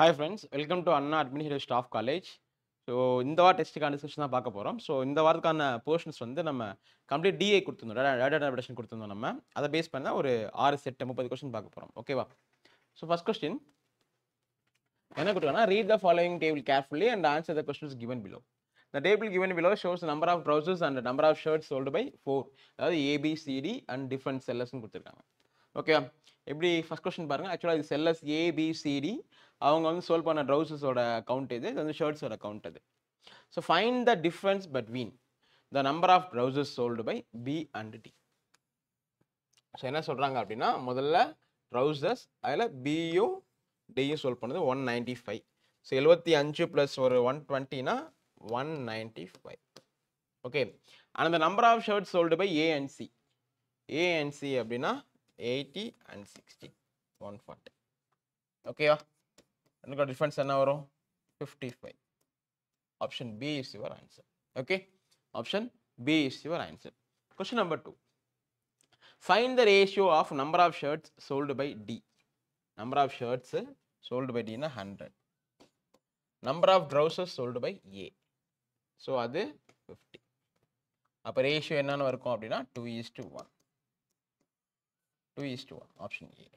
Hi friends welcome to Anna administrative of college so இந்த வார டெஸ்ட்டுக்கான discussion தான் பார்க்க போகிறோம் ஸோ இந்த வாரத்துக்கான போர்ஷன்ஸ் வந்து நம்ம கம்ப்ளீட் டிஏ கொடுத்துருந்தோம் டேட்டா டேபிடேஷன் கொடுத்துருந்தோம் நம்ம அதை பேஸ் பண்ணால் ஒரு ஆறு செட் முப்பது கொஸ்டின் பார்க்க போகிறோம் ஓகேவா ஸோ ஃபஸ்ட் கொஸ்டின் என்ன கொடுத்துருக்காங்கன்னா read the following table carefully and answer the questions given below the table given below shows number of trousers and number of shirts sold by four அதாவது ABCD and different செல்லர்ஸ்னு கொடுத்துருக்காங்க ஓகேவா எப்படி first question பாருங்கள் ஆக்சுவலாக இது செல்லஸ் ABCD அவங்க வந்து சோல் பண்ண ட்ரௌசஸோட கவுண்ட் இது இது வந்து ஷர்ட்ஸோட கவுண்ட் இது so find the difference between the number of trousers sold by B and D so என்ன சொல்கிறாங்க அப்படின்னா முதல்ல ட்ரௌசஸ் அதில் பியும் டியும் சோல்வ் பண்ணது ஒன் நைன்டி ஃபைவ் ஸோ எழுபத்தி அஞ்சு ப்ளஸ் ஒரு ஒன் டுவெண்ட்டினா ஒன் நைன்டி ஃபைவ் ஓகே அந்த number of shirts sold by A and C A and C அப்படின்னா eighty and sixty one forty ஓகேவா எனக்கு டிஃபரன்ஸ் என்ன வரும் fifty five option B is your answer okay option B is your answer question number two find the ratio of number of shirts sold by D number of shirts sold by டின்னா hundred number of trousers sold by A so அது fifty அப்போ ratio என்னென்னு இருக்கும் அப்படின்னா two is to one two is two option A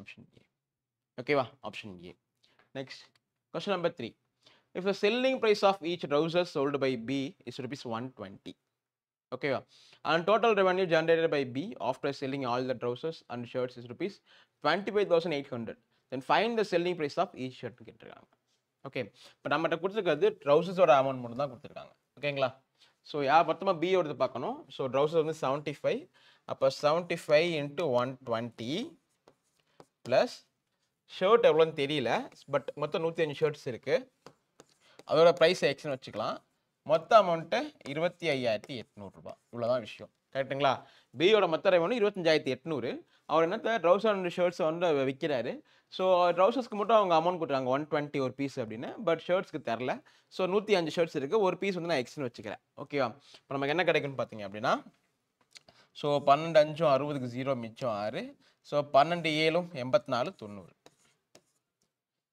option A ஓகேவா option A next question number three if the selling price of each trouser sold by B is rupees one twenty ஓகேவா and total revenue generated by B after selling all the trousers and shirts is rupees twenty five thousand eight hundred then find the selling price of each ஷர்ட்னு கேட்டிருக்காங்க okay இப்போ நம்மகிட்ட கொடுத்துருக்கிறது ட்ரௌசர்ஸோட amount மட்டும் தான் கொடுத்துருக்காங்க ஓகேங்களா ஸோ யார் மொத்தமாக பி பியோடது பார்க்கணும் ஸோ ட்ரௌசர் வந்து செவன்ட்டி ஃபைவ் அப்போ seventy five into one twenty plus shirt எவ்வளோன்னு தெரியல பட் மொத்தம் நூற்றி அஞ்சு ஷர்ட்ஸ் இருக்குது அதோட ப்ரைஸ் எக்ஸ்னு வச்சுக்கலாம் மொத்த அமௌண்ட்டு இருபத்தி ஐயாயிரத்தி எட்நூறுரூபா இவ்வளோதான் விஷயம் கரெக்டுங்களா பியோட மொத்த ரெவன்யூ இருபத்தஞ்சாயிரத்தி எட்நூறு அவர் என்ன ட்ரௌசர் அண்ட் ஷர்ட்ஸ் வந்து விற்கிறாரு ஸோ ட்ரௌசர்ஸ்க்கு மட்டும் அவங்க அமௌண்ட் கொடுத்துறாங்க ஒன் டுவெண்ட்டி ஒரு பீஸ் அப்படின்னு பட் ஷர்ட்ஸ்க்கு தெரில ஸோ நூற்றி அஞ்சு ஷர்ட்ஸ் இருக்குது ஒரு பீஸ் வந்து நான் எக்ஸ்னு வச்சுக்கிறேன் ஓகேவா இப்போ நமக்கு என்ன கிடைக்குன்னு பார்த்தீங்க அப்படின்னா ஸோ பன்னெண்டு அஞ்சும் அறுபதுக்கு ஜீரோ மிச்சம் ஆறு ஸோ பன்னெண்டு ஏழும் எண்பத்தி நாலு தொண்ணூறு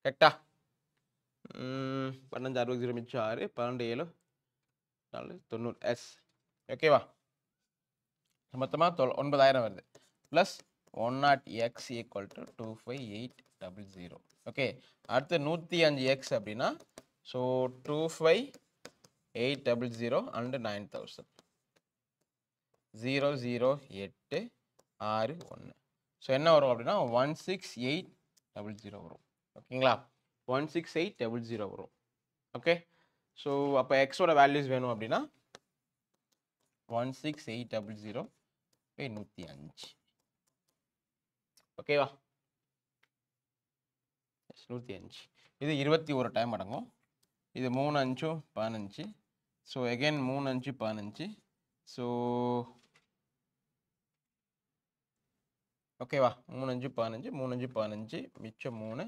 கரெக்டா பன்னெண்டு அறுபது ஜீரோ மிச்சம் ஆறு பன்னெண்டு ஏழு நாலு தொண்ணூறு எஸ் ஓகேவா மொத்தமாக தொ ஒன்பதாயிரம் வருது plus one nought x equal to two five eight double zero okay அடுத்து நூற்றி அஞ்சு எக்ஸ் அப்படின்னா so two five eight double zero and nine thousand zero zero எட்டு ஆறு ஒன்று ஸோ என்ன வரும் அப்படின்னா one six eight double zero வரும் ஓகேங்களா one six eight double zero வரும் ஓகே ஸோ அப்போ எக்ஸோட வேல்யூஸ் வேணும் அப்படின்னா one six eight double zero நூற்றி அஞ்சு ஓகேவா நூற்றி அஞ்சு இது இருபத்தி ஒரு டைம் அடங்கும் இது மூணு அஞ்சும் பதினஞ்சு ஸோ எகெயின் மூணு அஞ்சு பதினஞ்சு ஸோ ஓகேவா மூணு அஞ்சு பதினஞ்சு மூணு அஞ்சு பதினஞ்சு மிச்சம் மூணு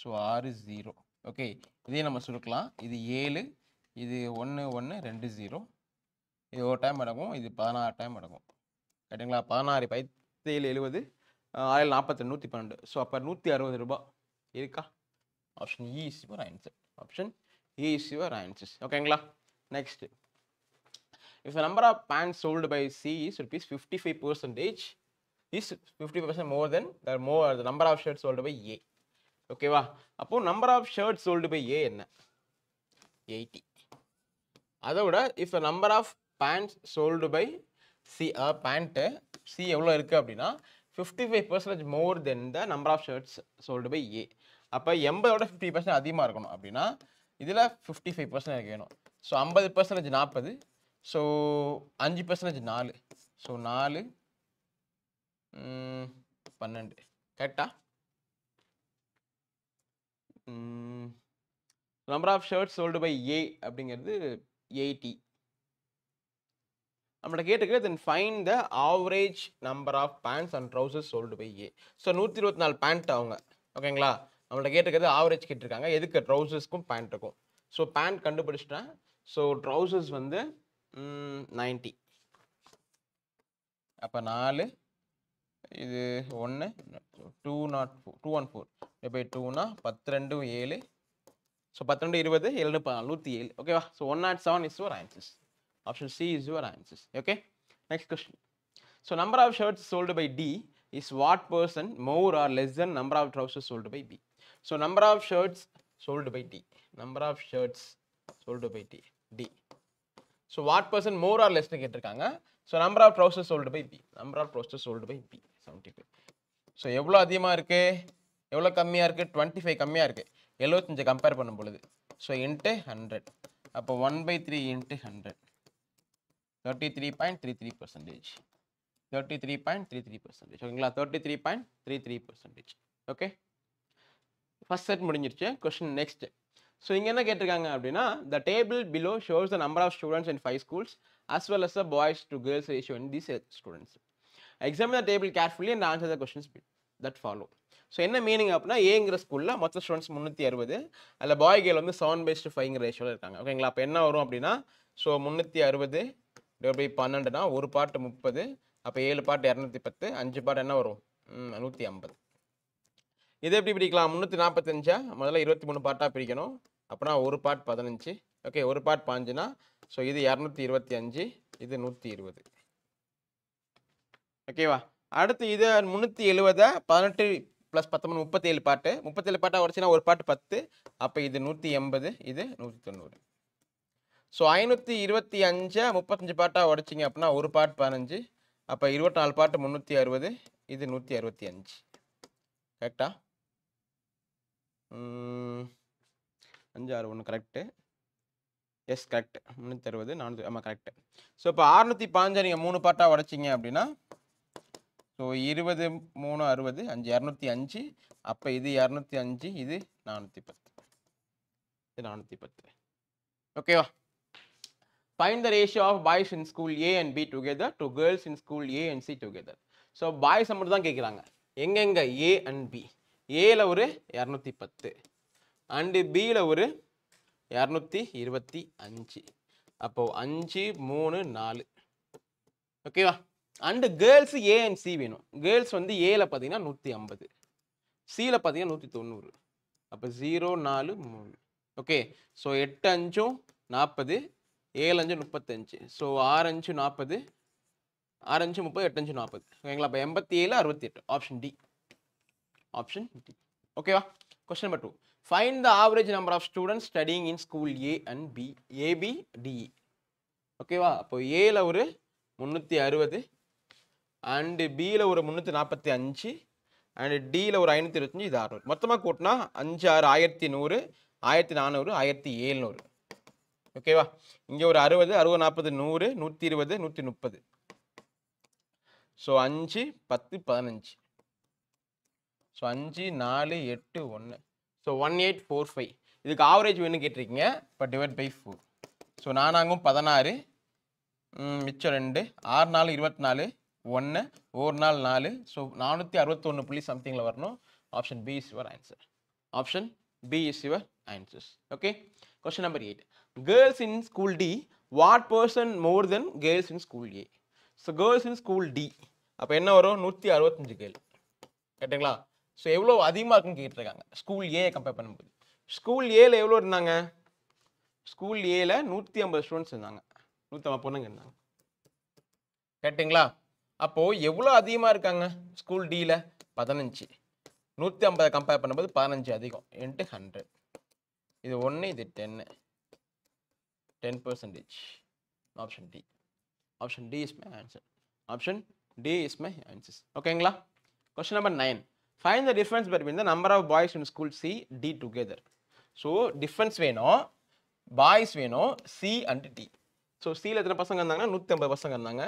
ஸோ ஆறு ஜீரோ ஓகே இதையும் நம்ம சுருக்கலாம் இது ஏழு இது ஒன்று ஒன்று ரெண்டு ஜீரோ இது ஒரு டைம் அடங்கும் இது பதினாறு டைம் அடங்கும் கரெக்டுங்களா பதினாறு பைத்தேழு எழுபது ஆயிரம் நாற்பத்தி நூற்றி பன்னெண்டு ஸோ அப்போ நூற்றி அறுபது ரூபாய் இருக்கா option E is answer option E is your ஓகேங்களா next if number of pant sold by C is rupees fifty five percentage is fifty percent more than the more the number of shirts sold by A ஓகேவா அப்போது number of shirts sold by A என்ன eighty அதை விட if number of pants sold by C அதாவது pant C எவ்வளோ இருக்குது அப்படின்னா fifty five percentage more then the number of shirts sold by A அப்போ எண்பதோட ஃபிஃப்டி பர்சன்ட் அதிகமாக இருக்கணும் அப்படின்னா இதில் ஃபிஃப்டி ஃபைவ் பர்சன்டேஜ் வேணும் ஸோ ஐம்பது பர்சன்டேஜ் நாற்பது ஸோ அஞ்சு பர்சன்டேஜ் நாலு ஸோ நாலு பன்னெண்டு கரெக்டா number of shirts sold by A அப்படிங்கிறது எயிட்டி நம்மகிட்ட கேட்டுக்கிற then find the average number of pants and trousers sold by A so நூற்றி இருபத்தி நாலு பேண்ட் அவங்க ஓகேங்களா நம்மள்ட்ட கேட்டுக்கிறது ஆவரேஜ் கேட்டிருக்காங்க எதுக்கு ட்ரௌசர்ஸ்க்கும் பேண்ட்டுக்கும் ஸோ பேண்ட் கண்டுபிடிச்சிட்டேன் ஸோ ட்ரௌசர்ஸ் வந்து நைன்ட்டி அப்போ நாலு இது ஒன்று two nought four two one four by டூனா பத்து ஏழு ஸோ பத்து ரெண்டு இருபது ஏழு நூற்றி ஏழு ஓகேவா so one nought seven is your answers option C is your answers okay next question so number of shirts sold by D is what person more or less than number of trousers sold by B so number of shirts sold by D number of shirts sold by D D so what person more or லெஸ்ன்னு கேட்டிருக்காங்க so number of trousers sold by B number of trousers sold by B seventy five so எவ்வளோ அதிகமாக இருக்குது எவ்வளோ கம்மியாக இருக்குது twenty five கம்மியாக இருக்குது எழுபத்தஞ்சை கம்பேர் பண்ணும் பொழுது ஸோ இன்ட்டு ஹண்ட்ரட் அப்போ one by three into hundred thirty three point three three percentage thirty three point three three percentage ஓகேங்களா thirty three point three three percentage okay first set முடிஞ்சிருச்சு question next so இங்கே என்ன கேட்டிருக்காங்க அப்படின்னா the table below shows the number of students in five schools as well as the boys to girls ratio in these students examine table carefully அந்த answer the questions that follow so என்ன meaning அப்படின்னா ஏங்கிற ஸ்கூலில் மொத்த students முந்நூற்றி அறுபது அதில் boy girl வந்து செவன் பேஸ்ட் ஃபைவ்ங்கிற ரேஷியோவில் இருக்காங்க ஓகேங்களா அப்போ என்ன வரும் அப்படின்னா ஸோ முந்நூற்றி அறுபது டிவைட் பன்னெண்டுனா ஒரு பாட்டு முப்பது அப்போ ஏழு பாட்டு இரநூத்தி பத்து அஞ்சு பாட்டு என்ன வரும் நூற்றி ஐம்பது இது எப்படி பிரிக்கலாம் முந்நூற்றி நாற்பத்தஞ்சா முதல்ல இருபத்தி மூணு பாட்டாக பிரிக்கணும் அப்படின்னா ஒரு பாட் பதினஞ்சு ஓகே ஒரு பாட் பாஞ்சுனா ஸோ இது இரநூத்தி இருபத்தி அஞ்சு இது நூற்றி இருபது ஓகேவா அடுத்து இது முந்நூற்றி எழுபதை பதினெட்டு ப்ளஸ் பத்தொம்பது முப்பத்தேழு பாட்டு முப்பத்தேழு பாட்டாக உடச்சின்னா ஒரு பாட்டு பத்து அப்போ இது நூற்றி எண்பது இது நூற்றி தொண்ணூறு ஸோ ஐநூற்றி இருபத்தி அஞ்சை முப்பத்தஞ்சு பாட்டாக உடச்சிங்க அப்படின்னா ஒரு பாட்டு பதினஞ்சு அப்போ இருபத்தி நாலு பாட்டு முந்நூற்றி அறுபது இது நூற்றி அறுபத்தி அஞ்சு கரெக்டா அஞ்சு ஆறு ஒன்று கரெக்டு எஸ் கரெக்ட் முந்நூற்றி அறுபது நானூற்றி ஆமாம் கரெக்டு ஸோ இப்போ அறுநூற்றி பாஞ்சை நீங்கள் மூணு பாட்டாக உடச்சிங்க அப்படின்னா ஸோ இருபது மூணு அறுபது அஞ்சு இரநூத்தி அஞ்சு அப்போ இது இரநூத்தி அஞ்சு இது நானூற்றி பத்து இது நானூற்றி பத்து ஓகேவா find the ratio of boys in school A and B together to girls in school A and C together so boys மட்டும் தான் கேட்குறாங்க எங்கெங்க ஏ அண்ட் பி ஏல ஒரு இரநூத்தி பத்து அண்டு பியில் ஒரு இரநூத்தி இருபத்தி அஞ்சு அப்போது அஞ்சு மூணு நாலு ஓகேவா and girls A and C வேணும் கேர்ள்ஸ் வந்து ஏல பார்த்தீங்கன்னா நூற்றி ஐம்பது சியில் பார்த்தீங்கன்னா நூற்றி தொண்ணூறு அப்போ ஜீரோ நாலு மூணு ஓகே ஸோ எட்டு அஞ்சும் நாற்பது ஏழு அஞ்சு முப்பத்தஞ்சு ஸோ ஆறஞ்சு நாற்பது ஆறஞ்சு முப்பது எட்டஞ்சு நாற்பது ஓகேங்களா அப்போ எண்பத்தி ஏழு அறுபத்தி எட்டு ஆப்ஷன் டி ஆப்ஷன் டி ஓகேவா question number two find the average number of students studying in school A and B A B D E ஓகேவா அப்போ ஏல ஒரு முந்நூற்றி அறுபது அண்டு பியில் ஒரு முந்நூற்றி நாற்பத்தி அஞ்சு அண்டு டியில் ஒரு ஐநூற்றி இருபத்தஞ்சி இது அறுநூறு மொத்தமாக கூட்டினா அஞ்சு ஆறு ஆயிரத்தி நூறு ஆயிரத்தி நானூறு ஆயிரத்தி ஏழ்நூறு ஓகேவா இங்கே ஒரு அறுபது அறுபது நாற்பது நூறு நூற்றி இருபது நூற்றி முப்பது ஸோ அஞ்சு பத்து பதினஞ்சு ஸோ அஞ்சு நாலு எட்டு ஒன்று so one eight four five இதுக்கு ஆவரேஜ் வேணும் கேட்டிருக்கீங்க இப்போ டிவைட் பை ஃபோர் ஸோ நானாங்கும் பதினாறு மிச்சம் ரெண்டு ஆறு நாலு இருபத்தி நாலு ஒன்று ஒரு நாள் நாலு ஸோ நானூற்றி அறுபத்தொன்று புள்ளி சம்திங்கில் வரணும் option B is your answer option B is your answers okay question number eight girls in school D what person more than girls in school A so girls in school D அப்போ என்ன வரும் நூற்றி அறுபத்தஞ்சு கேள் கேட்டுங்களா so எவ்வளோ அதிகமாக இருக்குன்னு கேட்டிருக்காங்க ஸ்கூல் ஏ கம்பேர் பண்ணும்போது ஸ்கூல் ஏல எவ்வளோ இருந்தாங்க ஸ்கூல் ஏல நூற்றி ஐம்பது ஸ்டூடெண்ட்ஸ் இருந்தாங்க நூற்றி ஐம்பது பொண்ணுங்க இருந்தாங்க கேட்டிங்களா அப்போது எவ்வளோ அதிகமாக இருக்காங்க ஸ்கூல் டியில் பதினஞ்சு நூற்றி ஐம்பதை கம்பேர் பண்ணும்போது பதினஞ்சு அதிகம் இன்ட்டு ஹண்ட்ரட் இது ஒன்று இது டென்னு ten percentage option D option D is my answer option D is my answers ஓகேங்களா question number nine find the difference between the number of boys in school C D together so difference வேணும் boys வேணும் C and D so சியில் எத்தனை பசங்க இருந்தாங்கன்னா நூற்றி ஐம்பது பசங்க இருந்தாங்க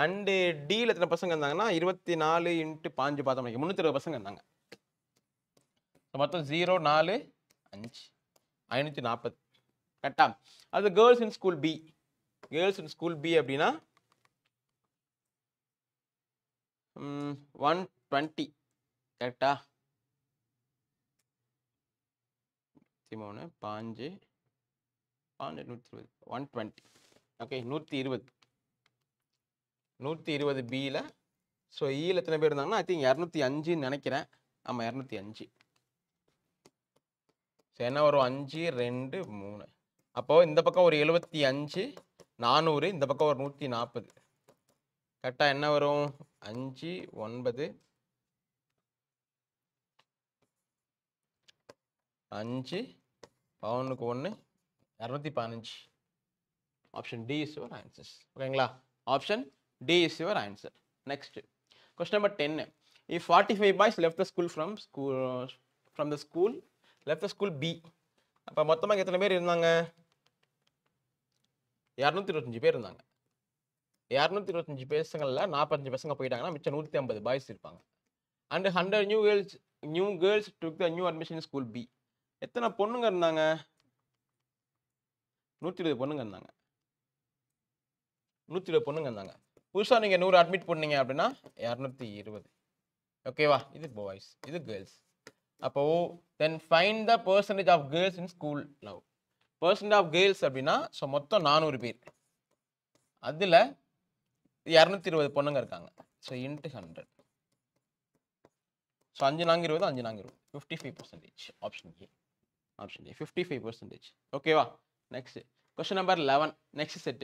அண்டு டியில் எத்தனை பசங்க இருந்தாங்கன்னா இருபத்தி நாலு இன்ட்டு பாஞ்சு பார்த்தோம் முந்நூற்றி இருபது பசங்க இருந்தாங்க மொத்தம் ஜீரோ நாலு அஞ்சு ஐநூற்றி நாற்பது கரெக்டா அது girls in school B girls in school B அப்படின்னா ஒன் டுவெண்ட்டி கரெக்டா மூணு பாஞ்சு பாஞ்சு நூற்றி இருபது ஒன் டுவெண்ட்டி ஓகே நூற்றி இருபது நூற்றி இருபது பியில் ஸோ ஈயில் எத்தனை பேர் இருந்தாங்கன்னா ஐ திங்க் இரநூத்தி அஞ்சுன்னு நினைக்கிறேன் ஆமாம் இரநூத்தி அஞ்சு ஸோ என்ன வரும் அஞ்சு ரெண்டு மூணு அப்போது இந்த பக்கம் ஒரு எழுபத்தி அஞ்சு நானூறு இந்த பக்கம் ஒரு நூற்றி நாற்பது கரெக்டாக என்ன வரும் அஞ்சு ஒன்பது அஞ்சு பவுனுக்கு ஒன்று இரநூத்தி பதினஞ்சு ஆப்ஷன் டி இஸ் ஆன்சர்ஸ் ஓகேங்களா option D is your answer. Next, question number 10. If 45 boys left the school from school, from the school, left the school B அப்போ மொத்தமாக எத்தனை பேர் இருந்தாங்க இரநூத்தி இருபத்தஞ்சி பேர் இருந்தாங்க இரநூத்தி இருபத்தஞ்சி பசங்களில் நாற்பத்தஞ்சு பசங்க போயிட்டாங்கன்னா மிச்சம் நூற்றி ஐம்பது பாய்ஸ் இருப்பாங்க and hundred new girls new girls took the new admission school B எத்தனை பொண்ணுங்க இருந்தாங்க நூற்றி இருபது பொண்ணுங்க இருந்தாங்க நூற்றி இருபது பொண்ணுங்க இருந்தாங்க புதுசாக நீங்கள் நூறு அட்மிட் பண்ணீங்க அப்படின்னா இரநூத்தி இருபது ஓகேவா இது பாய்ஸ் இது கேர்ள்ஸ் அப்போ then find the percentage of girls in school love percent of girls அப்படின்னா ஸோ மொத்தம் நானூறு பேர் அதில் இரநூத்தி இருபது பொண்ணுங்க இருக்காங்க ஸோ இன்ட்டு ஹண்ட்ரட் ஸோ அஞ்சு நாங்க இருபது அஞ்சு நாங்க இருபது fifty five percentage option A option A fifty five percentage ஓகேவா next Question number 11. Next set.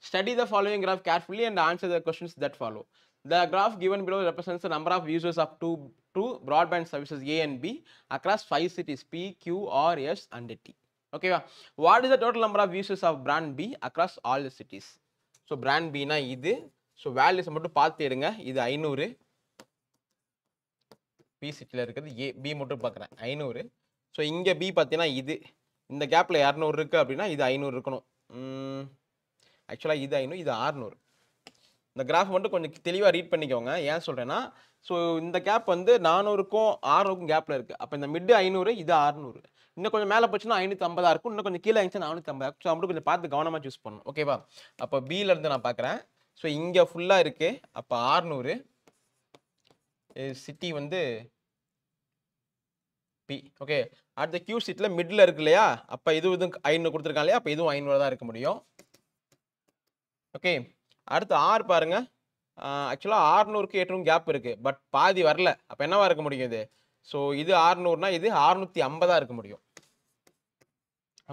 Study the following graph carefully and answer the questions that follow. The graph given below represents the number of users of two, two broadband services A and B across five cities P, Q, R, S and T. ஓகேவா what is the total number of யூசஸ் of brand B across all the cities so brand பினா இது so values மட்டும் பார்த்து எடுங்க இது ஐநூறு B சிட்டியில் இருக்கிறது ஏ பி மட்டும் பார்க்குறேன் ஐநூறு ஸோ இங்கே பி பார்த்தீங்கன்னா இது இந்த கேப்பில் இரநூறு இருக்குது அப்படின்னா இது ஐநூறு இருக்கணும் ஆக்சுவலாக இது ஐநூறு இது ஆறுநூறு இந்த கிராஃப் மட்டும் கொஞ்சம் தெளிவாக ரீட் பண்ணிக்கோங்க ஏன் சொல்கிறேன்னா ஸோ இந்த கேப் வந்து நானூறுக்கும் ஆறுநூறுக்கும் கேப்பில் இருக்குது அப்போ இந்த மிட்டு ஐநூறு இது ஆறுநூறு இன்னும் கொஞ்சம் மேலே போச்சுன்னா ஐநூற்றி ஐம்பதாக இருக்கும் இன்னும் கொஞ்சம் கீழே இருந்துச்சுன்னா நானூற்றி ஐம்பதாக ஸோ கொஞ்சம் பார்த்து கவனமாக சூஸ் பண்ணணும் ஓகேவா அப்போ பியிலேருந்து நான் பார்க்குறேன் ஸோ இங்கே ஃபுல்லாக இருக்குது அப்போ ஆறுநூறு சிட்டி வந்து பி ஓகே த கியூ ஷீட்டில் மிடில் இருக்கு இல்லையா அப்போ இது இதுவும் ஐநூறு கொடுத்துருக்காங்க இல்லையா அப்போ இதுவும் ஐநூறு தான் இருக்க முடியும் ஓகே அடுத்து ஆர் பாருங்கள் ஆக்சுவலாக ஆறுநூறுக்கு எட்நூறு கேப் இருக்குது பட் பாதி வரல அப்போ என்னவா இருக்க முடியும் இது ஸோ இது ஆறுநூறுனா இது ஆறுநூற்றி ஐம்பதாக இருக்க முடியும்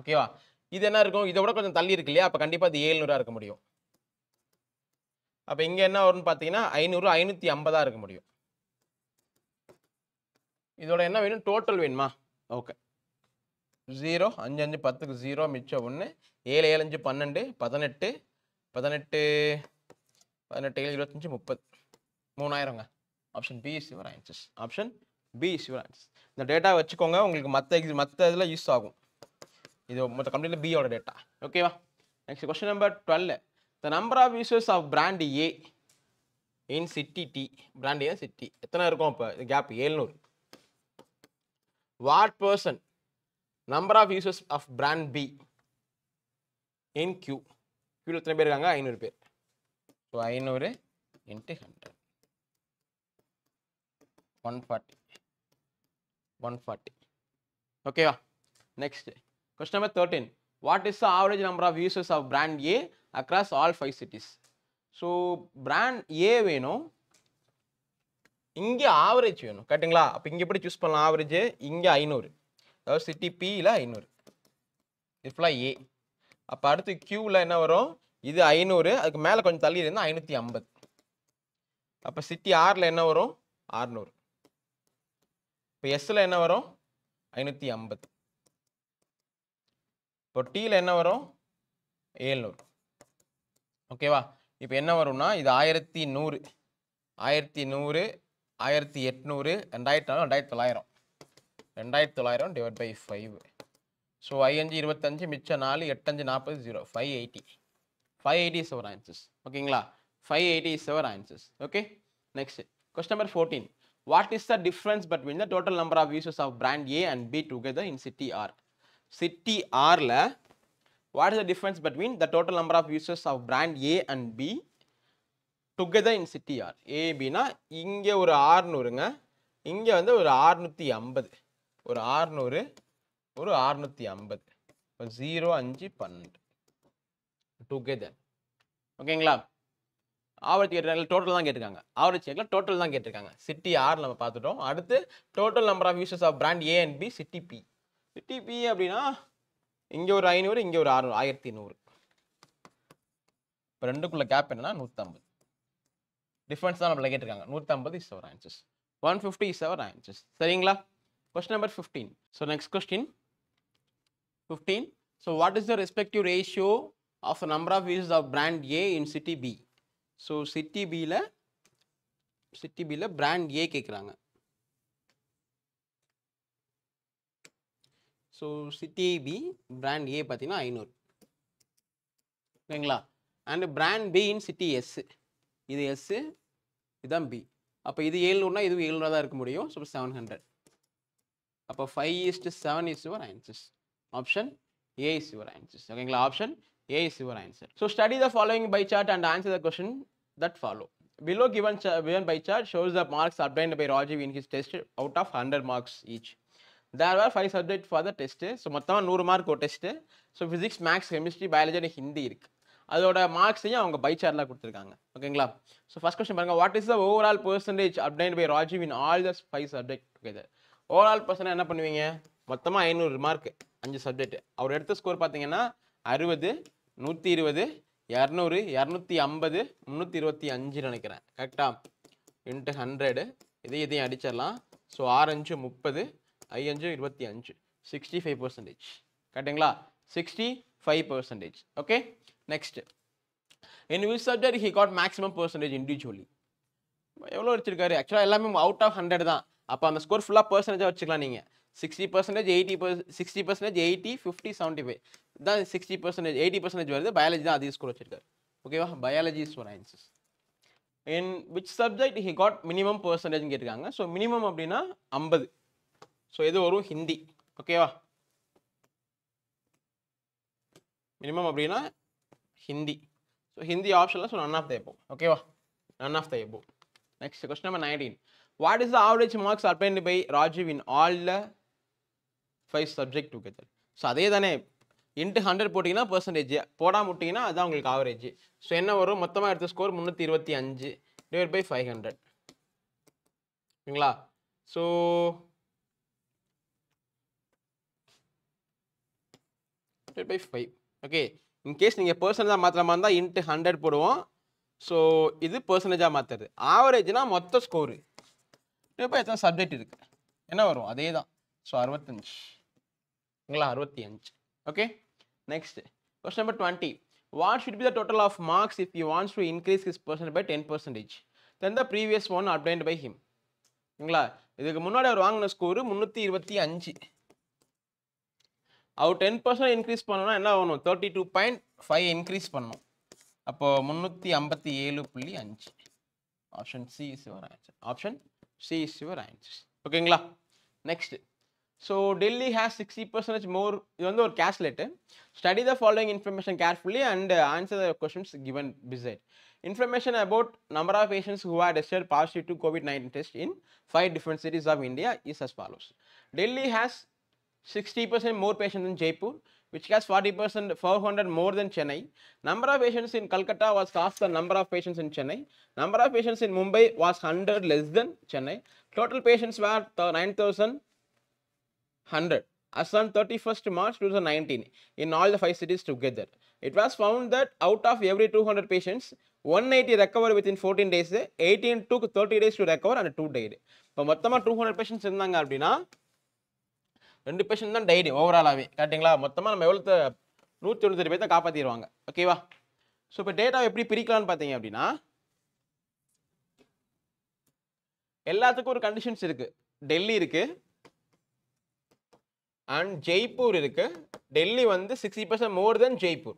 ஓகேவா இது என்ன இருக்கும் இதை விட கொஞ்சம் தள்ளி இருக்கு இல்லையா அப்போ கண்டிப்பாக அது ஏழ்நூறாக இருக்க முடியும் அப்போ இங்கே என்ன வரும்னு பார்த்தீங்கன்னா ஐநூறு ஐநூற்றி ஐம்பதாக இருக்க முடியும் இதோட என்ன வேணும் டோட்டல் வேணுமா ஓகே ஜீரோ அஞ்சு அஞ்சு பத்துக்கு ஜீரோ மிச்சம் ஒன்று ஏழு ஏழு அஞ்சு பன்னெண்டு பதினெட்டு பதினெட்டு பதினெட்டு ஏழு இருபத்தஞ்சி முப்பது மூணாயிரங்க option B is our answers option B is our answers இந்த டேட்டா வச்சுக்கோங்க உங்களுக்கு மற்ற எக்ஸ் மற்ற இதில் யூஸ் ஆகும் இது மொத்த கம்பெனியில் பியோட டேட்டா ஓகேவா next question number twelve the number of users of brand A in city D brand A city எத்தனை இருக்கும் இப்போ கேப் ஏழ்நூறு what person number of users of brand B in Q. Q is 3 So, I know into 100. 140. 140. Okay, next. Question number 13. What is the average number of users of brand A across all 5 cities? So, brand A, we know, இங்கே average வேணும் கரெக்டுங்களா அப்போ இங்கே எப்படி choose பண்ணலாம் average இங்கே ஐநூறு அதாவது சிட்டி பியில் ஐநூறு இது ஃபுல்லாக ஏ அப்போ அடுத்து க்யூவில் என்ன வரும் இது ஐநூறு அதுக்கு மேலே கொஞ்சம் தள்ளி இருந்தால் ஐநூற்றி ஐம்பது அப்போ சிட்டி ஆறில் என்ன வரும் ஆறுநூறு இப்போ எஸ்ஸில் என்ன வரும் ஐநூற்றி ஐம்பது இப்போ டீயில் என்ன வரும் ஏழ்நூறு ஓகேவா இப்போ என்ன வரும்னா இது ஆயிரத்தி நூறு ஆயிரத்தி நூறு ஆயிரத்தி எட்நூறு ரெண்டாயிரத்தி நாலு ரெண்டாயிரத்தி தொள்ளாயிரம் ரெண்டாயிரத்தி தொள்ளாயிரம் டிவைட் பை ஃபைவ் ஸோ ஐயஞ்சு இருபத்தஞ்சு மிச்சம் நாலு எட்டஞ்சு நாற்பது zero five eighty five eighty is our answers ஓகேங்களா five eighty is our answers okay next question number fourteen what is the difference between the total number of யூசஸ் of brand A and B together in city R city ஆரில் what is the difference between the total number of யூசஸ் of brand A and B together in city R ஏபினா இங்கே ஒரு ஆறுநூறுங்க இங்கே வந்து ஒரு ஆறுநூற்றி ஐம்பது ஒரு ஆறுநூறு ஒரு ஆறுநூற்றி ஐம்பது ஜீரோ அஞ்சு பன்னெண்டு டுகெதர் ஓகேங்களா ஆவரேஜ் கேட்டிருக்காங்க டோட்டல் தான் கேட்டிருக்காங்க ஆவரேஜ் கேட்கல டோட்டல் தான் கேட்டிருக்காங்க சிட்டி ஆர் நம்ம பார்த்துட்டோம் அடுத்து total number of users of brand A and B city B city B அப்படின்னா இங்கே ஒரு ஐநூறு இங்கே ஒரு ஆறுநூறு ஆயிரத்தி நூறு இப்போ ரெண்டுக்குள்ள கேப் என்னன்னா நூற்றம்பது டிஃப்ரென்ஸ் தான் நம்மள கேட்டிருக்காங்க நூற்றம்பது is our answers one fifty is our answers சரிங்களா question number fifteen so next question fifteen so what is the respective ratio of number of use of brand A in city B so city பியில் city பியில் brand A கேட்குறாங்க so city B brand A பார்த்தீங்கன்னா ஐநூறு ஓகேங்களா and brand B in city S இது S இதுதான் B அப்போ இது ஏழ்நூறுனா இதுவும் ஏழ்நூறு தான் இருக்க முடியும் ஸோ செவன் ஹண்ட்ரட் அப்போ five is to seven is your answers option A is your answers ஓகேங்களா option A is your answer so study the following pie chart and answer the question that follow below given given pie chart shows the marks obtained by Rajeev in his test out of hundred marks each there are five subject for the test so மொத்தமாக நூறு mark ஒரு test so physics maths chemistry biology and Hindi இருக்குது அதோட மார்க்ஸையும் அவங்க pie சார்லாம் கொடுத்துருக்காங்க ஓகேங்களா ஸோ ஃபஸ்ட் கொஸ்டின் பாருங்க what is the overall percentage obtained by Rajeev in all the five subject together overall பர்சனாக என்ன பண்ணுவீங்க மொத்தமாக ஐநூறு மார்க் அஞ்சு சப்ஜெக்ட் அவர் எடுத்த ஸ்கோர் பார்த்தீங்கன்னா அறுபது நூற்றி இருபது இரநூறு இரநூத்தி ஐம்பது முந்நூற்றி இருபத்தி அஞ்சு நினைக்கிறேன் கரெக்டாக இன்ட்டு ஹண்ட்ரடு இதையும் இதையும் அடிச்சிடலாம் ஸோ ஆரஞ்சு முப்பது ஐயஞ்சு இருபத்தி அஞ்சு சிக்ஸ்டி ஃபைவ் பர்சன்டேஜ் கரெக்டுங்களா sixty five percentage okay next in which subject he got maximum percentage individually எவ்வளோ வச்சிருக்காரு ஆக்சுவலாக எல்லாமே அவுட் ஆஃப் ஹண்ட்ரட் தான் அப்போ அந்த ஸ்கோர் ஃபுல்லாக பர்சன்டேஜாக வச்சுக்கலாம் நீங்கள் sixty percentage eighty per sixty percentage eighty fifty seventy five தான் சிக்ஸ்டி பர்சன்டேஜ் எயிட்டி பர்சன்டேஜ் வருது பயாலஜி தான் அதிக ஸ்கோர் வச்சிருக்காரு ஓகேவா biology is our answers in which subject he got minimum percentage கேட்டிருக்காங்க ஸோ மினிமம் அப்படின்னா ஐம்பது ஸோ எது வரும் ஹிந்தி ஓகேவா மினிமம் அப்படின்னா Hindi so Hindi option so none of the above ஓகேவா none of the above next question number nineteen what is the average marks attained by Rajeev in all the five subject together so அதே தானே into hundred போட்டிங்கன்னா percentage போடாமல் விட்டிங்கன்னா அதுதான் உங்களுக்கு average so என்ன வரும் மொத்தமாக எடுத்த ஸ்கோர் முந்நூற்றி இருபத்தி அஞ்சு டிவைட் பை ஃபைவ் ஹண்ட்ரட் ஓகேங்களா so divide by five okay in case நீங்கள் பர்சன்டேஜாக மாற்றுற இருந்தால் இன்ட்டு ஹண்ட்ரட் போடுவோம் ஸோ இது பர்சன்டேஜாக மாற்றுறது ஆவரேஜ்னால் மொத்த ஸ்கோரு இப்போ எத்தனை சப்ஜெக்ட் இருக்குது என்ன வரும் அதே தான் ஸோ அறுபத்தஞ்சு அறுபத்தி அஞ்சு okay next question number twenty what should be the total of marks if you wants to increase his percent by ten percentage then the previous one obtained by him ஓகேங்களா இதுக்கு முன்னாடி அவர் வாங்கின ஸ்கோரு முந்நூற்றி இருபத்தி அஞ்சு அவர் டென் பர்சன்ட் இன்க்ரீஸ் பண்ணணும்னா என்ன ஆகணும் thirty two point five increase பண்ணணும் அப்போது முந்நூற்றி ஐம்பத்தி ஏழு புள்ளி அஞ்சு option C is your answer option C is your answer ஓகேங்களா next so Delhi has sixty percentage more இது வந்து ஒரு caselet study the following information carefully and answer the questions given beside information about number of patients who are tested positive to covid nineteen test in five different cities of India is as follows Delhi has 60% more patients in Jaipur, which has 40% 400 more than Chennai. Number of patients in Calcutta was half the number of patients in Chennai. Number of patients in Mumbai was 100 less than Chennai. Total patients were 9,100 as on 31st March 2019 in all the five cities together. It was found that out of every 200 patients, 180 recovered within 14 days, 18 took 30 days to recover and 2 died. இப்போ மொத்தமாக two hundred patience இருந்தாங்க அப்படின்னா ரெண்டு fashion தான் diary ஓவராலாகவே கரெக்டுங்களா மொத்தமாக நம்ம எவ்வளோ நூற்றி பேர் தான் காப்பாற்றிடுவாங்க ஓகேவா ஸோ இப்போ டேட்டாவை எப்படி பிரிக்கலாம்னு பார்த்தீங்க அப்படின்னா எல்லாத்துக்கும் ஒரு கண்டிஷன்ஸ் இருக்குது டெல்லி இருக்குது அண்ட் ஜெய்ப்பூர் இருக்குது டெல்லி வந்து sixty percent more than Jaipur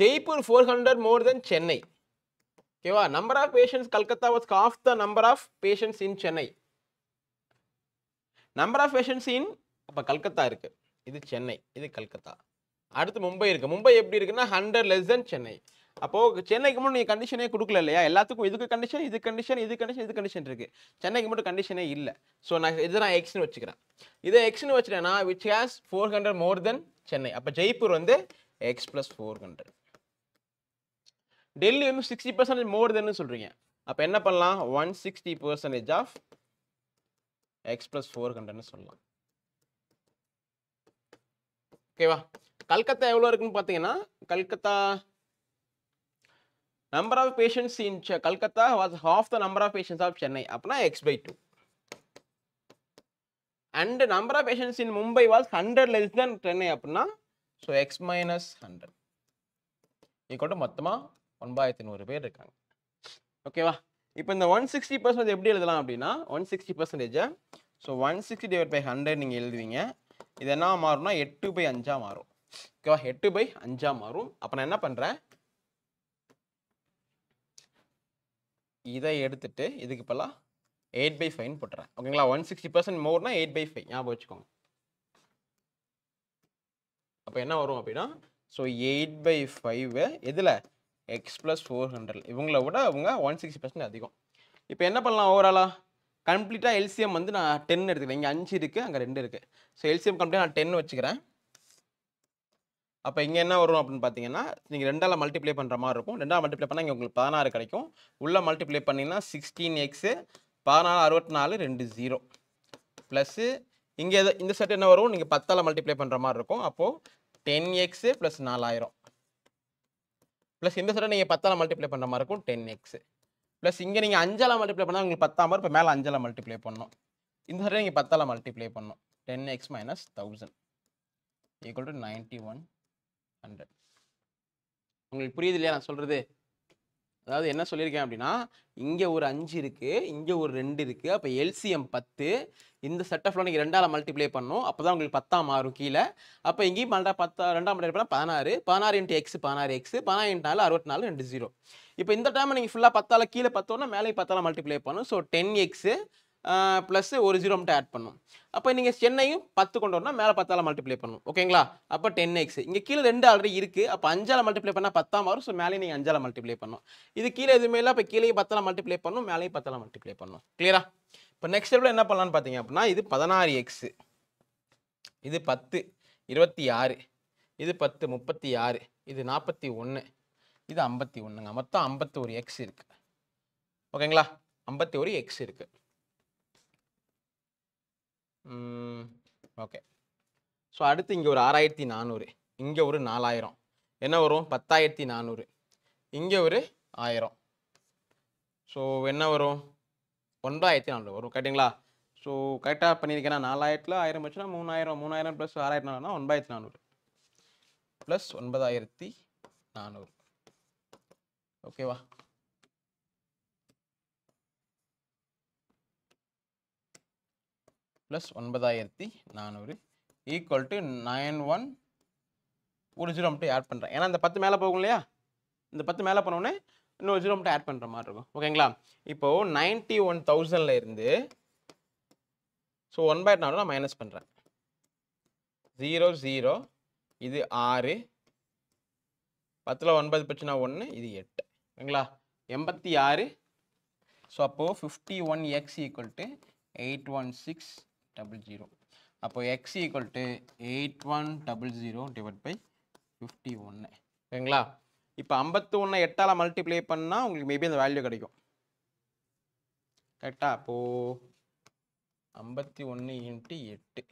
Jaipur four hundred more than Chennai ஓகேவா number of patients Calcutta was of the number of patients in Chennai number of patients in அப்போ கல்கத்தா இருக்குது இது சென்னை இது கல்கத்தா அடுத்து மும்பை இருக்குது மும்பை எப்படி இருக்குன்னா ஹண்ட்ரட் லெஸ் தென் சென்னை அப்போது சென்னைக்கு மட்டும் நீங்கள் கண்டிஷனே கொடுக்கல இல்லையா எல்லாத்துக்கும் இதுக்கு கண்டிஷன் இது கண்டிஷன் இது கண்டிஷன் இது கண்டிஷன் இருக்குது சென்னைக்கு மட்டும் கண்டிஷனே இல்லை ஸோ நான் இது நான் எக்ஸ்னு வச்சுக்கிறேன் இதை எக்ஸ்னு வச்சுட்டேன்னா which has four hundred more than Chennai அப்போ ஜெய்ப்பூர் வந்து X plus four hundred Delhi வந்து சிக்ஸ்டி பர்சன்டேஜ் மோர் தென்னு சொல்கிறீங்க அப்போ என்ன பண்ணலாம் one sixty percentage of X plus four ஹண்ட்ரட்னு சொல்லலாம் ஓகேவா கல்கத்தா எவ்வளோ இருக்குன்னு பார்த்தீங்கன்னா Calcutta number of patients in Calcutta was half the number of patients of Chennai அப்படின்னா X by two and number of patients in Mumbai was hundred less than Chennai அப்படின்னா ஸோ எக்ஸ் மைனஸ் ஹண்ட்ரட் இக்கோட்ட மொத்தமாக ஒன்பாயிரத்தி நூறு பேர் இருக்காங்க ஓகேவா இப்போ இந்த ஒன் சிக்ஸ்டி பர்சன்டேஜ் எப்படி எழுதலாம் அப்படின்னா ஒன் சிக்ஸ்டி பர்சன்டேஜை so one sixty divide by hundred நீங்கள் எழுதுவீங்க இது என்ன மாறும்னா எட்டு பை அஞ்சா மாறும் ஓகேவா எட்டு பை அஞ்சா மாறும் அப்போ நான் என்ன பண்ணுறேன் இதை எடுத்துட்டு இதுக்கு இப்போல்லாம் எயிட் பை ஃபைவ்னு போட்டுறேன் ஓகேங்களா ஒன் சிக்ஸ்டி பர்சன்ட் மோர்னா எயிட் பை ஃபைவ் ஞாபகம் வச்சுக்கோங்க அப்போ என்ன வரும் அப்படின்னா ஸோ எயிட் பை ஃபைவ் எதுல எக்ஸ் ப்ளஸ் ஃபோர் ஹண்ட்ரட் இவங்கள விட அவங்க ஒன் சிக்ஸ்டி பர்சன்ட் அதிகம் இப்போ என்ன பண்ணலாம் ஓவராலாக கம்ப்ளீட்டாக எல்சிஎம் வந்து நான் டென் எடுத்துக்கிறேன் இங்கே அஞ்சு இருக்குது அங்கே ரெண்டு இருக்குது ஸோ எல்சிஎம் கம்ப்ளீட்டாக நான் டென் வச்சுக்கிறேன் அப்போ இங்கே என்ன வரும் அப்படின்னு பார்த்தீங்கன்னா நீங்கள் ரெண்டால் மல்டிப்ளை பண்ணுற மாதிரி இருக்கும் ரெண்டாவது மல்டிப்ளை பண்ணால் இங்கே உங்களுக்கு பதினாறு கிடைக்கும் உள்ளே மல்டிப்ளை பண்ணிங்கன்னா சிக்ஸ்டீன் எக்ஸு பதினாலு அறுபத்தி நாலு ரெண்டு ஜீரோ ப்ளஸ்ஸு இங்கே இந்த செட் என்ன வரும் நீங்கள் பத்தால் மல்டிப்ளை பண்ணுற மாதிரி இருக்கும் அப்போது டென் எக்ஸு ப்ளஸ் நாலாயிரம் ப்ளஸ் இந்த செட்டை நீங்கள் பத்தால் மல்டிப்ளை பண்ணுற மாதிரி இருக்கும் டென் எக்ஸு ப்ளஸ் இங்கே நீங்கள் அஞ்சால் மல்டிப்ளை பண்ணால் உங்களுக்கு பத்தாம் வரும் இப்போ மேலே அஞ்சால் மல்டிப்ளை பண்ணோம் இந்த சைடு நீங்கள் பத்தால் மல்டிப்ளை பண்ணோம் ten X minus thousand equal to ninety one hundred உங்களுக்கு புரியுது இல்லையா நான் சொல்கிறது அதாவது என்ன சொல்லியிருக்கேன் அப்படின்னா இங்கே ஒரு அஞ்சு இருக்குது இங்கே ஒரு ரெண்டு இருக்குது அப்போ எல்சிஎம் பத்து இந்த செட் ஆஃப்ல நீங்கள் ரெண்டால் மல்டிப்ளை பண்ணும் அப்போ தான் உங்களுக்கு பத்தாம் மாறும் கீழே அப்போ இங்கேயும் மல்டா பத்தா ரெண்டாம் மல்டிப்ளை பண்ணால் பதினாறு பதினாறு இன்ட்டு எக்ஸ் பதினாறு எக்ஸ் பதினாறு இன்ட் நாலு அறுபத்தி நாலு ரெண்டு ஜீரோ இப்போ இந்த டைம் நீங்கள் ஃபுல்லாக பத்தால் கீழே பத்தோன்னா மேலே பத்தால் மல்டிப்ளை பண்ணும் ஸோ டென் எக்ஸு ப்ளஸ்ஸு ஒரு ஜீரோ மட்டும் ஆட் பண்ணும் அப்போ நீங்கள் சென்னையும் பத்து கொண்டு வரணும் மேலே பத்தால் மல்டிப்ளை பண்ணணும் ஓகேங்களா அப்போ டென் எக்ஸ் இங்கே கீழே ரெண்டு ஆல்ரெடி இருக்குது அப்போ அஞ்சால் மல்டிப்ளை பண்ணால் பத்தாம் வரும் ஸோ மேலே நீங்கள் அஞ்சால் மல்டிப்ளை பண்ணணும் இது கீழே எதுவுமே இல்லை அப்போ கீழே பத்தால் மல்டிப்ளை பண்ணணும் மேலேயும் பத்தால் மல்டிப்ளை பண்ணணும் கிளியரா இப்போ நெக்ஸ்ட் ஸ்டெப்பில் என்ன பண்ணலான்னு பார்த்தீங்க அப்படின்னா இது பதினாறு எக்ஸு இது பத்து இருபத்தி ஆறு இது பத்து முப்பத்தி ஆறு இது நாற்பத்தி ஒன்று இது ஐம்பத்தி ஒன்றுங்க மொத்தம் ஐம்பத்தி ஒரு எக்ஸ் இருக்குது ஓகேங்களா ஐம்பத்தி ஒரு எக்ஸ் இருக்குது ஓகே ஸோ அடுத்து இங்கே ஒரு ஆறாயிரத்தி நானூறு இங்கே ஒரு நாலாயிரம் என்ன வரும் பத்தாயிரத்தி நானூறு இங்கே ஒரு ஆயிரம் ஸோ என்ன வரும் ஒன்பதாயிரத்தி நானூறு வரும் கரெக்டுங்களா ஸோ கரெக்டாக பண்ணியிருக்கேன்னா நாலாயிரத்தில் ஆயிரம் வச்சுன்னா மூணாயிரம் மூணாயிரம் ப்ளஸ் ஆறாயிரத்தி நானூறுனா ஒன்பதாயிரத்தி நானூறு ப்ளஸ் ஒன்பதாயிரத்தி நானூறு ஓகேவா ப்ளஸ் ஒன்பதாயிரத்தி நானூறு ஈக்குவல் டு நைன் ஒன் ஒரு ஜீரோ மட்டும் ஆட் பண்ணுறேன் ஏன்னா இந்த பத்து மேலே போகும் இல்லையா இந்த பத்து மேலே போனோடனே இன்னொரு ஜீரோ மட்டும் ஆட் பண்ணுற மாதிரி இருக்கும் ஓகேங்களா இப்போது நைன்ட்டி ஒன் தௌசண்டில் இருந்து ஸோ ஒன் பை நாலு நான் மைனஸ் பண்ணுறேன் ஜீரோ ஜீரோ இது ஆறு பத்தில் ஒன்பது பிரச்சனை ஒன்று இது எட்டு ஓகேங்களா எண்பத்தி ஆறு ஸோ அப்போது fifty one X equal to eight one six double zero அப்போ X equal to eight one double zero divide by fifty ஒன்று சரிங்களா இப்போ ஐம்பத்து ஒன்று எட்டால் மல்டிப்ளை பண்ணால் உங்களுக்கு மேபி அந்த வேல்யூ கிடைக்கும் கரெக்டாக அப்போது ஐம்பத்தி ஒன்று இன்ட்டு எட்டு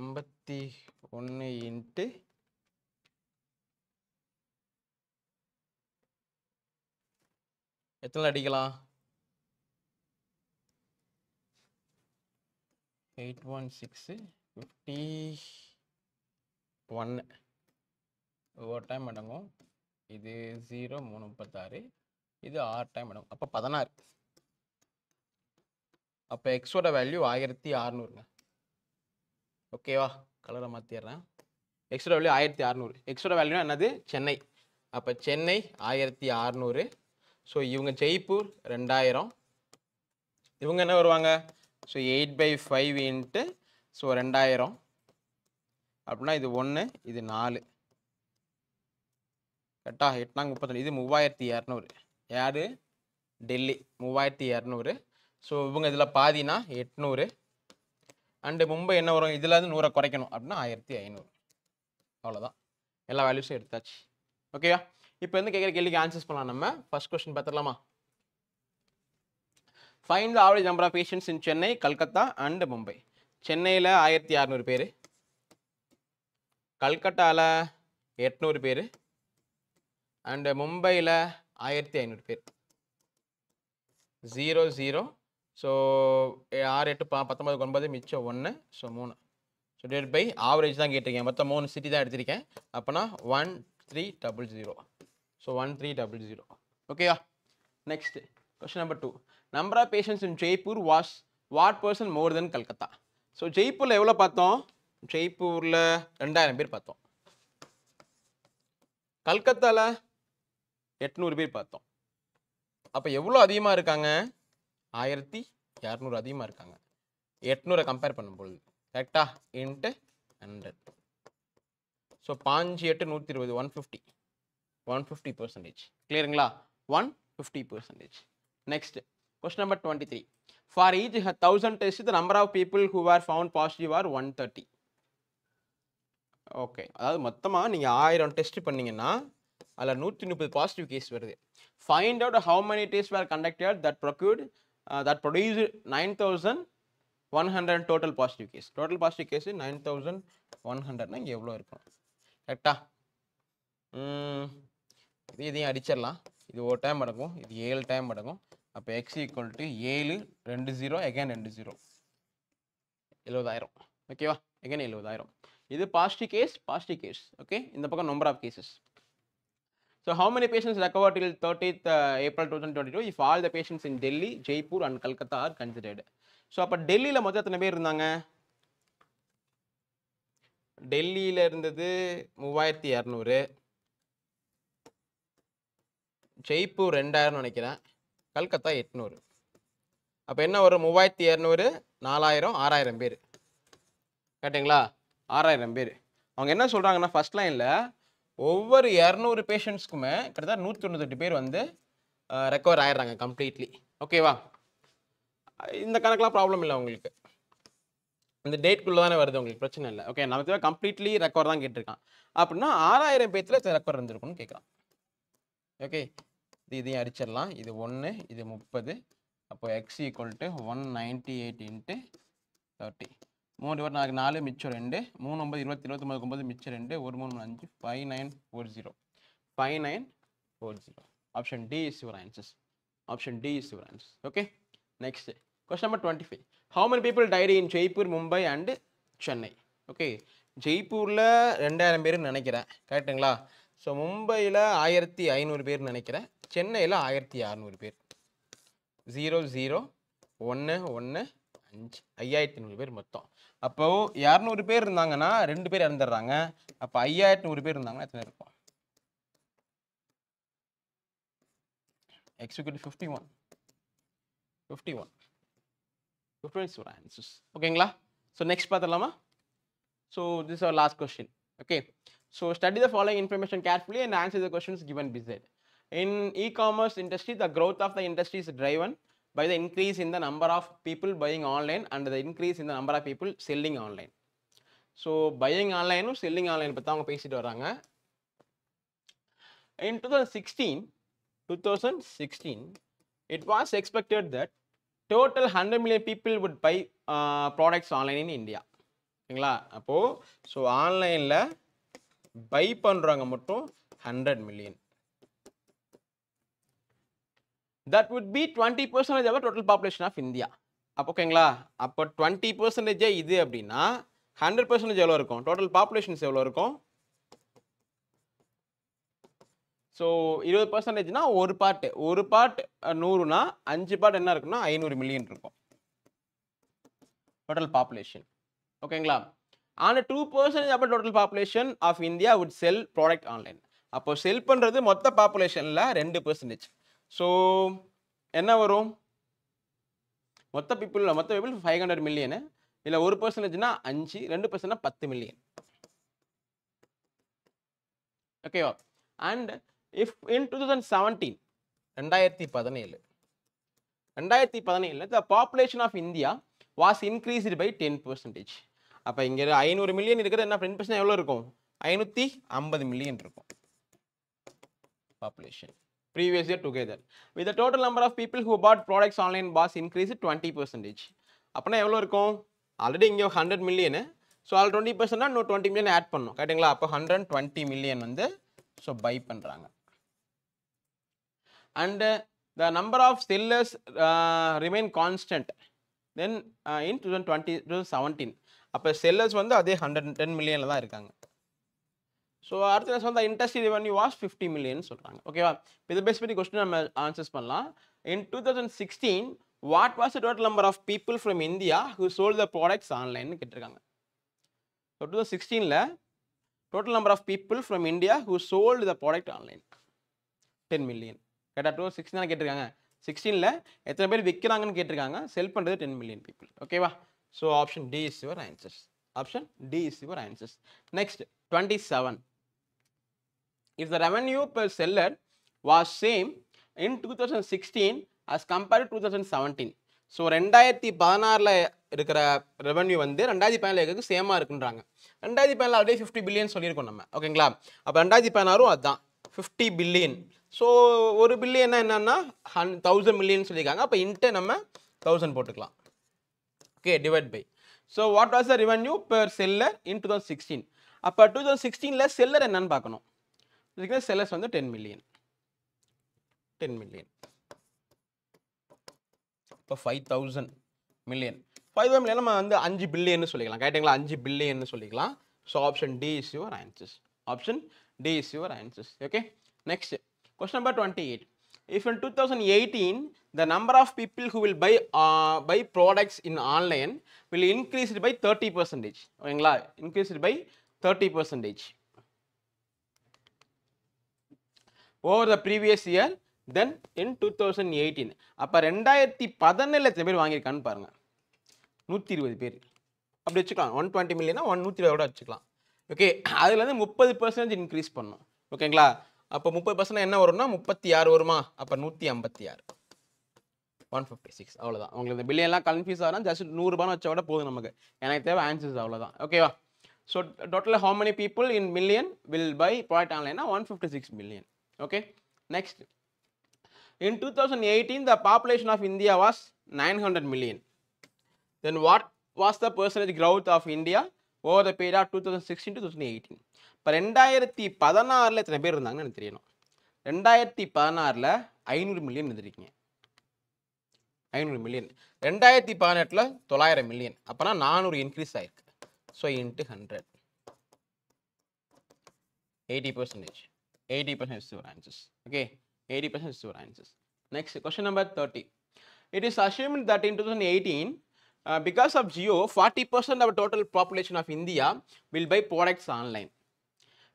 ஐம்பத்தி ஒன்று இன்ட்டு எத்தனை அடிக்கலாம் எயிட் ஒன் சிக்ஸு ஃபிஃப்டி ஒன்று ஒவ்வொரு டைம் அடங்கும் இது ஜீரோ மூணு முப்பத்தாறு இது ஆறு டைம் அடங்கும் அப்போ பதினாறு அப்போ எக்ஸோட வேல்யூ ஆயிரத்தி அறநூறுங்க ஓகேவா கலரை மாற்றிடுறேன் எக்ஸோட வேல்யூ ஆயிரத்தி அறநூறு எக்ஸோட வேல்யூனா என்னது சென்னை அப்போ சென்னை ஆயிரத்தி அறநூறு ஸோ இவங்க ஜெய்ப்பூர் ரெண்டாயிரம் இவங்க என்ன வருவாங்க so eight by five into so ரெண்டாயிரம் அப்படின்னா இது ஒன்று இது நாலு கரெக்டாக எட்நாங்க முப்பத்தொன்று இது மூவாயிரத்தி இரநூறு யார் டெல்லி மூவாயிரத்தி இரநூறு ஸோ இவங்க இதில் பாதினா எட்நூறு அண்டு மும்பை என்ன வரும் இதில் வந்து நூறை குறைக்கணும் அப்படின்னா ஆயிரத்தி ஐநூறு அவ்வளோதான் எல்லா வேல்யூஸும் எடுத்தாச்சு ஓகேவா இப்போ வந்து கேட்குற கேள்விக்கு ஆன்சர்ஸ் பண்ணலாம் நம்ம ஃபர்ஸ்ட் கொஸ்டின் பார்த்துடலாமா find the average number of patients in Chennai Calcutta and Mumbai சென்னையில் ஆயிரத்தி அறநூறு பேர் கல்கட்டாவில் எட்நூறு பேர் அண்டு மும்பையில் ஆயிரத்தி ஐநூறு பேர் ஜீரோ ஜீரோ ஸோ ஆறு எட்டு பா பத்தொம்பது ஒன்பது மிச்சம் ஒன்று ஸோ மூணு ஸோ டிவைட் பை ஆவரேஜ் தான் கேட்டிருக்கேன் மொத்தம் மூணு சிட்டி தான் எடுத்திருக்கேன் அப்போனா one three double zero so one three double zero ஓகேயா next question number two number of patients in Jaipur was what person more then Calcutta so ஜெய்ப்பூரில் எவ்வளோ பார்த்தோம் ஜெய்ப்பூரில் ரெண்டாயிரம் பேர் பார்த்தோம் கல்கத்தாவில் எட்நூறு பேர் பார்த்தோம் அப்போ எவ்வளோ அதிகமாக இருக்காங்க ஆயிரத்தி இரநூறு அதிகமாக இருக்காங்க எட்நூறை கம்பேர் பண்ணும்பொழுது கரெக்டா இன்ட்டு ஹண்ட்ரட் ஸோ பாஞ்சு எட்டு நூற்றி இருபது one fifty one fifty percentage கிளியருங்களா one fifty percentage next question number twenty three for each thousand test the number of people who are found positive are one thirty okay அதாவது மொத்தமாக நீங்கள் ஆயிரம் டெஸ்ட் பண்ணிங்கன்னா அதில் நூற்றி முப்பது பாசிட்டிவ் கேஸ் வருது find out how many test were conducted that procured that produce nine thousand one hundred total positive case total positive case nine thousand one ஹண்ட்ரட்னா இங்கே எவ்வளோ இருக்கும் கரெக்டா இது இதையும் அடிச்சிடலாம் இது ஒரு டைம் அடங்கும் இது ஏழு டைம் அடங்கும் அப்போ எக்ஸ் ஈக்குவல் டு ஏழு ரெண்டு ஜீரோ எகேன் ரெண்டு ஜீரோ எழுபதாயிரம் ஓகேவா எகேன் எழுபதாயிரம் இது positive case positive case okay இந்த பக்கம் number of cases so how many patients recover till thirtieth April two thousand twenty two if all the patients in Delhi Jaipur and Calcutta are considered so அப்போ டெல்லியில் மொத்தம் எத்தனை பேர் இருந்தாங்க டெல்லியில் இருந்தது மூவாயிரத்தி இரநூறு ஜெய்ப்பூர் ரெண்டாயிரம்னு நினைக்கிறேன் கல்கத்தா எட்நூறு அப்போ என்ன ஒரு மூவாயிரத்தி இரநூறு நாலாயிரம் ஆறாயிரம் பேர் கேட்டிங்களா ஆறாயிரம் பேர் அவங்க என்ன சொல்கிறாங்கன்னா ஃபஸ்ட் லைனில் ஒவ்வொரு இரநூறு பேஷண்ட்ஸ்க்குமே கிட்டத்தட்ட நூற்றி தொண்ணூத்தெட்டு பேர் வந்து ரெக்கவர் ஆயிடுறாங்க கம்ப்ளீட்லி ஓகேவா இந்த கணக்கெலாம் ப்ராப்ளம் இல்லை உங்களுக்கு இந்த டேட்குள்ளே தானே வருது உங்களுக்கு பிரச்சனை இல்லை ஓகே நம்ம கம்ப்ளீட்லி ரெக்கவர் தான் கேட்டிருக்கான் அப்படின்னா ஆறாயிரம் பேர்த்தில் ரெக்கவர் இருந்திருக்கும்னு கேட்குறான் ஓகே இது இதையும் அடிச்சிடலாம் இது ஒன்று இது முப்பது அப்போ X equal to one ninety eight into thirty மூணு டிவைட் நாலு நாலு மிச்சம் ரெண்டு மூணு ஒம்பது இருபத்தி இருபத்தி ஒம்பது மிச்சம் ரெண்டு ஒரு மூணு அஞ்சு five nine four zero five nine four zero option D is your answers option D is your answers okay next question number twenty five how many people diary in Jaipur Mumbai and Chennai okay ஜெய்ப்பூரில் ரெண்டாயிரம் பேர் நினைக்கிறேன் கரெக்டுங்களா so மும்பையில் ஆயிரத்தி ஐநூறு பேர் நினைக்கிறேன் சென்னையில் ஆயிரத்தி அறநூறு பேர் ஜீரோ ஜீரோ ஒன்று ஒன்று அஞ்சு ஐயாயிரத்தி நூறு பேர் மொத்தம் அப்போது இரநூறு பேர் இருந்தாங்கன்னா ரெண்டு பேர் இறந்துடுறாங்க அப்போ ஐயாயிரத்தி நூறு பேர் இருந்தாங்கன்னா எத்தனை இருக்கும் executive fifty one fifty one fifty one ஓகேங்களா ஸோ நெக்ஸ்ட் பார்த்துடலாமா so this are last question okay So study the following information carefully and answer the questions given beside. In e-commerce industry, the growth of the industry is driven by the increase in the number of people buying online and the increase in the number of people selling online. So buying ஆன்லைனும் selling online பற்றி அவங்க பேசிட்டு வராங்க in two thousand sixteen two thousand sixteen it was expected that total hundred million people would buy products online in India ஓகேங்களா அப்போது so ஆன்லைனில் buy பண்ணுறவங்க மட்டும் hundred million that would be twenty percentage our total population of India அப்போ ஓகேங்களா அப்போ twenty பர்சன்டேஜே இது அப்படின்னா ஹண்ட்ரட் பர்சன்டேஜ் எவ்வளோ இருக்கும் டோட்டல் பாப்புலேஷன்ஸ் எவ்வளோ இருக்கும் ஸோ இருபது பர்சன்டேஜ்னா ஒரு பாட்டு ஒரு பாட் நூறுனா அஞ்சு பாட் என்ன இருக்குன்னா ஐநூறு மில்லியன் இருக்கும் டோட்டல் பாப்புலேஷன் ஓகேங்களா ஆனால் டூ பர்சன்டேஜ் அப்போ total population of India would sell product online அப்போ செல் பண்ணுறது மொத்த பாப்புலேஷனில் ரெண்டு பர்சன்டேஜ் ஸோ என்ன வரும் மொத்த பீப்புள் மொத்த பீப்புள் ஃபைவ் ஹண்ட்ரட் மில்லியனு இல்லை ஒரு பர்சன்டேஜ்னா அஞ்சு ரெண்டு பர்சன்ட்னா பத்து மில்லியன் ஓகேவா and if in two thousand seventeen ரெண்டாயிரத்தி பதினேழு ரெண்டாயிரத்தி பதினேழில் the population of India was increased by ten percentage அப்போ இங்கே ஐநூறு மில்லியன் இருக்கிற என்ன டென் பர்சன்ட் எவ்வளோ இருக்கும் ஐநூற்றி ஐம்பது மில்லியன் இருக்கும் population previous year with with total number of people people bought products online pass increase twenty 20 அப்படின்னா எவ்வளோ இருக்கும் ஆல்ரெடி இங்கே ஹண்ட்ரட் மில்லியனு ஸோ அதில் டுவெண்ட்டி பர்சன்ட்னா இன்னும் டுவெண்ட்டி மில்லியன் ஆட் பண்ணும் கேட்டிங்களா அப்போ ஹண்ட்ரட் டுவெண்ட்டி மில்லியன் வந்து ஸோ பை பண்ணுறாங்க and the number of sellers remain constant then in two thousand twenty two thousand seventeen அப்போ செல்லர்ஸ் வந்து அதே ஹண்ட்ரட் டென் மில்லியனில் தான் இருக்காங்க ஸோ அடுத்து நேரம் வந்து industry revenue was fifty million சொல்கிறாங்க ஓகேவா இதை பேஸ் பண்ணி கொஸ்டின் நம்ம ஆன்சர்ஸ் பண்ணலாம் in two thousand sixteen what was total number of people from India who sold the products online கேட்டிருக்காங்க ஸோ டூ தௌசண்ட் சிக்ஸ்டீனில் total number of people from India who sold the product online ten million கேட்டால் two சிக்ஸ்டீனாக கேட்டிருக்காங்க சிக்ஸ்டீனில் எத்தனை பேர் விற்கிறாங்கன்னு கேட்டிருக்காங்க செல் பண்ணுறது டென் மில்லியன் பீப்புள் ஓகேவா So option D is your answers. Option D is your answers. Next, 27. If the revenue per seller was same in 2016 as compared to 2017. So ரெண்டாயிரத்தி பதினாறில் இருக்கிற ரெவன்யூ வந்து ரெண்டாயிரத்தி பதினாலு சேமா இருக்குன்றாங்க ரெண்டாயிரத்தி பதினாலு ஆல்ரெடி ஃபிஃப்டி பில்லியன் சொல்லியிருக்கோம் நம்ம ஓகேங்களா அப்போ ரெண்டாயிரத்தி அதுதான் ஃபிஃப்டி பில்லியன் ஸோ ஒரு பில்லியன்னா என்னென்னா ஹன் தௌசண்ட் மில்லியன் சொல்லியிருக்காங்க அப்போ இன்ட்டு நம்ம தௌசண்ட் போட்டுக்கலாம் okay divided by so what was the revenue per seller in sixteen அப்போ டூ தௌசண்ட் சிக்ஸ்டீனில் செல்லர் என்னன்னு பார்க்கணும் இதுக்கு செல்லர்ஸ் வந்து டென் மில்லியன் டென் மில்லியன் இப்போ five thousand million five thousand million நம்ம வந்து அஞ்சு பில்லியன் சொல்லிக்கலாம் கேட்டிங்களா அஞ்சு பில்லியன் சொல்லிக்கலாம் so option D is your answers option D is your answers okay next question number twenty eight if in 2018 the number of people who will buy uh, buy products in online will increase by 30 percentage ஓகேங்களா increased by 30 percentage over the previous year then in 2018 அப்போ ரெண்டாயிரத்தி பதினேழு எத்தனை பேர் வாங்கியிருக்கான்னு பாருங்க நூற்றி இருபது பேர் அப்படி வச்சுக்கலாம் ஒன் டுவெண்ட்டி மில்லியனா ஒன் நூற்றி இருபதோட வச்சுக்கலாம் ஓகே அதுலேருந்து முப்பது பர்சன்டேஜ் இன்க்ரீஸ் பண்ணும் ஓகேங்களா அப்போ முப்பது பர்சன்ட் என்ன வரும்னா முப்பத்தி ஆறு வருமா அப்போ நூற்றி ஐம்பத்தி ஆறு ஒன் ஃபிஃப்டி சிக்ஸ் அவ்வளோதான் உங்களுக்கு இந்த பில்லியெல்லாம் கன்ஃபியூஸ் ஆகுனா ஜஸ்ட் நூறுரூபான்னு வச்சா விட போதும் நமக்கு எனக்கு தேவை ஆன்சர்ஸ் அவ்வளோதான் ஓகேவா ஸோ டோட்டலாக how many people in million will buy product ஆன்லைனா one fifty six million okay next In 2018, the population of India was 900 million. Then what was the percentage growth of India over two thousand sixteen two thousand eighteen இப்போ ரெண்டாயிரத்தி பதினாறில் எத்தனை பேர் இருந்தாங்கன்னு எனக்கு தெரியணும் ரெண்டாயிரத்தி பதினாறில் ஐநூறு மில்லியன் இருந்திருக்கீங்க ஐநூறு மில்லியன் ரெண்டாயிரத்தி பதினெட்டில் தொள்ளாயிரம் மில்லியன் அப்போனா நானூறு இன்க்ரீஸ் ஆகிருக்கு so into hundred eighty percentage eighty percent your answers okay eighty percent your answers next question number thirty it is assume that in two thousand eighteen because of Jio forty percent of total population of India will buy products online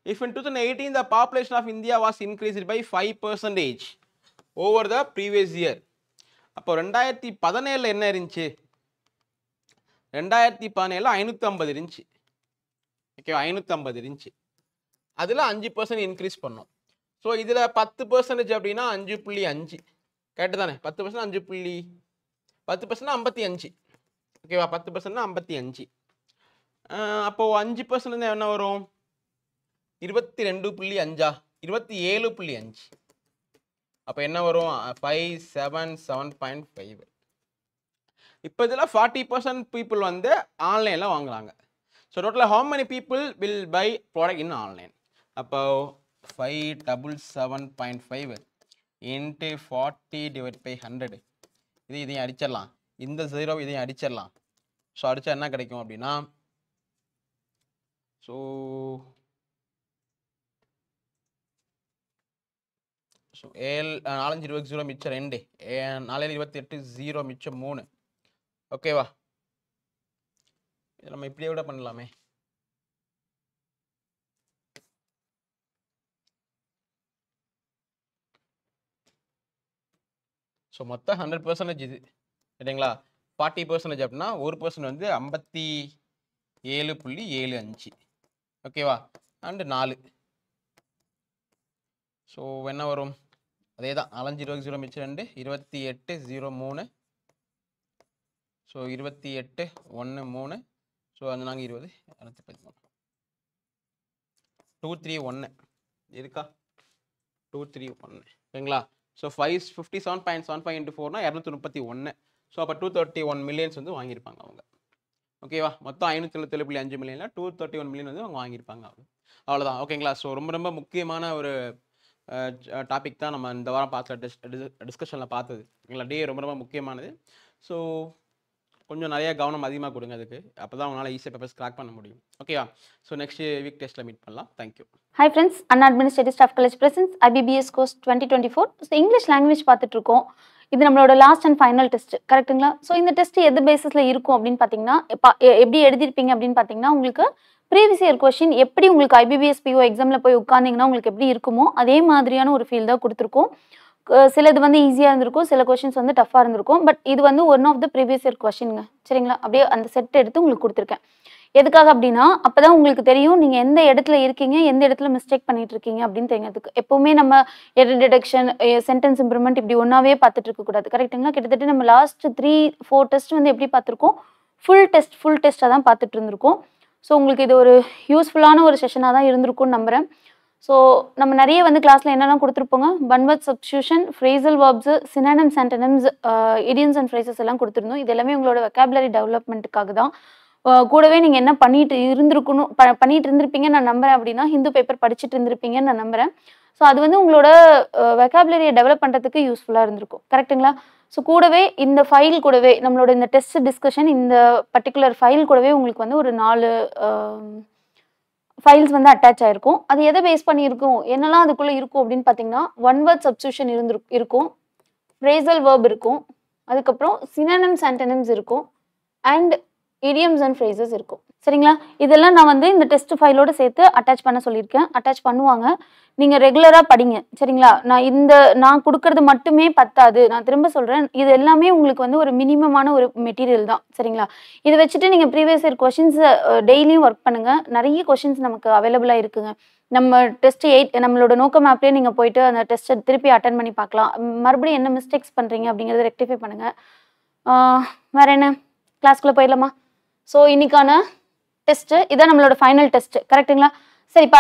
if in 2018 the population of India was increased by 5 percentage over the previous year. அப்போ ரெண்டாயிரத்தி பதினேழில் என்ன இருந்துச்சு ரெண்டாயிரத்தி பதினேழில் ஐநூற்றம்பது இருந்துச்சு okay ஐநூற்றம்பது இருந்துச்சு அதில் அஞ்சு பர்சன்ட் இன்க்ரீஸ் பண்ணோம் ஸோ இதில் பத்து பர்சன்டேஜ் அப்படின்னா அஞ்சு புள்ளி அஞ்சு கரெக்டு தானே பத்து பர்சன்ட் அஞ்சு புள்ளி பத்து பர்சன்ட் ஐம்பத்தி அஞ்சு ஓகேவா பத்து பர்சன்ட்னா ஐம்பத்தி அஞ்சு அப்போது அஞ்சு பர்சன்ட் என்ன வரும் இருபத்தி ரெண்டு புள்ளி அஞ்சா இருபத்தி ஏழு புள்ளி அஞ்சு அப்போ என்ன வரும் five seven seven point five இப்போ இதில் ஃபார்ட்டி பர்சன்ட் பீப்புள் வந்து ஆன்லைனில் வாங்குறாங்க ஸோ டோட்டலாக how many people will buy product in online அப்போ five double seven point five into forty divide by hundred இது இதையும் அடிச்சிடலாம் இந்த ஜீரோ இதையும் அடிச்சிடலாம் ஸோ அடித்தா என்ன கிடைக்கும் அப்படின்னா ஸோ సో ஏழு நாலஞ்சு இருபது ஜீரோ மிச்சம் ரெண்டு నాలుగు இருபத்தி எட்டு ஜீரோ மிச்சம் மூணு ஓகேவா இதை நம்ம இப்படியே கூட பண்ணலாமே ஸோ மொத்தம் ஹண்ட்ரட் பர்சன்டேஜ் இது சரிங்களா ஃபார்ட்டி பர்சன்டேஜ் அப்படின்னா ஒரு பர்சன் வந்து ஐம்பத்தி ஏழு புள்ளி ஏழு அஞ்சு ஓகேவா அண்டு நாலு ஸோ என்ன வரும் அதே தான் நாலஞ்சு இருபது ஜீரோ மிச்சம் ரெண்டு இருபத்தி எட்டு ஜீரோ மூணு ஸோ இருபத்தி எட்டு ஒன்று மூணு ஸோ அந்த நாங்கள் இருபது இரநூத்தி பதிமூணு டூ த்ரீ ஒன்று இருக்கா டூ த்ரீ ஒன்று ஓகேங்களா so five fifty seven point seven five into ஃபோர்னா இரநூத்தி முப்பத்தி ஒன்று ஸோ அப்போ டூ தேர்ட்டி ஒன் மில்லியன்ஸ் வந்து வாங்கியிருப்பாங்க அவங்க ஓகேவா மொத்தம் ஐநூற்றி எழுபத்தேழு புள்ளி அஞ்சு மில்லியனில் டூ தேர்ட்டி ஒன் மில்லியன் வந்து அவங்க வாங்கியிருப்பாங்க அவங்க அவ்வளோதான் ஓகேங்களா ஸோ ரொம்ப ரொம்ப முக்கியமான ஒரு டாபிக் தான் நம்ம இந்த வாரம் பார்த்து டிஸ் டிஸ்கஷனில் பார்த்தது எங்களை டே ரொம்ப ரொம்ப முக்கியமானது ஸோ கொஞ்சம் நிறையா கவனம் அதிகமாக கொடுங்க அதுக்கு அப்போ தான் உங்களால் ஈஸியாக பேப்பர்ஸ் கிராக் பண்ண முடியும் ஓகேவா ஸோ நெக்ஸ்ட் வீக் டெஸ்ட்டில் மீட் பண்ணலாம் தேங்க்யூ ஹாய் ஃப்ரெண்ட்ஸ் அண்ணா administrative staff college presence IBPS course twenty twenty four so English language பார்த்துட்ருக்கோம் இது நம்மளோட லாஸ்ட் அண்ட் ஃபைனல் டெஸ்ட் கரெக்ட்டுங்களா ஸோ இந்த டெஸ்ட் எது பேசிஸில் இருக்கும் அப்படின்னு பார்த்தீங்கன்னா எப்படி எழுதியிருப்பீங்க அப்படின்னு பார்த்தீங்கன்னா உங்களுக்கு ப்ரீவியஸ் இயர் கொஷின் எப்படி உங்களுக்கு ஐபிபிஎஸ் பிஓ எக்ஸாமில் போய் உட்காந்திங்கன்னா உங்களுக்கு எப்படி இருக்குமோ அதே மாதிரியான ஒரு ஃபீல் தான் கொடுத்துருக்கோம் சிலது வந்து ஈஸியாக இருந்திருக்கும் சில கொஷின்ஸ் வந்து டஃப்பாக இருந்திருக்கும் பட் இது வந்து one of the previous year கொஷினுங்க சரிங்களா அப்படியே அந்த செட் எடுத்து உங்களுக்கு கொடுத்துருக்கேன் எதுக்காக அப்படின்னா அப்போ தான் உங்களுக்கு தெரியும் நீங்கள் எந்த இடத்துல இருக்கீங்க எந்த இடத்துல மிஸ்டேக் பண்ணிட்டு இருக்கீங்க அப்படின்னு தெரிஞ்சதுக்கு எப்போவுமே நம்ம எரர் டிடெக்ஷன் சென்டென்ஸ் இம்ப்ரூவ்மெண்ட் இப்படி ஒன்றாவே பார்த்துட்டு இருக்கக்கூடாது கரெக்டுங்களா கிட்டத்தட்ட நம்ம லாஸ்ட் த்ரீ ஃபோர் டெஸ்ட் வந்து எப்படி பார்த்துருக்கோம் ஃபுல் டெஸ்ட் ஃபுல் டெஸ்ட்டாக தான் பார்த்துட்டு இருந்திருக்கோம் ஸோ உங்களுக்கு இது ஒரு யூஸ்ஃபுல்லான ஒரு செஷனாக தான் இருந்திருக்கும்னு நம்புகிறேன் ஸோ நம்ம நிறைய வந்து கிளாஸில் என்னெல்லாம் கொடுத்துருப்போங்க பன்வத் substitution phrasal verbs synonym antonyms idioms and phrases எல்லாம் கொடுத்துருந்தோம் இது எல்லாமே உங்களோட வெக்காபுலரி டெவலப்மெண்ட்டுக்காக தான் uh, கூடவே நீங்கள் என்ன பண்ணிட்டு இருந்திருக்கணும் ப பண்ணிட்டு இருந்திருப்பீங்கன்னு நான் நம்புகிறேன் அப்படின்னா ஹிந்து பேப்பர் படிச்சுட்டு இருந்திருப்பீங்கன்னு நான் நம்புகிறேன் ஸோ அது வந்து உங்களோட வெக்காபுலரியை டெவலப் பண்ணுறதுக்கு யூஸ்ஃபுல்லாக இருந்திருக்கும் கரெக்டுங்களா ஸோ கூடவே இந்த ஃபைல் கூடவே நம்மளோட இந்த டெஸ்ட் டிஸ்கஷன் இந்த பர்டிகுலர் ஃபைல் கூடவே உங்களுக்கு வந்து ஒரு நாலு ஃபைல்ஸ் வந்து அட்டாச் ஆகிருக்கும் அது எதை பேஸ் பண்ணியிருக்கும் என்னெல்லாம் அதுக்குள்ளே இருக்கும் அப்படின்னு பார்த்தீங்கன்னா ஒன் வேர்ட் சப்ஸ்டியூஷன் இருந்து இருக்கும் ப்ரேசல் வேர்ப் இருக்கும் அதுக்கப்புறம் சினனம்ஸ் அண்டனம்ஸ் இருக்கும் அண்ட் இடியம்ஸ் அண்ட் ஃப்ரேசஸ் இருக்கும் சரிங்களா இதெல்லாம் நான் வந்து இந்த டெஸ்ட் ஃபைலோடு சேர்த்து அட்டாச் பண்ண சொல்லியிருக்கேன் அட்டாச் பண்ணுவாங்க நீங்கள் ரெகுலராக படிங்க சரிங்களா நான் இந்த நான் கொடுக்கறது மட்டுமே பத்தாது நான் திரும்ப சொல்கிறேன் இது எல்லாமே உங்களுக்கு வந்து ஒரு மினிமமான ஒரு மெட்டீரியல் தான் சரிங்களா இதை வச்சுட்டு நீங்கள் ப்ரீவியஸ் இயர் கொஷின்ஸை டெய்லியும் ஒர்க் பண்ணுங்கள் நிறைய கொஷின்ஸ் நமக்கு அவைலபிளாக இருக்குங்க நம்ம டெஸ்ட் எயிட் நம்மளோட நோக்கம் ஆப்லேயே நீங்கள் போயிட்டு அந்த டெஸ்ட்டை திருப்பி அட்டன் பண்ணி பார்க்கலாம் மறுபடியும் என்ன மிஸ்டேக்ஸ் பண்ணுறீங்க அப்படிங்கிறத ரெக்டிஃபை பண்ணுங்கள் வேறு என்ன கிளாஸ்க்குள்ளே போயிடலாமா So, this is test. This is final test. Correct? Sorry,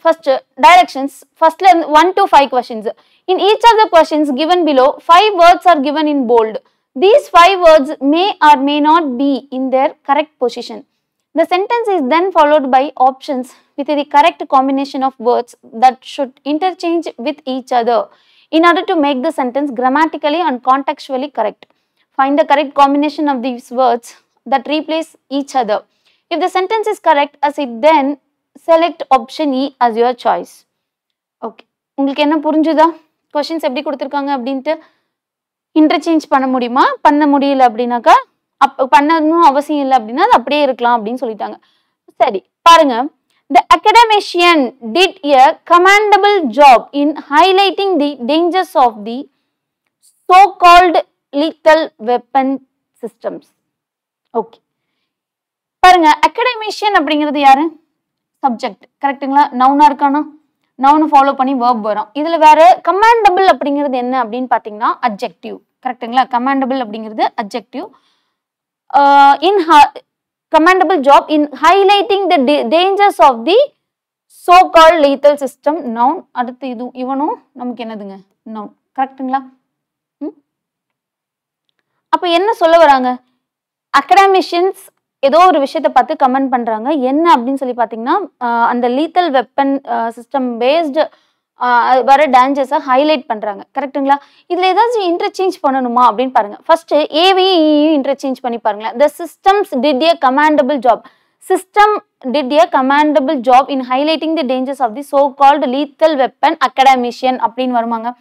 first, directions. First, 1 to 5 questions. In each of the questions given below, 5 words are given in bold. These 5 words may or may not be in their correct position. The sentence is then followed by options with the correct combination of words that should interchange with each other in order to make the sentence grammatically and contextually correct. Find the correct combination of these words that replace each other. If the sentence is correct as it then select option E as your choice. Okay. உங்களுக்கு என்ன புரிஞ்சுதா? Questions எப்படி கொடுத்துருக்காங்க அப்படின்ட்டு interchange பண்ண முடியுமா பண்ண முடியல அப்படின்னாக்கா அப் பண்ணணும் அவசியம் இல்லை அப்படின்னா அது அப்படியே இருக்கலாம் அப்படின்னு சொல்லிட்டாங்க சரி பாருங்க the academician did a commendable job in highlighting the dangers of the so called lethal weapon systems okay பாருங்க அகடமிஷியன் அப்படிங்கிறது யாரு சப்ஜெக்ட் கரெக்டுங்களா நவுனா இருக்கானா நவுனை ஃபாலோ பண்ணி வேர்ப் வரும் இதில் வேற கமாண்டபிள் அப்படிங்கிறது என்ன அப்படின்னு பார்த்தீங்கன்னா அப்ஜெக்டிவ் கரெக்டுங்களா கமாண்டபிள் அப்படிங்கிறது objective in commendable job in highlighting the dangers of the so call lethal system noun அடுத்து இது இவனும் நமக்கு என்னதுங்க நவுன் கரெக்டுங்களா அப்போ என்ன சொல்ல வராங்க அகடாமிஷியன்ஸ் ஏதோ ஒரு விஷயத்த பார்த்து கமெண்ட் பண்ணுறாங்க என்ன அப்படின்னு சொல்லி பார்த்தீங்கன்னா அந்த லீத்தல் வெப்பன் சிஸ்டம் பேஸ்டு வர டேஞ்சர்ஸை ஹைலைட் பண்ணுறாங்க கரெக்டுங்களா இதில் ஏதாச்சும் இன்டர்சேஞ்ச் பண்ணணுமா அப்படின்னு பாருங்கள் ஃபஸ்ட்டு ஏவியும் இன்டர்சேஞ்ச் பண்ணி பாருங்களேன் the systems did a commendable job system did a commendable job in highlighting the dangers of the so called lethal weapon academician அப்படின்னு வருமாங்க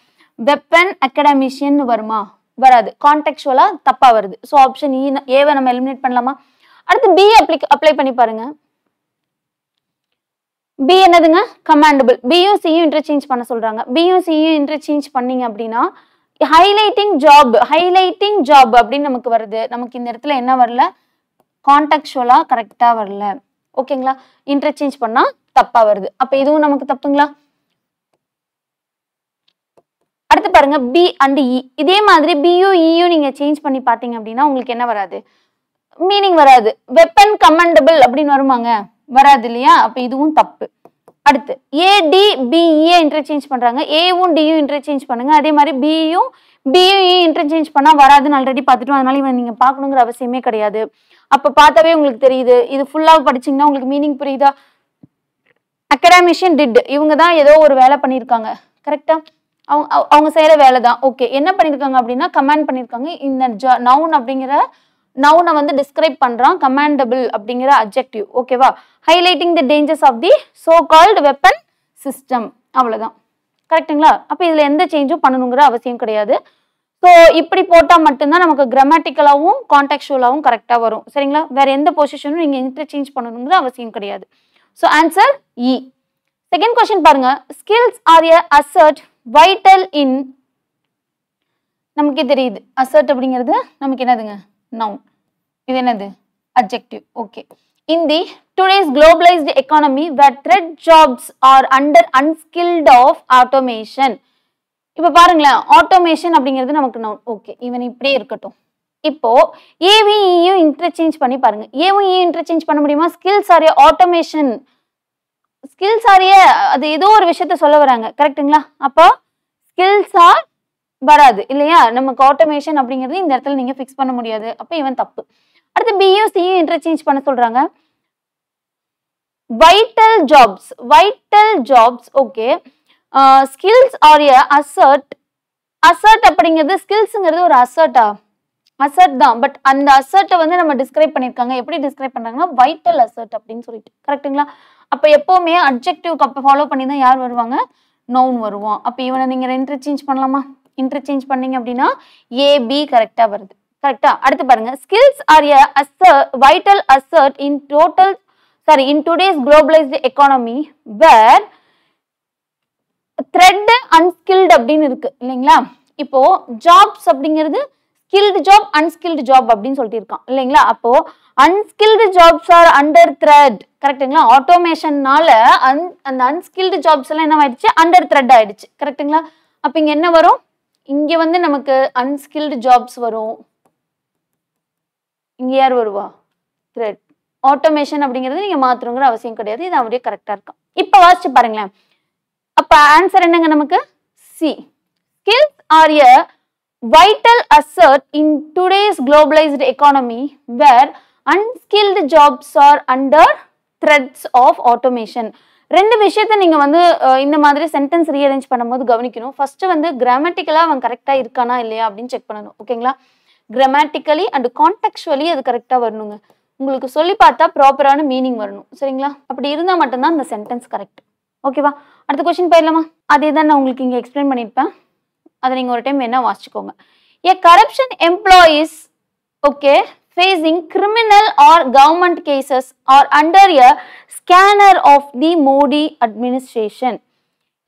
வெப்பன் அகடாமிஷியன் வருமா வராது கான்டெக்சுவலா தப்பா வருது ஸோ ஆப்ஷன் இ ஏவை நம்ம எலிமினேட் பண்ணலாமா அடுத்து பி அப்ளை அப்ளை பண்ணி பாருங்க பி என்னதுங்க கமாண்டபிள் பியும் சியும் இன்டர்சேஞ்ச் பண்ண சொல்றாங்க பியும் சியும் இன்டர்சேஞ்ச் பண்ணீங்க அப்படின்னா ஹைலைட்டிங் ஜாப் ஹைலைட்டிங் ஜாப் அப்படின்னு நமக்கு வருது நமக்கு இந்த இடத்துல என்ன வரல கான்டாக்சுவலாக கரெக்டாக வரல ஓகேங்களா இன்டர்சேஞ்ச் பண்ணால் தப்பாக வருது அப்போ இதுவும் நமக்கு தப்புங்களா அடுத்து பாருங்க பி அண்ட் இ இதே மாதிரி பியும் இயும் e நீங்க சேஞ்ச் பண்ணி பார்த்தீங்க அப்படின்னா உங்களுக்கு என்ன வராது மீனிங் வராது வெப்பன் கமெண்டபிள் அப்படின்னு வருமாங்க வராது இல்லையா அப்போ இதுவும் தப்பு அடுத்து ஏடி பிஇஏ இன்டர்சேஞ்ச் பண்ணுறாங்க ஏவும் டியும் இன்டர்சேஞ்ச் பண்ணுங்க அதே மாதிரி பியும் பியும் ஏ e இன்டர்சேஞ்ச் பண்ணால் வராதுன்னு ஆல்ரெடி பார்த்துட்டோம் அதனால இவன் நீங்கள் பார்க்கணுங்கிற அவசியமே கிடையாது அப்போ பார்த்தாவே உங்களுக்கு தெரியுது இது ஃபுல்லாக படிச்சிங்கன்னா உங்களுக்கு மீனிங் புரியுதா அகடமிஷியன் டிட் இவங்க தான் ஏதோ ஒரு வேலை பண்ணியிருக்காங்க கரெக்டாக அவங்க அவங்க செய்கிற வேலை தான் ஓகே என்ன பண்ணியிருக்காங்க அப்படின்னா கமெண்ட் பண்ணியிருக்காங்க இந்த நவுன் அப்படிங்கிற நவுனை வந்து டிஸ்கிரைப் பண்ணுறான் கமாண்டபிள் அப்படிங்கிற அப்ஜெக்டிவ் ஓகேவா highlighting the dangers of the so called weapon system அவ்வளோதான் கரெக்டுங்களா அப்போ இதில் எந்த சேஞ்சும் பண்ணணுங்கிற அவசியம் கிடையாது ஸோ இப்படி போட்டால் மட்டும்தான் நமக்கு கிராமட்டிக்கலாகவும் கான்டாக்சுவலாகவும் கரெக்டாக வரும் சரிங்களா வேறு எந்த பொசிஷனும் நீங்கள் இன்டர்சேஞ்ச் பண்ணணுங்கிற அவசியம் கிடையாது so answer E second question பாருங்கள் skills are a asset vital in நமக்கே தெரியுது அசர்ட் அப்படிங்கிறது நமக்கு என்னதுங்க நவுன் இது என்னது objective okay in the today's globalised economy where threat jobs are under unskilled of automation இப்போ பாருங்களேன் ஆட்டோமேஷன் அப்படிங்கிறது நமக்கு நவுன் ஓகே இவன் இப்படியே இருக்கட்டும் இப்போ ஏவிஇயும் e இன்டர்சேஞ்ச் பண்ணி பாருங்க ஏவிஇயும் e இன்டர்சேஞ்ச் பண்ண முடியுமா ஸ்கில்ஸ் ஆர் ஆட்டோமேஷன் ஸ்கில்ஸ் ஆரிய அது ஏதோ ஒரு விஷயத்த சொல்ல வராங்க கரெக்டுங்களா அப்போ ஸ்கில்ஸ் ஆர் வராது இல்லையா நமக்கு ஆட்டோமேஷன் அப்படிங்கிறது இந்த இடத்துல நீங்கள் ஃபிக்ஸ் பண்ண முடியாது அப்போ இவன் தப்பு அடுத்து பியும் சியும் இன்டர்சேஞ்ச் பண்ண சொல்கிறாங்க vital jobs vital jobs okay skills are a asset asset அப்படிங்கிறது ஸ்கில்ஸுங்கிறது ஒரு அசர்ட்டா அசர்ட் தான் பட் அந்த அசர்ட்டை வந்து நம்ம டிஸ்கிரைப் பண்ணியிருக்காங்க எப்படி டிஸ்கிரைப் பண்ணுறாங்கன்னா வைட்டல் அசர்ட் அப்படின்னு சொல்லிட்டு கரெக்டுங்களா அப்போ எப்போவுமே அப்ஜெக்டிவ்க்கு அப்போ ஃபாலோ பண்ணி தான் யார் வருவாங்க நவுன் வருவோம் அப்போ இவனை நீங்கள் இன்டர்சேஞ்ச் பண்ணலாமா இன்டர்சேஞ்ச் பண்ணீங்க அப்படின்னா ஏபி கரெக்டாக வருது கரெக்டா அடுத்து பாருங்க skills are vital asset in total sorry in today's globalised economy where threat unskilled அப்படின்னு இருக்கு இல்லைங்களா இப்போ ஜாப்ஸ் அப்படிங்கிறது ஸ்கில்டு ஜாப் அன்ஸ்கில்டு ஜாப் அப்படின்னு சொல்லிட்டு இருக்கான் இல்லைங்களா அப்போ unskilled jobs are under threat கரெக்டுங்களா ஆட்டோமேஷன்னால அன் அந்த அன்ஸ்கில்டு ஜாப்ஸ் எல்லாம் என்ன ஆயிடுச்சு அண்டர் த்ரெட் ஆயிடுச்சு கரெக்டுங்களா அப்போ இங்கே என்ன வரும் இங்கே வந்து நமக்கு அன்ஸ்கில்டு ஜாப்ஸ் வரும் இங்கே யார் வருவா த்ரெட் ஆட்டோமேஷன் அப்படிங்கிறது நீங்கள் மாற்றணுங்கிற அவசியம் கிடையாது இது அப்படியே கரெக்டாக இருக்கும் இப்போ வாசிச்சு பாருங்களேன் அப்போ ஆன்சர் என்னங்க நமக்கு C skills are a vital asset in today's globalised economy where unskilled jobs are under threats of automation ரெண்டு விஷயத்தை நீங்கள் வந்து இந்த மாதிரி சென்டென்ஸ் ரீஅரேஞ்ச் பண்ணும்போது கவனிக்கணும் ஃபஸ்ட்டு வந்து கிராமட்டிக்கலாக அவன் கரெக்டாக இருக்கானா இல்லையா அப்படின்னு செக் பண்ணணும் ஓகேங்களா கிராமட்டிக்கலி அண்ட் கான்டெக்சுவலி அது கரெக்டாக வரணுங்க உங்களுக்கு சொல்லி பார்த்தா ப்ராப்பரான மீனிங் வரணும் சரிங்களா அப்படி இருந்தால் மட்டும்தான் அந்த சென்டென்ஸ் கரெக்ட் ஓகேவா அடுத்த கொஷின் போயிடலாமா அதே தான் நான் உங்களுக்கு இங்கே எக்ஸ்பிளைன் பண்ணியிருப்பேன் அதை நீங்கள் ஒரு டைம் என்ன வாசிச்சுக்கோங்க a corruption employees okay facing criminal or government cases are under a scanner of the Modi administration.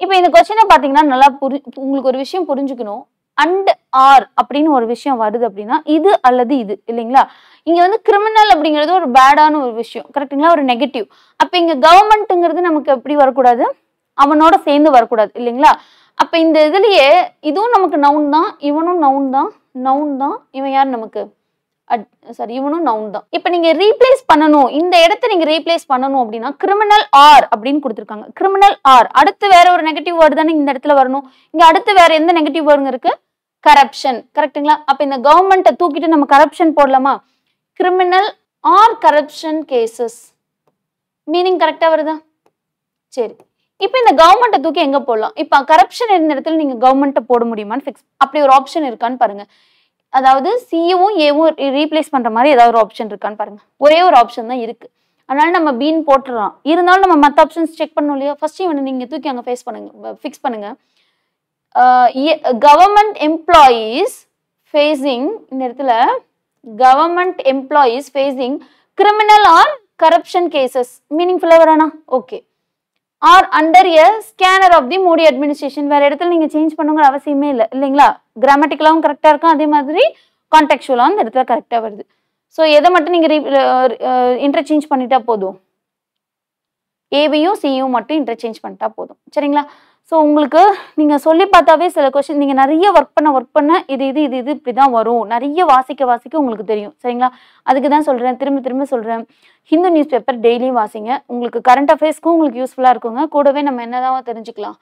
இப்போ இந்த கொஸ்டினை பார்த்தீங்கன்னா நல்லா புரி உங்களுக்கு ஒரு விஷயம் புரிஞ்சுக்கணும் அண்ட் ஆர் அப்படின்னு ஒரு விஷயம் வருது அப்படின்னா இது அல்லது இது இல்லைங்களா இங்கே வந்து கிரிமினல் அப்படிங்கிறது ஒரு பேடான ஒரு விஷயம் கரெக்டுங்களா ஒரு நெகட்டிவ் அப்போ இங்கே கவர்மெண்ட்டுங்கிறது நமக்கு எப்படி வரக்கூடாது அவனோட சேர்ந்து வரக்கூடாது இல்லைங்களா அப்போ இந்த இதுலேயே இதுவும் நமக்கு நவுன் தான் இவனும் நவுன் தான் நவுன் தான் இவன் யார் நமக்கு சாரி இவனும் நவுன் தான் இப்போ நீங்க ரீப்ளேஸ் பண்ணணும் இந்த இடத்த நீங்க ரீப்ளேஸ் பண்ணணும் அப்படின்னா கிரிமினல் ஆர் அப்படின்னு கொடுத்துருக்காங்க கிரிமினல் ஆர் அடுத்து வேற ஒரு நெகட்டிவ் வேர்டு தானே இந்த இடத்துல வரணும் இங்க அடுத்து வேற எந்த நெகட்டிவ் வேர்டுங்க இருக்கு கரப்ஷன் கரெக்டுங்களா அப்ப இந்த கவர்மெண்ட்டை தூக்கிட்டு நம்ம கரப்ஷன் போடலாமா criminal or corruption cases meaning கரெக்டா வருதா சரி இப்போ இந்த கவர்மெண்ட்டை தூக்கி எங்க போடலாம் இப்போ கரப்ஷன் இருந்த இடத்துல நீங்க கவர்மெண்ட்டை போட முடியுமான்னு ஃபிக்ஸ் அப்படி ஒரு ஆப்ஷன் இருக்கான்னு பாருங்க அதாவது சியும் ஏவும் ரீப்ளேஸ் பண்ணுற மாதிரி ஏதாவது ஒரு ஆப்ஷன் இருக்கான்னு பாருங்கள் ஒரே ஒரு ஆப்ஷன் தான் இருக்குது அதனால நம்ம பீன் போட்டுடலாம் இருந்தாலும் நம்ம மற்ற ஆப்ஷன்ஸ் செக் பண்ணோம் இல்லையா ஃபர்ஸ்ட் இவனை நீங்கள் தூக்கி அங்கே ஃபேஸ் பண்ணுங்க ஃபிக்ஸ் பண்ணுங்க கவர்மெண்ட் எம்ப்ளாயீஸ் ஃபேஸிங் இந்த இடத்துல government employees facing criminal or corruption cases ஃபுல்லாக வரானா okay or under a scanner of the Modi administration வேறு இடத்துல நீங்கள் சேஞ்ச் பண்ணுங்கிற அவசியமே இல்லை இல்லைங்களா கிராமட்டிக்கலாவும் கரெக்டாக இருக்கும் அதே மாதிரி கான்டாக்சுவலாகவும் அந்த இடத்துல கரெக்டாக வருது ஸோ எதை மட்டும் நீங்கள் இன்டர்சேஞ்ச் பண்ணிட்டா போதும் ஏவியும் சியும் மட்டும் இன்டர்சேஞ்ச் பண்ணிட்டா போதும் சரிங்களா ஸோ உங்களுக்கு நீங்கள் சொல்லி பார்த்தாவே சில கொஷின் நீங்கள் நிறைய ஒர்க் பண்ண ஒர்க் பண்ண இது இது இது இது இப்படி தான் வரும் நிறைய வாசிக்க வாசிக்க உங்களுக்கு தெரியும் சரிங்களா அதுக்கு தான் சொல்கிறேன் திரும்ப திரும்ப சொல்கிறேன் ஹிந்து நியூஸ் பேப்பர் டெய்லியும் வாசிங்க உங்களுக்கு கரண்ட் அஃபேர்ஸ்க்கும் உங்களுக்கு யூஸ்ஃபுல்லாக இருக்குங்க கூடவே நம்ம என்னதான் தெரிஞ்சுக்கலாம்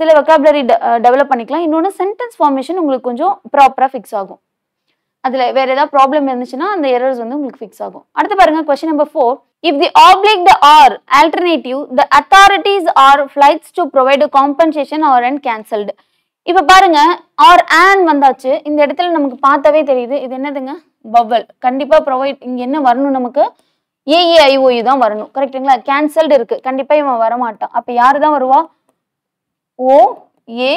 சில வெக்காபுலரி டெவலப் பண்ணிக்கலாம் இன்னொன்று சென்டென்ஸ் ஃபார்மேஷன் உங்களுக்கு கொஞ்சம் ப்ராப்பராக ஃபிக்ஸ் ஆகும் அதில் வேறு ஏதாவது ப்ராப்ளம் இருந்துச்சுன்னா அந்த எரர்ஸ் வந்து உங்களுக்கு ஃபிக்ஸ் ஆகும் அடுத்து பாருங்கள் question number four If the oblique the or alternative, the authorities or flights to provide a compensation or and cancelled. இப்போ பாருங்க ஆர் ஆன் வந்தாச்சு இந்த இடத்துல நமக்கு பார்த்தவே தெரியுது இது என்னதுங்க பவல் கண்டிப்பாக ப்ரொவைட் இங்கே என்ன வரணும் நமக்கு ஏஏஐஓயு e e தான் வரணும் கரெக்டுங்களா கேன்சல்டு இருக்குது கண்டிப்பாக இவன் வரமாட்டான் அப்போ யார் தான் வருவா ஓ ஏ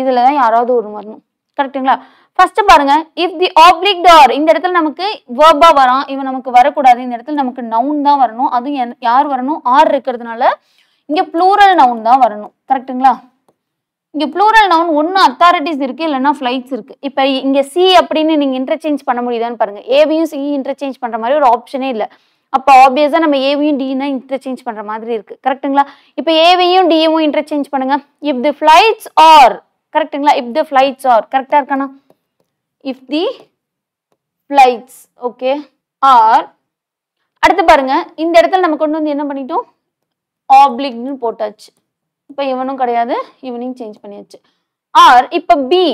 இதில் தான் யாராவது ஒரு வரணும் கரெக்டுங்களா ஃபர்ஸ்ட் பாருங்க இஃப் தி ஆப்ளிக் டார் இந்த இடத்துல நமக்கு வேர்பா வரும் இவன் நமக்கு வரக்கூடாது இந்த இடத்துல நமக்கு நவுன் தான் வரணும் அதுவும் யார் வரணும் ஆர் இருக்கிறதுனால இங்க ப்ளூரல் நவுன் தான் வரணும் கரெக்டுங்களா இங்க ப்ளூரல் நவுன் ஒன்னும் அத்தாரிட்டிஸ் இருக்கு இல்லைன்னா ஃபிளைட்ஸ் இருக்கு இப்போ இங்க சி அப்படின்னு நீங்க இன்டர்ச்சேஞ்ச் பண்ண முடியுதான்னு பாருங்க ஏவியும் சி இன்டர்ச்சேஞ்ச் பண்ற மாதிரி ஒரு ஆப்ஷனே இல்லை அப்போ ஆப்வியஸாக நம்ம ஏவியும் டி தான் பண்ற பண்ணுற மாதிரி இருக்குது கரெக்டுங்களா இப்போ ஏவியும் டியும் இன்டர்ச்சேஞ்ச் பண்ணுங்க இஃப் தி ஃப்ளைட்ஸ் ஆர் கரெக்டுங்களா இஃப் தி ஃப்ளைட்ஸ் ஆர் கரெக்டாக இருக்கானா if the flights okay are அடுத்து பாருங்க இந்த இடத்துல நம்ம கொண்டு வந்து என்ன பண்ணிட்டோம் ஆப்ளிக்னு போட்டாச்சு இப்போ இவனும் கிடையாது இவனையும் சேஞ்ச் பண்ணியாச்சு ஆர் இப்போ பி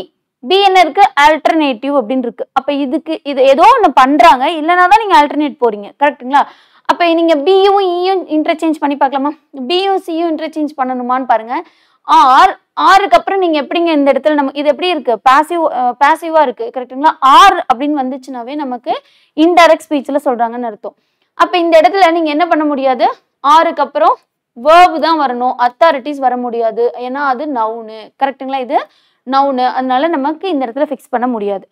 பி என்ன இருக்கு ஆல்டர்னேட்டிவ் அப்படின்னு இருக்கு அப்ப இதுக்கு இது ஏதோ ஒன்று பண்றாங்க இல்லைனா தான் நீங்க ஆல்டர்னேட் போறீங்க கரெக்டுங்களா அப்ப நீங்க பியும் இயும் இன்டர்சேஞ்ச் பண்ணி பார்க்கலாமா பியும் சியும் இன்டர்சேஞ்ச் பண்ணணுமான்னு பாருங்க ஆர் ஆறுக்கு அப்புறம் நீங்க எப்படிங்க இந்த இடத்துல நம்ம இது எப்படி இருக்கு பாசிவ் பாசிவா இருக்கு கரெக்டுங்களா ஆர் அப்படின்னு வந்துச்சுனாவே நமக்கு இன்டெரக்ட் ஸ்பீச்ல சொல்றாங்கன்னு அர்த்தம் அப்ப இந்த இடத்துல நீங்க என்ன பண்ண முடியாது ஆறுக்கு அப்புறம் வேர்வ் தான் வரணும் அத்தாரிட்டிஸ் வர முடியாது ஏன்னா அது நவுனு கரெக்டுங்களா இது நவுனு அதனால நமக்கு இந்த இடத்துல ஃபிக்ஸ் பண்ண முடியாது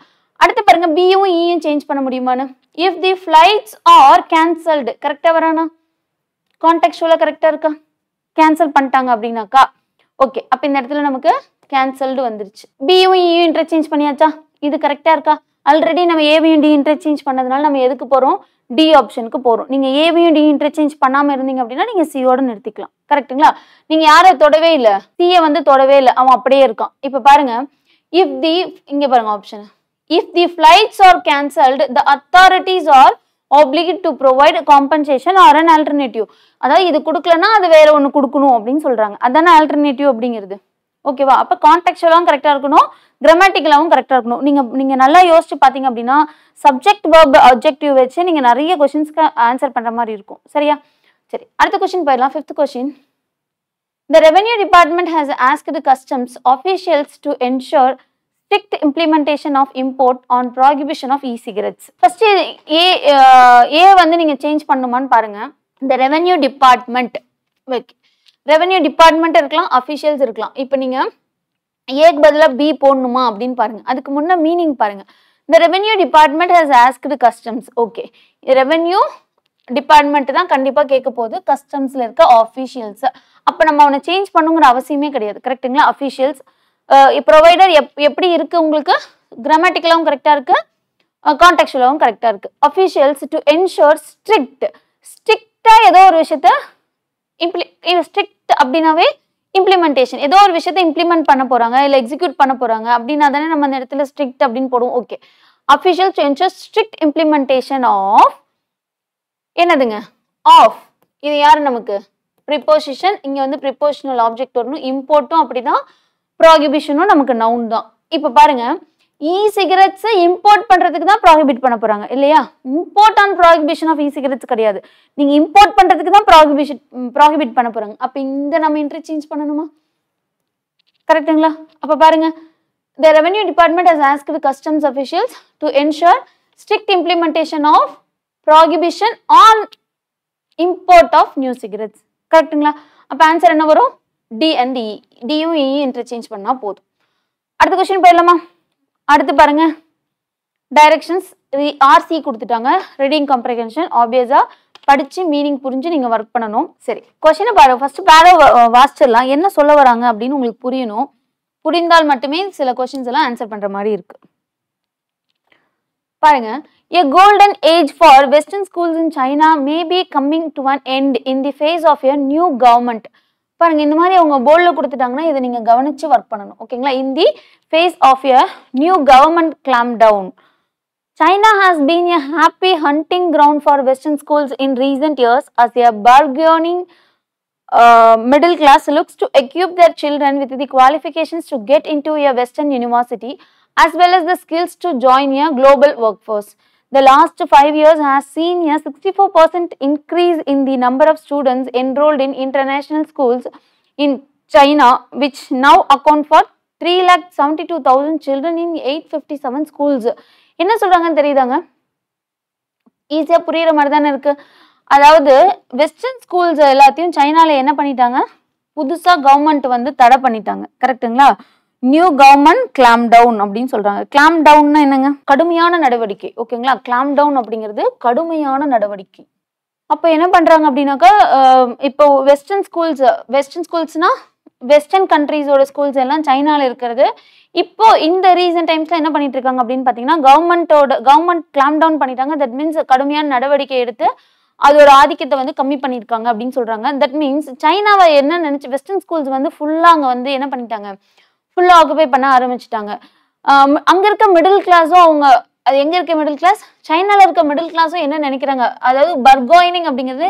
அடுத்து பாருங்க பியும் இயும் e சேஞ்ச் பண்ண முடியுமான்னு if the flights are cancelled கரெக்டாக வரானா கான்டாக்சுவலாக கரெக்டாக இருக்கா கேன்சல் பண்ணிட்டாங்க அப்படின்னாக்கா ஓகே அப்போ இந்த இடத்துல நமக்கு கேன்சல்டு வந்துருச்சு பியும் இயும் இன்டர்சேஞ்ச் பண்ணியாச்சா இது கரெக்டாக இருக்கா ஆல்ரெடி நம்ம ஏவியும் டி இன்டர்சேஞ்ச் பண்ணதுனால நம்ம எதுக்கு போகிறோம் டி ஆப்ஷனுக்கு போகிறோம் நீங்கள் ஏவியும் டி இன்டர்சேஞ்ச் பண்ணாமல் இருந்தீங்க அப்படின்னா நீங்கள் சியோட நிறுத்திக்கலாம் கரெக்டுங்களா நீங்கள் யாரை தொடவே இல்லை சியை வந்து தொடவே இல்லை அவன் அப்படியே இருக்கான் இப்போ பாருங்க இஃப் தி இங்கே பாருங்க option if the flights are cancelled the authorities are obligate to provide compensation or an alternative அதாவது இது கொடுக்கலன்னா அது வேற ஒன்று கொடுக்கணும் அப்படின்னு சொல்கிறாங்க அதான ஆல்டர்னேட்டிவ் அப்படிங்கிறது ஓகேவா அப்போ கான்டெக்சுவலாகவும் கரெக்டாக இருக்கணும் கிராமட்டிக்கலாகவும் கரெக்டாக இருக்கணும் நீங்கள் நீங்கள் நல்லா யோசிச்சு பார்த்தீங்க அப்படின்னா சப்ஜெக்ட் வேர்ப் அப்ஜெக்டிவ் வச்சு நீங்கள் நிறைய கொஷின்ஸ்க்கு ஆன்சர் பண்ணுற மாதிரி இருக்கும் சரியா சரி அடுத்த கொஷின் போயிடலாம் fifth question the Revenue department has asked the customs officials to ensure strict implementation of import on prohibition of e-cigarettes. First, A, A வந்து நீங்கள் change பண்ணுமான் பாருங்க. The revenue department, revenue department இருக்கலாம், officials இருக்கலாம். இப்ப நீங்கள் ஏக்கு பதிலா பி போடணுமா அப்படின்னு பாருங்க அதுக்கு முன்ன மீனிங் பாருங்க இந்த revenue department has asked customs okay revenue department தான் கண்டிப்பாக கேட்க போகுது கஸ்டம்ஸில் இருக்க ஆஃபீஷியல்ஸ் அப்போ நம்ம அவனை சேஞ்ச் பண்ணுங்கிற அவசியமே கிடையாது கரெக்டுங்களா அஃபீஷியல்ஸ் ப்ரொவைடர் எப் எப்படி இருக்குது உங்களுக்கு கிராமட்டிக்கலாகவும் கரெக்டாக இருக்குது கான்டாக்சுவலாகவும் கரெக்டாக இருக்குது அஃபிஷியல்ஸ் டு என்ஷோர் ஸ்ட்ரிக்ட் ஸ்ட்ரிக்டாக ஏதோ ஒரு விஷயத்த இம்ப்ளி ஸ்ட்ரிக்ட் அப்படின்னாவே இம்ப்ளிமெண்டேஷன் ஏதோ ஒரு விஷயத்த இம்ப்ளிமெண்ட் பண்ண போகிறாங்க இல்லை எக்ஸிக்யூட் பண்ண போகிறாங்க அப்படின்னா தானே நம்ம அந்த இடத்துல ஸ்ட்ரிக்ட் அப்படின்னு போடுவோம் okay official to ensure strict implementation of என்னதுங்க ஆஃப் இது யார் நமக்கு ப்ரிப்போசிஷன் இங்கே வந்து ப்ரிப்போஷனல் ஆப்ஜெக்ட் வரணும் இம்போர்ட்டும் அப்படி தான் ப்ராகிபிஷனும் நமக்கு நவுன் தான் இப்போ பாருங்க இ சிகரெட்ஸை இம்போர்ட் பண்ணுறதுக்கு தான் ப்ராகிபிட் பண்ண போகிறாங்க இல்லையா import on prohibition of E cigarettes கிடையாது நீங்கள் இம்போர்ட் பண்ணுறதுக்கு தான் ப்ராகிபிஷன் ப்ராகிபிட் பண்ண போகிறாங்க அப்போ இந்த நம்ம இன்டர்சேஞ்ச் பண்ணணுமா கரெக்டுங்களா அப்போ பாருங்க the revenue department has ask with customs officials to ensure strict implementation of prohibition on import of new cigarettes கரெக்டுங்களா அப்போ ஆன்சர் என்ன வரும்? டி அண்ட் இ டியும் இ இன்டர்சேஞ்ச் பண்ணால் போதும் அடுத்த கொஷின் போயிடலாமா அடுத்து பாருங்க டைரக்ஷன்ஸ் ஆர்சி கொடுத்துட்டாங்க ரீடிங் கம்ப்ரிகன்ஷன் ஆப்வியஸாக படித்து மீனிங் புரிஞ்சு நீங்கள் ஒர்க் பண்ணணும் சரி கொஷினை பாருங்க ஃபஸ்ட்டு பேர வாசிச்சிடலாம் என்ன சொல்ல வராங்க அப்படின்னு உங்களுக்கு புரியணும் புரிந்தால் மட்டுமே சில கொஷின்ஸ் எல்லாம் ஆன்சர் பண்ணுற மாதிரி இருக்குது பாருங்க A golden age for Western schools in China may be coming to an end in the face of a new government. பாருங்க இந்த மாதிரி அவங்க போர்டில் கொடுத்துட்டாங்கன்னா இதை நீங்கள் கவனித்து ஒர்க் பண்ணணும் ஓகேங்களா in the face of a new government clampdown China has been a happy hunting ground for Western schools in recent years as a bargaining uh, middle class looks to equip their children with the qualifications to get into a Western university as well as the skills to join a global workforce. The last 5 years has seen a 64% increase in the number of students enrolled in international schools in China, which now account for 3,72,000 children in 857 schools. என்ன சொல்றாங்க தெரியுதாங்க ஈஸியா புரியுற மாதிரி தானே இருக்கு அதாவது western schools எல்லாத்தையும் சைனால என்ன பண்ணிட்டாங்க புதுசா கவர்மெண்ட் வந்து தடை பண்ணிட்டாங்க கரெக்டுங்களா நியூ கவர்மெண்ட் கிளாம் டவுன் அப்படின்னு சொல்றாங்க கிளாம் டவுன்னா என்னங்க கடுமையான நடவடிக்கை ஓகேங்களா கிளாம் டவுன் அப்படிங்கிறது கடுமையான நடவடிக்கை அப்போ என்ன பண்றாங்க அப்படின்னாக்கா இப்போ வெஸ்டர்ன் ஸ்கூல்ஸ் வெஸ்டர்ன் ஸ்கூல்ஸ்னா வெஸ்டர்ன் கண்ட்ரீஸோட ஸ்கூல்ஸ் எல்லாம் சைனாவில் இருக்கிறது இப்போ இந்த ரீசன்ட் டைம்ஸில் என்ன பண்ணிட்டு இருக்காங்க அப்படின்னு பார்த்தீங்கன்னா கவர்மெண்ட்டோட கவர்மெண்ட் கிளாம் டவுன் பண்ணிட்டாங்க தட் மீன்ஸ் கடுமையான நடவடிக்கை எடுத்து அதோட ஆதிக்கத்தை வந்து கம்மி பண்ணியிருக்காங்க அப்படின்னு சொல்கிறாங்க தட் மீன்ஸ் சைனாவை என்ன நினச்சி வெஸ்டர்ன் ஸ்கூல்ஸ் வந்து ஃபுல்லாக அங்கே வந்து என்ன பண்ணிட்டாங்க ஃபுல்லாக ஆக்குபை பண்ண ஆரம்பிச்சிட்டாங்க அங்கே இருக்க மிடில் கிளாஸும் அவங்க அது எங்கே இருக்க மிடில் கிளாஸ் சைனாவில் இருக்க மிடில் கிளாஸும் என்ன நினைக்கிறாங்க அதாவது பர்கோயினிங் அப்படிங்கிறது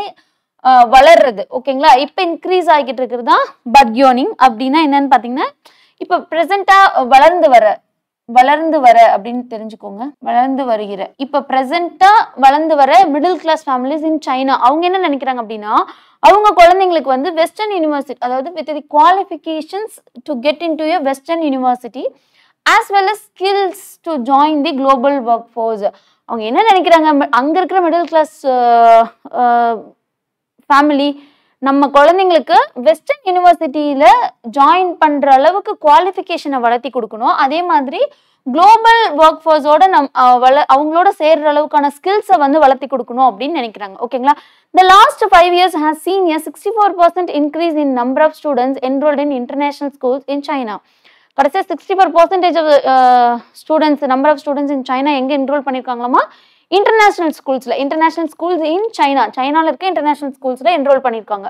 வளர்றது ஓகேங்களா இப்போ இன்க்ரீஸ் ஆகிக்கிட்டு இருக்கிறது தான் பர்கோனிங் அப்படின்னா என்னன்னு பார்த்தீங்கன்னா இப்போ ப்ரெசெண்டாக வளர்ந்து வர வளர்ந்து வர அப்படின்னு தெரிஞ்சுக்கோங்க வளர்ந்து வருகிற இப்போ ப்ரெசண்டா வளர்ந்து வர middle class families in China அவங்க என்ன நினைக்கிறாங்க அப்படின்னா அவங்க குழந்தைங்களுக்கு வந்து வெஸ்டர்ன் யூனிவர்சிட்டி அதாவது with the qualifications to get into western university as well as skills to join the global workforce அவங்க என்ன நினைக்கிறாங்க அங்கே இருக்கிற மிடில் கிளாஸ் ஃபேமிலி நம்ம குழந்தைங்களுக்கு வெஸ்டர்ன் யூனிவர்சிட்டியில ஜாயின் பண்ற அளவுக்கு குவாலிஃபிகேஷனை வளர்த்தி கொடுக்கணும் அதே மாதிரி குளோபல் ஒர்க் ஃபோர்ஸோட நம் வள அவங்களோட சேர்ற அளவுக்கான ஸ்கில்ஸை வந்து வளர்த்தி கொடுக்கணும் அப்படின்னு நினைக்கிறாங்க ஓகேங்களா the last five years has seen a sixty four percent increase in number of students enrolled in international schools in China கடைசியாக sixty four percentage of students number of students in China எங்கே enrol பண்ணியிருக்காங்களா international ஸ்கூல்ஸில் international schools in China சைனால இருக்க international ஸ்கூல்ஸில் enrol பண்ணியிருக்காங்க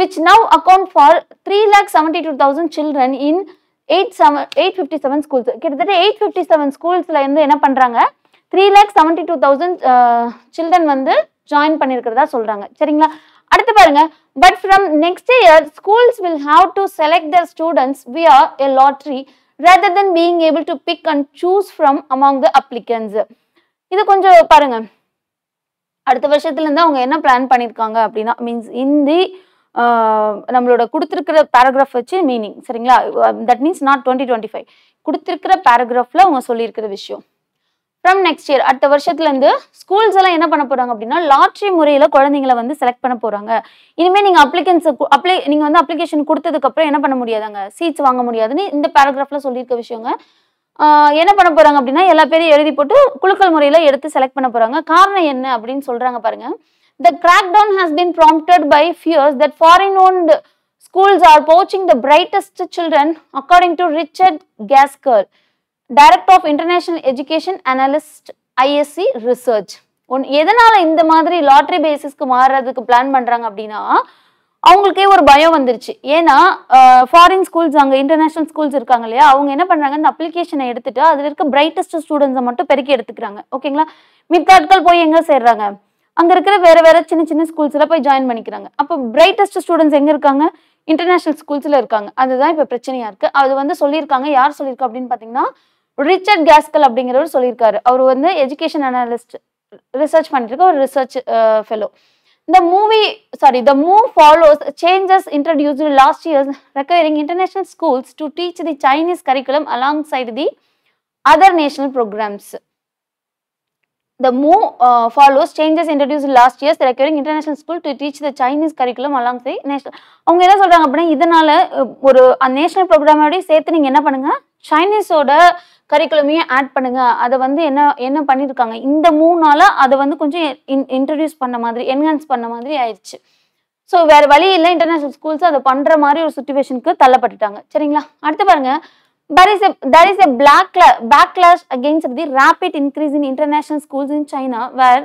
which now account for three lakh seventy two thousand children in eight seven eight fifty seven schools கிட்டத்தட்ட eight fifty seven ஸ்கூல்ஸ்ல இருந்து என்ன பண்ணுறாங்க three lakh seventy two thousand children வந்து ஜாயின் பண்ணியிருக்கிறதா சொல்கிறாங்க சரிங்களா அடுத்து பாருங்க but from next year schools will have to select the students or a lottery rather than being able to pick and choose from among the applicants இது கொஞ்சம் பாருங்க அடுத்த வருஷத்துலேருந்து அவங்க என்ன பிளான் பண்ணியிருக்காங்க அப்படின்னா மீன்ஸ் இந்தி நம்மளோட கொடுத்துருக்கிற பேராகிராஃப் வச்சு மீனிங் சரிங்களா that means not twenty twenty five கொடுத்துருக்கிற பேராகிராஃபில் அவங்க சொல்லியிருக்கிற விஷயம் ஃப்ரம் நெக்ஸ்ட் இயர் அடுத்த வருஷத்துலேருந்து ஸ்கூல்ஸ் எல்லாம் என்ன பண்ண போகிறாங்க அப்படின்னா லாட்ரி முறையில் குழந்தைங்களை வந்து செலக்ட் பண்ண போகிறாங்க இனிமேல் நீங்கள் அப்ளிகன்ஸை அப்ளை நீங்கள் வந்து அப்ளிகேஷன் கொடுத்ததுக்கப்புறம் என்ன பண்ண முடியாதாங்க சீட்ஸ் வாங்க முடியாதுன்னு இந்த பேராகிராஃபில் சொல்லியிருக்க விஷயங்க என்ன பண்ண போறாங்க அப்படின்னா எல்லா பேரும் எழுதி போட்டு குழுக்கள் முறையில எடுத்து செலக்ட் பண்ண போறாங்க காரணம் என்ன அப்படின்னு சொல்றாங்க பாருங்க the crackdown has been prompted by fears that foreign owned schools are poaching the brightest children according to Richard Casker director of international education analyst ISC research one எதனால இந்த மாதிரி லாட்ரி பேசிஸ்க்கு மாறுறதுக்கு பிளான் பண்றாங்க அப்படின்னா அவங்களுக்கே ஒரு பயம் வந்துருச்சு ஏன்னா ஃபாரின் ஸ்கூல்ஸ் அங்கே இன்டர்நேஷனல் ஸ்கூல்ஸ் இருக்காங்க இல்லையா அவங்க என்ன பண்ணுறாங்க அந்த அப்ளிகேஷனை எடுத்துட்டு அதில் இருக்க பிரைட்டஸ்ட் ஸ்டூடெண்ட்ஸை மட்டும் பெருக்கி எடுத்துக்கிறாங்க ஓகேங்களா மித்த ஆட்கள் போய் எங்கே சேர்றாங்க அங்கே இருக்கிற வேறு வேற சின்ன சின்ன ஸ்கூல்ஸில் போய் ஜாயின் பண்ணிக்கிறாங்க அப்போ பிரைட்டஸ்ட் ஸ்டூடெண்ட்ஸ் எங்கே இருக்காங்க இன்டர்நேஷ்னல் ஸ்கூல்ஸில் இருக்காங்க அதுதான் இப்போ பிரச்சனையாக இருக்குது அது வந்து சொல்லியிருக்காங்க யார் சொல்லியிருக்கா அப்படின்னு பார்த்தீங்கன்னா ரிச்சர்ட் கேஸ்கல் அப்படிங்கிறவர் சொல்லியிருக்காரு அவர் வந்து எஜுகேஷன் அனாலிஸ்ட் ரிசர்ச் பண்ணிட்டு இருக்க ஒரு research fellow The movie, sorry, the move follows changes introduced last year, requiring international schools to teach the Chinese curriculum alongside the other national programs. The move uh, follows changes introduced last year, requiring international school to teach the Chinese curriculum alongside national. அவங்க என்ன சொல்றாங்க அப்படின்னா இதனால ஒரு national ப்ரோக்ராமோடய சேர்த்து நீங்கள் என்ன பண்ணுங்க சைனீஸோட கரிக்குலமே ஆட் பண்ணுங்க அதை வந்து என்ன என்ன பண்ணியிருக்காங்க இந்த மூணு நாளாக அதை வந்து கொஞ்சம் இன்ட்ரடியூஸ் பண்ண மாதிரி என்ஹான்ஸ் பண்ண மாதிரி ஆயிடுச்சு ஸோ வேறு வழி இல்லை இன்டர்நேஷனல் ஸ்கூல்ஸ் அதை பண்ணுற மாதிரி ஒரு சுச்சுவேஷனுக்கு தள்ளப்பட்டுட்டாங்க சரிங்களா அடுத்து பாருங்க there is a there is a black backlash against the rapid increase in international schools in China where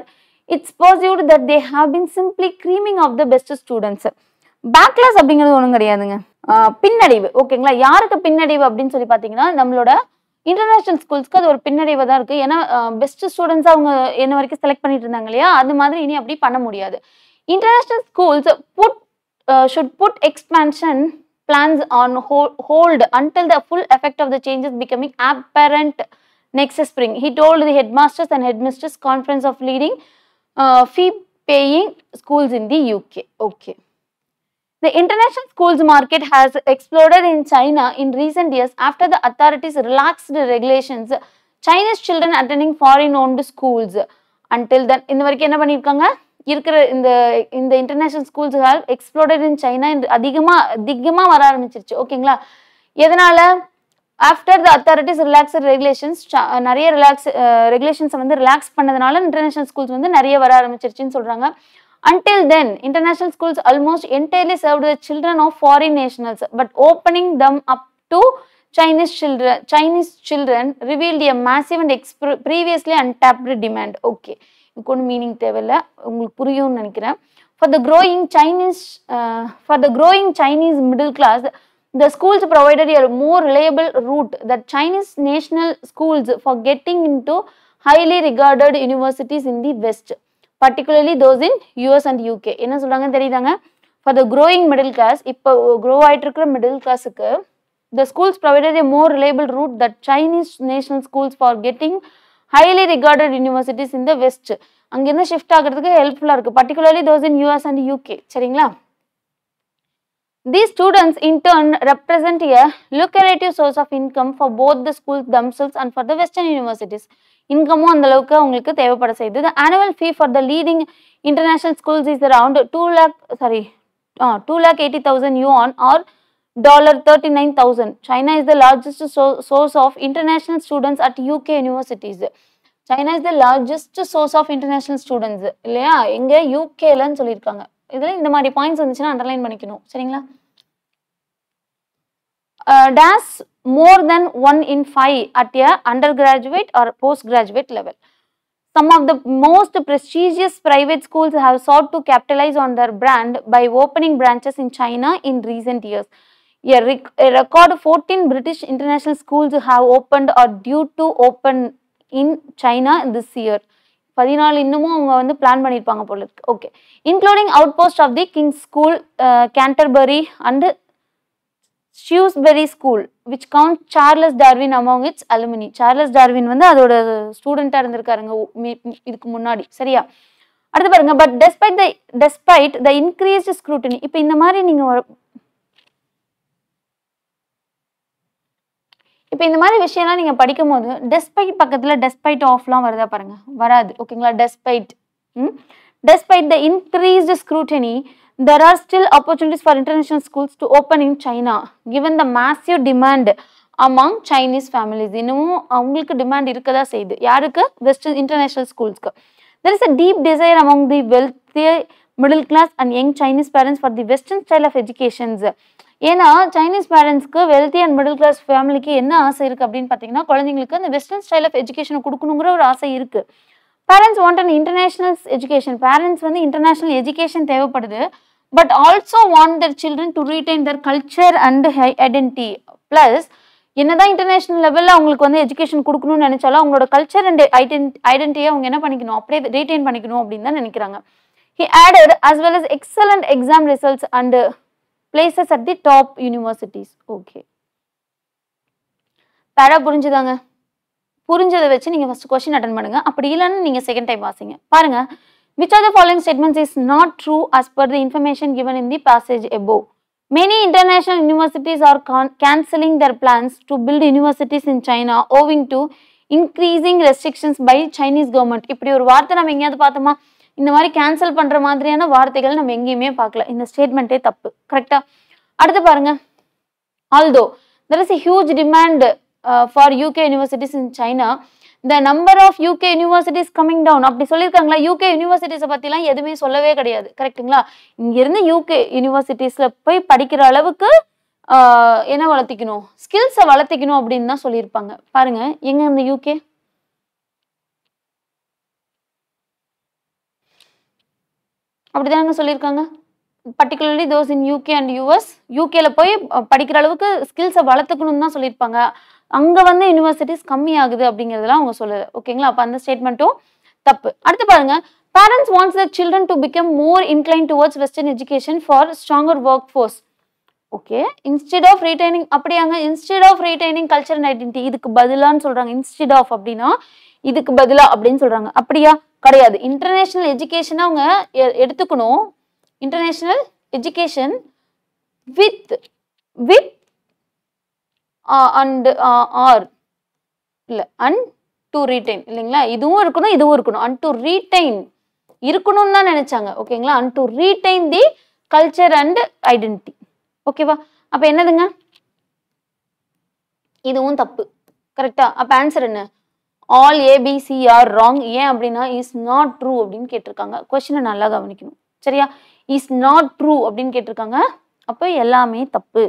it's perceived that they have been simply creaming of the பேக்லாஸ் அப்படிங்கிறது ஒன்றும் கிடையாதுங்க பின்னடைவு ஓகேங்களா யாருக்கு பின்னடைவு அப்படின்னு சொல்லி பார்த்தீங்கன்னா நம்மளோட இன்டர்நேஷனல் ஸ்கூல்ஸ்க்கு அது ஒரு பின்னடைவு தான் இருக்குது ஏன்னா பெஸ்ட் ஸ்டூடெண்ட்ஸ் அவங்க என்ன வரைக்கும் செலக்ட் பண்ணிட்டு இருந்தாங்க இல்லையா அது மாதிரி இனி அப்படி பண்ண முடியாது international schools put should put expansion plans on hold until the full effect of the changes becoming apparent next spring he told the headmasters and headmistresses conference of leading fee paying schools in the UK okay The international schools market has exploded in China in recent years after the authorities relaxed the regulations. China's children attending foreign-owned schools. Until then, இந்த வரைக்கும் என்ன பண்ணியிருக்காங்க இருக்கிற இந்த இந்த international schools have exploded in China அதிகமாக அதிகமாக வர ஆரம்பிச்சிருச்சு ஓகேங்களா எதனால் after the authorities relax regulations நிறைய ரிலாக்ஸ் ரெகுலேஷன்ஸை வந்து ரிலாக்ஸ் பண்ணதுனால இன்டர்நேஷனல் ஸ்கூல்ஸ் வந்து நிறைய வர ஆரம்பிச்சிருச்சுன்னு சொல்கிறாங்க Until then, international schools almost entirely served the children of foreign nationals, but opening them up to Chinese children, Chinese children revealed a massive and previously untapped demand. Okay, you could meaning தேவையில்ல உங்களுக்கு புரியும்னு நினைக்கிறேன் for the growing Chinese uh, for the growing Chinese middle class. The schools provided a more reliable route that Chinese national schools for getting into highly regarded universities in the West. Particularly those in US and UK என்ன சொல்றாங்கன்னு தெரியுதாங்க for the growing middle class இப்போ grow ஆகிட்டு இருக்கிற middle கிளாஸுக்கு the schools provided a more reliable route that Chinese national schools for getting highly regarded universities the West அங்கேருந்து shift ஆகிறதுக்கு ஹெல்ப்ஃபுல்லாக இருக்குது particularly those in US and UK சரிங்களா These students in turn represent a lucrative source of income for both the schools themselves and for the Western universities. இன்கமும் அந்த அளவுக்கு அவங்களுக்கு தேவைப்பட செய்யுது annual fee for the leading international schools is around two lakh sorry two lakh eighty thousand yuan or dollar 39,000. China is the the largest source of international students at UK universities China is the largest source of international students இல்லையா எங்க யூகேலன்னு சொல்லியிருக்காங்க இதில் இந்த மாதிரி points வந்துச்சுன்னா underline பண்ணிக்கணும் சரிங்களா Uh, does dash more than 1 in 5 at a undergraduate or postgraduate level. Some of the most prestigious private schools have sought to capitalize on their brand by opening branches in China in recent years. A, rec a record 14 British international schools have opened or due to open in China this year. பதினாலு இன்னமும் அவங்க வந்து plan பண்ணியிருப்பாங்க போல இருக்கு okay including Shrewsbury school which count Charles Darwin among its alumni Charles Darwin வந்து அதோட ஸ்டூடெண்டாக இருந்திருக்காருங்க இதுக்கு முன்னாடி சரியா அடுத்து பாருங்க but despite the despite the increase scrutiny இப்போ இந்த மாதிரி நீங்கள் இப்போ இந்த மாதிரி விஷயம்லாம் நீங்கள் படிக்கும் போது டெஸ்பைட் பக்கத்தில் டெஸ்பைட் ஆஃப்லாம் வருதா பாருங்க வராது ஓகேங்களா டெஸ்பைட் ம் Despite the increased scrutiny, there are still opportunities for international schools to open in China, given the massive demand among Chinese families இன்னமும் அவங்களுக்கு டிமாண்ட் இருக்க தான் செய்யுது யாருக்கு வெஸ்டர்ன் இன்டர்நேஷ்னல் ஸ்கூல்ஸ்க்கு there is a deep desire among the wealthier middle class and young Chinese parents for the western style of educations ஏன்னா Chinese பேரண்ட்ஸ்க்கு wealthy and middle class ஃபேமிலிக்கு என்ன ஆசை இருக்குது அப்படின்னு பார்த்தீங்கன்னா குழந்தைங்களுக்கு அந்த வெஸ்டர்ன் ஸ்டைல் ஆஃப் எஜுகேஷன் கொடுக்கணுங்கிற ஒரு ஆசை இருக்குது parents want and international education parents வந்து இன்டர்நேஷ்னல் எஜுகேஷன் தேவைப்படுது but also want their children to retain their culture and identity plus என்னதான் இன்டர்நேஷனல் லெவலில் அவங்களுக்கு வந்து எஜுகேஷன் கொடுக்கணும்னு நினைச்சாலும் அவங்களோட கல்ச்சர் அண்ட் ஐடென்டி ஐடென்டியை அவங்க என்ன பண்ணிக்கணும் அப்படியே ரீடைன் பண்ணிக்கணும் அப்படின்னு தான் நினைக்கிறாங்க he added as well as excellent exam results and places at the top universities okay para புரிஞ்சுதாங்க புரிஞ்சதை வச்சு நீங்கள் ஃபர்ஸ்ட் கொஸ்டின் அட்டன் பண்ணுங்க அப்படி இல்லைன்னு நீங்கள் செகண்ட் டைம் வாசிங்க பாருங்க which are the following statements is not true as per the information given in the passage above many international universities are cancelling their plans to build universities in China owing to increasing restrictions by Chinese government இப்படி ஒரு வார்த்தை நம்ம எங்கேயாவது பார்த்தோமா இந்த மாதிரி cancel பண்ணுற மாதிரியான வார்த்தைகள் நம்ம எங்கேயுமே பார்க்கல இந்த ஸ்டேட்மெண்ட்டே தப்பு கரெக்டாக அடுத்து பாருங்க although there is huge demand uh, for UK universities in China, the number of UK universities coming down அப்படி சொல்லியிருக்காங்களா யூகே யூனிவர்சிட்டிஸை பற்றிலாம் எதுவுமே சொல்லவே கிடையாது கரெக்டுங்களா இங்கிருந்து யூகே யூனிவர்சிட்டிஸில் போய் படிக்கிற அளவுக்கு uh, என்ன வளர்த்திக்கணும் ஸ்கில்ஸை வளர்த்திக்கணும் அப்படின்னு தான் சொல்லியிருப்பாங்க பாருங்க எங்கே இந்த யூகே அப்படிதானங்க சொல்லியிருக்காங்க particularly those in UK and US யூகேல போய் படிக்கிற அளவுக்கு ஸ்கில்ஸை வளர்த்துக்கணும்னு தான் சொல்லியிருப்பாங்க அங்கே வந்து யூனிவர்சிட்டிஸ் கம்மி ஆகுது அப்படிங்கிறதுலாம் அவங்க சொல்லுது ஓகேங்களா அப்போ அந்த ஸ்டேட்மெண்ட்டும் தப்பு அடுத்து பாருங்க parents wants the children to become more incline towards western education for stronger workforce okay instead of retaining அப்படியாங்க instead of retaining culture and identity இதுக்கு பதிலான்னு சொல்கிறாங்க இன்ஸ்டிட் ஆஃப் அப்படின்னா இதுக்கு பதிலாக அப்படின்னு சொல்கிறாங்க அப்படியா கிடையாது இன்டர்நேஷ்னல் எஜுகேஷன் அவங்க எடுத்துக்கணும் international education with with and or இல்லை அண்ட் டு ரீடைன் இல்லைங்களா இதுவும் இருக்கணும் இதுவும் இருக்கணும் அண்ட் டு ரீடைன் இருக்கணும்னு தான் நினச்சாங்க ஓகேங்களா and to retain the culture and identity ஓகேவா அப்போ என்னதுங்க இதுவும் தப்பு கரெக்டா அப்போ ஆன்சர் என்ன ஆல் ஏபிசி ஆர் ராங் ஏன் அப்படின்னா இஸ் நாட் ட்ரூ அப்படின்னு கேட்டிருக்காங்க கொஸ்டினை நல்லா கவனிக்கணும் சரியா இஸ் நாட் ட்ரூ அப்படின்னு கேட்டிருக்காங்க அப்போ எல்லாமே தப்பு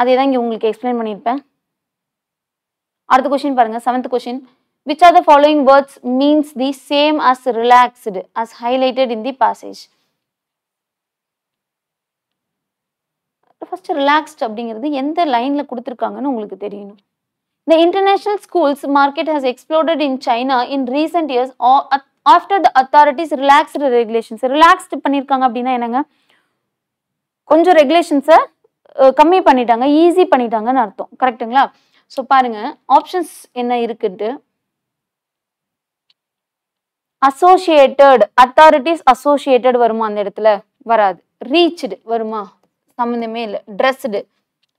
அதே தான் இங்கே உங்களுக்கு எக்ஸ்பிளைன் பண்ணியிருப்பேன் அடுத்த கொஷின் பாருங்க seventh question which are the following words means the same as relaxed as highlighted in the passage first relaxed அப்படிங்கிறது எந்த லைனில் கொடுத்துருக்காங்கன்னு உங்களுக்கு தெரியணும் The international schools market has exploded in China in recent years after the authorities relaxed regulations. Relaxed பண்ணியிருக்காங்க அப்படின்னா என்னங்க கொஞ்சம் ரெகுலேஷன்ஸை கம்மி பண்ணிட்டாங்க ஈஸி பண்ணிட்டாங்கன்னு அர்த்தம் கரெக்டுங்களா ஸோ பாருங்க ஆப்ஷன்ஸ் என்ன இருக்குன்ட்டு அசோசியேட்டட் அத்தாரிட்டிஸ் அசோசியேட்டட் வருமா அந்த இடத்துல வராது ரீச்டு வருமா சம்மந்தமே இல்லை ட்ரெஸ்டு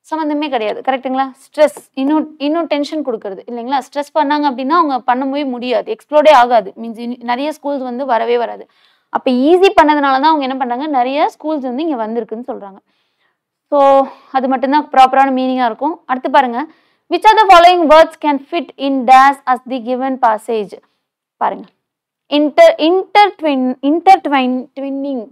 சம்மந்தமே கிடையாது கரெக்டுங்களா ஸ்ட்ரெஸ் இன்னும் இன்னும் டென்ஷன் கொடுக்கறது இல்லைங்களா ஸ்ட்ரெஸ் பண்ணாங்க அப்படின்னா அவங்க பண்ணவே முடியாது எக்ஸ்ப்ளோர்டே ஆகாது மீன்ஸ் நிறைய ஸ்கூல்ஸ் வந்து வரவே வராது அப்போ ஈஸி பண்ணதுனால தான் அவங்க என்ன பண்ணுறாங்க நிறைய ஸ்கூல்ஸ் வந்து இங்கே வந்திருக்குன்னு சொல்கிறாங்க ஸோ அது மட்டும்தான் ப்ராப்பரான மீனிங்காக இருக்கும் அடுத்து பாருங்கள் which are the following words can fit in this as the given passage பாருங்கள் inter inter twin intertwine twining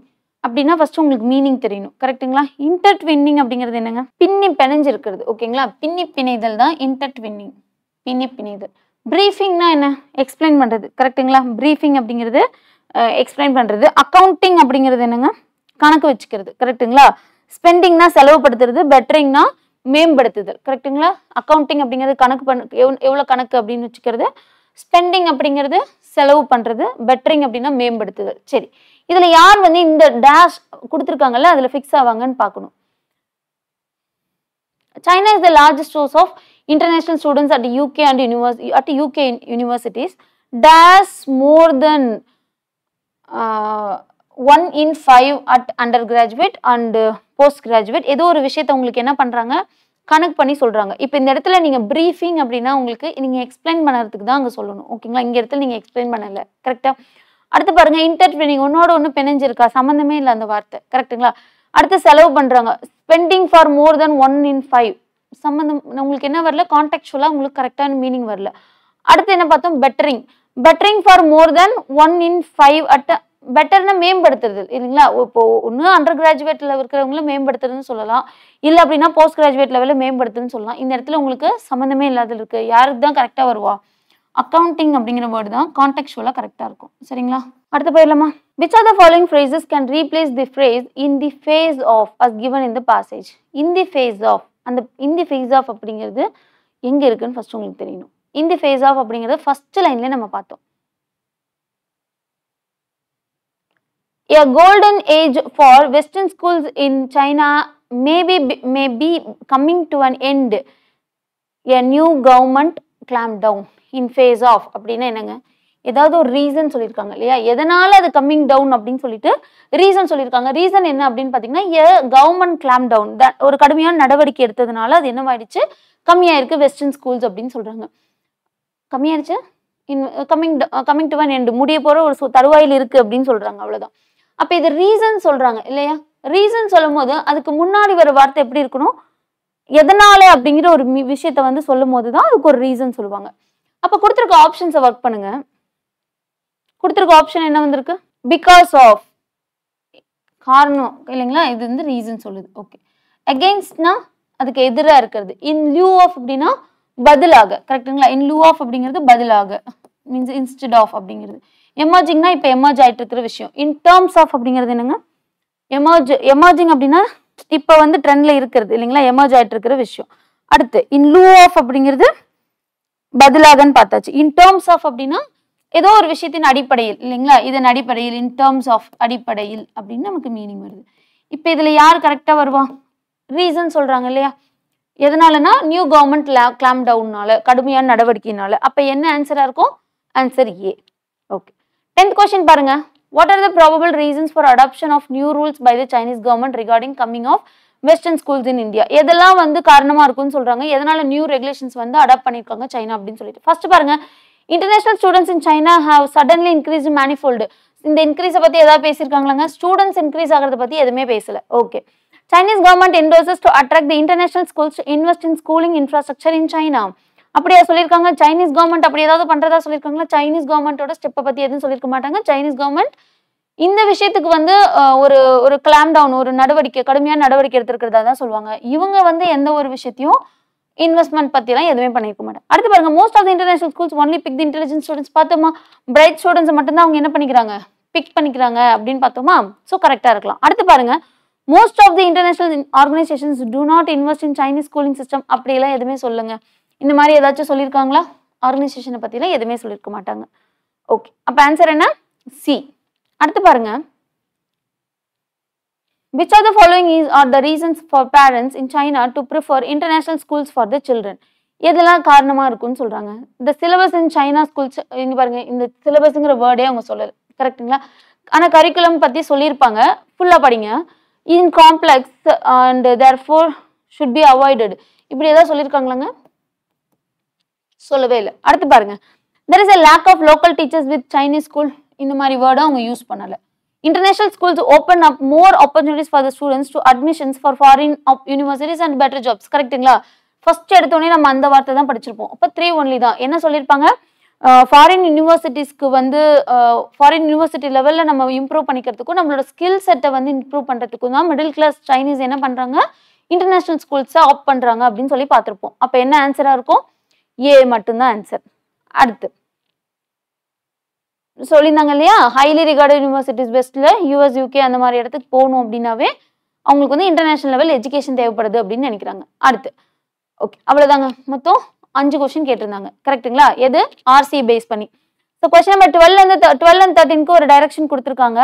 அப்படின்னா ஃபஸ்ட்டு உங்களுக்கு மீனிங் தெரியணும் கரெக்டுங்களா இன்டர் ட்வின்னிங் அப்படிங்கிறது என்னங்க பின்னி பிணைஞ்சிருக்கிறது ஓகேங்களா பின்னி பிணைதல் தான் இன்டர் ட்வின்னிங் பின்னி பிணைதல் ப்ரீஃபிங்னா என்ன எக்ஸ்பிளைன் பண்ணுறது கரெக்டுங்களா ப்ரீஃபிங் அப்படிங்கிறது எக்ஸ்பிளைன் பண்ணுறது அக்கௌண்டிங் அப்படிங்கிறது என்னங்க கணக்கு வச்சுக்கிறது கரெக்டுங்களா ஸ்பெண்டிங்னா செலவுப்படுத்துறது பெட்டரிங்னா மேம்படுத்துதல் கரெக்டுங்களா அக்கௌண்டிங் அப்படிங்கிறது கணக்கு பண்ண எவ்வளோ கணக்கு அப்படின்னு வச்சுக்கிறது ஸ்பெண்டிங் அப்படிங்கிறது செலவு பண்ணுறது பெட்டரிங் அப்படின்னா மேம்படுத்துதல் சரி இதில் யார் வந்து இந்த டேஷ் கொடுத்துருக்காங்கல்ல அதில் ஃபிக்ஸ் ஆவாங்கன்னு பார்க்கணும் China is the largest source of international students at UK and universe at UK universities Dash more than one in five at undergraduate and postgraduate ஏதோ ஒரு விஷயத்த உங்களுக்கு என்ன பண்ணுறாங்க கனெக்ட் பண்ணி சொல்கிறாங்க இப்போ இந்த இடத்துல நீங்கள் ப்ரீஃபிங் அப்படின்னா உங்களுக்கு நீங்கள் எக்ஸ்பிளைன் பண்ணுறதுக்கு தான் அங்கே சொல்லணும் ஓகேங்களா இங்கே இடத்துல நீங்கள் எக்ஸ்பிளைன் பண்ணலை கரெக்டாக அடுத்து பாருங்கள் இன்டர்பிரினிங் ஒன்றோட ஒன்று பிணைஞ்சிருக்கா சம்மந்தமே இல்லை அந்த வார்த்தை கரெக்டுங்களா அடுத்து செலவு பண்ணுறாங்க spending for more than one in five சம்மந்தம் உங்களுக்கு என்ன வரல கான்டாக்சுவலாக உங்களுக்கு கரெக்டான மீனிங் வரல அடுத்து என்ன பார்த்தோம் bettering bettering for more than one in five at பெட்டர்னா மேம்படுத்துறது இல்லைங்களா இப்போ ஒன்று அண்டர் கிராஜுவேட்டில் இருக்கிறவங்கள மேம்படுத்துறதுன்னு சொல்லலாம் இல்லை அப்படின்னா போஸ்ட் கிராஜுவேட் லெவலில் மேம்படுத்துன்னு சொல்லலாம் இந்த இடத்துல உங்களுக்கு சம்மந்தமே இல்லாத இருக்குது யாருக்கு தான் கரெக்டாக வருவா அக்கௌண்டிங் அப்படிங்கிற வேர்டு தான் கான்டெக்சுவலாக கரெக்டாக இருக்கும் சரிங்களா அடுத்து போயிடலாமா which are the following phrases can replace the phrase in the face of as given in the passage in the face of அந்த இன் தி ஃபேஸ் ஆஃப் அப்படிங்கிறது எங்கே இருக்குன்னு ஃபர்ஸ்ட் உங்களுக்கு தெரியணும் இந்தி ஃபேஸ் ஆஃப் அப்படிங்கிறத ஃபர்ஸ்ட் லைன்லேயே நம்ம பார்த்தோம் A golden age for Western schools in China may be, may be coming to an end. A new government clamped down in phase of அப்படின்னா என்னங்க ஏதாவது ஒரு ரீசன் சொல்லியிருக்காங்க இல்லையா எதனால அது கம்மிங் டவுன் அப்படின்னு சொல்லிட்டு ரீசன் சொல்லியிருக்காங்க ரீசன் என்ன அப்படின்னு பார்த்தீங்கன்னா ஏ கவர்மெண்ட் கிளாம் டவுன் ஒரு கடுமையான நடவடிக்கை எடுத்ததுனால அது என்னவாயிடுச்சு கம்மியாயிருக்கு வெஸ்டர்ன் ஸ்கூல்ஸ் அப்படின்னு சொல்கிறாங்க கம்மியாயிருச்சு in coming coming to an end முடிய போகிற ஒரு தருவாயில் இருக்குது அப்படின்னு சொல்கிறாங்க அவ்வளோதான் அப்போ இது ரீசன் சொல்கிறாங்க இல்லையா ரீசன் சொல்லும் போது அதுக்கு முன்னாடி வர வார்த்தை எப்படி இருக்கணும் எதனால அப்படிங்கிற ஒரு விஷயத்த வந்து சொல்லும் போது தான் அதுக்கு ஒரு ரீசன் சொல்லுவாங்க அப்போ கொடுத்துருக்க ஆப்ஷன்ஸை ஒர்க் பண்ணுங்க கொடுத்துருக்க ஆப்ஷன் என்ன வந்திருக்கு பிகாஸ் ஆஃப் காரணம் இல்லைங்களா இது வந்து ரீசன் சொல்லுது ஓகே அகெயின்ஸ்ட்னா அதுக்கு எதிராக இருக்கிறது இன் லியூ ஆஃப் அப்படின்னா பதிலாக கரெக்டுங்களா இன் லியூ ஆஃப் அப்படிங்கிறது பதிலாக மீன்ஸ் இன்ஸ்டெட் ஆஃப் அப்படிங்கிறது எமர்ஜிங்னா இப்போ எமர்ஜ் ஆகிட்டு இருக்கிற விஷயம் இன் டேர்ம்ஸ் ஆஃப் அப்படிங்கிறது என்னங்க எமர்ஜ் எமர்ஜிங் அப்படின்னா இப்போ வந்து ட்ரெண்டில் இருக்கிறது இல்லைங்களா எமர்ஜ் ஆகிட்டு இருக்கிற விஷயம் அடுத்து இன் லூ ஆஃப் அப்படிங்கிறது பதிலாகன்னு பார்த்தாச்சு இன் டேர்ம்ஸ் ஆஃப் அப்படின்னா ஏதோ ஒரு விஷயத்தின் அடிப்படையில் இல்லைங்களா இதன் அடிப்படையில் இன் டேர்ம்ஸ் ஆஃப் அடிப்படையில் அப்படின்னு நமக்கு மீனிங் வருது இப்போ இதில் யார் கரெக்டாக வருவா ரீசன் சொல்கிறாங்க இல்லையா எதனாலனா நியூ கவர்மெண்ட் கிளாம் டவுன்னால கடுமையான நடவடிக்கைனால அப்போ என்ன ஆன்சராக இருக்கும் ஆன்சர் ஏ டென்த் கொஸ்டின் பாருங்க what are the probable reasons for adoption of new rules by the Chinese government regarding coming of western schools in India எதெல்லாம் வந்து காரணமாக இருக்கும்னு சொல்கிறாங்க எதனால நியூ ரெகுலேஷன்ஸ் வந்து அடாப்ட் பண்ணியிருக்காங்க சைனா அப்படின்னு சொல்லிட்டு ஃபர்ஸ்ட் பாருங்க international students in China how suddenly increase manifold இந்த இன்க்ரீஸை பற்றி எதாவது பேசியிருக்காங்களாங்க ஸ்டூடெண்ட்ஸ் இன்க்ரீஸ் ஆகிறத பற்றி எதுவுமே பேசல okay Chinese government endorses to attract the international schools invest in schooling infrastructure in China அப்படியா சொல்லியிருக்காங்க சைனீஸ் கவர்மெண்ட் அப்படி ஏதாவது பண்றதா சொல்லியிருக்காங்களா சைனீஸ் கவர்மெண்ட்டோட ஸ்டெப்பை பத்தி எதுவும் சொல்லியிருக்க மாட்டாங்க சைனீஸ் கவர்மெண்ட் இந்த விஷயத்துக்கு வந்து ஒரு ஒரு கிளாம் டவுன் ஒரு நடவடிக்கை கடுமையான நடவடிக்கை எடுத்திருக்கிறதா தான் சொல்லுவாங்க இவங்க வந்து எந்த ஒரு விஷயத்தையும் இன்வெஸ்ட்மெண்ட் எல்லாம் எதுவுமே பண்ணிருக்க மாட்டாங்க அடுத்து பாருங்க most of the international schools only pick the intelligence students பார்த்தோமா பிரைட் ஸ்டூடெண்ட்ஸ் மட்டும்தான் அவங்க என்ன பண்ணிக்கிறாங்க பிக் பண்ணிக்கிறாங்க அப்படின்னு பார்த்தோமா ஸோ கரெக்டாக இருக்கலாம் அடுத்து பாருங்க most of the international organisations do not invest in Chinese schooling system அப்படியெல்லாம் எதுவுமே சொல்லுங்க இந்த மாதிரி ஏதாச்சும் சொல்லியிருக்காங்களா ஆர்கனைசேஷனை பற்றிலாம் எதுவுமே சொல்லியிருக்க மாட்டாங்க ஓகே அப்போ ஆன்சர் என்ன சி அடுத்து பாருங்க which are the following is are the reasons for parents in China to prefer international schools for the children எதெல்லாம் காரணமாக இருக்கும்னு சொல்கிறாங்க இந்த சிலபஸ் இன் சைனா ஸ்கூல்ஸ் இங்கே பாருங்கள் இந்த சிலபஸ்ங்கிற வேர்டே அவங்க சொல்ல கரெக்டுங்களா ஆனால் கரிக்குலம் பற்றி சொல்லியிருப்பாங்க ஃபுல்லாக படிங்க in complex and therefore should be avoided இப்படி எதாவது சொல்லியிருக்காங்களாங்க சொல்லவே இல்லை அடுத்து பாருங்க there is a lack of local teachers with Chinese school இந்த மாதிரி வேர்டும் அவங்க யூஸ் பண்ணலை international schools open up more opportunities for the students to admissions for foreign universities and better jobs கரெக்டுங்களா ஃபர்ஸ்ட் எடுத்தோடனே நம்ம அந்த வார்த்தை தான் படிச்சிருப்போம் அப்போ த்ரீ ஒன்லி தான் என்ன சொல்லியிருப்பாங்க ஃபாரின் யூனிவர்சிட்டிஸ்க்கு வந்து ஃபாரின் யூனிவர்சிட்டி லெவலில் நம்ம இம்ப்ரூவ் பண்ணிக்கிறதுக்கும் நம்மளோட ஸ்கில் செட்டை வந்து இம்ப்ரூவ் பண்ணுறதுக்கும் தான் மிடில் கிளாஸ் சைனீஸ் என்ன பண்ணுறாங்க இன்டர்நேஷ்னல் ஸ்கூல்ஸை ஆப் பண்ணுறாங்க அப்படின்னு சொல்லி பார்த்துருப்போம் அப்போ என்ன ஆன்சராக இருக்கும் ஏ மட்டும்தான் ஆன்சர் அடுத்து சொல்லியிருந்தாங்க இல்லையா ஹைலி ரிகார்டட் யூனிவர்சிட்டிஸ் பெஸ்ட்டில் யூஎஸ் யூகே அந்த மாதிரி இடத்துக்கு போகணும் அப்படின்னாவே அவங்களுக்கு வந்து இன்டர்நேஷனல் லெவல் எஜுகேஷன் தேவைப்படுது அப்படின்னு நினைக்கிறாங்க அடுத்து ஓகே அவ்வளோதாங்க மொத்தம் அஞ்சு கொஸ்டின் கேட்டிருந்தாங்க கரெக்டுங்களா எது ஆர்சி பேஸ் பண்ணி so question number twelve and twelve and தேர்ட்டின்க்கு ஒரு டைரக்ஷன் கொடுத்துருக்காங்க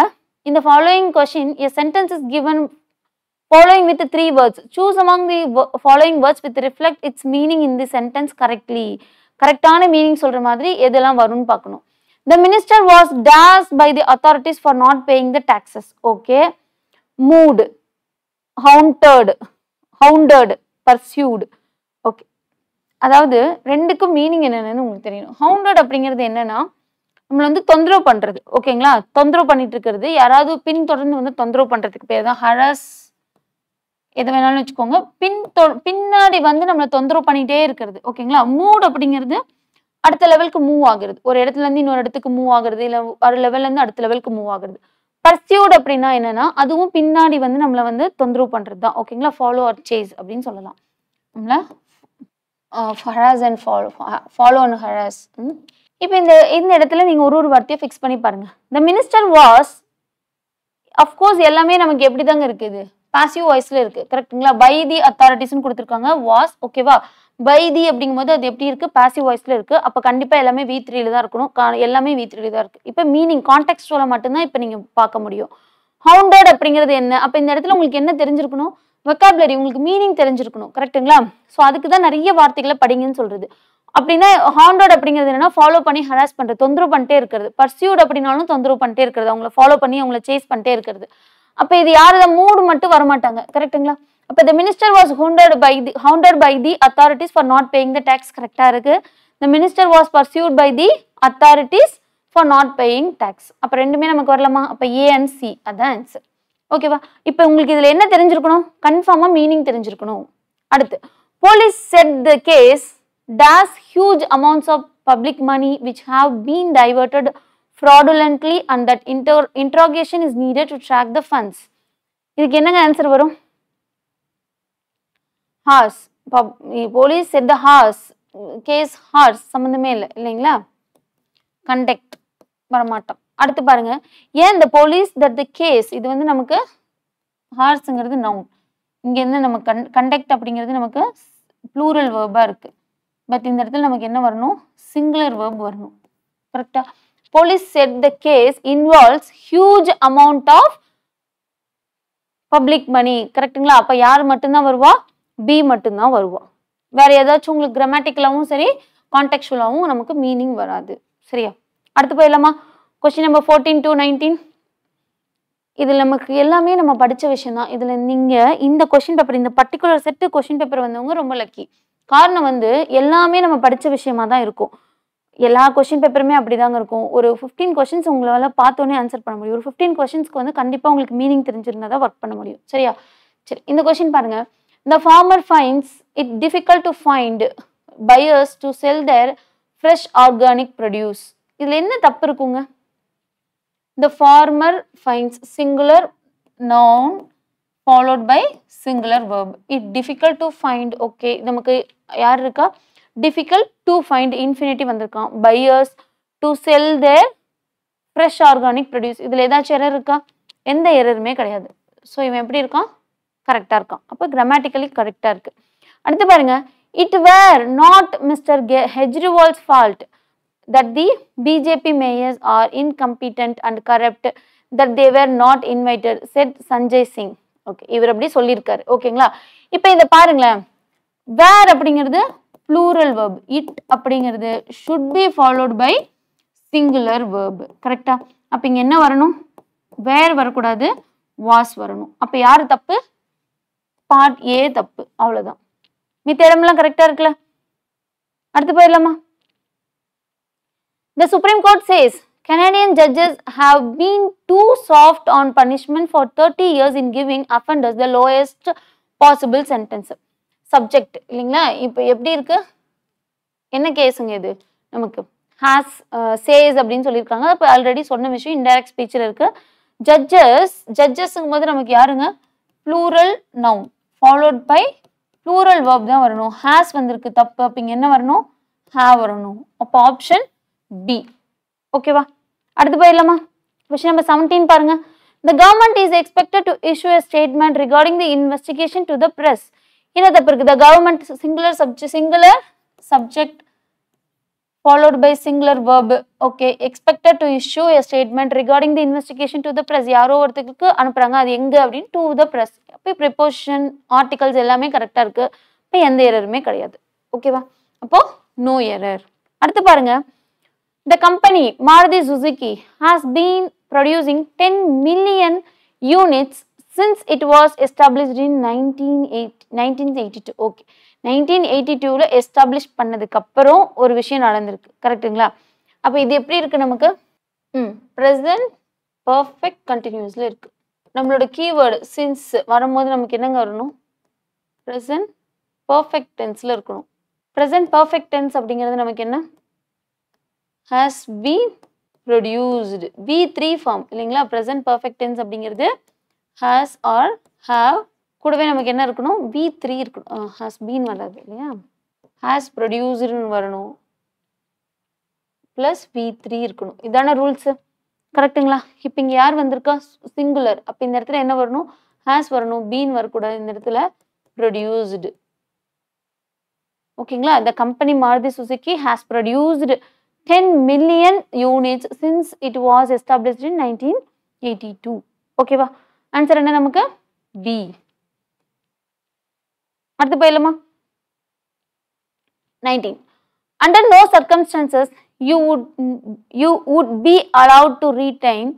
இந்த following question a sentence is given Following with three words. Choose among the following words with reflect its meaning in the sentence correctly. கரெக்டான மீனிங் சொல்கிற மாதிரி எதெல்லாம் வரும்னு பார்க்கணும் the minister was toss by the authorities for not paying the taxes okay mood hounded hounded pursued okay அதாவது ரெண்டுக்கும் meaning என்னென்னு உங்களுக்கு தெரியும் ஹவுண்டர்டு அப்படிங்கிறது என்னென்னா நம்மளை வந்து தொந்தரவு பண்ணுறது ஓகேங்களா தொந்தரவு பண்ணிட்டு இருக்கிறது யாராவது பின் தொடர்ந்து வந்து தொந்தரவு பண்ணுறதுக்கு பேர் தான் ஹரஸ் எது வேணாலும் வச்சுக்கோங்க பின் தொ பின்னாடி வந்து நம்மளை தொந்தரவு பண்ணிகிட்டே இருக்கிறது ஓகேங்களா மூட் அப்படிங்கிறது அடுத்த லெவலுக்கு மூவ் ஆகுறது ஒரு இடத்துல இருந்து இன்னொரு இடத்துக்கு மூவ் ஆகுறது இல்லை ஒரு லெவல்ல இருந்து அடுத்த லெவலுக்கு மூவ் ஆகுறது பர்சியூட் அப்படின்னா என்னன்னா அதுவும் பின்னாடி வந்து நம்மளை வந்து தொந்தரவு பண்ணுறது தான் ஓகேங்களா ஃபாலோ அர் சேஸ் அப்படின்னு சொல்லலாம் harass and follow follow and harass இப்போ இந்த இந்த இடத்துல நீங்கள் ஒரு ஒரு வார்த்தையை ஃபிக்ஸ் பண்ணி பாருங்க த மினிஸ்டர் வாஸ் அஃப்கோர்ஸ் எல்லாமே நமக்கு எப்படி தாங்க இருக்குது பாசிவ் வாய்ஸ்ல இருக்கு கரெக்ட்டுங்களா பை தி அத்தாரிட்டிஸ் கொடுத்துருக்காங்க வாஸ் ஓகேவா பை தி அப்படிங்கும்போது அது எப்படி இருக்கு பாசிவ் வாய்ஸ்ல இருக்கு அப்போ கண்டிப்பா எல்லாமே வி த்ரீல தான் இருக்கணும் எல்லாமே வி த்ரீல தான் இருக்கு இப்போ மீனிங் கான்டெக்ட் மட்டும்தான் இப்போ நீங்க பார்க்க முடியும் ஹவுண்டட் அப்படிங்கிறது என்ன அப்போ இந்த இடத்துல உங்களுக்கு என்ன தெரிஞ்சிருக்கணும் வெக்காபுலரி உங்களுக்கு மீனிங் தெரிஞ்சிருக்கணும் கரெக்டுங்களா ஸோ அதுக்கு தான் நிறைய வார்த்தைகளை படிங்கன்னு சொல்றது அப்படின்னா ஹாண்டட் அப்படிங்கிறது என்னன்னா ஃபாலோ பண்ணி ஹராஸ் பண்ணுறது தொந்தரவு பண்ணிட்டே இருக்கிறது பர்சியூட் அப்படின்னாலும் தொந்தரவு பண்ணிட்டே இருக்கிறது அவங்கள ஃபாலோ பண்ணி அவங்கள சேஸ் பண்ணிட்டே இருக்கிறது அப்ப இது யாரு இதை மூடு மட்டும் வரமாட்டாங்க கரெக்டுங்களா அப்ப இந்த minister was hounded by the hounded by the authorities for not paying the tax கரெக்டா இருக்கு the minister was pursued by the authorities for not paying tax அப்போ ரெண்டுமே நமக்கு வரலாமா அப்போ ஏ அண்ட் சி அதான் ஆன்சர் ஓகேவா இப்போ உங்களுக்கு இதில் என்ன தெரிஞ்சிருக்கணும் கன்ஃபார்மாக மீனிங் தெரிஞ்சிருக்கணும் அடுத்து police said the case does huge amounts of public money which have been diverted fraudulently and that inter interrogation is needed to track the funds. இதுக்கு என்னங்க ஆன்சர் வரும் horse police said the horse case horse சம்மந்தமே இல்லை இல்லைங்களா conduct வரமாட்டோம் அடுத்து பாருங்க ஏன் இந்த போலீஸ் தட் த கேஸ் இது வந்து நமக்கு ஹார்ஸுங்கிறது நவுன் இங்கேருந்து நம்ம கண் கண்டெக்ட் அப்படிங்கிறது நமக்கு ப்ளூரல் வேர்பாக இருக்குது பட் இந்த இடத்துல நமக்கு என்ன வரணும் singular verb வரணும் கரெக்டாக police said the case involves huge amount of public money கரெக்டுங்களா அப்போ யார் மட்டும்தான் வருவா பி மட்டுந்தான் வருவா வேற ஏதாச்சும் உங்களுக்கு கிராமட்டிக்கலாகவும் சரி கான்டெக்சுவலாகவும் நமக்கு மீனிங் வராது சரியா அடுத்து போயிடலாமா question number fourteen to nineteen இதில் நமக்கு எல்லாமே நம்ம படித்த விஷயம் தான் இதில் நீங்கள் இந்த கொஷின் பேப்பர் இந்த பர்டிகுலர் செட்டு கொஷின் பேப்பர் வந்தவங்க ரொம்ப லக்கி காரணம் வந்து எல்லாமே நம்ம படித்த விஷயமா தான் இருக்கும் எல்லா கொஷின் பேப்பருமே அப்படிதாங்க இருக்கும் ஒரு ஃபிஃப்டீன் கொஷின்ஸ் உங்களால் பார்த்தோன்னே ஆன்சர் பண்ண முடியும் ஒரு ஃபிஃப்டீன் கொஷின்ஸ்க்கு வந்து கண்டிப்பாக உங்களுக்கு மீனிங் தெரிஞ்சிருந்தா தான் ஒர்க் பண்ண முடியும் சரியா சரி இந்த கொஷின் பாருங்க the farmer finds it difficult to find buyers to sell their fresh organic produce இதில் என்ன தப்பு இருக்குங்க the farmer finds singular noun followed by singular verb it difficult to find okay நமக்கு யார் இருக்கா டிஃபிகல்ட் to ஃபைண்ட் infinity வந்திருக்கான் buyers to sell their fresh organic produce இதில் ஏதாச்சும் எரர் இருக்கா எந்த எரருமே கிடையாது ஸோ இவன் எப்படி இருக்கான் கரெக்டாக இருக்கான் அப்போ grammatically கரெக்டாக இருக்குது அடுத்து பாருங்க it where not mister Kejriwal's fault that the BJP mayors are and and that that they were not invited said Sanjay Singh okay இவர் அப்படி சொல்லியிருக்காரு ஓகேங்களா இப்போ இதை பாருங்களேன் வேர் அப்படிங்கிறது ப்ளூரல் வேர்ப் இட் அப்படிங்கிறது should be followed by singular verb கரெக்டா அப்போ இங்கே என்ன வரணும் வேர் வரக்கூடாது வாஸ் வரணும் அப்போ யார் தப்பு பார்ட் ஏ தப்பு அவ்வளவுதான் மித்த இடம்லாம் கரெக்டாக இருக்குல்ல அடுத்து போயிடலாமா The Supreme Court says Canadian judges have been too soft on punishment for 30 years in giving offenders the lowest possible sentence. Subject இல்லைங்களா இப்போ எப்படி இருக்கு என்ன கேஸுங்க இது நமக்கு ஹாஸ் சேஸ் அப்படின்னு சொல்லியிருக்காங்க இப்போ ஆல்ரெடி சொன்ன விஷயம் இன்டைரக்ட் ஸ்பீச்சில் இருக்கு ஜட்ஜஸ் ஜட்ஜஸ்ங்கும் போது நமக்கு யாருங்க plural noun followed by plural verb தான் வரணும் ஹேஸ் வந்திருக்கு தப்பு அப்ப இங்கே என்ன வரணும் ஹே வரணும் அப்போ ஆப்ஷன் பி ஓகேவா அடுத்து போயிடலாமா விஷயம் நம்பர் செவன்டீன் பாருங்க the government is expected to issue a statement regarding the investigation to the press என்ன தப்பு இருக்குது the government singular subject singular subject followed by singular verb okay expected to issue a statement regarding the investigation to the press யாரோ ஒருத்தருக்கு அனுப்புகிறாங்க அது எங்கே அப்படின்னு to the press அப்போ ப்ரிப்போஷன் ஆர்டிகல்ஸ் எல்லாமே கரெக்டாக இருக்குது இப்போ எந்த எரருமே கிடையாது ஓகேவா அப்போ நோ எரர் அடுத்து பாருங்க the company Maruti Suzuki has been producing ten million units since it was established in 1982 okay nineteen eighty டூவில் எஸ்டாப்ளிஷ் பண்ணதுக்கு அப்புறம் ஒரு விஷயம் நடந்திருக்கு கரெக்டுங்களா அப்போ இது எப்படி இருக்குது நமக்கு ம் ப்ரெசன்ட் பர்ஃபெக்ட் கண்டினியூஸில் இருக்குது நம்மளோட கீவேர்டு சின்ஸ் வரும்போது நமக்கு என்னங்க வரணும் ப்ரெசன்ட் பர்ஃபெக்ட் டென்ஸில் இருக்கணும் ப்ரெசன்ட் பர்ஃபெக்ட் டென்ஸ் அப்படிங்கிறது நமக்கு என்ன has been produced B three form இல்லைங்களா ப்ரெசன்ட் பர்ஃபெக்ட் டென்ஸ் அப்படிங்கிறது ஹேஸ் or have கூடவே நமக்கு என்ன இருக்கணும் பி த்ரீ இருக்கணும் ஹாஸ் பீன் வராது இல்லையா ஹேஸ் ப்ரொடியூசர்னு வரணும் ப்ளஸ் பி த்ரீ இருக்கணும் இதான ரூல்ஸு கரெக்டுங்களா இப்போ இங்கே யார் வந்திருக்கா சிங்குலர் அப்போ இந்த இடத்துல என்ன வரணும் ஹேஸ் வரணும் பீன் வரக்கூடாது இந்த இடத்துல ப்ரொடியூஸ்டு ஓகேங்களா இந்த company Maruti Suzuki has produced ten million units since it was established in nineteen eighty two ஓகேவா ஆன்சர் என்ன நமக்கு பி அடுத்து போயிடலாமா nineteen under no circumstances you would you would be allowed to retain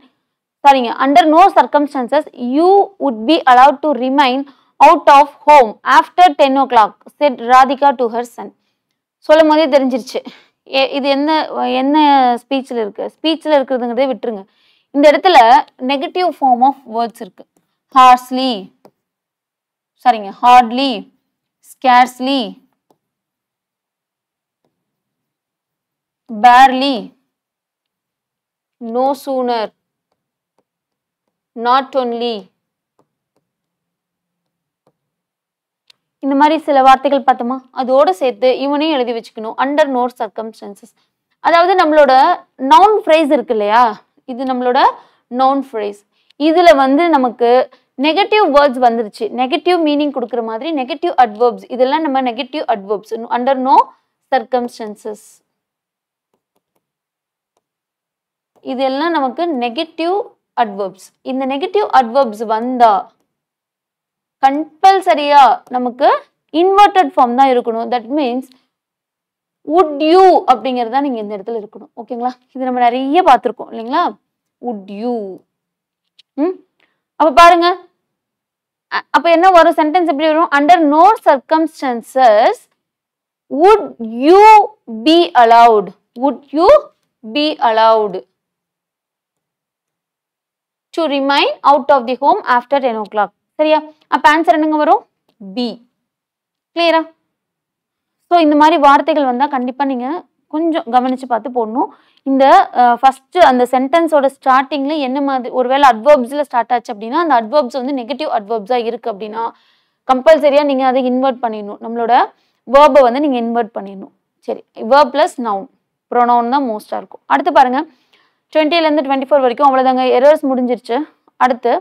சாரிங்க under no circumstances you would be allowed to remain out of home after ten o'clock said Radhika to her son சொல்லும் போதே தெரிஞ்சிருச்சு இது என்ன என்ன ஸ்பீச்சில் இருக்குது ஸ்பீச்சில் இருக்கிறதுங்கிறதே விட்டுருங்க இந்த இடத்துல நெகட்டிவ் ஃபார்ம் ஆஃப் வேர்ட்ஸ் இருக்கு ஹார்ஸ்லி சரிங்க hardly scarcely barely no sooner not only இந்த மாதிரி சில வார்த்தைகள் பார்த்தோமா அதோடு சேர்த்து இவனையும் எழுதி வச்சுக்கணும் அண்டர் நோர் சர்க்கம்ஸ்டன்சஸ் அதாவது நம்மளோட நவுன் ஃப்ரைஸ் இருக்கு இல்லையா இது நம்மளோட நோன் ஃப்ரேஸ் இதில் வந்து நமக்கு நெகட்டிவ் வேர்ட்ஸ் வந்துருச்சு நெகட்டிவ் மீனிங் கொடுக்குற மாதிரி நெகட்டிவ் அட்வர்ப்ஸ் இதெல்லாம் நம்ம negative adverbs under no circumstances இதெல்லாம் நமக்கு நெகட்டிவ் அட்வர்ப்ஸ் இந்த நெகட்டிவ் அட்வர்ப்ஸ் வந்தா கம்பல்சரியா நமக்கு இன்வெர்டட் ஃபார்ம் தான் இருக்கணும் தட் மீன்ஸ் உட் யூ அப்படிங்கிறது தான் நீங்கள் இந்த இடத்துல இருக்கணும் ஓகேங்களா இது நம்ம நிறைய பார்த்துருக்கோம் இல்லைங்களா உட் யூ ம் அப்போ பாருங்க அப்போ என்ன வரும் சென்டென்ஸ் எப்படி வரும் under no circumstances would you be allowed would you be allowed to remain out of the home after ten o சரியா அப்போ ஆன்சர் என்னங்க வரும் பி கிளியரா ஸோ இந்த மாதிரி வார்த்தைகள் வந்தால் கண்டிப்பாக நீங்கள் கொஞ்சம் கவனித்து பார்த்து போடணும் இந்த ஃபஸ்ட்டு அந்த சென்டென்ஸோட ஸ்டார்டிங்கில் என்ன மாதிரி ஒருவேளை அட்வர்ப்ஸில் ஸ்டார்ட் ஆச்சு அப்படின்னா அந்த அட்வர்ப்ஸ் வந்து நெகட்டிவ் அட்வர்ப்ஸாக இருக்குது அப்படின்னா கம்பல்சரியாக நீங்கள் அதை இன்வெர்ட் பண்ணிடணும் நம்மளோட வேர்பை வந்து நீங்கள் இன்வெர்ட் பண்ணிடணும் சரி வேர்ப் ப்ளஸ் நவுன் ப்ரொனவுன் தான் மோஸ்ட்டாக இருக்கும் அடுத்து பாருங்கள் டுவெண்ட்டிலேருந்து டுவெண்ட்டி ஃபோர் வரைக்கும் அவ்வளோதாங்க எரர்ஸ் முடிஞ்சிருச்சு அடுத்து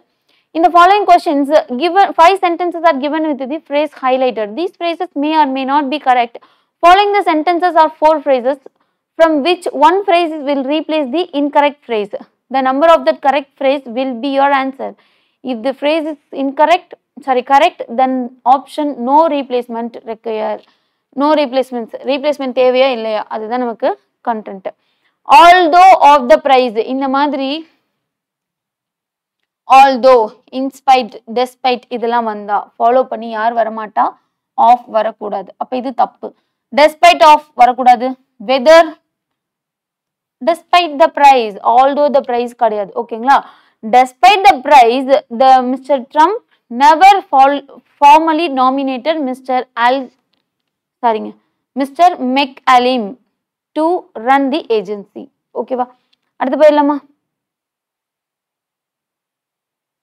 In the following questions, given five sentences are given with the phrase highlighted. These phrases may or may not be correct. Following the sentences are four phrases from which one phrase will replace the incorrect phrase. The number of that correct phrase will be your answer. If the phrase is incorrect, sorry correct, then option no replacement require. No replacements, replacement தேவையா இல்லையா அதுதான் நமக்கு content. Although of the price, the மாதிரி although in spite despite இதெல்லாம் வந்தா follow பண்ணி யார் வரமாட்டா ஆஃப் வரக்கூடாது அப்ப இது தப்பு டெஸ்பைட் ஆஃப் வரக்கூடாது whether despite the price although the price கிடையாது ஓகேங்களா despite the price the mister Trump never fall formally nominated mister al சாரிங்க mister McAleenan to run the agency ஓகேவா அடுத்து போயிடலாமா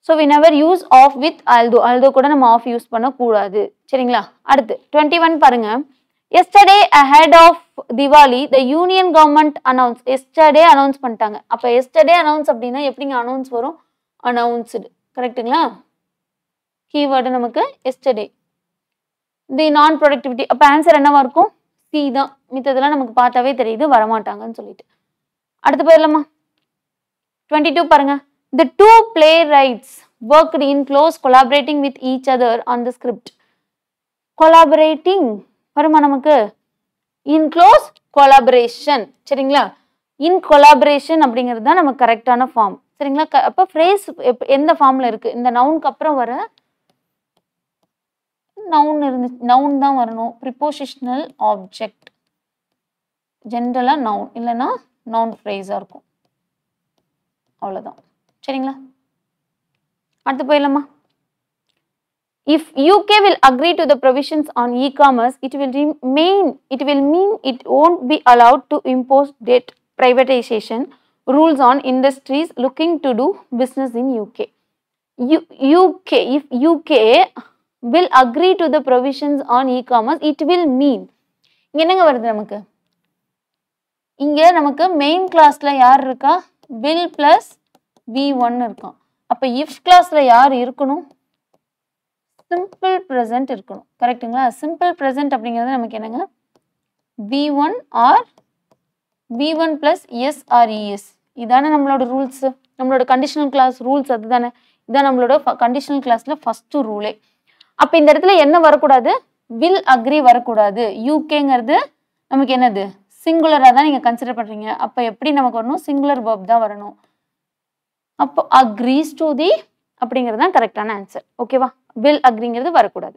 so we never use of with although although கூட நம்ம of use பண்ணக்கூடாது சரிங்களா அடுத்து டுவெண்ட்டி ஒன் பாருங்க yesterday head of Diwali the union government announce yesterday announce பண்ணிட்டாங்க அப்போ எஸ்டர்டே அனௌன்ஸ் அப்படின்னா எப்படிங்க அனௌன்ஸ் வரும் அனௌன்ஸ்டு கரெக்டுங்களா கீவேர்டு நமக்கு எஸ்டர்டே தி நான் ப்ரொடக்டிவிட்டி அப்போ ஆன்சர் என்னவா இருக்கும் சி தான் மித்ததெல்லாம் நமக்கு பார்த்தாவே தெரியுது வரமாட்டாங்கன்னு சொல்லிட்டு அடுத்து போயிடலாமா டுவெண்ட்டி டூ பாருங்கள் The two playwrights worked in close collaborating with each other on the script. Collaborating வருமா நமக்கு in close collaboration சரிங்களா in collaboration அப்படிங்கிறது தான் நமக்கு கரெக்டான ஃபார்ம் சரிங்களா அப்போ ஃப்ரேஸ் எந்த ஃபார்மில் இருக்குது இந்த நவுனுக்கு அப்புறம் வர நவுன் இருந்து நவுன் தான் வரணும் ப்ரிப்போசிஷனல் ஆப்ஜெக்ட் ஜென்ரலாக நவுன் இல்லைன்னா நவுன் ஃப்ரேஸாக இருக்கும் அவ்வளோதான் சரிங்களா அடுத்து போயிடலாமா if UK will agree to the provisions on e-commerce, it will remain, it will mean it won't be allowed to impose debt privatization rules on industries looking to do business in UK. U UK, if UK will agree to the provisions on e-commerce, it will mean, என்னங்க வருது நமக்கு? இங்க நமக்கு main classல யார் இருக்கா? will plus we one இருக்கான் அப்போ if கிளாஸில் யார் இருக்கணும் சிம்பிள் ப்ரெசன்ட் இருக்கணும் கரெக்டுங்களா சிம்பிள் ப்ரெசன்ட் அப்படிங்கிறது நமக்கு என்னங்க V one or V one plus S or ES இதானே நம்மளோட ரூல்ஸு நம்மளோட கண்டிஷனல் கிளாஸ் ரூல்ஸ் அதுதானே இதான் நம்மளோட கண்டிஷனல் கிளாஸில் ஃபஸ்ட்டு ரூலே அப்போ இந்த இடத்துல என்ன வரக்கூடாது வில் அக்ரி வரக்கூடாது யூகேங்கிறது நமக்கு என்னது சிங்குலராக தான் நீங்கள் கன்சிடர் பண்ணுறீங்க அப்போ எப்படி நமக்கு வரணும் சிங்குலர் வேர்ப் தான் வரணும் அப்போ அக்ரீஸ் டு தி அப்படிங்கிறது தான் கரெக்டான ஆன்சர் ஓகேவா வில் அக்ரிங்கிறது வரக்கூடாது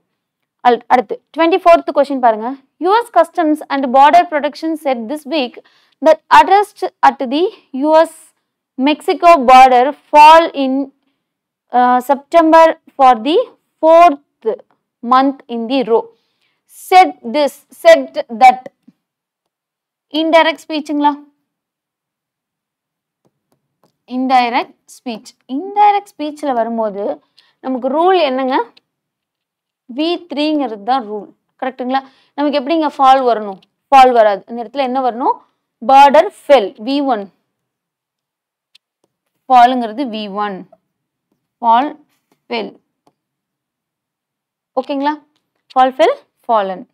அடுத்து டுவெண்ட்டி ஃபோர்த் கொஸ்டின் பாருங்க US customs and border protection said this week that arrests at the US Mexico border fall in September for the fourth month in the row said this said that indirect ஸ்பீச்சுங்களா indirect speech indirect ஸ்பீச்சில் வரும்போது நமக்கு rule என்னங்க we த்ரீங்கிறது தான் rule கரெக்டுங்களா நமக்கு எப்படிங்க fall வரணும் ஃபால் வராது இந்த இடத்துல என்ன வரணும் பார்டர் ஃபெல் வி ஒன் ஃபாலுங்கிறது வி ஒன் ஃபால் ஃபெல் ஓகேங்களா ஃபால் ஃபெல் ஃபாலன்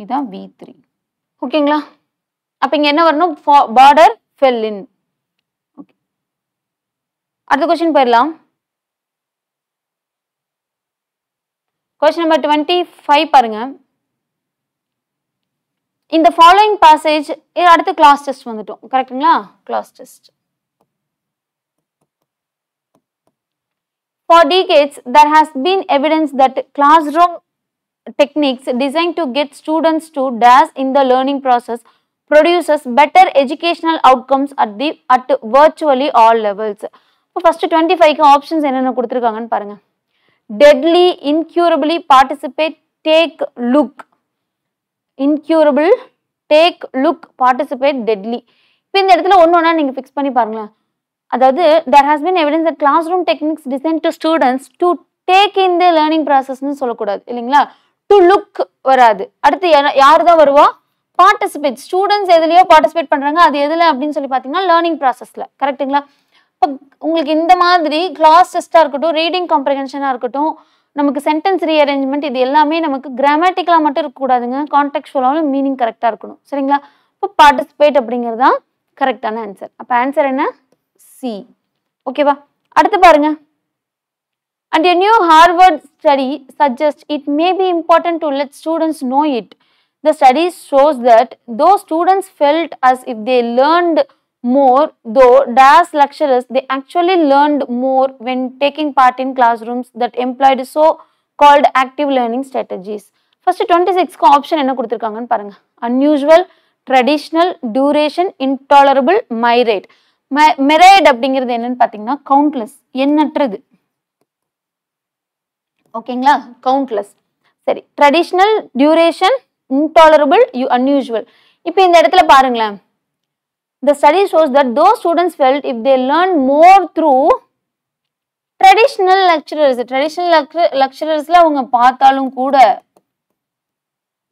இதுதான் வி த்ரீ ஓகேங்களா அப்போ இங்கே என்ன வரணும் பார்டர் fell in. Okay. அடுத்த கொஸ்டின் போயிடலாம் கொஸ்டின் நம்பர் டுவெண்ட்டி ஃபைவ் பாருங்க இந்த ஃபாலோயிங் பேசேஜ் அடுத்து கிளாஸ் டெஸ்ட் வந்துட்டோம் கரெக்டுங்களா class test For decades, there has been evidence that classroom techniques designed to get students to dash in the learning process produces better educational outcomes at the at virtually all levels இப்போ first twenty ஃபைவ்க்கு options என்னென்ன கொடுத்துருக்காங்கன்னு பாருங்கள் deadly incurably participate take look incurable take look participate deadly இப்போ இந்த இடத்துல ஒன்று ஒன்றா நீங்கள் ஃபிக்ஸ் பண்ணி பாருங்களேன் அதாவது there has been evidence at class room techniques design to students to take in the learning ப்ராசஸ்ன்னு சொல்லக்கூடாது இல்லைங்களா டு லுக் வராது அடுத்து யார் தான் வருவா பார்ட்டிசிபேட் ஸ்டூடெண்ட்ஸ் எதுலையோ பார்ட்டிசிபேட் பண்ணுறாங்க அது எதில் அப்படின்னு சொல்லி பார்த்தீங்கன்னா லேர்னிங் ப்ராசஸில் கரெக்டுங்களா இப்போ உங்களுக்கு இந்த மாதிரி கிளாஸ் டெஸ்ட்டாக இருக்கட்டும் ரீடிங் காம்ப்ரிஹென்ஷனாக இருக்கட்டும் நமக்கு சென்டென்ஸ் ரீஅரேஞ்ச்மெண்ட் இது எல்லாமே நமக்கு கிராமட்டிக்கலா மட்டும் இருக்கக்கூடாதுங்க கான்டெக்சுவலாகவும் மீனிங் கரெக்டாக இருக்கணும் சரிங்களா இப்போ பார்ட்டிசிபேட் அப்படிங்கிறது தான் கரெக்டான ஆன்சர் அப்போ ஆன்சர் என்ன சி ஓகேவா அடுத்து பாருங்க and a new Harvard study suggest it may be important to let students know it the study shows that though students felt as if they learned more, though DAS lecturers, they actually learned more when taking part in classrooms that employed so-called active learning strategies. First 26க்கு option என்ன குடுத்திருக்காங்கன் பாருங்க. Unusual, traditional, duration, intolerable, myriad. myriad அப்படிங்கிறது என்னன்னு பார்த்தீங்கன்னா countless, எண்ணற்றது. okayla countless. sari traditional, duration, intolerable you unusual இப்போ இந்த இடத்துல பாருங்களேன் the study shows that though students felt if they learn more through traditional lecturers traditional லெக்சரர்ஸில் அவங்க பார்த்தாலும் கூட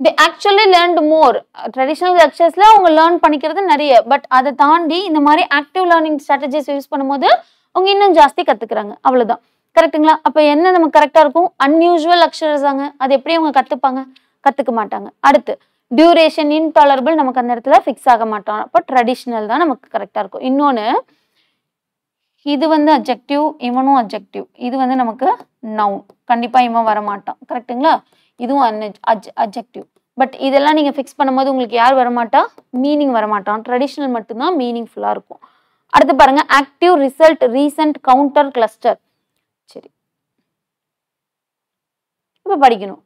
they actually learned more traditional லெக்சர்ஸில் அவங்க லேர்ன் பண்ணிக்கிறது நிறைய பட் அதை தாண்டி இந்த மாதிரி ஆக்டிவ் லேர்னிங் ஸ்ட்ராட்டஜிஸ் யூஸ் பண்ணும்போது அவங்க இன்னும் ஜாஸ்தி கற்றுக்குறாங்க அவ்வளோதான் கரெக்டுங்களா அப்போ என்ன நம்ம கரெக்டாக இருக்கும் அன்யூஷுவல் லெக்சரர்ஸாங்க அது எப்படி அவங்க கற்றுப்பாங்க கற்றுக்க மாட்டாங்க அடுத்து டியூரேஷன் இன்டாலரபிள் நமக்கு அந்த இடத்துல ஃபிக்ஸ் ஆக மாட்டோம் அப்போ ட்ரெடிஷ்னல் தான் நமக்கு கரெக்டாக இருக்கும் இன்னொன்று இது வந்து அப்ஜெக்டிவ் இவனும் அப்ஜெக்டிவ் இது வந்து நமக்கு நவுன் கண்டிப்பாக இவன் வர மாட்டான் கரெக்டுங்களா இதுவும் அன் அப்ஜெக்டிவ் பட் இதெல்லாம் நீங்கள் ஃபிக்ஸ் பண்ணும்போது உங்களுக்கு யார் வரமாட்டா மீனிங் வரமாட்டான் ட்ரெடிஷ்னல் மட்டும்தான் மீனிங்ஃபுல்லாக இருக்கும் அடுத்து பாருங்கள் active result recent counter cluster சரி இப்போ படிக்கணும்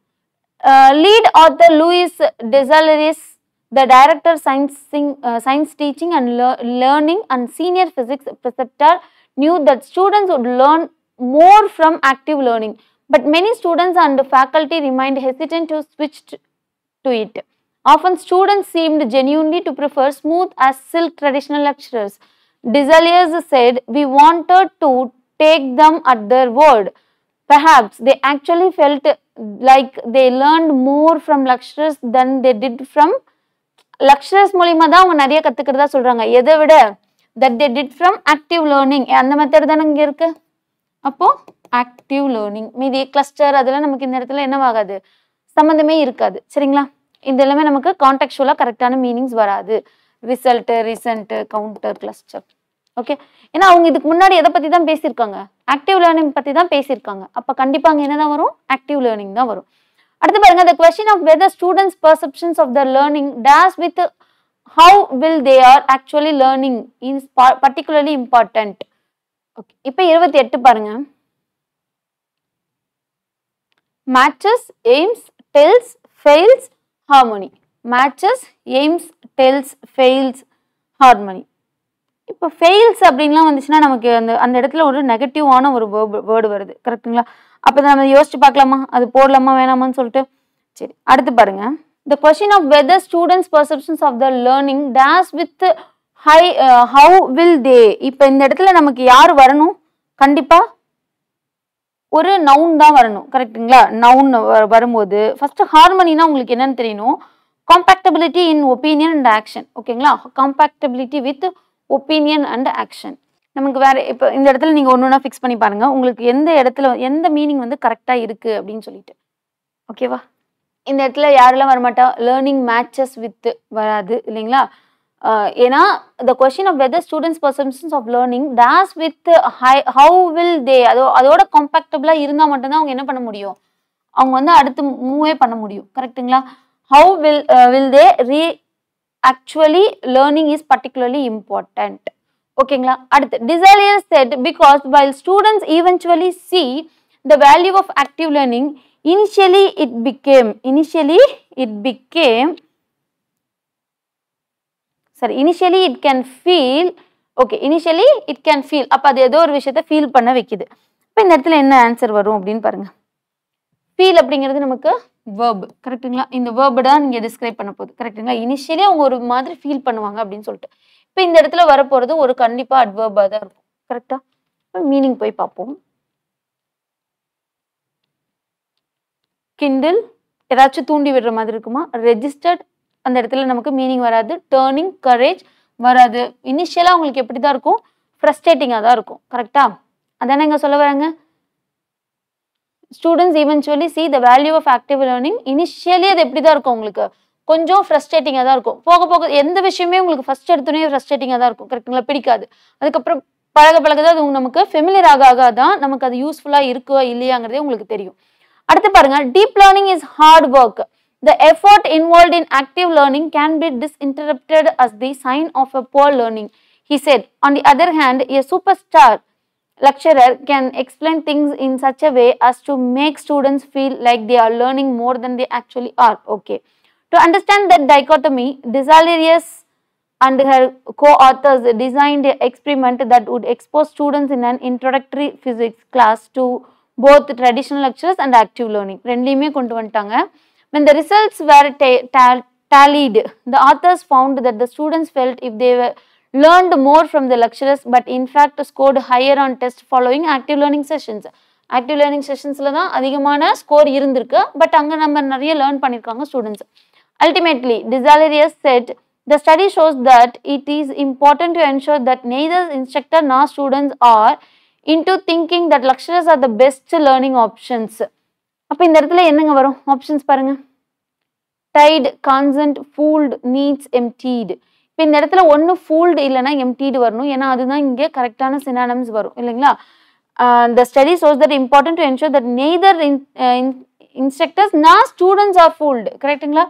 Uh, lead author Louis Desaleris, the director science, uh, science teaching and le learning and senior physics preceptor knew that students would learn more from active learning. But many students and faculty remained hesitant to switch to it. Often students seemed genuinely to prefer smooth as silk traditional lectures. Desaliers said, we wanted to take them at their word. Perhaps they actually felt like they learn more from lectures than they did from lectures மூலியமா தான் அவங்க நிறைய கத்துக்கிறதா சொல்றாங்க எதை விட that they did from active learning அந்த method தானே இங்கே இருக்கு அப்போ ஆக்டிவ் லேர்னிங் மீதி கிளஸ்டர் அதெல்லாம் நமக்கு இந்த இடத்துல என்னவாகாது சம்மந்தமே இருக்காது சரிங்களா இந்த எல்லாமே நமக்கு கான்டாக்சுவலாக கரெக்டான மீனிங்ஸ் வராது result recent counter cluster okay ஏன்னா அவங்க இதுக்கு முன்னாடி எதை பற்றி தான் பேசியிருக்காங்க ஆக்டிவ் லேர்னிங் பற்றி தான் பேசியிருக்காங்க அப்போ கண்டிப்பாக அங்கே என்ன தான் வரும் ஆக்டிவ் லேர்னிங் தான் வரும் அடுத்து பாருங்க the question of whether students perceptions of the learning does with how well they are actually learning is particularly important okay இப்போ இருபத்தி எட்டு பாருங்க matches aims tells fails harmony matches aims tells fails harmony இப்போ fails அப்படின்லாம் வந்துச்சுன்னா நமக்கு அந்த அந்த இடத்துல ஒரு நெகட்டிவான ஒரு வேர்டு வருது கரெக்டுங்களா அப்போ நம்ம யோசிச்சு பார்க்கலாமா அது போடலாமா வேணாமான்னு சொல்லிட்டு சரி அடுத்து பாருங்க the question of whether students perceptions of the learning does with high how well they இப்போ இந்த இடத்துல நமக்கு யார் வரணும் கண்டிப்பாக ஒரு நவுன் தான் வரணும் கரெக்டுங்களா நவுன் வரும்போது ஃபஸ்ட்டு ஹார்மனின்னா உங்களுக்கு என்னன்னு தெரியணும் compatibility in opinion and action ஓகேங்களா compatibility with opinion and action நமக்கு வேற இப்போ இந்த இடத்துல நீங்கள் ஒன்று ஒன்றா ஃபிக்ஸ் பண்ணி பாருங்க உங்களுக்கு எந்த இடத்துல எந்த மீனிங் வந்து கரெக்டாக இருக்குது அப்படின்னு சொல்லிட்டு ஓகேவா இந்த இடத்துல யாரெல்லாம் வரமாட்டா லேர்னிங் மேட்சஸ் வித் வராது இல்லைங்களா ஏன்னா the question of whether students persons of learning does with high how well they அதோ அதோட கம்பாக்டபுளாக இருந்தால் மட்டும்தான் அவங்க என்ன பண்ண முடியும் அவங்க வந்து அடுத்து மூவே பண்ண முடியும் கரெக்டுங்களா how well well they re actually learning is particularly important ஓகேங்களா அடுத்து Deslauriers said because while students eventually see the value of active learning initially it became initially it became sorry initially it can feel okay initially it can feel அப்போ அது ஏதோ ஒரு விஷயத்த feel பண்ண வைக்குது இப்போ இந்த இடத்துல என்ன ஆன்சர் வரும் அப்படின்னு பாருங்கள் ஃபீல் அப்படிங்கிறது நமக்கு வேர்ப் கரெக்டுங்களா இந்த வேர்பு தான் நீங்கள் டிஸ்கிரைப் பண்ண போகுது கரெக்டுங்களா இனிஷியலி அவங்க ஒரு மாதிரி ஃபீல் பண்ணுவாங்க அப்படின்னு சொல்லிட்டு இப்போ இந்த இடத்துல வரப்போகிறது ஒரு கண்டிப்பாக அட்வேர்பாக தான் இருக்கும் கரெக்டாக மீனிங் போய் பார்ப்போம் கிண்டில் ஏதாச்சும் தூண்டி விடுற மாதிரி இருக்குமா ரெஜிஸ்டர்ட் அந்த இடத்துல நமக்கு மீனிங் வராது டேர்னிங் கரேஜ் வராது இனிஷியலாக உங்களுக்கு எப்படி தான் இருக்கும் ஃப்ரஸ்ட்ரேட்டிங்காக தான் இருக்கும் கரெக்டாக அதானே இங்க சொல்ல வராங்க students eventually see the value of active learning initially அது எப்படி தான் இருக்கும் உங்களுக்கு கொஞ்சம் ஃப்ரஸ்ட்ரேட்டிங்காக தான் இருக்கும் போக போக எந்த விஷயமே உங்களுக்கு ஃபஸ்ட் எடுத்துனே ஃப்ரஸ்ட்ரேட்டிங்காக தான் இருக்கும் கரெக்டுங்களா பிடிக்காது அதுக்கப்புறம் பழக பழக அது நமக்கு ஃபெமிலியர் ஆக ஆக தான் நமக்கு அது யூஸ்ஃபுல்லாக இருக்கோ இல்லையாங்கிறதே உங்களுக்கு தெரியும் அடுத்து பாருங்க deep learning is hard work the effort involve in active learning can be misinterpreted as the sign of a poor learning he said on the other hand a super star lecturer can explain things in such a way as to make students feel like they are learning more than they actually are. Okay. To understand that dichotomy, Desalirius and her co-authors designed an experiment that would expose students in an introductory physics class to both traditional lectures and active learning. When the results were tallied, the authors found that the students felt if they were learned more from the lecturers but in fact scored higher on test following active learning sessions. Active learning செஷன்ஸில் தான் அதிகமான score இருந்திருக்கு but அங்கே நம்ம நிறைய learn பண்ணியிருக்காங்க students ultimately Deslauriers said the study shows that it is important to ensure that neither instructor nor students are into thinking that lectures are the best learning options அப்போ இந்த இடத்துல என்னங்க வரும் ஆப்ஷன்ஸ் பாருங்கள் tight consent fooled needs emptied இப்போ இந்த இடத்துல ஒன்று ஃபூல்டு இல்லைனா எம்டிடு வரணும் ஏன்னா அதுதான் இங்கே கரெக்டான சினானம்ஸ் வரும் இல்லைங்களா the study shows that important to ensure that neither instructors nor students are fooled கரெக்டுங்களா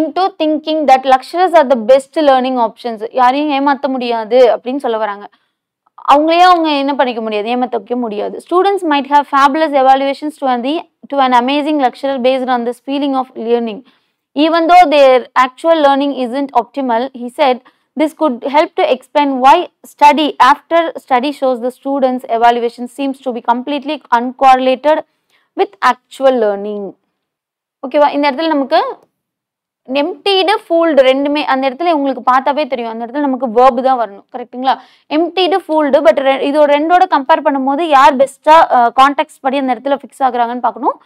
into thinking that lectures are the best learning options யாரையும் ஏமாற்ற முடியாது அப்படின்னு சொல்ல வராங்க அவங்களையே அவங்க என்ன பண்ணிக்க முடியாது ஏமாற்ற முடியாது students might have fabulous evaluations to the to an amazing lecturer based on this feeling of learning Even though their actual learning isn't optimal, he said, this could help to explain why study after study shows the students evaluation seems to be completely uncorrelated with actual learning. ஓகேவா இந்த இடத்துல நமக்கு எம்டிடு fooled ரெண்டுமே அந்த இடத்துல உங்களுக்கு பார்த்தாவே தெரியும் அந்த இடத்துல நமக்கு வேர்பு தான் வரணும் கரெக்டுங்களா எம்டிடு ஃபூல்டு பட் இதோட ரெண்டோட கம்பேர் பண்ணும்போது யார் பெஸ்ட்டாக கான்டாக்ட்ஸ் படி அந்த இடத்துல ஃபிக்ஸ் ஆகுறாங்கன்னு பார்க்கணும்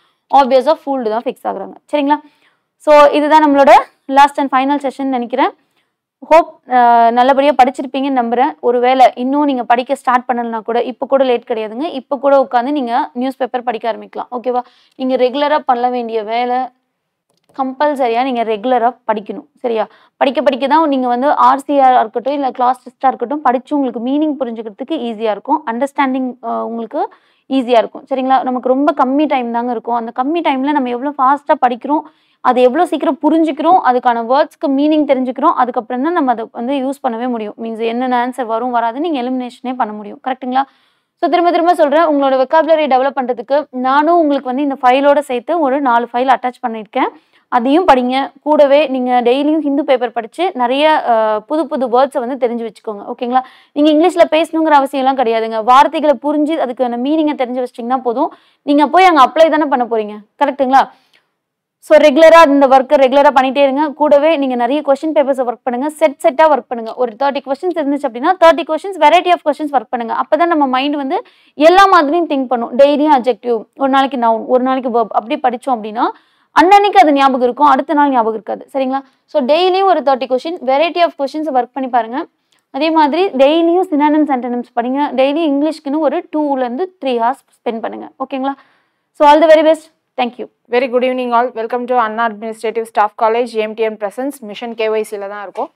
ஆப்வியஸாக ஃபூல்டு தான் ஃபிக்ஸ் ஆகுறாங்க சரிங்களா ஸோ இதுதான் நம்மளோட லாஸ்ட் அண்ட் ஃபைனல் செஷன் நினைக்கிறேன் ஹோப் நல்லபடியாக படிச்சிருப்பீங்கன்னு நம்புகிறேன் ஒருவேளை இன்னும் நீங்கள் படிக்க ஸ்டார்ட் பண்ணலனா கூட இப்போ கூட லேட் கிடையாதுங்க இப்போ கூட உட்காந்து நீங்கள் நியூஸ் பேப்பர் படிக்க ஆரம்பிக்கலாம் ஓகேவா நீங்கள் ரெகுலராக பண்ண வேண்டிய வேலை கம்பல்சரியாக நீங்கள் ரெகுலராக படிக்கணும் சரியா படிக்க படிக்க தான் நீங்கள் வந்து ஆர்சிஆர் இருக்கட்டும் இல்லை கிளாஸ் டெஸ்ட்டாக இருக்கட்டும் படித்து உங்களுக்கு மீனிங் புரிஞ்சுக்கிறதுக்கு ஈஸியாக இருக்கும் அண்டர்ஸ்டாண்டிங் உங்களுக்கு ஈஸியாக இருக்கும் சரிங்களா நமக்கு ரொம்ப கம்மி டைம் தாங்க இருக்கும் அந்த கம்மி டைமில் நம்ம எவ்வளோ ஃபாஸ்ட்டாக படிக்கிறோம் அது எவ்வளோ சீக்கிரம் புரிஞ்சுக்கிறோம் அதுக்கான வேர்ட்ஸ்க்கு மீனிங் தெரிஞ்சுக்கிறோம் அதுக்கப்புறம் தான் நம்ம அதை வந்து யூஸ் பண்ணவே முடியும் மீன்ஸ் என்னென்ன ஆன்சர் வரும் வராது நீங்கள் எலிமினேஷனே பண்ண முடியும் கரெக்டுங்களா ஸோ திரும்ப திரும்ப சொல்கிறேன் உங்களோட வெக்காபுலரி டெவலப் பண்ணுறதுக்கு நானும் உங்களுக்கு வந்து இந்த ஃபைலோட சேர்த்து ஒரு நாலு ஃபைல் அட்டாச் பண்ணியிருக்கேன் அதையும் படிங்க கூடவே நீங்கள் டெய்லியும் ஹிந்து பேப்பர் படித்து நிறைய புது புது வேர்ட்ஸை வந்து தெரிஞ்சு வச்சுக்கோங்க ஓகேங்களா நீங்கள் இங்கிலீஷில் பேசணுங்கிற அவசியம்லாம் கிடையாதுங்க வார்த்தைகளை புரிஞ்சு அதுக்கான மீனிங்கை தெரிஞ்சு வச்சிட்டிங்கன்னா போதும் நீங்கள் போய் அங்கே அப்ளை தானே பண்ண போகிறீங்க கரெக்டுங்களா ஸோ ரெகுலராக இந்த ஒர்க்கை ரெகுலராக பண்ணிட்டே இருங்க கூடவே நீங்கள் நிறைய கொஸ்டின் பேப்பர்ஸை ஒர்க் பண்ணுங்கள் செட் செட்டாக ஒர்க் பண்ணுங்கள் ஒரு தேர்ட்டி கொஸ்டின்ஸ் இருந்துச்சு அப்படின்னா thirty questions variety of questions work பண்ணுங்கள் அப்போ தான் நம்ம மைண்ட் வந்து எல்லா மாதிரியும் திங்க் பண்ணும் டெய்லியும் அப்ஜெக்டிவ் ஒரு நாளைக்கு நவுன் ஒரு நாளைக்கு வேர்ப் அப்படி படித்தோம் அப்படின்னா அன்னன்னைக்கு அது ஞாபகம் இருக்கும் அடுத்த நாள் ஞாபகம் இருக்காது சரிங்களா ஸோ டெய்லியும் ஒரு thirty question variety of questions work பண்ணி பாருங்கள் அதே மாதிரி டெய்லியும் சினானம்ஸ் சென்டனம்ஸ் படிங்க டெய்லியும் இங்கிலீஷ்க்குன்னு ஒரு டூலேருந்து த்ரீ ஹார்ஸ் ஸ்பெண்ட் பண்ணுங்கள் ஓகேங்களா so all the very best thank you very good evening all welcome to Anna administrative staff college AMTM presence mission கேஒய்சியில் தான் இருக்கும்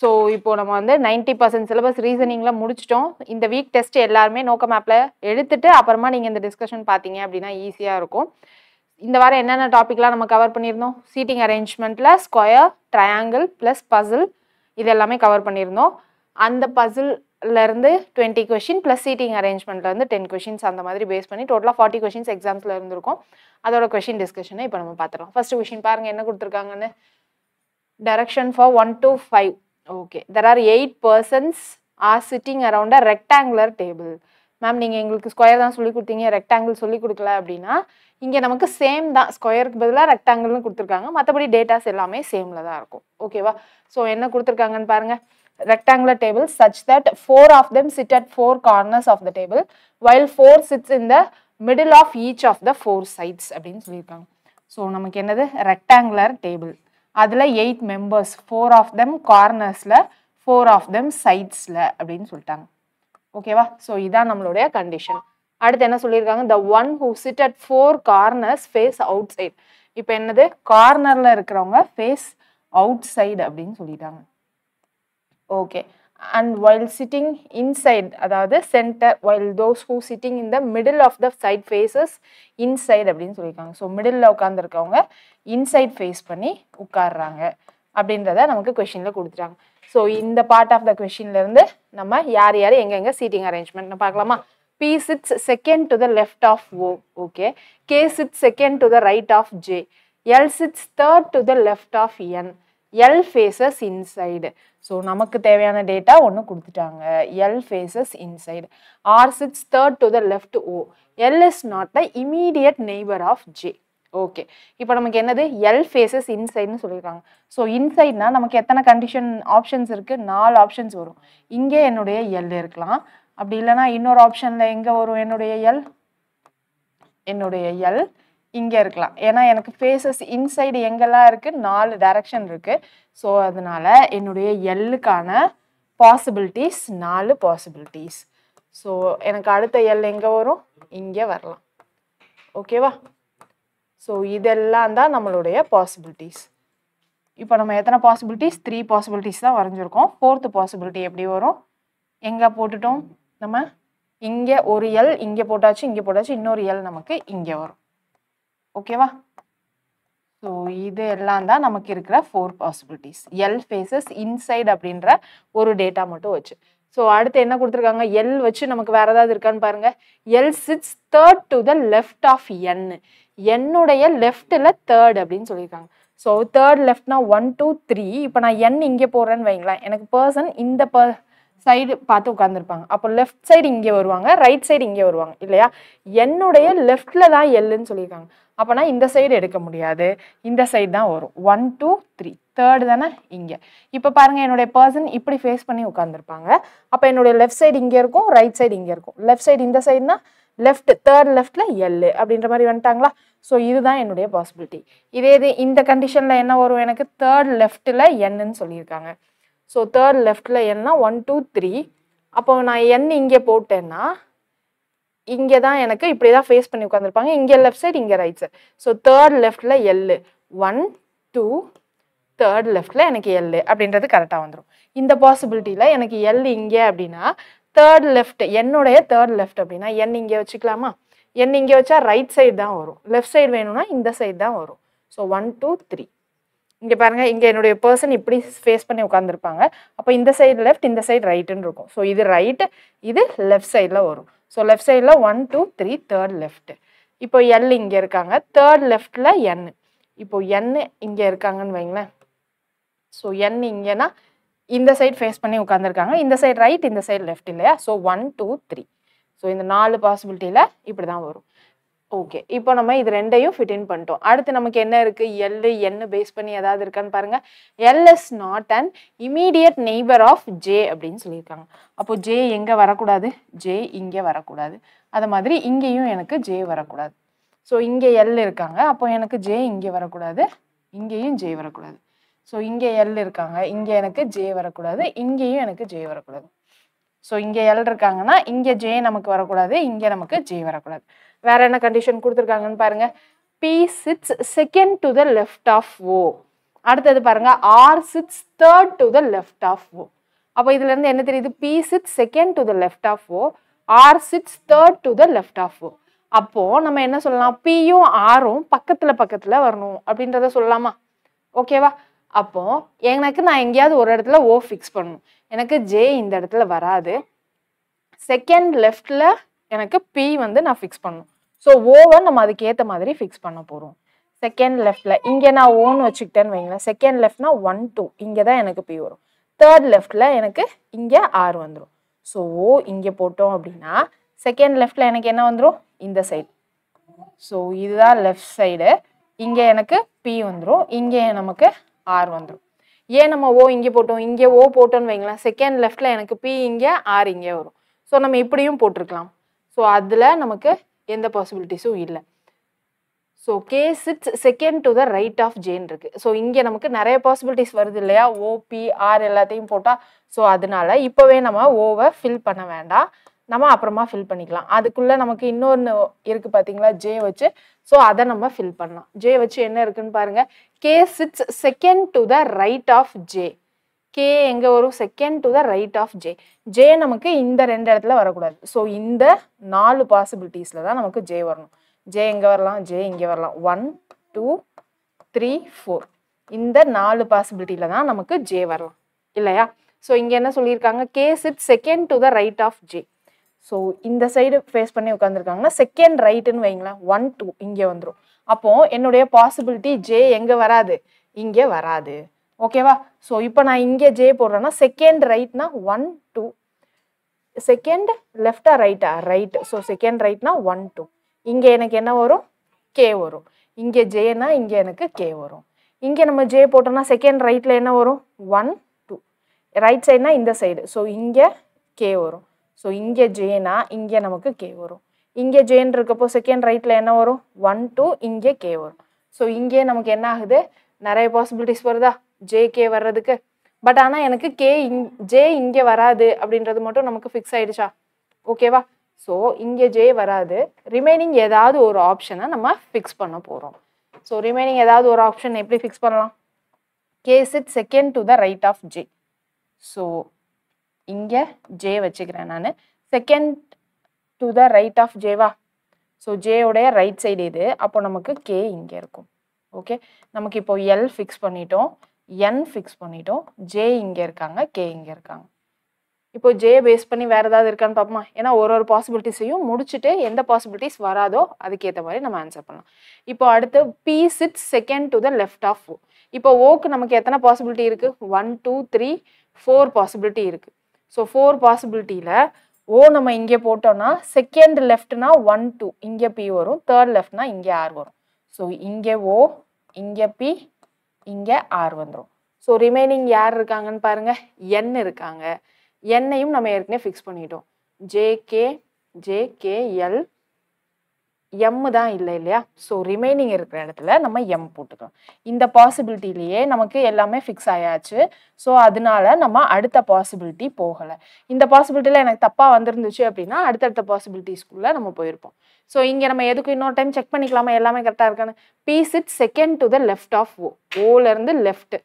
ஸோ இப்போ நம்ம வந்து நைன்ட்டி பர்சன்ட் சிலபஸ் ரீசனிங்கில் முடிச்சிட்டோம் இந்த வீக் டெஸ்ட் எல்லாருமே நோக்க மேப்பில் எடுத்துட்டு அப்புறமா நீங்கள் இந்த டிஸ்கஷன் பார்த்தீங்க அப்படின்னா ஈஸியாக இருக்கும் இந்த வாரம் என்னென்ன டாப்பிக்லாம் நம்ம கவர் பண்ணியிருந்தோம் சீட்டிங் அரேஞ்ச்மெண்ட்டில் ஸ்கொயர் ட்ரையாங்கிள் ப்ளஸ் பசில் இது எல்லாமே கவர் பண்ணியிருந்தோம் அந்த பசில் இருந்து டுவெண்ட்டி கொஷின் ப்ளஸ் சீட்டிங் அரேஞ்ச்மெண்ட்லேருந்து டென் கொஷின்ஸ் அந்த மாதிரி பேஸ் பண்ணி டோட்டலாக ஃபார்ட்டி கொஷின்ஸ் எக்ஸாம்ஸில் இருந்திருக்கும் அதோட கொஷின் டிஸ்கஷனை இப்போ நம்ம பார்த்துருவோம் ஃபஸ்ட்டு கொஷின் பாருங்கள் என்ன கொடுத்துருக்காங்கன்னு direction for one two five okay there are eight persons are sitting around a rectangular table ma'am நீங்கள் எங்களுக்கு ஸ்கொயர் தான் சொல்லி கொடுத்தீங்க ரெக்டாங்கிள் சொல்லி கொடுக்கல அப்படின்னா இங்கே நமக்கு சேம் தான் ஸ்கொயருக்கு பதிலாக ரெக்டாங்கிள்னு கொடுத்துருக்காங்க மற்றபடி டேட்டாஸ் எல்லாமே சேமில் தான் இருக்கும் ஓகேவா ஸோ என்ன கொடுத்துருக்காங்கன்னு பாருங்கள் rectangular table such that four of them sit at four corners of the table while four sits in the middle of each of the four sides அப்படின்னு சொல்லியிருக்காங்க ஸோ நமக்கு என்னது ரெக்டாங்குலர் டேபிள் அதில் eight members four of them கார்னர்ஸில் four of them சைட்ஸில் அப்படின்னு சொல்லிட்டாங்க ஓகேவா ஸோ இதுதான் நம்மளுடைய கண்டிஷன் அடுத்து என்ன சொல்லியிருக்காங்க the one who sit at four corners face outside இப்போ என்னது கார்னரில் இருக்கிறவங்க ஃபேஸ் அவுட் சைடு அப்படின்னு சொல்லிட்டாங்க okay and while sitting inside அதாவது center while those who sitting in the middle of the side faces inside அப்படின்னு சொல்லியிருக்காங்க so middle உட்காந்துருக்கவங்க இன்சைட் ஃபேஸ் பண்ணி உட்காடுறாங்க அப்படின்றத நமக்கு கொஷினில் கொடுத்துட்டாங்க ஸோ இந்த பார்ட் ஆஃப் த கொஷின்லேருந்து நம்ம யார் யார் எங்கெங்கே சீட்டிங் அரேஞ்ச்மெண்ட் பார்க்கலாமா B six second to the left of O okay K six second to the right of J L six third to the left of N L faces inside so நமக்கு தேவையான data ஒன்று கொடுத்துட்டாங்க L faces inside R six third to the left O L is not the immediate neighbour of J okay இப்போ நமக்கு என்னது L faces இன்சைடுன்னு சொல்லியிருக்காங்க so இன்சைட்னா நமக்கு எத்தனை கண்டிஷன் ஆப்ஷன்ஸ் இருக்குது நாலு ஆப்ஷன்ஸ் வரும் இங்கே என்னுடைய எல் இருக்கலாம் அப்படி இல்லைனா இன்னொரு ஆப்ஷனில் எங்கே வரும் என்னுடைய எல் என்னுடைய எல் இங்கே இருக்கலாம் ஏன்னா எனக்கு ஃபேஸஸ் இன்சைடு எங்கெல்லாம் இருக்குது நாலு டைரக்ஷன் இருக்குது ஸோ அதனால் என்னுடைய எல்லுக்கான பாசிபிலிட்டிஸ் நாலு பாசிபிலிட்டிஸ் ஸோ எனக்கு அடுத்த எல் எங்கே வரும் இங்கே வரலாம் ஓகேவா ஸோ இதெல்லாம் தான் நம்மளுடைய பாசிபிலிட்டிஸ் இப்போ நம்ம எத்தனை பாசிபிலிட்டிஸ் த்ரீ பாசிபிலிட்டிஸ் தான் வரைஞ்சிருக்கோம் ஃபோர்த்து பாசிபிலிட்டி எப்படி வரும் எங்கே போட்டுட்டோம் நம்ம இங்கே ஒரு எல் இங்கே போட்டாச்சு இங்கே போட்டாச்சு இன்னொரு எல் நமக்கு இங்கே வரும் ஓகேவா ஸோ இது எல்லாம் தான் நமக்கு இருக்கிற four possibilities L faces inside அப்படின்ற ஒரு டேட்டா மட்டும் வச்சு ஸோ அடுத்து என்ன கொடுத்துருக்காங்க எல் வச்சு நமக்கு வேற ஏதாவது இருக்கான்னு பாருங்க L sits third to the left of N என்னுடைய லெஃப்டில் தேர்ட் அப்படின்னு சொல்லியிருக்காங்க ஸோ தேர்ட் லெஃப்ட்னா ஒன் டூ த்ரீ இப்போ நான் என் இங்கே போகிறேன்னு வைங்களேன் எனக்கு பர்சன் இந்த ப சைடு பார்த்து உட்காந்துருப்பாங்க அப்போ லெஃப்ட் சைடு இங்கே வருவாங்க ரைட் சைடு இங்கே வருவாங்க இல்லையா என்னுடைய லெஃப்டில் தான் எல்லுன்னு சொல்லியிருக்காங்க அப்போனா இந்த சைடு எடுக்க முடியாது இந்த சைடு தான் வரும் ஒன் டூ த்ரீ தேர்டு தானே இங்கே இப்போ பாருங்கள் என்னுடைய பர்சன் இப்படி ஃபேஸ் பண்ணி உட்காந்துருப்பாங்க அப்போ என்னுடைய லெஃப்ட் சைடு இங்கே இருக்கும் ரைட் சைடு இங்கே இருக்கும் லெஃப்ட் சைடு இந்த சைடுனா லெஃப்ட் தேர்ட் லெஃப்டில் எல்லு அப்படின்ற மாதிரி வந்துட்டாங்களா ஸோ இதுதான் என்னுடைய பாசிபிலிட்டி இதே இது இந்த கண்டிஷனில் என்ன வரும் எனக்கு தேர்ட் லெஃப்ட்டில் என்னன்னு சொல்லியிருக்காங்க ஸோ தேர்ட் லெஃப்டில் என்ன ஒன் டூ த்ரீ அப்போ நான் என் இங்கே போட்டேன்னா இங்கே தான் எனக்கு இப்படி தான் ஃபேஸ் பண்ணி உட்காந்துருப்பாங்க இங்கே லெஃப்ட் சைடு இங்கே ரைட் சைடு ஸோ தேர்ட் லெஃப்டில் எல்லு ஒன் டூ தேர்ட் லெஃப்டில் எனக்கு எல்லு அப்படின்றது கரெக்டாக வந்துடும் இந்த பாசிபிலிட்டியில் எனக்கு எல் இங்கே அப்படின்னா தேர்ட் லெஃப்ட் என்னுடைய தேர்ட் லெஃப்ட் அப்படின்னா என் இங்கே வச்சுக்கலாமா என் இங்கே வச்சா ரைட் சைடு தான் வரும் லெஃப்ட் சைடு வேணும்னா இந்த சைடு தான் வரும் ஸோ ஒன் டூ த்ரீ இங்கே பாருங்கள் இங்கே என்னுடைய பர்சன் இப்படி ஃபேஸ் பண்ணி உட்காந்துருப்பாங்க அப்போ இந்த சைடு லெஃப்ட் இந்த சைடு ரைட்டுன்னு இருக்கும் ஸோ இது ரைட்டு இது லெஃப்ட் சைடில் வரும் ஸோ லெஃப்ட் சைடில் one two three third left இப்போ எல் இங்கே இருக்காங்க தேர்ட் லெஃப்டில் என் இப்போ என் இங்கே இருக்காங்கன்னு வைங்களேன் ஸோ என் இங்கேனா இந்த சைடு ஃபேஸ் பண்ணி உட்காந்துருக்காங்க இந்த சைடு ரைட் இந்த சைடு லெஃப்ட் இல்லையா so one two three so இந்த நாலு பாசிபிலிட்டியில் இப்படி தான் வரும் ஓகே இப்போ நம்ம இது ரெண்டையும் ஃபிட் இன் பண்ணிட்டோம் அடுத்து நமக்கு என்ன இருக்குது எல் என்ன பேஸ் பண்ணி ஏதாவது இருக்கான்னு பாருங்கள் L is not and immediate neighbour of J அப்படின்னு சொல்லியிருக்காங்க அப்போது ஜே எங்கே வரக்கூடாது ஜே இங்கே வரக்கூடாது அது மாதிரி இங்கேயும் எனக்கு ஜே வரக்கூடாது ஸோ இங்கே எல் இருக்காங்க அப்போ எனக்கு ஜே இங்கே வரக்கூடாது இங்கேயும் ஜே வரக்கூடாது ஸோ இங்கே எல் இருக்காங்க இங்கே எனக்கு ஜே வரக்கூடாது இங்கேயும் எனக்கு ஜே வரக்கூடாது ஸோ இங்கே எல் இருக்காங்கன்னா இங்கே ஜே நமக்கு வரக்கூடாது இங்கே நமக்கு ஜே வரக்கூடாது வேறு என்ன கண்டிஷன் கொடுத்துருக்காங்கன்னு பாருங்கள் B sits second to the left of O அடுத்தது பாருங்க R sits third to the left of O அப்போ இதுலேருந்து என்ன தெரியுது B sits second to the left of O R sits third to the left of O அப்போது நம்ம என்ன சொல்லலாம் பியும் ஆரும் பக்கத்தில் பக்கத்தில் வரணும் அப்படின்றத சொல்லலாமா ஓகேவா அப்போது எனக்கு நான் எங்கேயாவது ஒரு இடத்துல ஓ ஃபிக்ஸ் பண்ணணும் எனக்கு ஜே இந்த இடத்துல வராது செகண்ட் லெஃப்டில் எனக்கு பி வந்து நான் ஃபிக்ஸ் பண்ணணும் ஸோ ஓவை நம்ம அதுக்கேற்ற மாதிரி ஃபிக்ஸ் பண்ண போகிறோம் செகண்ட் லெஃப்டில் இங்கே நான் ஓன்னு வச்சுக்கிட்டேன்னு வைங்களேன் செகண்ட் லெஃப்ட்னா ஒன் டூ இங்கே தான் எனக்கு பி வரும் தேர்ட் லெஃப்டில் எனக்கு இங்கே ஆறு வந்துடும் ஸோ ஓ இங்கே போட்டோம் அப்படின்னா செகண்ட் லெஃப்டில் எனக்கு என்ன வந்துடும் இந்த சைடு ஸோ இதுதான் லெஃப்ட் சைடு இங்கே எனக்கு பி வந்துடும் இங்கே நமக்கு ஆர் வந்துடும் ஏன் நம்ம ஓ இங்கே போட்டோம் இங்கே ஓ போட்டோன்னு வைங்களேன் செகண்ட் லெஃப்டில் எனக்கு பி இங்கே ஆர் இங்கே வரும் ஸோ நம்ம இப்படியும் போட்டிருக்கலாம் ஸோ அதில் நமக்கு எந்த பாசிபிலிட்டிஸும் இல்லை so K six second to the right of ஜேன் இருக்குது ஸோ இங்கே நமக்கு நிறைய பாசிபிலிட்டிஸ் வருது இல்லையா ஓபி ஆர் எல்லாத்தையும் போட்டால் ஸோ அதனால இப்போவே நம்ம ஓவை ஃபில் பண்ண வேண்டாம் நம்ம அப்புறமா ஃபில் பண்ணிக்கலாம் அதுக்குள்ளே நமக்கு இன்னொன்று இருக்குது பார்த்தீங்களா ஜே வச்சு ஸோ அதை நம்ம ஃபில் பண்ணலாம் ஜே வச்சு என்ன இருக்குன்னு பாருங்கள் K sits second to the right of J K எங்கே வரும் second to the right of J J நமக்கு இந்த ரெண்டு இடத்துல வரக்கூடாது ஸோ இந்த நாலு பாசிபிலிட்டிஸில் தான் நமக்கு ஜே வரணும் ஜே எங்க வரலாம் ஜே இங்கே வரலாம் ஒன் டூ த்ரீ ஃபோர் இந்த நாலு பாசிபிலிட்டியில் தான் நமக்கு ஜே வரலாம் இல்லையா ஸோ இங்கே என்ன சொல்லியிருக்காங்க K sit second to the right of J so இந்த சைடு ஃபேஸ் பண்ணி உட்காந்துருக்காங்கன்னா செகண்ட் ரைட்டுன்னு வைங்களேன் ஒன் டூ இங்கே வந்துடும் அப்போது என்னுடைய பாசிபிலிட்டி ஜே எங்கே வராது இங்கே வராது ஓகேவா ஸோ இப்போ நான் இங்கே ஜே போடுறேன்னா செகண்ட் ரைட்னா ஒன் டூ செகண்ட் லெஃப்டா ரைட்டா ரைட் ஸோ செகண்ட் ரைட்னா ஒன் டூ இங்கே எனக்கு என்ன வரும் கே வரும் இங்கே ஜேனா இங்கே எனக்கு கே வரும் இங்கே நம்ம ஜே போட்டோம்னா செகண்ட் ரைட்டில் என்ன வரும் ஒன் டூ ரைட் சைடுனா இந்த சைடு ஸோ இங்கே கே வரும் ஸோ இங்கே ஜேனா இங்கே நமக்கு கே வரும் இங்கே ஜேன் இருக்கப்போ செகண்ட் ரைட்டில் என்ன வரும் ஒன் டூ இங்கே கே வரும் ஸோ இங்கே நமக்கு என்ன ஆகுது நிறைய பாசிபிலிட்டிஸ் வருதா ஜே கே வர்றதுக்கு பட் ஆனால் எனக்கு கே இங் ஜே இங்கே வராது அப்படின்றது மட்டும் நமக்கு ஃபிக்ஸ் ஆகிடுச்சா ஓகேவா ஸோ இங்கே ஜே வராது ரிமைனிங் ஏதாவது ஒரு ஆப்ஷனை நம்ம ஃபிக்ஸ் பண்ண போகிறோம் ஸோ ரிமைனிங் ஏதாவது ஒரு ஆப்ஷன் எப்படி ஃபிக்ஸ் பண்ணலாம் K it second to the right of J so இங்கே ஜே வச்சுக்கிறேன் நான் second to the right of ஜேவா ஸோ ஜேவுடைய ரைட் சைடு இது அப்போ நமக்கு கே இங்கே இருக்கும் ஓகே நமக்கு இப்போ எல் ஃபிக்ஸ் பண்ணிட்டோம் என் ஃபிக்ஸ் பண்ணிட்டோம் ஜே இங்கே இருக்காங்க கே இங்கே இருக்காங்க இப்போ ஜே பேஸ் பண்ணி வேறு ஏதாவது இருக்கான்னு பார்ப்போமா ஏன்னா ஒரு ஒரு பாசிபிலிட்டிஸையும் முடிச்சுட்டு எந்த பாசிபிலிட்டிஸ் வராதோ அதுக்கேற்ற மாதிரி நம்ம ஆன்சர் பண்ணலாம் இப்போ அடுத்து B sit second to the left of O இப்போ ஓக்கு நமக்கு எத்தனை பாசிபிலிட்டி இருக்குது one two three four possibility இருக்குது ஸோ ஃபோர் பாசிபிலிட்டியில் ஓ நம்ம இங்கே போட்டோம்னா செகண்ட் லெஃப்ட்னா ஒன் டூ இங்கே பி வரும் தேர்ட் லெஃப்ட்னா இங்கே ஆர் வரும் ஸோ இங்கே ஓ இங்கே பி இங்கே ஆர் வந்துடும் ஸோ ரிமைனிங் யார் இருக்காங்கன்னு பாருங்கள் என் இருக்காங்க என்னையும் நம்ம ஏற்கனவே ஃபிக்ஸ் பண்ணிட்டோம் ஜேகே ஜேகேஎல் எம் தான் இல்லை இல்லையா ஸோ ரிமைனிங் இருக்கிற இடத்துல நம்ம எம் போட்டுக்கலாம் இந்த பாசிபிலிட்டிலேயே நமக்கு எல்லாமே ஃபிக்ஸ் ஆயாச்சு ஸோ அதனால நம்ம அடுத்த பாசிபிலிட்டி போகலை இந்த பாசிபிலிட்டியில் எனக்கு தப்பாக வந்திருந்துச்சு அப்படின்னா அடுத்தடுத்த பாசிபிலிட்டிஸ்குள்ளே நம்ம போயிருப்போம் ஸோ இங்கே நம்ம எதுக்கு இன்னொரு டைம் செக் பண்ணிக்கலாமா எல்லாமே கரெக்டாக இருக்கான்னு பீஸ் இட் second to the left of O ஓலேருந்து லெஃப்ட்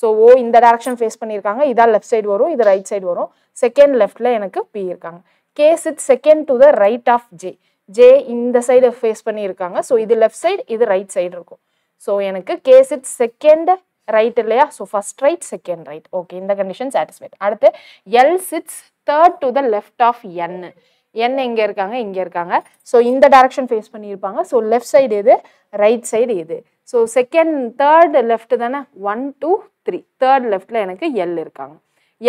ஸோ ஓ இந்த டேரக்ஷன் ஃபேஸ் பண்ணியிருக்காங்க இதான் லெஃப்ட் சைடு வரும் இது ரைட் சைடு வரும் செகண்ட் லெஃப்டில் எனக்கு பி இருக்காங்க case it second to the right of J J இந்த சைடு ஃபேஸ் பண்ணியிருக்காங்க ஸோ இது லெஃப்ட் சைடு இது ரைட் சைடு இருக்கும் ஸோ எனக்கு கேஸ் இட் செகண்ட் ரைட் இல்லையா so first right second right okay இந்த கண்டிஷன் சாட்டிஸ்ஃபைட் அடுத்து L sits third to the left of N N எங்கே இருக்காங்க இங்கே இருக்காங்க ஸோ இந்த டைரக்ஷன் ஃபேஸ் பண்ணியிருப்பாங்க ஸோ லெஃப்ட் சைடு இது ரைட் சைடு இது ஸோ செகண்ட் தேர்ட் லெஃப்ட் தானே ஒன் டூ த்ரீ தேர்ட் லெஃப்டில் எனக்கு எல் இருக்காங்க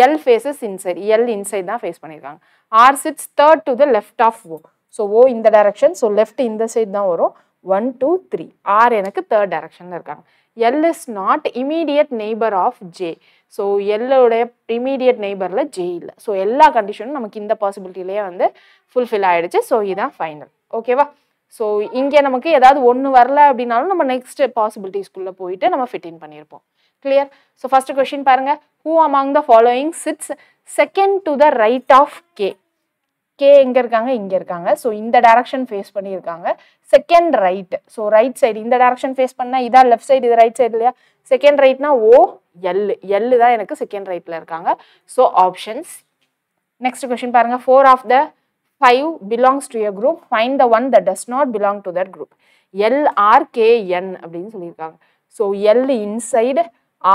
L faces inside L inside தான் ஃபேஸ் பண்ணியிருக்காங்க R sits third to the left of O so O இந்த டைரக்ஷன் ஸோ லெஃப்ட் இந்த சைடு தான் வரும் ஒன் டூ த்ரீ ஆர் எனக்கு தேர்ட் டைரக்ஷனில் இருக்காங்க L is not immediate neighbour of J so எல்லோடைய இமீடியட் நெய்பரில் ஜே இல்லை ஸோ எல்லா கண்டிஷனும் நமக்கு இந்த பாசிபிலிட்டிலேயே வந்து ஃபுல்ஃபில் ஆகிடுச்சு ஸோ இதுதான் ஃபைனல் ஓகேவா ஸோ இங்கே நமக்கு ஏதாவது ஒன்று வரல அப்படின்னாலும் நம்ம நெக்ஸ்ட் பாசிபிலிட்டிஸ்குள்ளே போயிட்டு நம்ம ஃபிட்டின் பண்ணியிருப்போம் கிளியர் ஸோ ஃபஸ்ட்டு கொஷின் பாருங்கள் who among the following sits second to the right of K K எங்கே இருக்காங்க இங்கே இருக்காங்க ஸோ இந்த டேரக்ஷன் ஃபேஸ் பண்ணியிருக்காங்க second right so right side இந்த டேரக்ஷன் ஃபேஸ் பண்ணால் இதான் லெஃப்ட் சைடு இது ரைட் சைடு இல்லையா செகண்ட் ரைட்னா ஓ எல் எல் தான் எனக்கு செகண்ட் ரைட்டில் இருக்காங்க ஸோ ஆப்ஷன்ஸ் நெக்ஸ்ட் கொஷின் பாருங்கள் four of the five belongs to your group find the one the does not belong to that group L R K N அப்படின்னு சொல்லியிருக்காங்க so L inside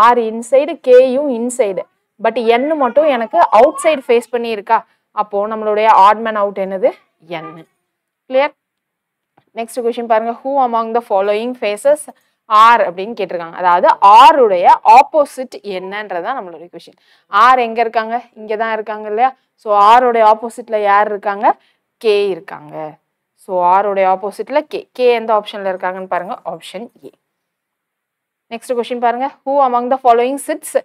R inside கேயும் inside but N மட்டும் எனக்கு out side face பண்ணியிருக்கா அப்போது நம்மளுடைய odd man out என்னது N clear next question பாருங்க who among the following faces are அப்படின்னு கேட்டிருக்காங்க அதாவது ஆருடைய ஆப்போசிட் என்னன்றதான் நம்மளுடைய கொஷின் ஆர் எங்கே இருக்காங்க இங்கே தான் இருக்காங்க இல்லையா ஸோ ஆருடைய ஆப்போசிட்டில் யார் இருக்காங்க கே இருக்காங்க ஸோ ஆருடைய ஆப்போசிட்டில் கே கே எந்த ஆப்ஷனில் இருக்காங்கன்னு பாருங்கள் ஆப்ஷன் ஏ நெக்ஸ்ட் கொஷின் பாருங்க who among the following sits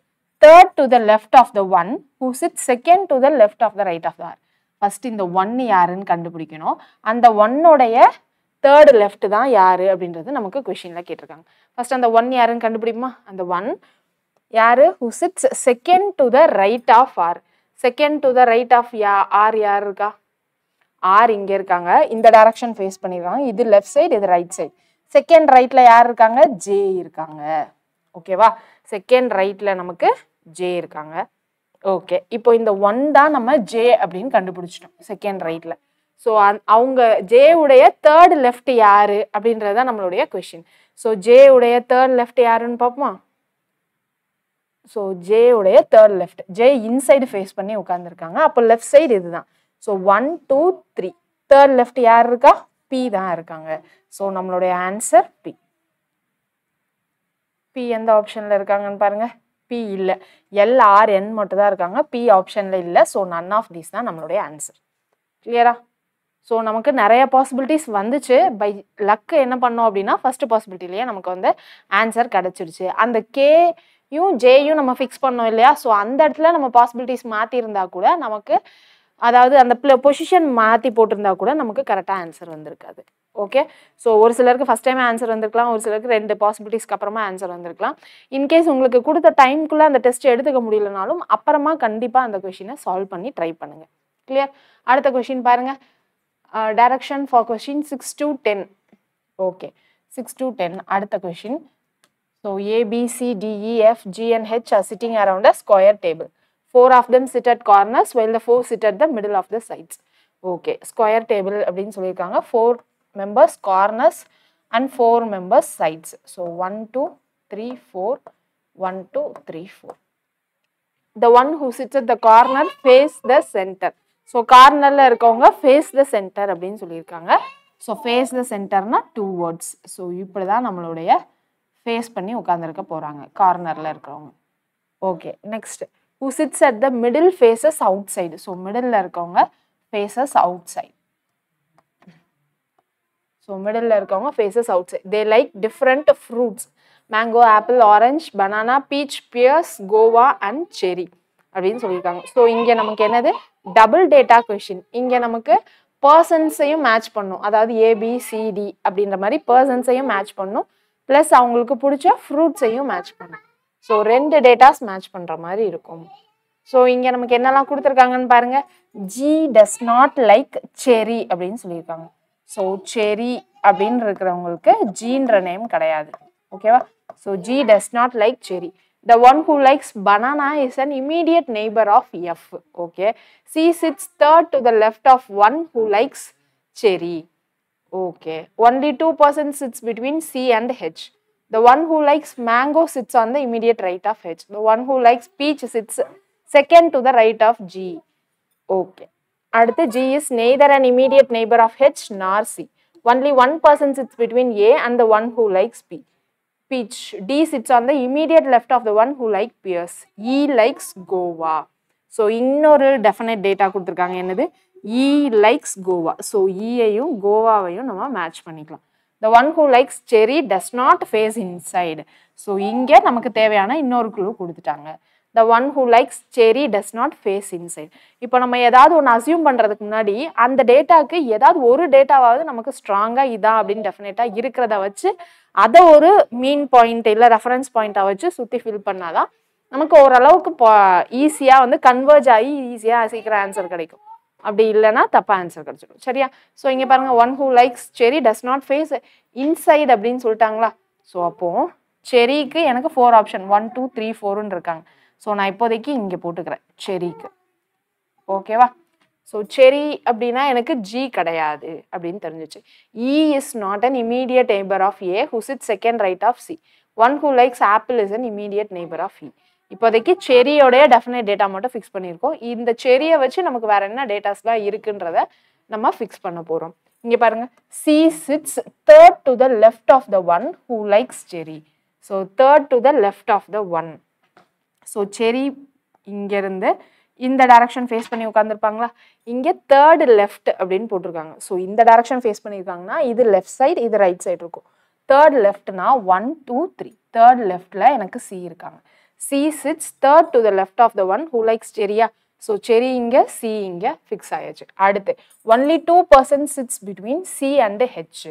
third to the left of the one who sits second to the left of the right of the r first இந்த one யாருன்னு கண்டுபிடிக்கணும் அந்த ஒன்னோடைய third left தான் யார் அப்படின்றது நமக்கு கொஷினில் கேட்டிருக்காங்க ஃபஸ்ட் அந்த ஒன் யாருன்னு கண்டுபிடிக்குமா அந்த ஒன் யார் who sits second to the right of R second to the right of யா ஆர் யார் இருக்கா ஆர் இங்கே இருக்காங்க இந்த டைரக்ஷன் ஃபேஸ் பண்ணிடுறாங்க இது லெஃப்ட் சைடு இது ரைட் சைடு செகண்ட் ரைட்டில் யார் இருக்காங்க ஜே இருக்காங்க ஓகேவா செகண்ட் ரைட்டில் நமக்கு ஜே இருக்காங்க ஓகே இப்போ இந்த ஒன் தான் நம்ம ஜே அப்படின்னு கண்டுபிடிச்சிட்டோம் செகண்ட் ரைட்டில் ஸோ அவங்க ஜே உடைய தேர்ட் லெஃப்ட் யாரு அப்படின்றது தான் நம்மளுடைய கொஷின் ஸோ ஜே உடைய தேர்ட் லெஃப்ட் யாருன்னு பார்ப்போமா ஸோ ஜே உடைய third left J inside face பண்ணி உட்காந்துருக்காங்க அப்போ லெஃப்ட் சைடு இதுதான் so one two three third left யார் இருக்கா பி தான் இருக்காங்க ஸோ நம்மளுடைய ஆன்சர் பி பி எந்த ஆப்ஷனில் இருக்காங்கன்னு பாருங்கள் பி இல்லை எல்ஆர்என் மட்டும் தான் இருக்காங்க பி ஆப்ஷனில் இல்லை ஸோ நன் ஆஃப் தீஸ் தான் நம்மளுடைய ஆன்சர் கிளியரா ஸோ நமக்கு நிறைய பாசிபிலிட்டிஸ் வந்துச்சு பை லக்கு என்ன பண்ணோம் அப்படின்னா ஃபஸ்ட்டு பாசிபிலிட்டிலேயே நமக்கு வந்து ஆன்சர் கிடச்சிருச்சு அந்த கேயும் ஜேயும் நம்ம ஃபிக்ஸ் பண்ணோம் இல்லையா ஸோ அந்த இடத்துல நம்ம பாசிபிலிட்டிஸ் மாற்றியிருந்தா கூட நமக்கு அதாவது அந்த பொசிஷன் மாற்றி போட்டிருந்தா கூட நமக்கு கரெக்டாக ஆன்சர் வந்திருக்காது ஓகே ஸோ ஒரு சிலருக்கு ஃபஸ்ட் டைம் ஆன்சர் வந்திருக்கலாம் ஒரு சிலருக்கு ரெண்டு பாசிபிலிட்டிஸ்க்கு அப்புறமா ஆன்சர் வந்திருக்கலாம் இன்கேஸ் உங்களுக்கு கொடுத்த டைம்குள்ளே அந்த டெஸ்ட் எடுத்துக்க முடியலனாலும் அப்புறமா கண்டிப்பாக அந்த கொஷினை சால்வ் பண்ணி ட்ரை பண்ணுங்கள் கிளியர் அடுத்த கொஷின் பாருங்கள் direction for question six to ten okay six to ten அடுத்த question so A B C D E F G and H are sitting around a square table four of them sit at corners while the four sit at the middle of the sides okay square table அப்படின்னு சொல்லியிருக்காங்க four members corners and 4 members sides. So 1, 2, 3, 4, 1, 2, 3, 4. The one who sits at the corner face the center. So கார்னரில் இருக்கவங்க face the center அப்படின்னு சொல்லியிருக்காங்க so face the சென்டர்னா two words so இப்படி தான் நம்மளுடைய ஃபேஸ் பண்ணி உட்காந்துருக்க போகிறாங்க கார்னரில் இருக்கிறவங்க okay next who sits at the middle faces outside so middle இருக்கவங்க faces outside so middle இருக்கவங்க faces outside they like different fruits mango apple orange banana peach pears guava and cherry அப்படின்னு சொல்லியிருக்காங்க so இங்கே நமக்கு என்னது double data question இங்கே நமக்கு பர்சன்ஸையும் match பண்ணும் அதாவது ஏபிசிடி அப்படின்ற மாதிரி பர்சன்ஸையும் மேட்ச் பண்ணும் ப்ளஸ் அவங்களுக்கு பிடிச்ச ஃப்ரூட்ஸையும் மேட்ச் பண்ணும் ஸோ ரெண்டு டேட்டாஸ் மேட்ச் பண்ணுற மாதிரி இருக்கும் ஸோ இங்கே நமக்கு என்னெல்லாம் கொடுத்துருக்காங்கன்னு பாருங்கள் ஜி டஸ் நாட் லைக் செரி அப்படின்னு சொல்லியிருக்காங்க ஸோ செரி அப்படின்னு இருக்கிறவங்களுக்கு ஜீன்ற நேம் கிடையாது ஓகேவா so G does not like cherry the one who likes banana is an immediate neighbour of F okay C sits third to the left of one who likes cherry okay only two persons sits between C and H the one who likes mango sits on the immediate right of H the one who likes peach sits second to the right of G okay அடுத்து G is neither and immediate neighbour of H nor C only one person sits between A and the one who likes pea peach D sits on the immediate left of the one who like pears E likes guava so இன்னொரு definite data கொடுத்துருக்காங்க என்னது E likes guava so இயையும் கோவாவையும் நம்ம match பண்ணிக்கலாம் the one who likes cherry does not face inside so இங்கே நமக்கு தேவையான இன்னொரு குழு கொடுத்துட்டாங்க த one who likes cherry does not face inside இப்போ நம்ம ஏதாவது ஒன்று அசியூம் பண்ணுறதுக்கு முன்னாடி அந்த டேட்டாவுக்கு ஏதாவது ஒரு டேட்டாவாவது நமக்கு ஸ்ட்ராங்காக இதான் அப்படின்னு டெஃபினெட்டாக இருக்கிறத வச்சு அதை ஒரு மீன் பாயிண்ட் இல்லை ரெஃபரன்ஸ் பாயிண்ட்டாக வச்சு சுற்றி ஃபில் பண்ணாதான் நமக்கு ஓரளவுக்கு ஈஸியாக வந்து கன்வெர்ஜ் ஆகி ஈஸியாக சீக்கிரம் ஆன்சர் கிடைக்கும் அப்படி இல்லைன்னா தப்பாக ஆன்சர் கிடச்சிடும் சரியா ஸோ இங்கே பாருங்கள் one who likes cherry does not face inside அப்படின்னு சொல்லிட்டாங்களா ஸோ அப்போது செரிக்கு எனக்கு four option one two three ஃபோருன்னு இருக்காங்க ஸோ நான் இப்போதைக்கு இங்கே போட்டுக்கிறேன் செரிக்கு ஓகேவா ஸோ செரி அப்படின்னா எனக்கு ஜி கிடையாது அப்படின்னு தெரிஞ்சிச்சு E is not an immediate neighbour of A who's it second right of C one who likes apple is an immediate neighbour of E இப்போதைக்கு செரியோடைய டெஃபினட் டேட்டா மட்டும் ஃபிக்ஸ் பண்ணியிருக்கோம் இந்த செரியை வச்சு நமக்கு வேற என்ன டேட்டாஸ்லாம் இருக்குன்றத நம்ம ஃபிக்ஸ் பண்ண போகிறோம் இங்கே பாருங்க C sits third to the left of the one who likes cherry so third to the left of the one so cherry இங்கேருந்து இந்த டைரக்ஷன் ஃபேஸ் பண்ணி உட்காந்துருப்பாங்களா இங்கே தேர்டு லெஃப்ட் அப்படின்னு போட்டிருக்காங்க ஸோ இந்த டைரக்ஷன் ஃபேஸ் பண்ணியிருக்காங்கன்னா இது லெஃப்ட் சைடு இது ரைட் சைடு இருக்கும் தேர்ட் லெஃப்ட்னா ஒன் டூ த்ரீ தேர்ட் லெஃப்டில் எனக்கு சி இருக்காங்க C sits third to the left of the one who likes செரியா ஸோ செரி இங்கே சி இங்கே ஃபிக்ஸ் ஆயாச்சு அடுத்து only two persons sits between C and H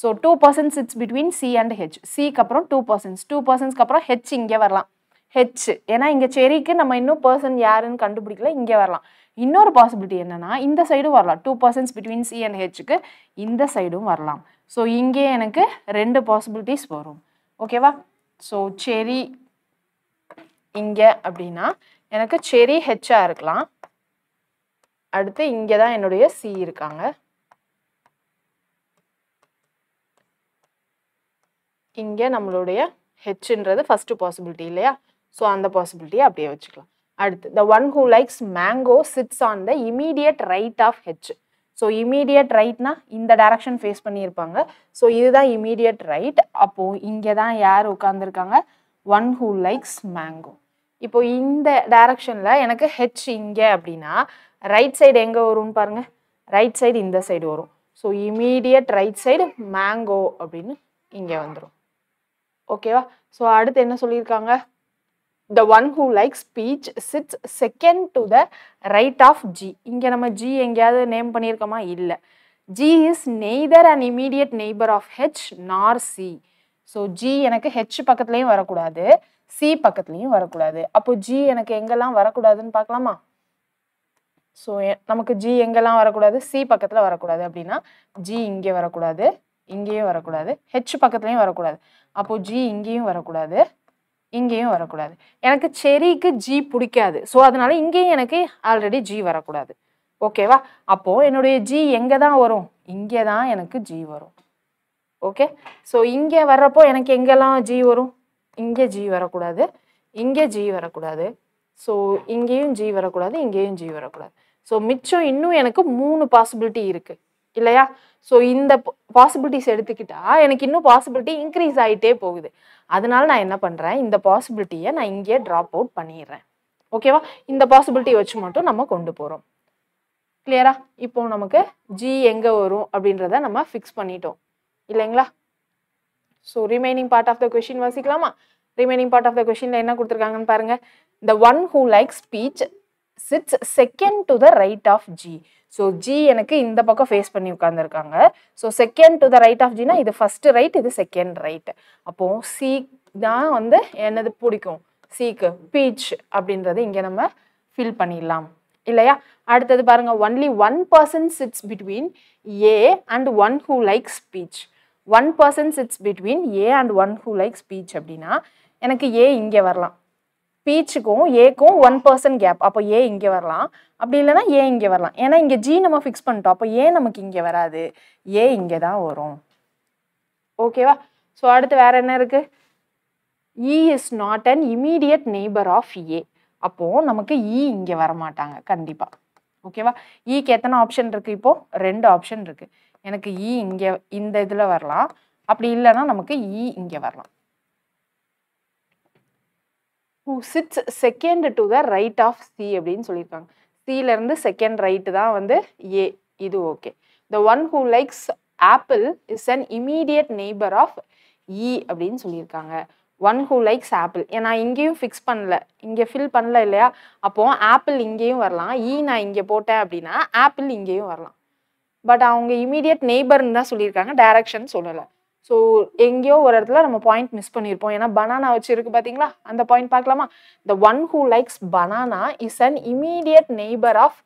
so two persons sits between C and H சிக்கு அப்புறம் two percents two பர்சன்ட்ஸ்க்கு அப்புறம் H இங்கே வரலாம் ஹெச் ஏன்னா இங்கே செரிக்கு நம்ம இன்னும் பர்சன் யாருன்னு கண்டுபிடிக்கல இங்கே வரலாம் இன்னொரு பாசிபிலிட்டி என்னென்னா இந்த சைடும் வரலாம் two persons between C and ஹெச்சுக்கு இந்த சைடும் வரலாம் ஸோ இங்கே எனக்கு ரெண்டு பாசிபிலிட்டிஸ் வரும் ஓகேவா ஸோ செரி இங்கே அப்படின்னா எனக்கு செரி ஹெச்சாக இருக்கலாம் அடுத்து இங்கே தான் என்னுடைய சி இருக்காங்க இங்கே நம்மளுடைய ஹெச்ன்றது ஃபஸ்ட்டு பாசிபிலிட்டி இல்லையா ஸோ அந்த பாசிபிலிட்டியை அப்படியே வச்சுக்கலாம் அடுத்து the one who likes mango sits on the immediate right of H so immediate ரைட்னா இந்த டைரக்ஷன் ஃபேஸ் பண்ணியிருப்பாங்க ஸோ இதுதான் இமீடியட் ரைட் அப்போது இங்கே தான் யார் உட்காந்துருக்காங்க ஒன் ஹூ லைக்ஸ் மேங்கோ இப்போ இந்த டைரக்ஷனில் எனக்கு ஹெச் இங்கே அப்படின்னா ரைட் சைடு எங்கே வரும்னு பாருங்கள் ரைட் சைடு இந்த சைடு வரும் so immediate right side mango அப்படின்னு இங்கே வந்துடும் ஓகேவா ஸோ அடுத்து என்ன சொல்லியிருக்காங்க the one who like speech sits second to the right of G இங்கே நம்ம ஜி எங்கேயாவது நேம் பண்ணியிருக்கோமா இல்லை G is neither and immediate neighbour of H nor C so G எனக்கு ஹெச் பக்கத்துலேயும் வரக்கூடாது சி பக்கத்துலேயும் வரக்கூடாது அப்போ ஜி எனக்கு எங்கெல்லாம் வரக்கூடாதுன்னு பார்க்கலாமா ஸோ நமக்கு ஜி எங்கெல்லாம் வரக்கூடாது சி பக்கத்தில் வரக்கூடாது அப்படின்னா ஜி இங்கே வரக்கூடாது இங்கேயும் வரக்கூடாது ஹெச் பக்கத்துலேயும் வரக்கூடாது அப்போது ஜி இங்கேயும் வரக்கூடாது இங்கேயும் வரக்கூடாது எனக்கு செரிக்கு ஜி பிடிக்காது ஸோ அதனால இங்கேயும் எனக்கு ஆல்ரெடி ஜி வரக்கூடாது ஓகேவா அப்போது என்னுடைய ஜி எங்கே தான் வரும் இங்கே தான் எனக்கு ஜி வரும் ஓகே ஸோ இங்கே வர்றப்போ எனக்கு எங்கெல்லாம் ஜி வரும் இங்கே ஜி வரக்கூடாது இங்கே ஜி வரக்கூடாது ஸோ இங்கேயும் ஜி வரக்கூடாது இங்கேயும் ஜி வரக்கூடாது ஸோ மிச்சம் இன்னும் எனக்கு மூணு பாசிபிலிட்டி இருக்குது இல்லையா ஸோ இந்த பாசிபிலிட்டிஸ் எடுத்துக்கிட்டா எனக்கு இன்னும் பாசிபிலிட்டி இன்க்ரீஸ் ஆகிட்டே போகுது அதனால நான் என்ன பண்ணுறேன் இந்த பாசிபிலிட்டியை நான் இங்கேயே ட்ராப் அவுட் பண்ணிடுறேன் ஓகேவா இந்த பாசிபிலிட்டி வச்சு மட்டும் நம்ம கொண்டு போகிறோம் கிளியரா இப்போ நமக்கு ஜி எங்கே வரும் அப்படின்றத நம்ம ஃபிக்ஸ் பண்ணிட்டோம் இல்லைங்களா so remaining part of the question வாசிக்கலாமா ரிமைனிங் பார்ட் ஆஃப் த கொஷினில் என்ன கொடுத்துருக்காங்கன்னு பாருங்கள் the one who like speech sits second to the right of G so G எனக்கு இந்த பக்கம் ஃபேஸ் பண்ணி உட்காந்துருக்காங்க so second to the right of ஜினா இது ஃபஸ்ட்டு ரைட் இது செகண்ட் ரைட் அப்போ சி தான் வந்து என்னது பிடிக்கும் சீக்கு பீச் அப்படின்றது இங்கே நம்ம ஃபில் பண்ணிடலாம் இல்லையா அடுத்தது பாருங்க only one person sits between A and one who like speech one person sits between A and one who like speech அப்படின்னா எனக்கு ஏ இங்கே வரலாம் பீச்சுக்கும் ஏக்கும் ஒன் பர்சன்ட் கேப் அப்போ ஏ இங்கே வரலாம் அப்படி இல்லைன்னா ஏ இங்கே வரலாம் ஏன்னா இங்கே ஜி நம்ம ஃபிக்ஸ் பண்ணிட்டோம் அப்போ ஏ நமக்கு இங்கே வராது ஏ இங்கே தான் வரும் ஓகேவா ஸோ அடுத்து வேறு என்ன இருக்குது E is not an immediate neighbour of A அப்போது நமக்கு இ e இங்கே வரமாட்டாங்க கண்டிப்பாக ஓகேவா இக்கு e எத்தனை ஆப்ஷன் இருக்குது இப்போது ரெண்டு ஆப்ஷன் இருக்குது எனக்கு இ e இங்கே இந்த இதில் வரலாம் அப்படி இல்லைன்னா நமக்கு இ இங்கே வரலாம் who sits second to the right of C அப்படின்னு சொல்லியிருக்காங்க சியிலேருந்து செகண்ட் ரைட்டு தான் வந்து ஏ இது okay the one who likes apple is an immediate neighbour of E அப்படின்னு சொல்லியிருக்காங்க ஒன் ஹூ லைக்ஸ் ஆப்பிள் ஏன்னா இங்கேயும் ஃபிக்ஸ் பண்ணல இங்கே ஃபில் பண்ணல இல்லையா அப்போ ஆப்பிள் இங்கேயும் வரலாம் இ e நான் இங்கே போட்டேன் அப்படின்னா ஆப்பிள் இங்கேயும் வரலாம் பட் அவங்க இமீடியட் நெய்பர்னு தான் சொல்லியிருக்காங்க டைரக்ஷன் சொல்லலை ஸோ எங்கேயோ ஒரு இடத்துல நம்ம பாயிண்ட் மிஸ் பண்ணியிருப்போம் ஏன்னா பனானா வச்சுருக்கு பார்த்தீங்களா அந்த பாயிண்ட் பார்க்கலாமா the one who likes banana is an immediate neighbour of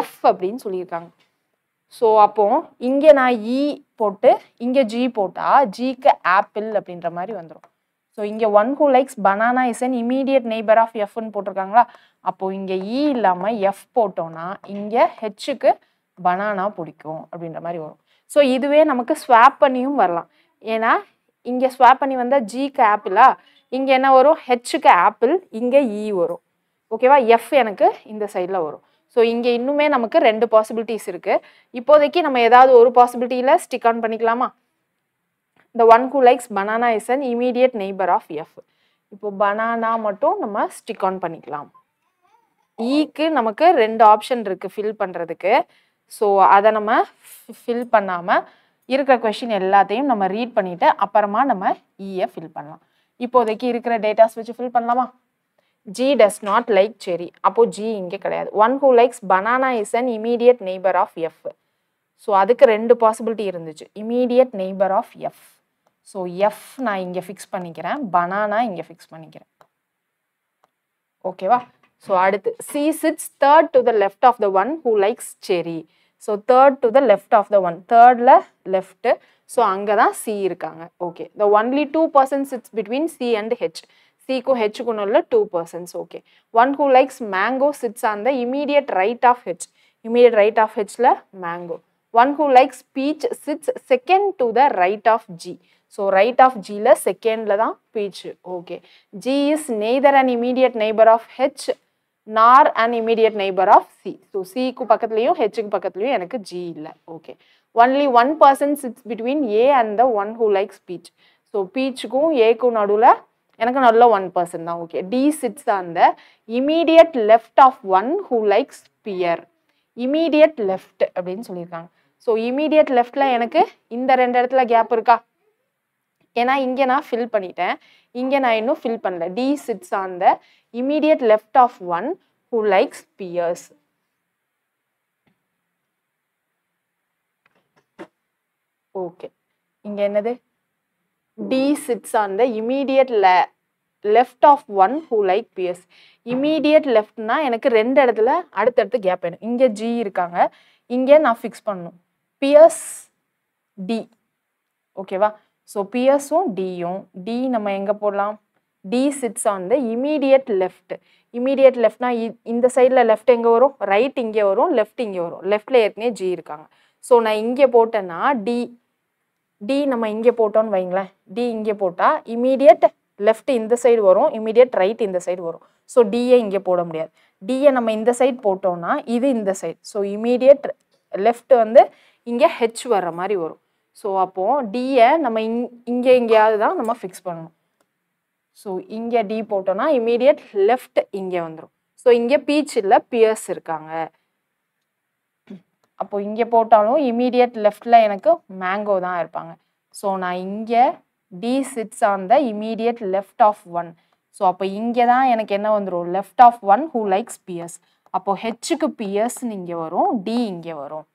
F அப்படின்னு சொல்லியிருக்காங்க ஸோ அப்போ இங்கே நான் இ e போட்டு இங்கே ஜி போட்டால் ஜிக்கு ஆப்பிள் அப்படின்ற மாதிரி வந்துடும் ஸோ இங்கே one who likes banana is an immediate neighbour of எஃப்னு போட்டிருக்காங்களா அப்போது இங்கே இ e இல்லாமல் எஃப் போட்டோன்னா இங்கே ஹெச்சுக்கு பனானா பிடிக்கும் அப்படின்ற மாதிரி வரும் ஸோ இதுவே நமக்கு ஸ்வாப் பண்ணியும் வரலாம் ஏன்னா இங்கே ஸ்வாப் பண்ணி வந்தால் ஜிக்கு ஆப்பிளா இங்கே என்ன வரும் ஹெச்சுக்கு ஆப்பிள் இங்கே இ e வரும் ஓகேவா எஃப் எனக்கு இந்த சைடில் வரும் ஸோ இங்கே இன்னுமே நமக்கு ரெண்டு பாசிபிலிட்டிஸ் இருக்குது இப்போதைக்கு நம்ம ஏதாவது ஒரு பாசிபிலிட்டியில் ஸ்டிக் ஆன் பண்ணிக்கலாமா இந்த one who likes banana is an immediate neighbour of F இப்போ பனானா மட்டும் நம்ம ஸ்டிக் ஆன் பண்ணிக்கலாம் இக்கு e நமக்கு ரெண்டு ஆப்ஷன் இருக்குது ஃபில் பண்ணுறதுக்கு ஸோ அதை நம்ம ஃபில் பண்ணாமல் இருக்கிற கொஷின் எல்லாத்தையும் நம்ம ரீட் பண்ணிவிட்டு அப்புறமா நம்ம இயை ஃபில் பண்ணலாம் இப்போதைக்கு இருக்கிற டேட்டாஸ் வச்சு ஃபில் பண்ணலாமா ஜி டஸ் நாட் லைக் செரி அப்போது ஜி இங்கே கிடையாது one who likes banana is an immediate neighbour of F so அதுக்கு ரெண்டு பாசிபிலிட்டி இருந்துச்சு immediate neighbour of F so F நான் இங்கே ஃபிக்ஸ் பண்ணிக்கிறேன் பனானா இங்கே ஃபிக்ஸ் பண்ணிக்கிறேன் ஓகேவா ஸோ அடுத்து C sits third to the left of the one who likes cherry so third to the left of the one தேர்டில் left so அங்கே தான் சி இருக்காங்க okay the only two persons it's between C and H சிக்கும் ஹெச்சுக்கும் உள்ள two persons okay one who likes mango sits on the immediate right of H immediate right of ஹெச்சில் mango one who likes peach sits second to the right of G so right of ஜியில் செகண்டில் தான் peach okay G is neither and immediate neighbour of H nor and immediate neighbour of C so சிக்கு பக்கத்துலேயும் ஹெச்சுக்கு பக்கத்துலேயும் எனக்கு G இல்லை okay only one person sits between A and the one who likes peach so பீச்சுக்கும் ஏக்கும் நடுவில் எனக்கு நல்ல ஒன் பர்சன் தான் ஓகே டி சிட்ஸ் அந்த immediate left of one who likes pear immediate left அப்படின்னு சொல்லியிருக்காங்க ஸோ இமீடியட் லெஃப்டில் எனக்கு இந்த ரெண்டு இடத்துல கேப் இருக்கா ஏன்னா இங்கே நான் ஃபில் பண்ணிட்டேன் இங்கே நான் இன்னும் ஃபில் பண்ணல D sits on the immediate left of one who likes pears okay இங்கே என்னது D sits on the immediate லே left of one who like pears immediate லெஃப்ட்னா எனக்கு ரெண்டு இடத்துல அடுத்தடுத்து கேப் வேணும் இங்கே ஜி இருக்காங்க இங்கே நான் ஃபிக்ஸ் பண்ணணும் பிஎஸ் டி ஓகேவா ஸோ பிஎஸும் டியும் டி நம்ம எங்கே போடலாம் D sits on the immediate left immediate லெஃப்ட்னா இந்த சைடில் லெஃப்ட் எங்கே வரும் ரைட் இங்கே வரும் லெஃப்ட் இங்கே வரும் லெஃப்டில் ஏற்கனவே ஜி இருக்காங்க ஸோ நான் இங்கே போட்டேன்னா டி டி நம்ம இங்கே போட்டோன்னு வைங்களேன் டி இங்கே போட்டால் இமீடியட் லெஃப்ட் இந்த சைடு வரும் இமீடியட் ரைட் இந்த சைடு வரும் ஸோ டிஏ இங்கே போட முடியாது டிஏ நம்ம இந்த சைட் போட்டோம்னா இது இந்த சைடு ஸோ இமீடியட் லெஃப்ட் வந்து இங்கே ஹெச் வர்ற மாதிரி வரும் ஸோ அப்போது டியை நம்ம இங் இங்கே எங்கேயாவது தான் நம்ம ஃபிக்ஸ் பண்ணணும் ஸோ இங்கே டி போட்டோன்னா இமீடியட் லெஃப்ட் இங்கே வந்துடும் ஸோ இங்கே பீச்சில் பியர்ஸ் இருக்காங்க அப்போ இங்கே போட்டாலும் இமீடியட் லெஃப்டில் எனக்கு மேங்கோ தான் இருப்பாங்க ஸோ நான் இங்கே D sits on the immediate left of one so அப்போ இங்கே தான் எனக்கு என்ன வந்துடும் left of one who likes pears அப்போது ஹெச்சுக்கு பியர்ஸ்னு இங்கே வரும் டி இங்கே வரும்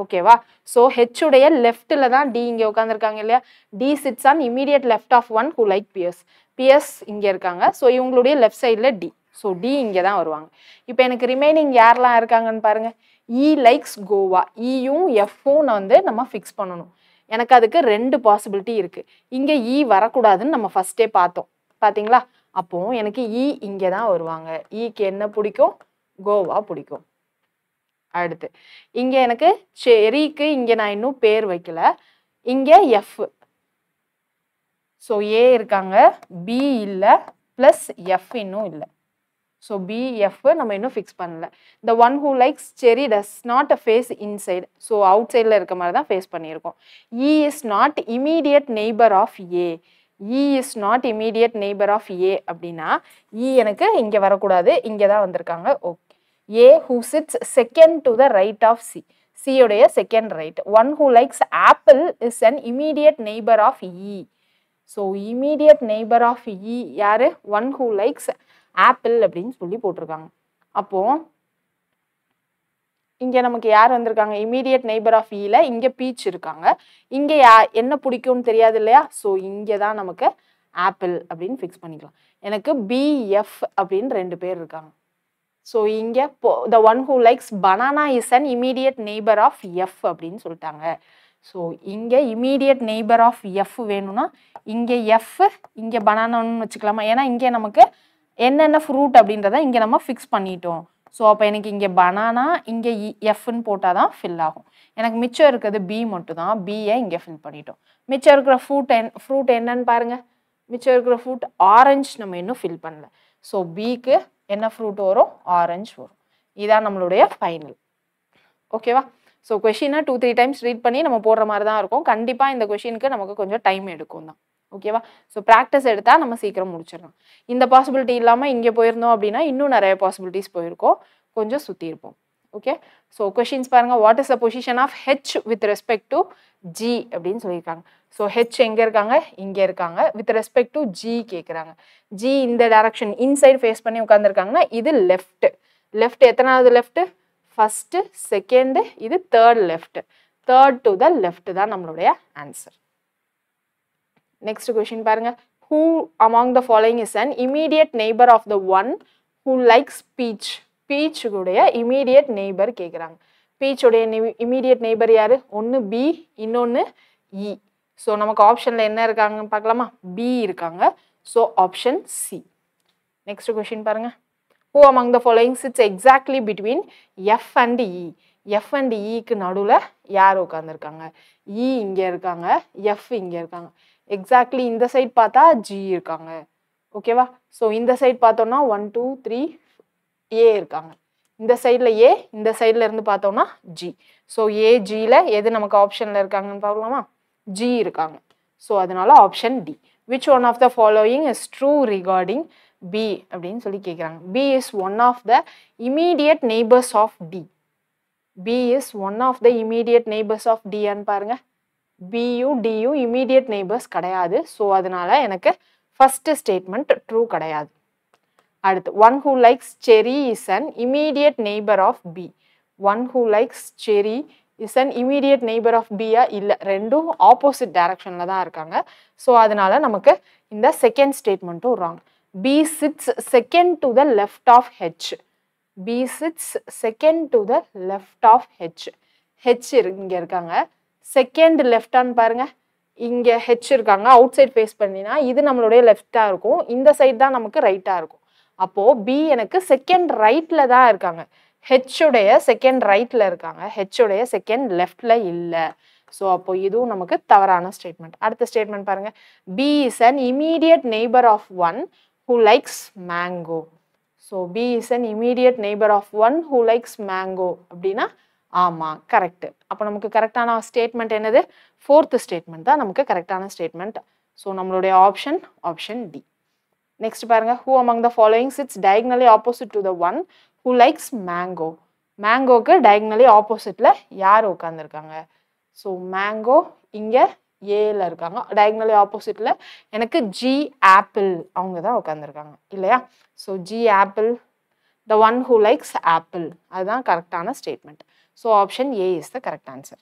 ஓகேவா ஸோ ஹெச்சுடைய லெஃப்ட்டில் தான் டி இங்கே உட்காந்துருக்காங்க இல்லையா D sits on immediate left of one who like pears pears இங்கே இருக்காங்க ஸோ இவங்களுடைய லெஃப்ட் சைடில் டி ஸோ டி இங்கே தான் வருவாங்க இப்போ எனக்கு ரிமைனிங் யாரெல்லாம் இருக்காங்கன்னு பாருங்கள் இ e லைக்ஸ் கோவா இயும் e எஃப்பும் வந்து நம்ம ஃபிக்ஸ் பண்ணணும் எனக்கு அதுக்கு ரெண்டு பாசிபிலிட்டி இருக்குது இங்கே இ e வரக்கூடாதுன்னு நம்ம ஃபஸ்ட்டே பார்த்தோம் பார்த்தீங்களா அப்போது எனக்கு இ இங்கே தான் வருவாங்க இக்கு என்ன பிடிக்கும் கோவா பிடிக்கும் அடுத்து இங்கே எனக்கு செரிக்கு இங்கே நான் இன்னும் பேர் வைக்கல இங்கே எஃப் ஸோ ஏ இருக்காங்க பி இல்லை ப்ளஸ் எஃப் இன்னும் இல்லை ஸோ பி எஃப் நம்ம இன்னும் ஃபிக்ஸ் பண்ணல த one who likes cherry does not a face inside so அவுட் சைடில் இருக்க மாதிரி தான் ஃபேஸ் பண்ணியிருக்கோம் E is not immediate neighbour of A E is not immediate neighbour of A அப்படின்னா இ e எனக்கு இங்கே வரக்கூடாது இங்கே தான் வந்திருக்காங்க okay A who sits second to the right of C சியோடைய second right one who likes apple is an immediate neighbour of E so immediate neighbour of E யார் one who likes apple அப்படின்னு சொல்லி போட்டிருக்காங்க அப்போது இங்கே நமக்கு யார் வந்திருக்காங்க இமீடியட் நெய்பர் ஆஃப் ஈல இங்கே பீச் இருக்காங்க இங்கே யா என்ன பிடிக்கும்னு தெரியாது இல்லையா ஸோ இங்கே தான் நமக்கு ஆப்பிள் அப்படின்னு ஃபிக்ஸ் பண்ணிக்கலாம் எனக்கு பிஎஃப் அப்படின்னு ரெண்டு பேர் இருக்காங்க ஸோ இங்கே the one who likes banana is an immediate neighbour of F அப்படின்னு சொல்லிட்டாங்க ஸோ இங்கே இமீடியட் நெய்பர் ஆஃப் எஃப் வேணும்னா இங்கே எஃப் இங்கே பனானான்னு வச்சுக்கலாமா ஏன்னா இங்கே நமக்கு என்னென்ன ஃப்ரூட் அப்படின்றத இங்கே நம்ம ஃபிக்ஸ் பண்ணிட்டோம் ஸோ அப்போ எனக்கு இங்கே பனானா இங்கே எஃப்னு e, போட்டால் தான் ஃபில் ஆகும் எனக்கு மிச்சம் இருக்கிறது பி மட்டும் தான் பியை இங்கே ஃபில் பண்ணிட்டோம் மிச்சம் இருக்கிற ஃப்ரூட் என் ஃப்ரூட் என்னன்னு பாருங்கள் மிச்சம் இருக்கிற ஃப்ரூட் ஆரஞ்சு நம்ம இன்னும் ஃபில் பண்ணல ஸோ பிக்கு என்ன ஃப்ரூட் வரும் ஆரஞ்சு வரும் இதான் நம்மளுடைய ஃபைனல் ஓகேவா ஸோ கொஷினை டூ த்ரீ டைம்ஸ் ரீட் பண்ணி நம்ம போடுற மாதிரி தான் இருக்கும் கண்டிப்பாக இந்த கொஷினுக்கு நமக்கு கொஞ்சம் டைம் எடுக்கும் தான் ஓகேவா ஸோ ப்ராக்டிஸ் எடுத்தால் நம்ம சீக்கிரம் முடிச்சிடலாம் இந்த பாசிபிலிட்டி இல்லாமல் இங்கே போயிருந்தோம் அப்படின்னா இன்னும் நிறைய பாசிபிலிட்டிஸ் போயிருக்கோம் கொஞ்சம் சுற்றியிருப்போம் ஓகே ஸோ கொஷின்ஸ் பாருங்கள் what is the position of H with respect to G அப்படின்னு சொல்லியிருக்காங்க ஸோ ஹெச் எங்கே இருக்காங்க இங்கே இருக்காங்க வித் ரெஸ்பெக்ட் டு ஜி கேட்குறாங்க ஜி இந்த டைரக்ஷன் இன்சைட் ஃபேஸ் பண்ணி உட்காந்துருக்காங்கன்னா இது லெஃப்ட் லெஃப்ட் எத்தனாவது லெஃப்ட்டு ஃபஸ்ட்டு செகண்டு இது third left third to the left தான் நம்மளுடைய ஆன்சர் நெக்ஸ்ட் கொஷின் பாருங்கள் who among the following is an immediate neighbour of the one who likes peach பீச்சுடைய immediate neighbour கேட்குறாங்க பீச்சுடைய இமீடியட் நெய்பர் யார் ஒன்று பி இன்னொன்று இ ஸோ நமக்கு ஆப்ஷனில் என்ன இருக்காங்கன்னு பார்க்கலாமா பி இருக்காங்க so option C next question பாருங்கள் who among the followings it's exactly between F and E F and இக்கு நடுவில் யார் உட்காந்துருக்காங்க இ e இங்கே இருக்காங்க எஃப் இங்கே இருக்காங்க எக்ஸாக்ட்லி இந்த சைட் பார்த்தா ஜி இருக்காங்க ஓகேவா ஸோ இந்த சைட் பார்த்தோம்னா ஒன் டூ த்ரீ ஏ இருக்காங்க இந்த சைடில் ஏ இந்த சைடில் இருந்து பார்த்தோம்னா ஜி ஸோ ஏ ஜியில் எது நமக்கு ஆப்ஷனில் இருக்காங்கன்னு பார்க்கலாமா ஜி இருக்காங்க ஸோ அதனால option D which one of the following is true regarding B அப்படின்னு சொல்லி கேட்குறாங்க B is one of the immediate neighbours of D B is one of the immediate neighbours of டின்னு பாருங்க பியு டியும் இமீடியட் நெய்பர்ஸ் கிடையாது so அதனால எனக்கு ஃபஸ்ட்டு ஸ்டேட்மெண்ட் ட்ரூ கிடையாது அடுத்து one who likes cherry is an immediate neighbour of B one who likes cherry is an immediate neighbour of பியா இல்லை ரெண்டும் ஆப்போசிட் டைரக்ஷனில் தான் இருக்காங்க ஸோ அதனால் நமக்கு இந்த செகண்ட் ஸ்டேட்மெண்ட்டும் wrong B sits second to the left of H B sits second to the left of H H இங்கே இருக்காங்க செகண்ட் லெஃப்டான்னு பாருங்கள் இங்கே ஹெச் இருக்காங்க அவுட் சைட் ஃபேஸ் பண்ணினா இது நம்மளுடைய லெஃப்டாக இருக்கும் இந்த சைட் தான் நமக்கு ரைட்டாக இருக்கும் அப்போது பி எனக்கு செகண்ட் ரைட்டில் தான் இருக்காங்க ஹெச்சுடைய செகண்ட் ரைட்டில் இருக்காங்க ஹெச்சுடைய செகண்ட் லெஃப்டில் இல்லை ஸோ அப்போ இதுவும் நமக்கு தவறான ஸ்டேட்மெண்ட் அடுத்த ஸ்டேட்மெண்ட் பாருங்கள் B is an immediate neighbour of one who likes mango so B is an immediate neighbour of one who likes mango அப்படின்னா ஆமாம் கரெக்டு அப்போ நமக்கு கரெக்டான ஸ்டேட்மெண்ட் என்னது ஃபோர்த்து ஸ்டேட்மெண்ட் தான் நமக்கு கரெக்டான ஸ்டேட்மெண்ட் ஸோ நம்மளுடைய ஆப்ஷன் ஆப்ஷன் டி நெக்ஸ்ட் பாருங்க who among the following sits diagonally opposite to the one who likes mango மேங்கோக்கு டயக்னலி ஆப்போசிட்டில் யார் உட்காந்துருக்காங்க ஸோ மேங்கோ இங்கே ஏல இருக்காங்க டயக்னலி ஆப்போசிட்டில் எனக்கு ஜி ஆப்பிள் அவங்க தான் உட்காந்துருக்காங்க இல்லையா so G apple the one who likes apple அதுதான் கரெக்டான statement so option A is the correct answer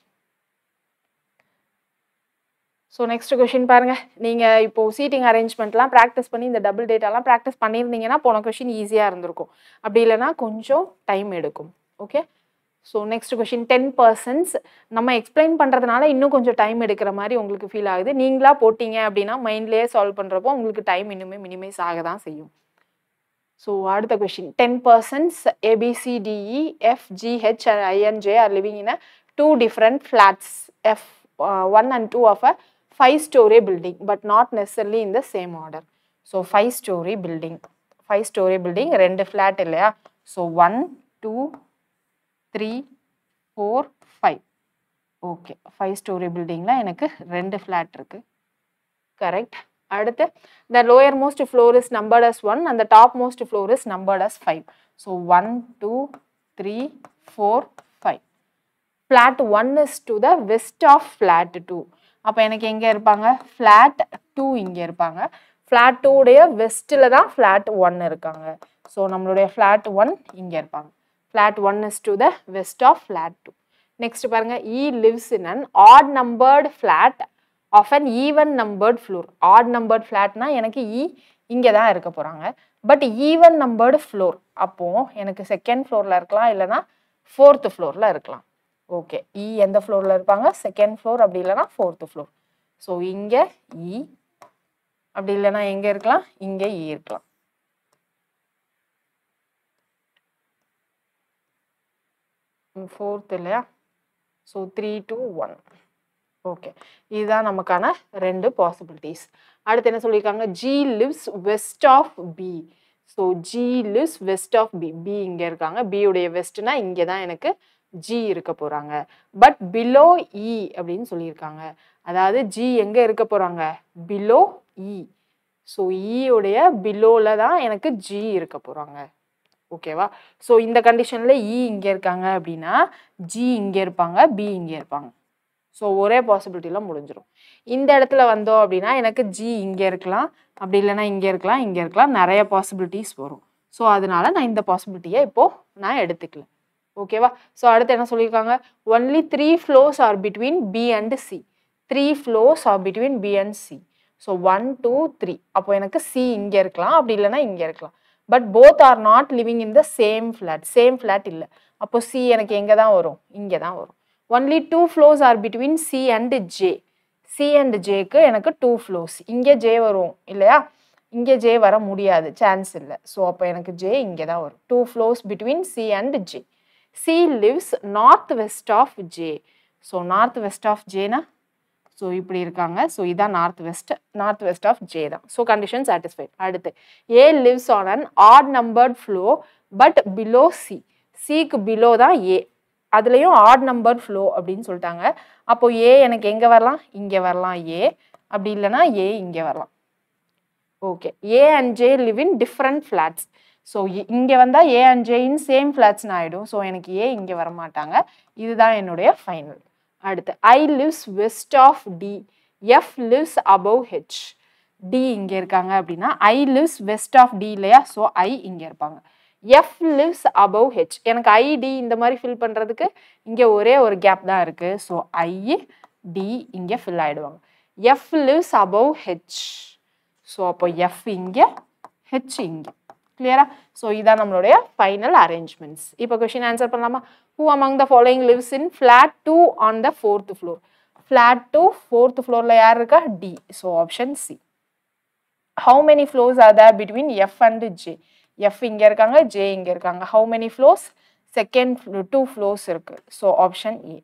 so next question பாருங்கள் நீங்கள் இப்போ சீட்டிங் அரேஞ்ச்மெண்ட்லாம் ப்ராக்டிஸ் பண்ணி இந்த டபுள் டேட்டாலாம் ப்ராக்டிஸ் பண்ணியிருந்தீங்கன்னா போன கொஷின் ஈஸியாக இருந்திருக்கும் அப்படி இல்லைனா கொஞ்சம் டைம் எடுக்கும் okay so next question ten persons நம்ம எக்ஸ்பிளைன் பண்ணுறதுனால இன்னும் கொஞ்சம் டைம் எடுக்கிற மாதிரி உங்களுக்கு ஃபீல் ஆகுது நீங்களாக போட்டிங்க அப்படின்னா மைண்ட்லேயே சால்வ் பண்ணுறப்போ உங்களுக்கு டைம் இன்னுமே மினிமைஸ் ஆக தான் செய்யும் ஸோ அடுத்த question ten persons A B C D E F G H I and J are living in a two different flats F one and two of a five-story building, but not necessarily in the same order. So, five-story building. Five-story building, rent flat. So, one, two, three, four, five. Okay. Five-story building, I have flat. Correct. Adithi, the lowermost floor is numbered as 1 and the topmost floor is numbered as 5. So, one, two, three, four, five. Flat 1 is to the west of flat 2. E e அப்போ எனக்கு எங்கே இருப்பாங்க flat two இங்கே இருப்பாங்க flat டூடைய வெஸ்ட்டில் தான் flat one இருக்காங்க ஸோ நம்மளுடைய ஃப்ளாட் ஒன் இங்கே இருப்பாங்க flat one is to the west of flat two next பாருங்க E lives in an odd numbered flat of an even numbered floor odd numbered ஃப்ளாட்னா எனக்கு இ இங்கே தான் இருக்க போகிறாங்க பட் ஈவன் நம்பர்டு ஃப்ளோர் அப்போது எனக்கு செகண்ட் ஃப்ளோரில் இருக்கலாம் இல்லைனா ஃபோர்த்து ஃப்ளோரில் இருக்கலாம் ஓகே இ e எந்த ஃப்ளோரில் இருப்பாங்க செகண்ட் ஃப்ளோர் அப்படி இல்லைனா ஃபோர்த்து ஃப்ளோர் ஸோ இங்கே இ e, அப்படி இல்லைனா எங்கே இருக்கலாம் இங்கே இ e இருக்கலாம் ஃபோர்த் இல்லையா so three two one okay இதுதான் நமக்கான ரெண்டு பாசிபிலிட்டிஸ் அடுத்து என்ன சொல்லியிருக்காங்க G lives west of B so G lives west of B B இங்கே இருக்காங்க பியுடைய வெஸ்ட்னா இங்கே தான் எனக்கு ஜி இருக்க போகிறாங்க பட் பிலோ இ e அப்படின்னு சொல்லியிருக்காங்க அதாவது ஜி எங்கே இருக்க போகிறாங்க பிலோ இ e. ஸோ ஈயோடைய e பிலோவில் தான் எனக்கு ஜி இருக்க போகிறாங்க ஓகேவா ஸோ இந்த கண்டிஷனில் இ இங்கே இருக்காங்க அப்படின்னா ஜி இங்கே இருப்பாங்க பி இங்கே இருப்பாங்க ஸோ ஒரே பாசிபிலிட்டியில் முடிஞ்சிடும் இந்த இடத்துல வந்தோம் அப்படின்னா எனக்கு ஜி இங்கே இருக்கலாம் அப்படி இல்லைன்னா இங்கே இருக்கலாம் இங்கே இருக்கலாம் நிறைய பாசிபிலிட்டிஸ் வரும் ஸோ அதனால நான் இந்த பாசிபிலிட்டியை இப்போது நான் எடுத்துக்கல ஓகேவா ஸோ அடுத்து என்ன சொல்லியிருக்காங்க only three floors are between B and C three floors are between B and C so one two three அப்போ எனக்கு சி இங்கே இருக்கலாம் அப்படி இல்லைனா இங்கே இருக்கலாம் but both are not living in the same flat same flat இல்லை அப்போ சி எனக்கு எங்கே தான் வரும் இங்கே தான் வரும் only two floors are between C and J C and ஜேக்கு எனக்கு டூ ஃப்ளோஸ் இங்கே ஜே வரும் இல்லையா இங்கே ஜே வர முடியாது சான்ஸ் இல்லை ஸோ அப்போ எனக்கு ஜே இங்கே தான் வரும் two floors between C and J C lives north west of J so north west of ஜேனா ஸோ இப்படி இருக்காங்க ஸோ இதான் north west north west of J தான் ஸோ கண்டிஷன் சாட்டிஸ்ஃபைட் அடுத்து A lives on an odd numbered floor but below C சிக்கு below தான் A அதுலேயும் add number flow அப்படின்னு சொல்லிட்டாங்க அப்போது ஏ எனக்கு எங்கே வரலாம் இங்கே வரலாம் ஏ அப்படி இல்லைனா ஏ இங்கே வரலாம் okay A and J live in different flats so இங்கே வந்தால் ஏ அண்ட் ஜேயின் சேம் ஃப்ளாட்ஸ்னு ஆகிடும் ஸோ எனக்கு ஏ இங்கே வரமாட்டாங்க இதுதான் என்னுடைய ஃபைனல் அடுத்து I lives west of D F lives above H D இங்கே இருக்காங்க அப்படின்னா I lives west of D இல்லையா ஸோ ஐ இங்கே இருப்பாங்க எஃப் லிவ்ஸ் அபவ் ஹெச் எனக்கு ஐ டி இந்த மாதிரி ஃபில் பண்ணுறதுக்கு இங்கே ஒரே ஒரு கேப் தான் இருக்குது ஸோ ஐ டி இங்கே ஃபில் ஆகிடுவாங்க F lives above H so அப்போ எஃப் இங்கே ஹெச் இங்கே கிளியரா ஸோ இதான் நம்மளுடைய ஃபைனல் அரேஞ்ச்மெண்ட்ஸ் இப்போ கொஷின் ஆன்சர் பண்ணலாமா who among the following lives in flat two on the fourth floor flat two fourth ஃப்ளோரில் யார் இருக்கா D so option C how many floors are there between F and J F இங்கே இருக்காங்க J இங்கே இருக்காங்க how many floors second two floors இருக்கு so option A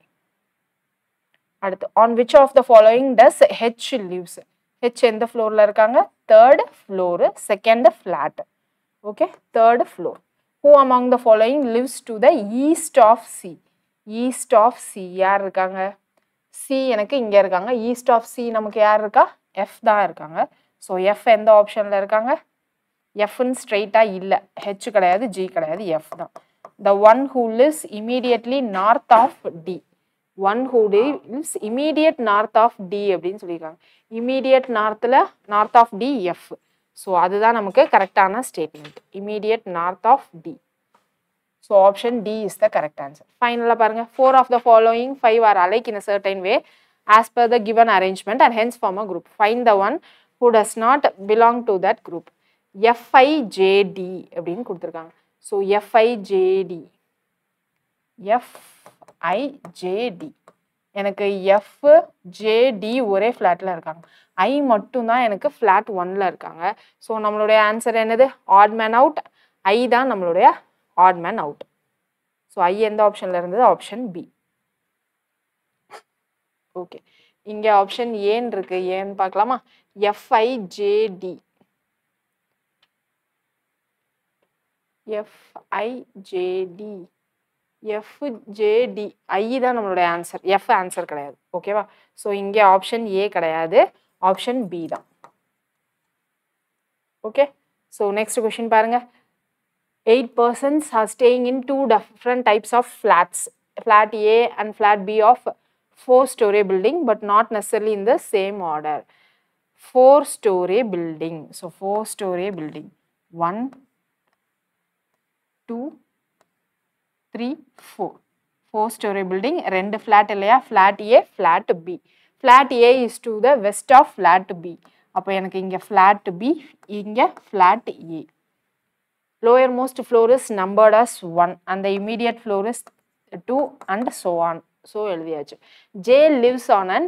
அடுத்து on which of the following does H lives H எந்த ஃப்ளோரில் இருக்காங்க third floor second flat Okay, third floor. Who among the following lives to the east of sea? East of sea, யார் இருக்காங்க? C எனக்கு இங்கே இருக்காங்க. East of sea நமக்கு யார் இருக்கா? F தான் இருக்காங்க. ஸோ எஃப் எந்த ஆப்ஷனில் இருக்காங்க எஃப்னு ஸ்ட்ரெயிட்டாக இல்லை ஹெச் கிடையாது ஜி கிடையாது எஃப் தான் the one who lives immediately north of D one who lives immediate north of D அப்படின்னு சொல்லியிருக்காங்க இமீடியட் நார்த்தில் north of D F so அதுதான் நமக்கு கரெக்டான statement immediate north of D so option D is the correct answer ஃபைனலாக பாருங்கள் four of the following five are alike in a certain way as per the given arrangement and hence form a group find the one who does not belong to that group F I J D அப்படின்னு கொடுத்துருக்காங்க so எஃப்ஐஜேடி எஃப்ஐஜேடி எனக்கு F JD ஒரே ஃப்ளாட்டில் இருக்காங்க ஐ மட்டும்தான் எனக்கு flat ஒன்ல இருக்காங்க so நம்மளுடைய ஆன்சர் என்னது ஆட் மேன் அவுட் ஐ தான் நம்மளுடைய odd man out so I எந்த ஆப்ஷனில் இருந்தது ஆப்ஷன் பி ஓகே இங்கே ஆப்ஷன் ஏன் இருக்கு ஏன்னு பார்க்கலாமா எஃப்ஐஜேடி எஃப்ஐஜேடி எஃப்ஜேடி ஐ தான் நம்மளுடைய ஆன்சர் எஃப் ஆன்சர் கிடையாது ஓகேவா ஸோ இங்கே ஆப்ஷன் ஏ கிடையாது ஆப்ஷன் பி தான் ஓகே ஸோ நெக்ஸ்ட் கொஷின் பாருங்கள் eight persons are staying in two different types of flats flat A and flat B of four storey building but not necessarily in the same order four storey building so four storey building one two three four four storey building ரெண்டு flat இல்லையா flat A flat B flat A is to the west of flat B அப்போ எனக்கு இங்கே flat B இங்கே flat A lower most is numbered numbered 1 one அந்த immediate floor is two and so on so எழுதியாச்சு J lives on an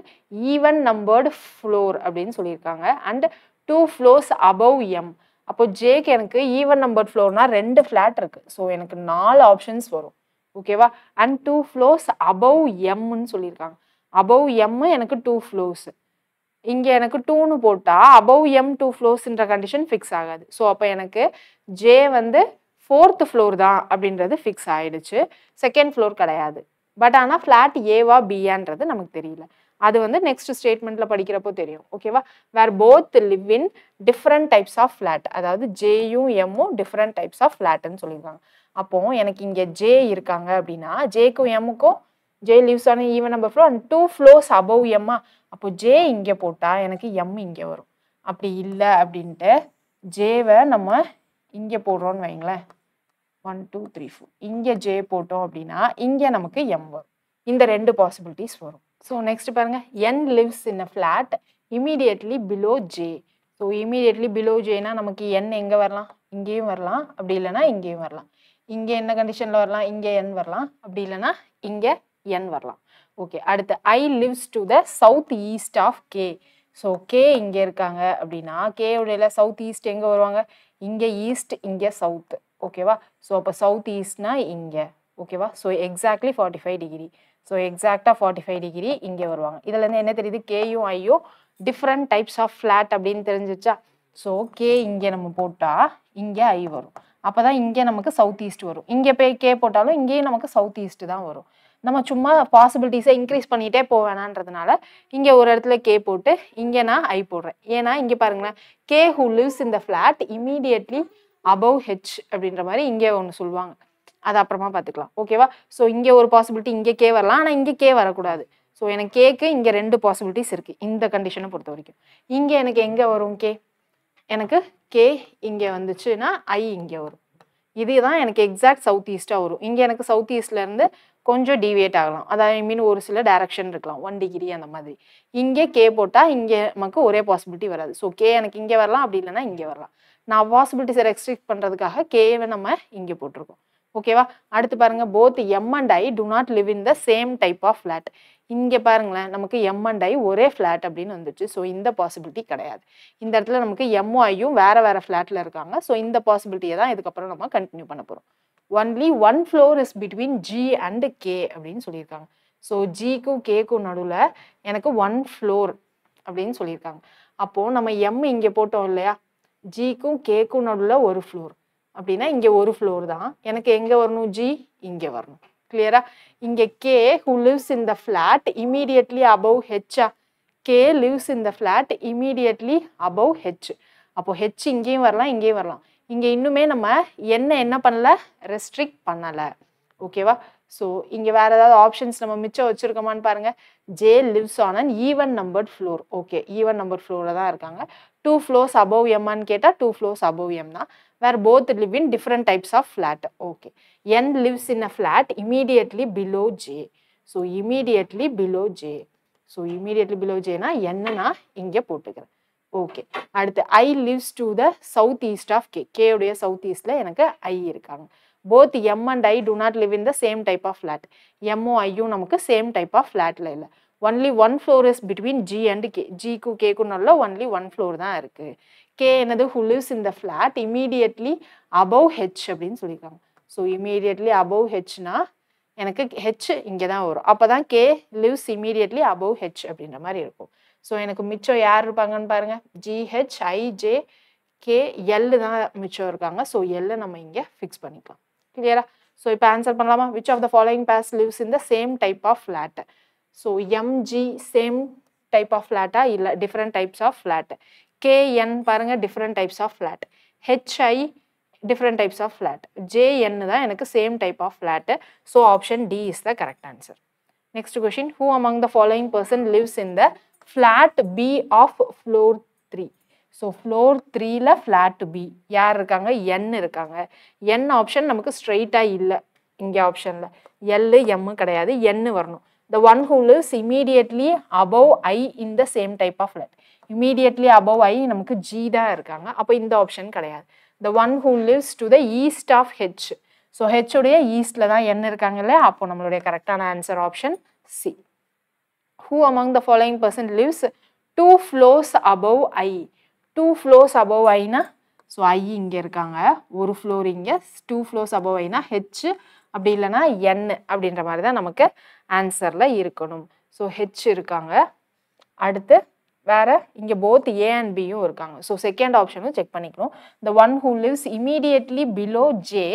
even numbered floor அப்படின்னு சொல்லியிருக்காங்க and two floors above M அப்போ K எனக்கு even number ஃப்ளோர்னால் ரெண்டு flat இருக்குது so எனக்கு நாலு ஆப்ஷன்ஸ் வரும் ஓகேவா அண்ட் டூ ஃப்ளோர்ஸ் அபவ் எம்னு சொல்லியிருக்காங்க அபவ் எம் எனக்கு டூ ஃப்ளோஸ் இங்கே எனக்கு டூன்னு போட்டால் above M two ஃப்ளோர்ஸ்ன்ற condition fix ஆகாது ஸோ அப்போ எனக்கு ஜே வந்து ஃபோர்த்து ஃப்ளோர் தான் அப்படின்றது ஃபிக்ஸ் ஆகிடுச்சு செகண்ட் ஃப்ளோர் கிடையாது பட் ஆனால் ஃப்ளாட் ஏவா பியான்றது நமக்கு தெரியல அது வந்து நெக்ஸ்ட் ஸ்டேட்மெண்ட்டில் படிக்கிறப்போ தெரியும் ஓகேவா where both live in different types of flat அதாவது ஜேயும் எம்மும் டிஃப்ரெண்ட் டைப்ஸ் ஆஃப் ஃப்ளாட்டுன்னு சொல்லியிருக்காங்க அப்போது எனக்கு இங்கே ஜே இருக்காங்க அப்படின்னா ஜேக்கும் எம்முக்கும் J lives on even number floor and two floors above எம்மா அப்போ ஜே இங்கே போட்டால் எனக்கு எம் இங்கே வரும் அப்படி இல்லை அப்படின்ட்டு ஜேவை நம்ம இங்கே போடுறோம்னு வைங்களேன் ஒன் டூ த்ரீ ஃபோர் இங்கே ஜே போட்டோம் அப்படின்னா இங்கே நமக்கு எம் வரும் இந்த ரெண்டு பாசிபிலிட்டிஸ் வரும் ஸோ நெக்ஸ்ட் பாருங்கள் N lives in a flat immediately below J so immediately below ஜேனா நமக்கு என் எங்கே வரலாம் இங்கேயும் வரலாம் அப்படி இல்லைனா இங்கேயும் வரலாம் இங்கே என்ன கண்டிஷனில் வரலாம் இங்கே என் வரலாம் அப்படி இல்லைனா இங்கே என் வரலாம் ஓகே அடுத்து I lives to the south east of K so K இங்கே இருக்காங்க அப்படின்னா கே உடையில சவுத் ஈஸ்ட் எங்கே வருவாங்க இங்கே ஈஸ்ட் இங்கே சவுத்து ஓகேவா ஸோ அப்போ சவுத் ஈஸ்ட்னா இங்கே ஓகேவா so exactly forty five degree so எக்ஸாக்டாக ஃபார்ட்டி ஃபைவ் டிகிரி இங்கே வருவாங்க இதுலேருந்து என்ன தெரியுது கேயும் ஐயும் டிஃப்ரெண்ட் டைப்ஸ் ஆஃப் ஃப்ளாட் அப்படின்னு தெரிஞ்சிச்சா ஸோ கே இங்கே நம்ம போட்டால் இங்கே ஐ வரும் அப்போ தான் இங்கே நமக்கு சவுத் ஈஸ்ட் வரும் இங்கே போய் கே போட்டாலும் இங்கேயும் நமக்கு சவுத் ஈஸ்ட் தான் வரும் நம்ம சும்மா பாசிபிலிட்டிஸை இன்க்ரீஸ் பண்ணிகிட்டே போக வேணான்றதுனால இங்கே ஒரு இடத்துல கே போட்டு இங்கே நான் ஐ போடுறேன் ஏன்னா இங்கே பாருங்களேன் கே ஹூ லிவ்ஸ் இந்த ஃப்ளாட் இமீடியட்லி அபவ் ஹெச் அப்படின்ற மாதிரி இங்கே ஒன்று சொல்லுவாங்க அது அப்புறமா பார்த்துக்கலாம் ஓகேவா ஸோ இங்கே ஒரு பாசிபிலிட்டி இங்கே கே வரலாம் ஆனால் இங்கே கே வரக்கூடாது ஸோ எனக்கு கேக்கு இங்கே ரெண்டு பாசிபிலிட்டிஸ் இருக்குது இந்த கண்டிஷனை பொறுத்த வரைக்கும் இங்கே எனக்கு எங்கே வரும் கே எனக்கு கே இங்கே வந்துச்சுன்னா ஐ இங்கே வரும் இதுதான் எனக்கு எக்ஸாக்ட் சவுத் ஈஸ்ட்டாக வரும் இங்கே எனக்கு சவுத் ஈஸ்ட்லேருந்து கொஞ்சம் டிவியேட் ஆகலாம் அதாவது ஐ மீன் ஒரு சில டேரக்ஷன் இருக்கலாம் ஒன் டிகிரி அந்த மாதிரி இங்கே கே போட்டால் இங்கே நமக்கு ஒரே பாசிபிலிட்டி வராது ஸோ கே எனக்கு இங்கே வரலாம் அப்படி இல்லைன்னா இங்கே வரலாம் நான் பாசிபிலிட்டிஸை ரெஸ்ட்ரிக்ட் பண்ணுறதுக்காக கேவை நம்ம இங்கே போட்டிருக்கோம் ஓகேவா அடுத்து பாருங்க both M and I do not live in the same type of flat இங்கே பாருங்களேன் நமக்கு எம் அண்ட் ஐ ஒரே ஃப்ளாட் அப்படின்னு வந்துச்சு ஸோ இந்த பாசிபிலிட்டி கிடையாது இந்த இடத்துல நமக்கு ஐயும் வேறு வேறு ஃப்ளாட்டில் இருக்காங்க ஸோ இந்த பாசிபிலிட்டியை தான் இதுக்கப்புறம் நம்ம கண்டினியூ பண்ண போகிறோம் only one floor is between G and K அப்படின்னு சொல்லியிருக்காங்க ஸோ ஜிக்கும் கேக்கும் நடுவில் எனக்கு ஒன் ஃப்ளோர் அப்படின்னு சொல்லியிருக்காங்க அப்போது நம்ம எம் இங்கே போட்டோம் இல்லையா ஜிக்கும் கேக்கும் நடுவில் ஒரு ஃப்ளோர் அப்படின்னா இங்கே ஒரு ஃப்ளோர் தான் எனக்கு எங்கே வரணும் ஜி இங்கே வரணும் கிளியரா இங்கே K who lives in the flat immediately above ஹெச்சா K lives in the flat immediately above H அப்போது ஹெச் இங்கேயும் வரலாம் இங்கேயும் வரலாம் இங்கே இன்னுமே நம்ம என்ன என்ன பண்ணலை ரெஸ்ட்ரிக்ட் பண்ணலை ஓகேவா ஸோ இங்கே வேறு ஏதாவது ஆப்ஷன்ஸ் நம்ம மிச்சம் வச்சுருக்கோமான்னு பாருங்கள் J lives on and even number floor okay even number ஃப்ளோரில் தான் இருக்காங்க டூ ஃப்ளோர்ஸ் அபவ் எம்மான்னு கேட்டால் டூ ஃப்ளோர்ஸ் அபவ் எம் தான் where both live in different types of flat okay N lives in a flat immediately below J so immediately below J so immediately below ஜேனா என்னன்னா இங்கே போட்டுக்கிறேன் okay அடுத்து I lives to the south east of K K உடைய south ஈஸ்டில் எனக்கு I இருக்காங்க both M and I do not live in the same type of flat எம்ஓ ஐயும் நமக்கு சேம் டைப் ஆஃப் ஃப்ளாட்டில் இல்லை only one floor is between G and K ஜிக்கும் கேக்கும் நல்ல ஒன்லி ஒன் ஃப்ளோர் தான் இருக்குது கே என்னது who lives in the flat immediately above H அப்படின்னு சொல்லியிருக்காங்க ஸோ இமீடியட்லி அபவ் ஹெச்னா எனக்கு ஹெச் இங்கே தான் வரும் அப்போ தான் K lives immediately above H அப்படின்ற மாதிரி இருக்கும் ஸோ எனக்கு மிச்சம் யார் இருப்பாங்கன்னு பாருங்கள் ஐஜே கே எல்லு தான் மிச்சம் இருக்காங்க ஸோ எல்லை நம்ம இங்கே ஃபிக்ஸ் பண்ணிக்கலாம் கிளியரா ஸோ இப்போ ஆன்சர் பண்ணலாமா which of the following pairs lives in the same type of flat so M G same type of ஃப்ளாட்டா இல்லை different types of K K N பாருங்க different types of flat H I different types of flat ஜேஎன்னு தான் எனக்கு same type of flat so option D is the correct answer next question who among the following person lives in the flat B of floor three so floor த்ரீல flat B யார் இருக்காங்க என் இருக்காங்க என் option நமக்கு ஸ்ட்ரெயிட்டாக இல்லை இங்கே ஆப்ஷனில் எல்லு M கிடையாது என்னு வரணும் the one who lives immediately above I in the same type of flat immediately above I நமக்கு ஜி தான் இருக்காங்க அப்போ இந்த ஆப்ஷன் கிடையாது the one who lives to the east of H so ஹெச்சுடைய ஈஸ்டில் தான் என்ன இருக்காங்கல்ல அப்போ நம்மளுடைய கரெக்டான answer option C Who among the following person lives two floors above I? Two floors above Iனா ஸோ ஐ இங்கே இருக்காங்க ஒரு ஃப்ளோர் இங்கே டூ ஃப்ளோர்ஸ் அபவ் ஐனா ஹெச் அப்படி இல்லைன்னா என் அப்படின்ற மாதிரி தான் நமக்கு ஆன்சரில் இருக்கணும் ஸோ ஹெச் இருக்காங்க அடுத்து வேறு இங்கே போத் ஏ அண்ட் பியும் இருக்காங்க ஸோ செகண்ட் ஆப்ஷனும் செக் பண்ணிக்கணும் the one who lives immediately below J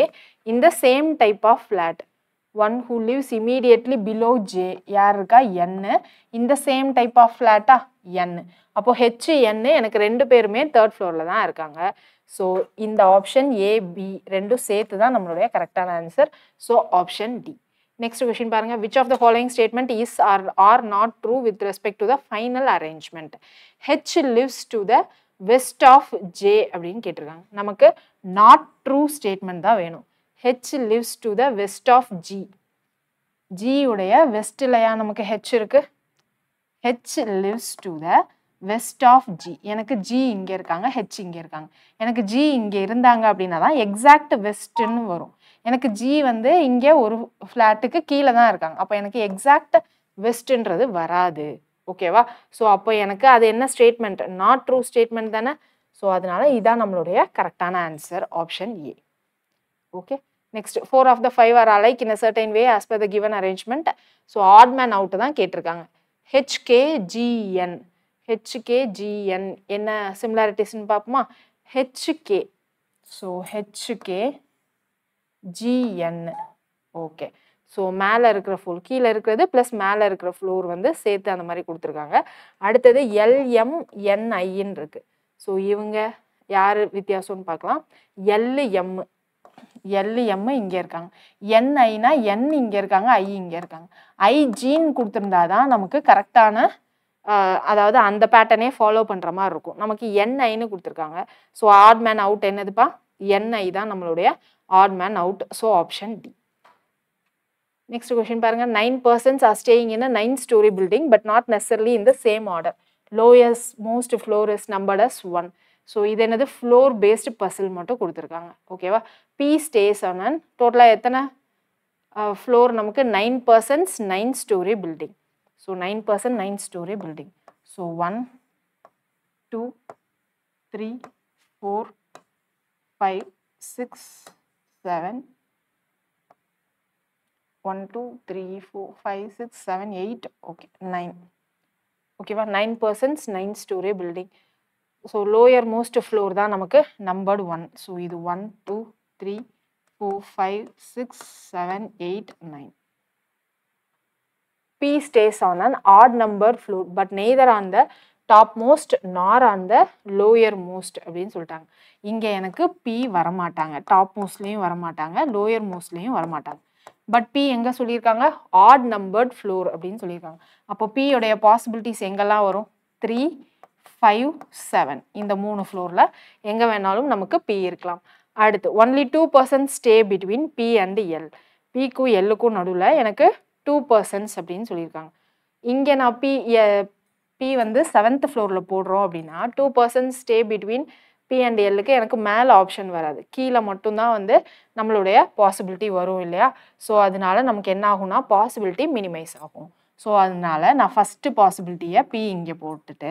in the same type of flat one who lives immediately below J யார் இருக்கா என்னு இந்த சேம் டைப் ஆஃப் ஃப்ளாட்டா என் அப்போது ஹெச் என்னு எனக்கு ரெண்டு பேருமே தேர்ட் ஃப்ளோரில் தான் இருக்காங்க ஸோ இந்த ஆப்ஷன் ஏபி ரெண்டும் சேர்த்து தான் நம்மளுடைய கரெக்டான answer so option D next question பாருங்கள் which of the following statement is are are not true with respect to the final arrangement H lives to the west of J அப்படின்னு கேட்டிருக்காங்க நமக்கு not true statement தான் வேணும் H lives to the west of G ஜியுடைய உடைய வெஸ்டிலையா நமக்கு H இருக்கு H lives to the west of G எனக்கு ஜி இங்கே இருக்காங்க ஹெச் இங்கே இருக்காங்க எனக்கு ஜி இங்கே இருந்தாங்க அப்படின்னா தான் எக்ஸாக்ட் வெஸ்ட்டுன்னு வரும் எனக்கு ஜி வந்து இங்கே ஒரு ஃப்ளாட்டுக்கு கீழே தான் இருக்காங்க அப்போ எனக்கு west வெஸ்ட்டுன்றது வராது ஓகேவா ஸோ அப்போ எனக்கு அது என்ன statement? நாட் true ஸ்டேட்மெண்ட் தானே ஸோ அதனால இதான் நம்மளுடைய கரெக்டான answer option A okay next four of the five are alike in a certain way as per the given arrangement so odd man out தான் கேட்டிருக்காங்க ஹெச்கேஜிஎன் ஹெச்கேஜிஎன் என்ன சிமிலாரிட்டிஸ்ன்னு பார்ப்போமா HK so HK GN okay so மேலே இருக்கிற full கீழே இருக்கிறது plus மேலே இருக்கிற ஃப்ளோர் வந்து சேர்த்து அந்த மாதிரி கொடுத்துருக்காங்க அடுத்தது எல்எம்என்ஐன்னு இருக்குது ஸோ இவங்க யார் வித்தியாசம்னு பார்க்கலாம் எல்எம் எல்லு இங்கே இருக்காங்க என் ஐனா என் இங்கே இருக்காங்க ஐ இங்கே இருக்காங்க ஐ ஜீன் கொடுத்துருந்தா தான் நமக்கு கரெக்டான அதாவது அந்த பேட்டர்னே ஃபாலோ பண்ணுற மாதிரி இருக்கும் நமக்கு என் ஐன்னு கொடுத்துருக்காங்க ஸோ ஆட் மேன் அவுட் என்னதுப்பா என் ஐ தான் நம்மளுடைய odd man out so option D next question பாருங்க nine persons are staying in nine storey building but not necessarily in the same order lowest most floors number as one so இது என்னது floor based Basil மட்டும் கொடுத்துருக்காங்க ஓகேவா B stay ஆனால் டோட்டலாக எத்தனை floor நமக்கு nine persons nine storey building so nine persons nine storey building so one two three four five six seven one two three four five six seven eight okay nine ஓகேவா nine persons nine storey building so lowermost floor தான் நமக்கு number one so இது one two three four five six seven eight nine stays on on odd number floor but neither on the top most நார் on the lowermost அப்படின்னு சொல்லிட்டாங்க இங்கே எனக்கு B வரமாட்டாங்க top மோஸ்ட்லேயும் வரமாட்டாங்க லோயர் மோஸ்ட்லேயும் வரமாட்டாங்க but B எங்கே சொல்லியிருக்காங்க ஆட் நம்பர்ட் ஃப்ளோர் அப்படின்னு சொல்லியிருக்காங்க அப்போ பியோடைய பாசிபிலிட்டிஸ் எங்கெல்லாம் வரும் த்ரீ ஃபைவ் செவன் இந்த மூணு ஃப்ளோரில் எங்கே வேணாலும் நமக்கு பி இருக்கலாம் அடுத்து only two persons stay between B and L பிக்கும் எல்லுக்கும் நடுவில் எனக்கு டூ பர்சன்ட்ஸ் அப்படின்னு சொல்லியிருக்காங்க இங்கே நான் பி எ பி வந்து செவன்த் ஃப்ளோரில் போடுறோம் அப்படின்னா two persons stay between B and எல்லுக்கு எனக்கு மேலே ஆப்ஷன் வராது கீழே மட்டும்தான் வந்து நம்மளுடைய பாசிபிலிட்டி வரும் இல்லையா ஸோ அதனால நமக்கு என்ன ஆகும்னா பாசிபிலிட்டி மினிமைஸ் ஆகும் ஸோ அதனால நான் ஃபஸ்ட்டு பாசிபிலிட்டியை பி இங்கே போட்டுட்டு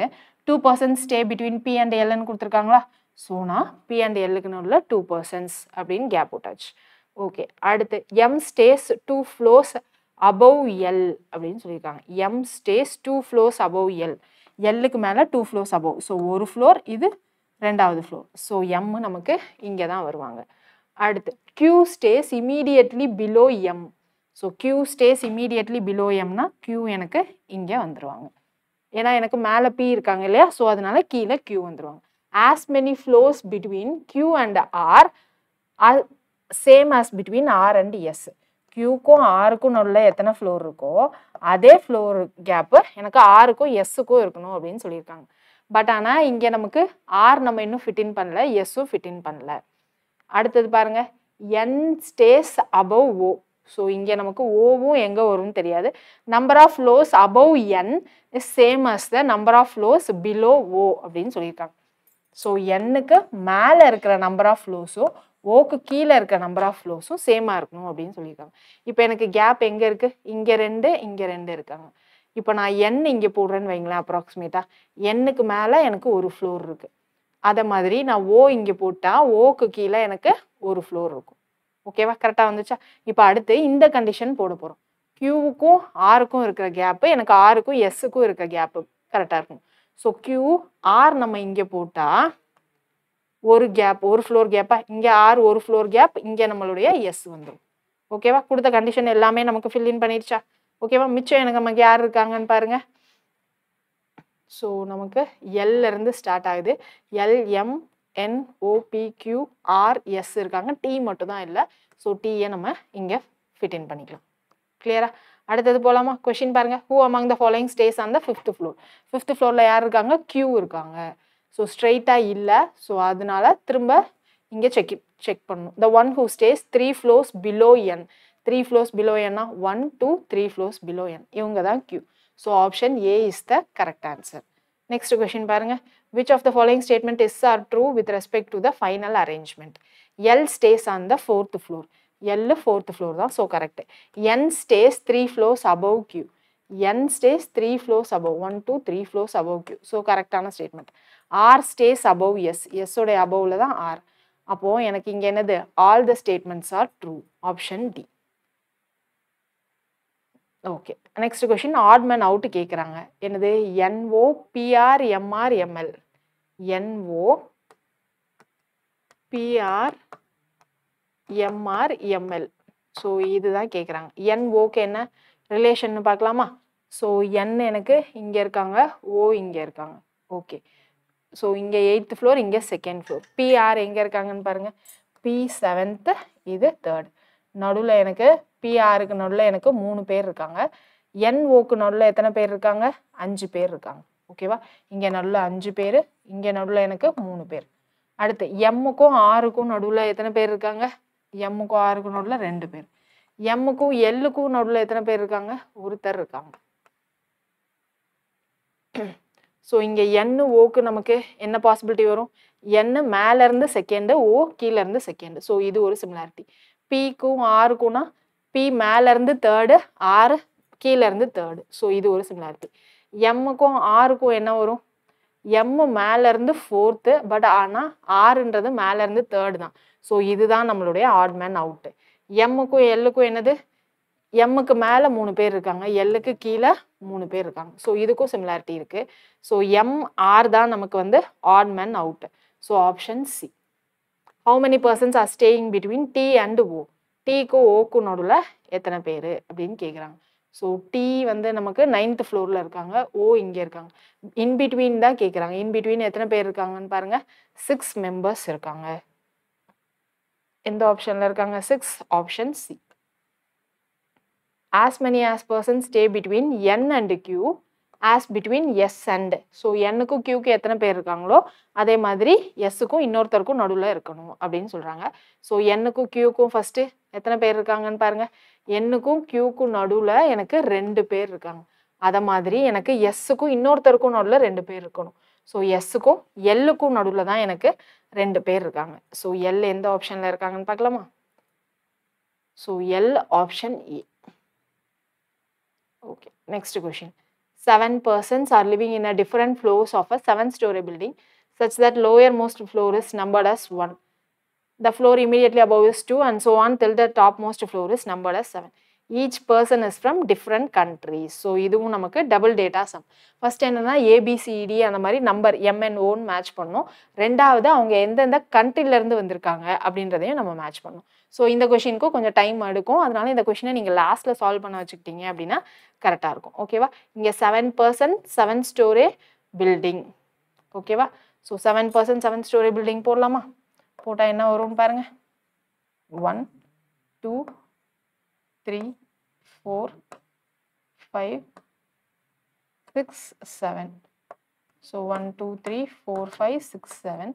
two persons stay between B and எல்னு கொடுத்துருக்காங்களா சோனா பி அண்ட் எல்லுக்குன்னு உள்ள டூ பர்சன்ஸ் அப்படின்னு கேப் விட்டாச்சு ஓகே அடுத்து M stays two floors above L அப்படின்னு சொல்லியிருக்காங்க M stays two floors above L எல்லுக்கு மேலே டூ ஃப்ளோர்ஸ் அபவ் ஸோ ஒரு ஃப்ளோர் இது ரெண்டாவது ஃப்ளோர் ஸோ எம் நமக்கு இங்கே தான் வருவாங்க அடுத்து Q stays immediately below M so Q stays immediately below எம்னா கியூ எனக்கு இங்கே வந்துடுவாங்க ஏன்னா எனக்கு மேலே பி இருக்காங்க இல்லையா ஸோ அதனால கீழே கியூ வந்துடுவாங்க as many floors between Q and R same as between R and S கியூக்கும் ஆருக்கும் நடுவில் எத்தனை ஃப்ளோர் இருக்கோ அதே ஃப்ளோர் கேப்பு எனக்கு ஆருக்கும் எஸ்ஸுக்கும் இருக்கணும் அப்படின்னு சொல்லியிருக்காங்க பட் ஆனால் இங்கே நமக்கு ஆர் நம்ம இன்னும் ஃபிட்டின் பண்ணல எஸ்ஸும் ஃபிட்டின் பண்ணல அடுத்தது பாருங்கள் N stays above O so இங்கே நமக்கு ஓவும் எங்கே வரும்னு தெரியாது number of floors above N is same as the number of floors below O அப்படின்னு சொல்லியிருக்காங்க ஸோ எண்ணுக்கு மேலே இருக்கிற நம்பர் ஆஃப் லோஸும் ஓக்கு கீழே இருக்கிற நம்பர் ஆஃப் ஃப்ளோஸும் சேமாக இருக்கணும் அப்படின்னு சொல்லியிருக்காங்க இப்போ எனக்கு கேப் எங்கே இருக்குது இங்கே ரெண்டு இங்கே ரெண்டு இருக்காங்க இப்போ நான் எண் இங்கே போடுறேன்னு வைங்களேன் அப்ராக்சிமேட்டாக எண்ணுக்கு மேலே எனக்கு ஒரு ஃப்ளோர் இருக்குது அதை மாதிரி நான் ஓ இங்கே போட்டால் ஓக்கு கீழே எனக்கு ஒரு ஃப்ளோர் இருக்கும் ஓகேவா கரெக்டாக வந்துச்சா இப்போ அடுத்து இந்த கண்டிஷன் போட போகிறோம் கியூவுக்கும் ஆருக்கும் இருக்கிற கேப்பு எனக்கு ஆருக்கும் எஸ்ஸுக்கும் இருக்கிற கேப்பு கரெக்டாக இருக்கும் ஸோ கியூ ஆர் நம்ம இங்கே போட்டால் ஒரு கேப் ஒரு ஃப்ளோர் கேப்பாக இங்கே ஆர் ஒரு ஃப்ளோர் கேப் இங்கே நம்மளுடைய எஸ் வந்துடும் ஓகேவா கொடுத்த கண்டிஷன் எல்லாமே நமக்கு இன் பண்ணிடுச்சா ஓகேவா மிச்சம் எனக்கு நமக்கு யார் இருக்காங்கன்னு பாருங்க ஸோ நமக்கு எல்லேருந்து ஸ்டார்ட் ஆகுது எல்எம் என் ஓபிக்யூ ஆர்எஸ் இருக்காங்க மட்டும் தான் இல்லை ஸோ டீயை நம்ம இங்கே ஃபிட் பண்ணிக்கலாம் கிளியரா அடுத்தது போகலாமா கொஷின் பாருங்க who among the following stays அந்த ஃபிஃப்த் ஃப்ளோர் ஃபிஃப்த் ஃப்ளோரில் யார் இருக்காங்க க்யூ இருக்காங்க ஸோ ஸ்ட்ரெயிட்டாக இல்லை ஸோ அதனால திரும்ப இங்கே செக் செக் பண்ணணும் the one who stays three floors below N three floors below என்னா one two three floors below N இவங்க தான் Q so option A is the correct answer next question பாருங்கள் which of the following statement is or true with respect to the final arrangement L stays on the fourth floor L fourth floor தான் so correct N stays three floors above Q N stays three floors above one two three floors above Q so correct so கரெக்டான statement R stays S S எஸ்ஸோடைய அபவ்ல தான் R அப்போது எனக்கு இங்கே என்னது all the statements are true option D okay next question odd man out கேட்குறாங்க என்னது NO PR MR ML NO PR MR ML so இதுதான் கேட்குறாங்க என்ஓக்கு என்ன ரிலேஷன் பார்க்கலாமா ஸோ என் எனக்கு இங்கே இருக்காங்க ஓ இங்கே இருக்காங்க ஓகே ஸோ இங்கே எயித்து ஃப்ளோர் இங்கே செகண்ட் ஃப்ளோர் பிஆர் எங்கே இருக்காங்கன்னு பாருங்க பி செவன்த்து இது தேர்ட் நடுவில் எனக்கு பிஆருக்கு நடுவில் எனக்கு மூணு பேர் இருக்காங்க ஓக்கு நடுவில் எத்தனை பேர் இருக்காங்க அஞ்சு பேர் இருக்காங்க ஓகேவா இங்கே நடுவில் அஞ்சு பேர் இங்கே நடுவில் எனக்கு மூணு பேர் அடுத்து எம்முக்கும் ஆறுக்கும் நடுவில் எத்தனை பேர் இருக்காங்க எம்முக்கும் ஆறுக்கும் நடுவில் ரெண்டு பேர் எம்முக்கும் எல்லுக்கும் நடுவில் எத்தனை பேர் இருக்காங்க ஒருத்தர் இருக்காங்க ஸோ இங்கே என்னு ஓக்கு நமக்கு என்ன பாசிபிலிட்டி வரும் என்னு இருந்து செகண்டு ஓ இருந்து செகண்டு ஸோ இது ஒரு சிமிலாரிட்டி பிக்கும் ஆறுக்கும்னா பி மேலேருந்து தேர்டு ஆறு கீழேருந்து தேர்டு ஸோ இது ஒரு சிமிலாரிட்டி எம்முக்கும் ஆறுக்கும் என்ன வரும் எம்மு மேலேருந்து ஃபோர்த்து பட் ஆனால் ஆறுன்றது மேலேருந்து தேர்டு தான் ஸோ இதுதான் நம்மளுடைய ஆட்மேன் அவுட்டு எம்முக்கும் எல்லுக்கும் என்னது எம்முக்கு மேலே மூணு பேர் இருக்காங்க எல்லுக்கு கீழே மூணு பேர் இருக்காங்க ஸோ இதுக்கும் சிமிலாரிட்டி இருக்குது ஸோ எம் ஆர் தான் நமக்கு வந்து odd man out so option C how many persons are staying between D and O டீக்கும் ஓக்கும் நடுவில் எத்தனை பேர் அப்படின்னு கேட்குறாங்க ஸோ டி வந்து நமக்கு நைன்த் ஃப்ளோரில் இருக்காங்க ஓ இங்கே இருக்காங்க இன் பிட்வீன் தான் கேட்குறாங்க இன் பிட்வீன் எத்தனை பேர் இருக்காங்கன்னு பாருங்கள் சிக்ஸ் மெம்பர்ஸ் இருக்காங்க எந்த ஆப்ஷனில் இருக்காங்க six option C as many as persons stay between N and Q as between S and so என்னுக்கும் கியூக்கு எத்தனை பேர் இருக்காங்களோ அதே மாதிரி எஸ்ஸுக்கும் இன்னொருத்தருக்கும் நடுவில் இருக்கணும் அப்படின்னு சொல்கிறாங்க ஸோ என்னுக்கும் கியூக்கும் ஃபஸ்ட்டு எத்தனை பேர் இருக்காங்கன்னு பாருங்கள் என்னுக்கும் கியூக்கும் நடுவில் எனக்கு ரெண்டு பேர் இருக்காங்க அதை மாதிரி எனக்கு எஸ்ஸுக்கும் இன்னொருத்தருக்கும் நடுவில் ரெண்டு பேர் இருக்கணும் ஸோ எஸ்ஸுக்கும் எல்லுக்கும் நடுவில் தான் எனக்கு ரெண்டு பேர் இருக்காங்க ஸோ எல் எந்த ஆப்ஷனில் இருக்காங்கன்னு பார்க்கலாமா so L option A okay next question seven persons are living in a different floors of a seven-story building such that lower most floor is numbered as one. The floor immediately above is two and so on till the topmost floor is numbered as 7. Each person is from different countries so இதுவும் நமக்கு double data some first என்னென்னா ABCD அந்த மாதிரி number எம்என்ஓன்னு match பண்ணோம் ரெண்டாவது அவங்க எந்தெந்த கண்ட்ரிலேருந்து வந்திருக்காங்க அப்படின்றதையும் நம்ம match பண்ணோம் ஸோ இந்த கொஷினுக்கும் கொஞ்சம் டைம் எடுக்கும் அதனால இந்த கொஷினை நீங்கள் லாஸ்ட்டில் சால்வ் பண்ண வச்சுக்கிட்டீங்க அப்படின்னா கரெக்டாக இருக்கும் ஓகேவா இங்கே seven persons seven storey building ஓகேவா so seven persons seven storey building போடலாமா போட்டால் என்ன வரும்னு பாருங்கள் one two three four five six seven so one two three four five six seven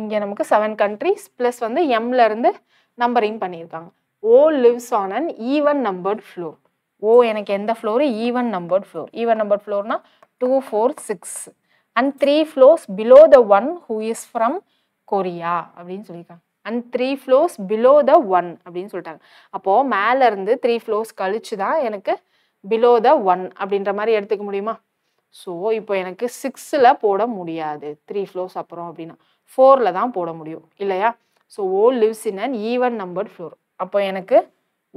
இங்கே நமக்கு செவன் கண்ட்ரிஸ் ப்ளஸ் வந்து எம்லேருந்து நம்பரிங் பண்ணியிருக்காங்க O lives on an even numbered floor O எனக்கு எந்த floor even numbered floor even numbered ஃப்ளோர்னா two four six and three floors below the one who is from Korea அப்படின்னு சொல்லியிருக்காங்க and three floors below the one அப்படின்னு சொல்லிட்டாங்க அப்போது மேலேருந்து three floors கழிச்சு தான் எனக்கு பிலோ த ஒன் அப்படின்ற மாதிரி எடுத்துக்க முடியுமா ஸோ இப்போ எனக்கு சிக்ஸில் போட முடியாது த்ரீ ஃப்ளோர்ஸ் அப்புறம் அப்படின்னா ஃபோரில் தான் போட முடியும் இல்லையா so O lives in and even number floor அப்போ எனக்கு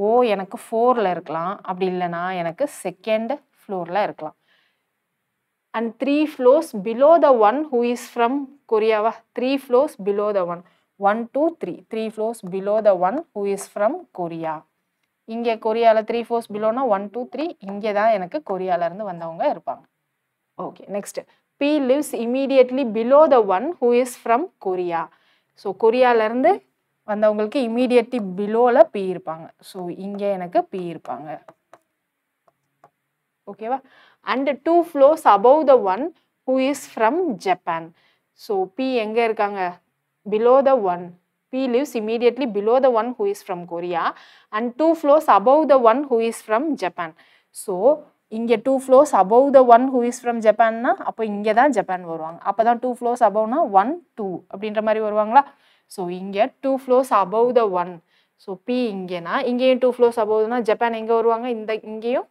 ஓ எனக்கு ஃபோரில் இருக்கலாம் அப்படி இல்லைனா எனக்கு செகண்ட் ஃப்ளோரில் இருக்கலாம் and three floors below the one who is from கொரியாவா three floors below the one one two three three floors below the one who is from Korea இங்கே கொரியாவில் த்ரீ ஃபோர்ஸ் பிலோனா ஒன் டூ த்ரீ இங்கே தான் எனக்கு கொரியாவிலேருந்து வந்தவங்க இருப்பாங்க okay next P lives immediately below the one who is from Korea. So கொரியாவிலேருந்து வந்தவங்களுக்கு இம்மீடியட்லி பிலோவில் பி இருப்பாங்க ஸோ இங்கே எனக்கு பி இருப்பாங்க ஓகேவா and two floors above the one who is from Japan so P எங்கே இருக்காங்க below the one P lives immediately below the one who is from Korea and two floors above the one who is from Japan so இங்கே two floors above the one who is from ஜப்பான்னா அப்போ இங்கே தான் Japan வருவாங்க அப்போ தான் two floors அபவ்னா one two அப்படின்ற மாதிரி வருவாங்களா ஸோ இங்கே two floors above the one so P இங்கேனா இங்கேயும் டூ ஃப்ளோர்ஸ் அபவ்னா ஜப்பான் எங்கே வருவாங்க இந்த இங்கேயும்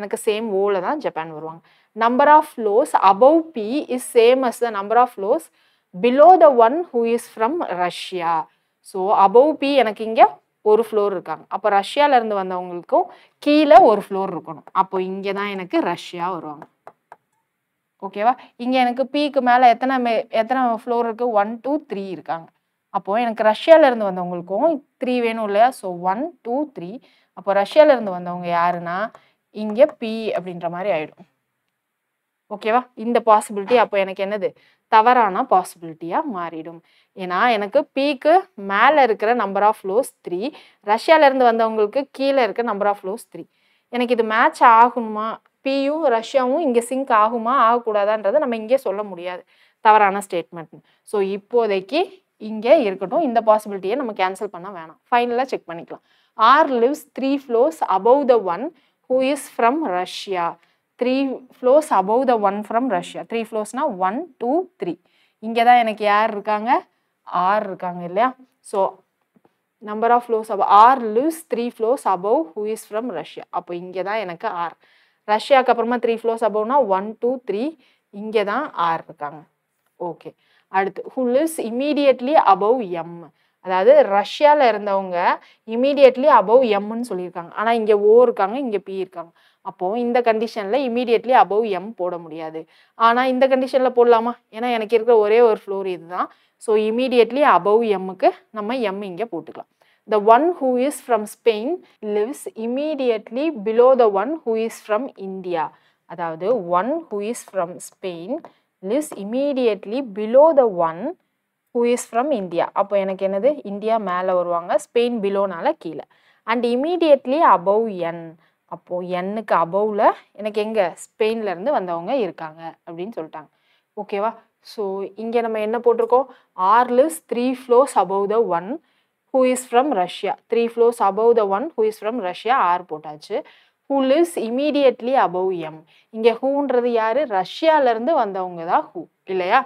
எனக்கு சேம் ஓவில் தான் ஜப்பான் வருவாங்க number of floors above P is same as the number of floors below the one who is from Russia so above P எனக்கு இங்கே ஒரு ஃப்ளோர் இருக்காங்க அப்போ ரஷ்யாவிலேருந்து வந்தவங்களுக்கும் கீழே ஒரு ஃப்ளோர் இருக்கணும் அப்போ இங்கே தான் எனக்கு ரஷ்யா வருவாங்க ஓகேவா இங்கே எனக்கு பிக்கு மேலே எத்தனை மே எத்தனை ஃப்ளோர் இருக்குது ஒன் டூ த்ரீ இருக்காங்க அப்போது எனக்கு ரஷ்யாவிலேருந்து வந்தவங்களுக்கும் த்ரீ வேணும் இல்லையா ஸோ ஒன் டூ த்ரீ அப்போ ரஷ்யாவிலேருந்து வந்தவங்க யாருன்னா இங்கே பி அப்படின்ற மாதிரி ஆகிடும் ஓகேவா இந்த பாசிபிலிட்டி அப்போ எனக்கு என்னது தவறான பாசிபிலிட்டியாக மாறிடும் ஏன்னா எனக்கு பிக்கு மேலே இருக்கிற நம்பர் ஆஃப் லோஸ் த்ரீ ரஷ்யாவிலேருந்து வந்தவங்களுக்கு கீழே இருக்கிற நம்பர் ஆஃப் லோஸ் த்ரீ எனக்கு இது மேட்ச் ஆகணுமா பியும் ரஷ்யாவும் இங்கே சிங்க் ஆகுமா ஆகக்கூடாதான்றதை நம்ம இங்கே சொல்ல முடியாது தவறான ஸ்டேட்மெண்ட் ஸோ இப்போதைக்கு இங்கே இருக்கட்டும் இந்த பாசிபிலிட்டியை நம்ம கேன்சல் பண்ண வேணாம் ஃபைனலாக செக் பண்ணிக்கலாம் R lives three floors above the one who is from Russia three floors above the one from Russia த்ரீ ஃப்ளோஸ்னால் ஒன் டூ த்ரீ இங்கே தான் எனக்கு யார் இருக்காங்க ஆர் இருக்காங்க இல்லையா so number of floors above R lives three floors above who is from Russia அப்போ இங்கே தான் எனக்கு ஆர் ரஷ்யாவுக்கு அப்புறமா த்ரீ ஃப்ளோஸ் அபவ்னா ஒன் டூ த்ரீ இங்கே தான் ஆர் இருக்காங்க ஓகே அடுத்து who lives immediately above M அதாவது ரஷ்யாவில் இருந்தவங்க இமீடியட்லி அபவ் எம்முன்னு சொல்லியிருக்காங்க ஆனால் இங்கே ஓ இருக்காங்க இங்கே பி இருக்காங்க அப்போது இந்த கண்டிஷனில் இமீடியட்லி அபவ் எம் போட முடியாது ஆனால் இந்த கண்டிஷனில் போடலாமா ஏன்னா எனக்கு இருக்கிற ஒரே ஒரு ஃப்ளோர் இதுதான் ஸோ இமீடியட்லி அபவ் எம்முக்கு நம்ம எம் இங்கே போட்டுக்கலாம் the one who is from Spain lives immediately below the one who is from India அதாவது one who is from Spain lives immediately below the one who is from India அப்போ எனக்கு என்னது India மேலே வருவாங்க Spain பிலோனால கீழே and immediately above என் அப்போது என்னுக்கு அபவில் எனக்கு எங்கே ஸ்பெயின்லேருந்து வந்தவங்க இருக்காங்க அப்படின்னு சொல்லிட்டாங்க ஓகேவா ஸோ இங்கே நம்ம என்ன போட்டிருக்கோம் R lives three floors above the one who is from Russia three floors above the one who is from Russia R போட்டாச்சு who lives immediately above M இங்கே ஹூன்றது யார் ரஷ்யாவிலேருந்து வந்தவங்க தான் ஹூ இல்லையா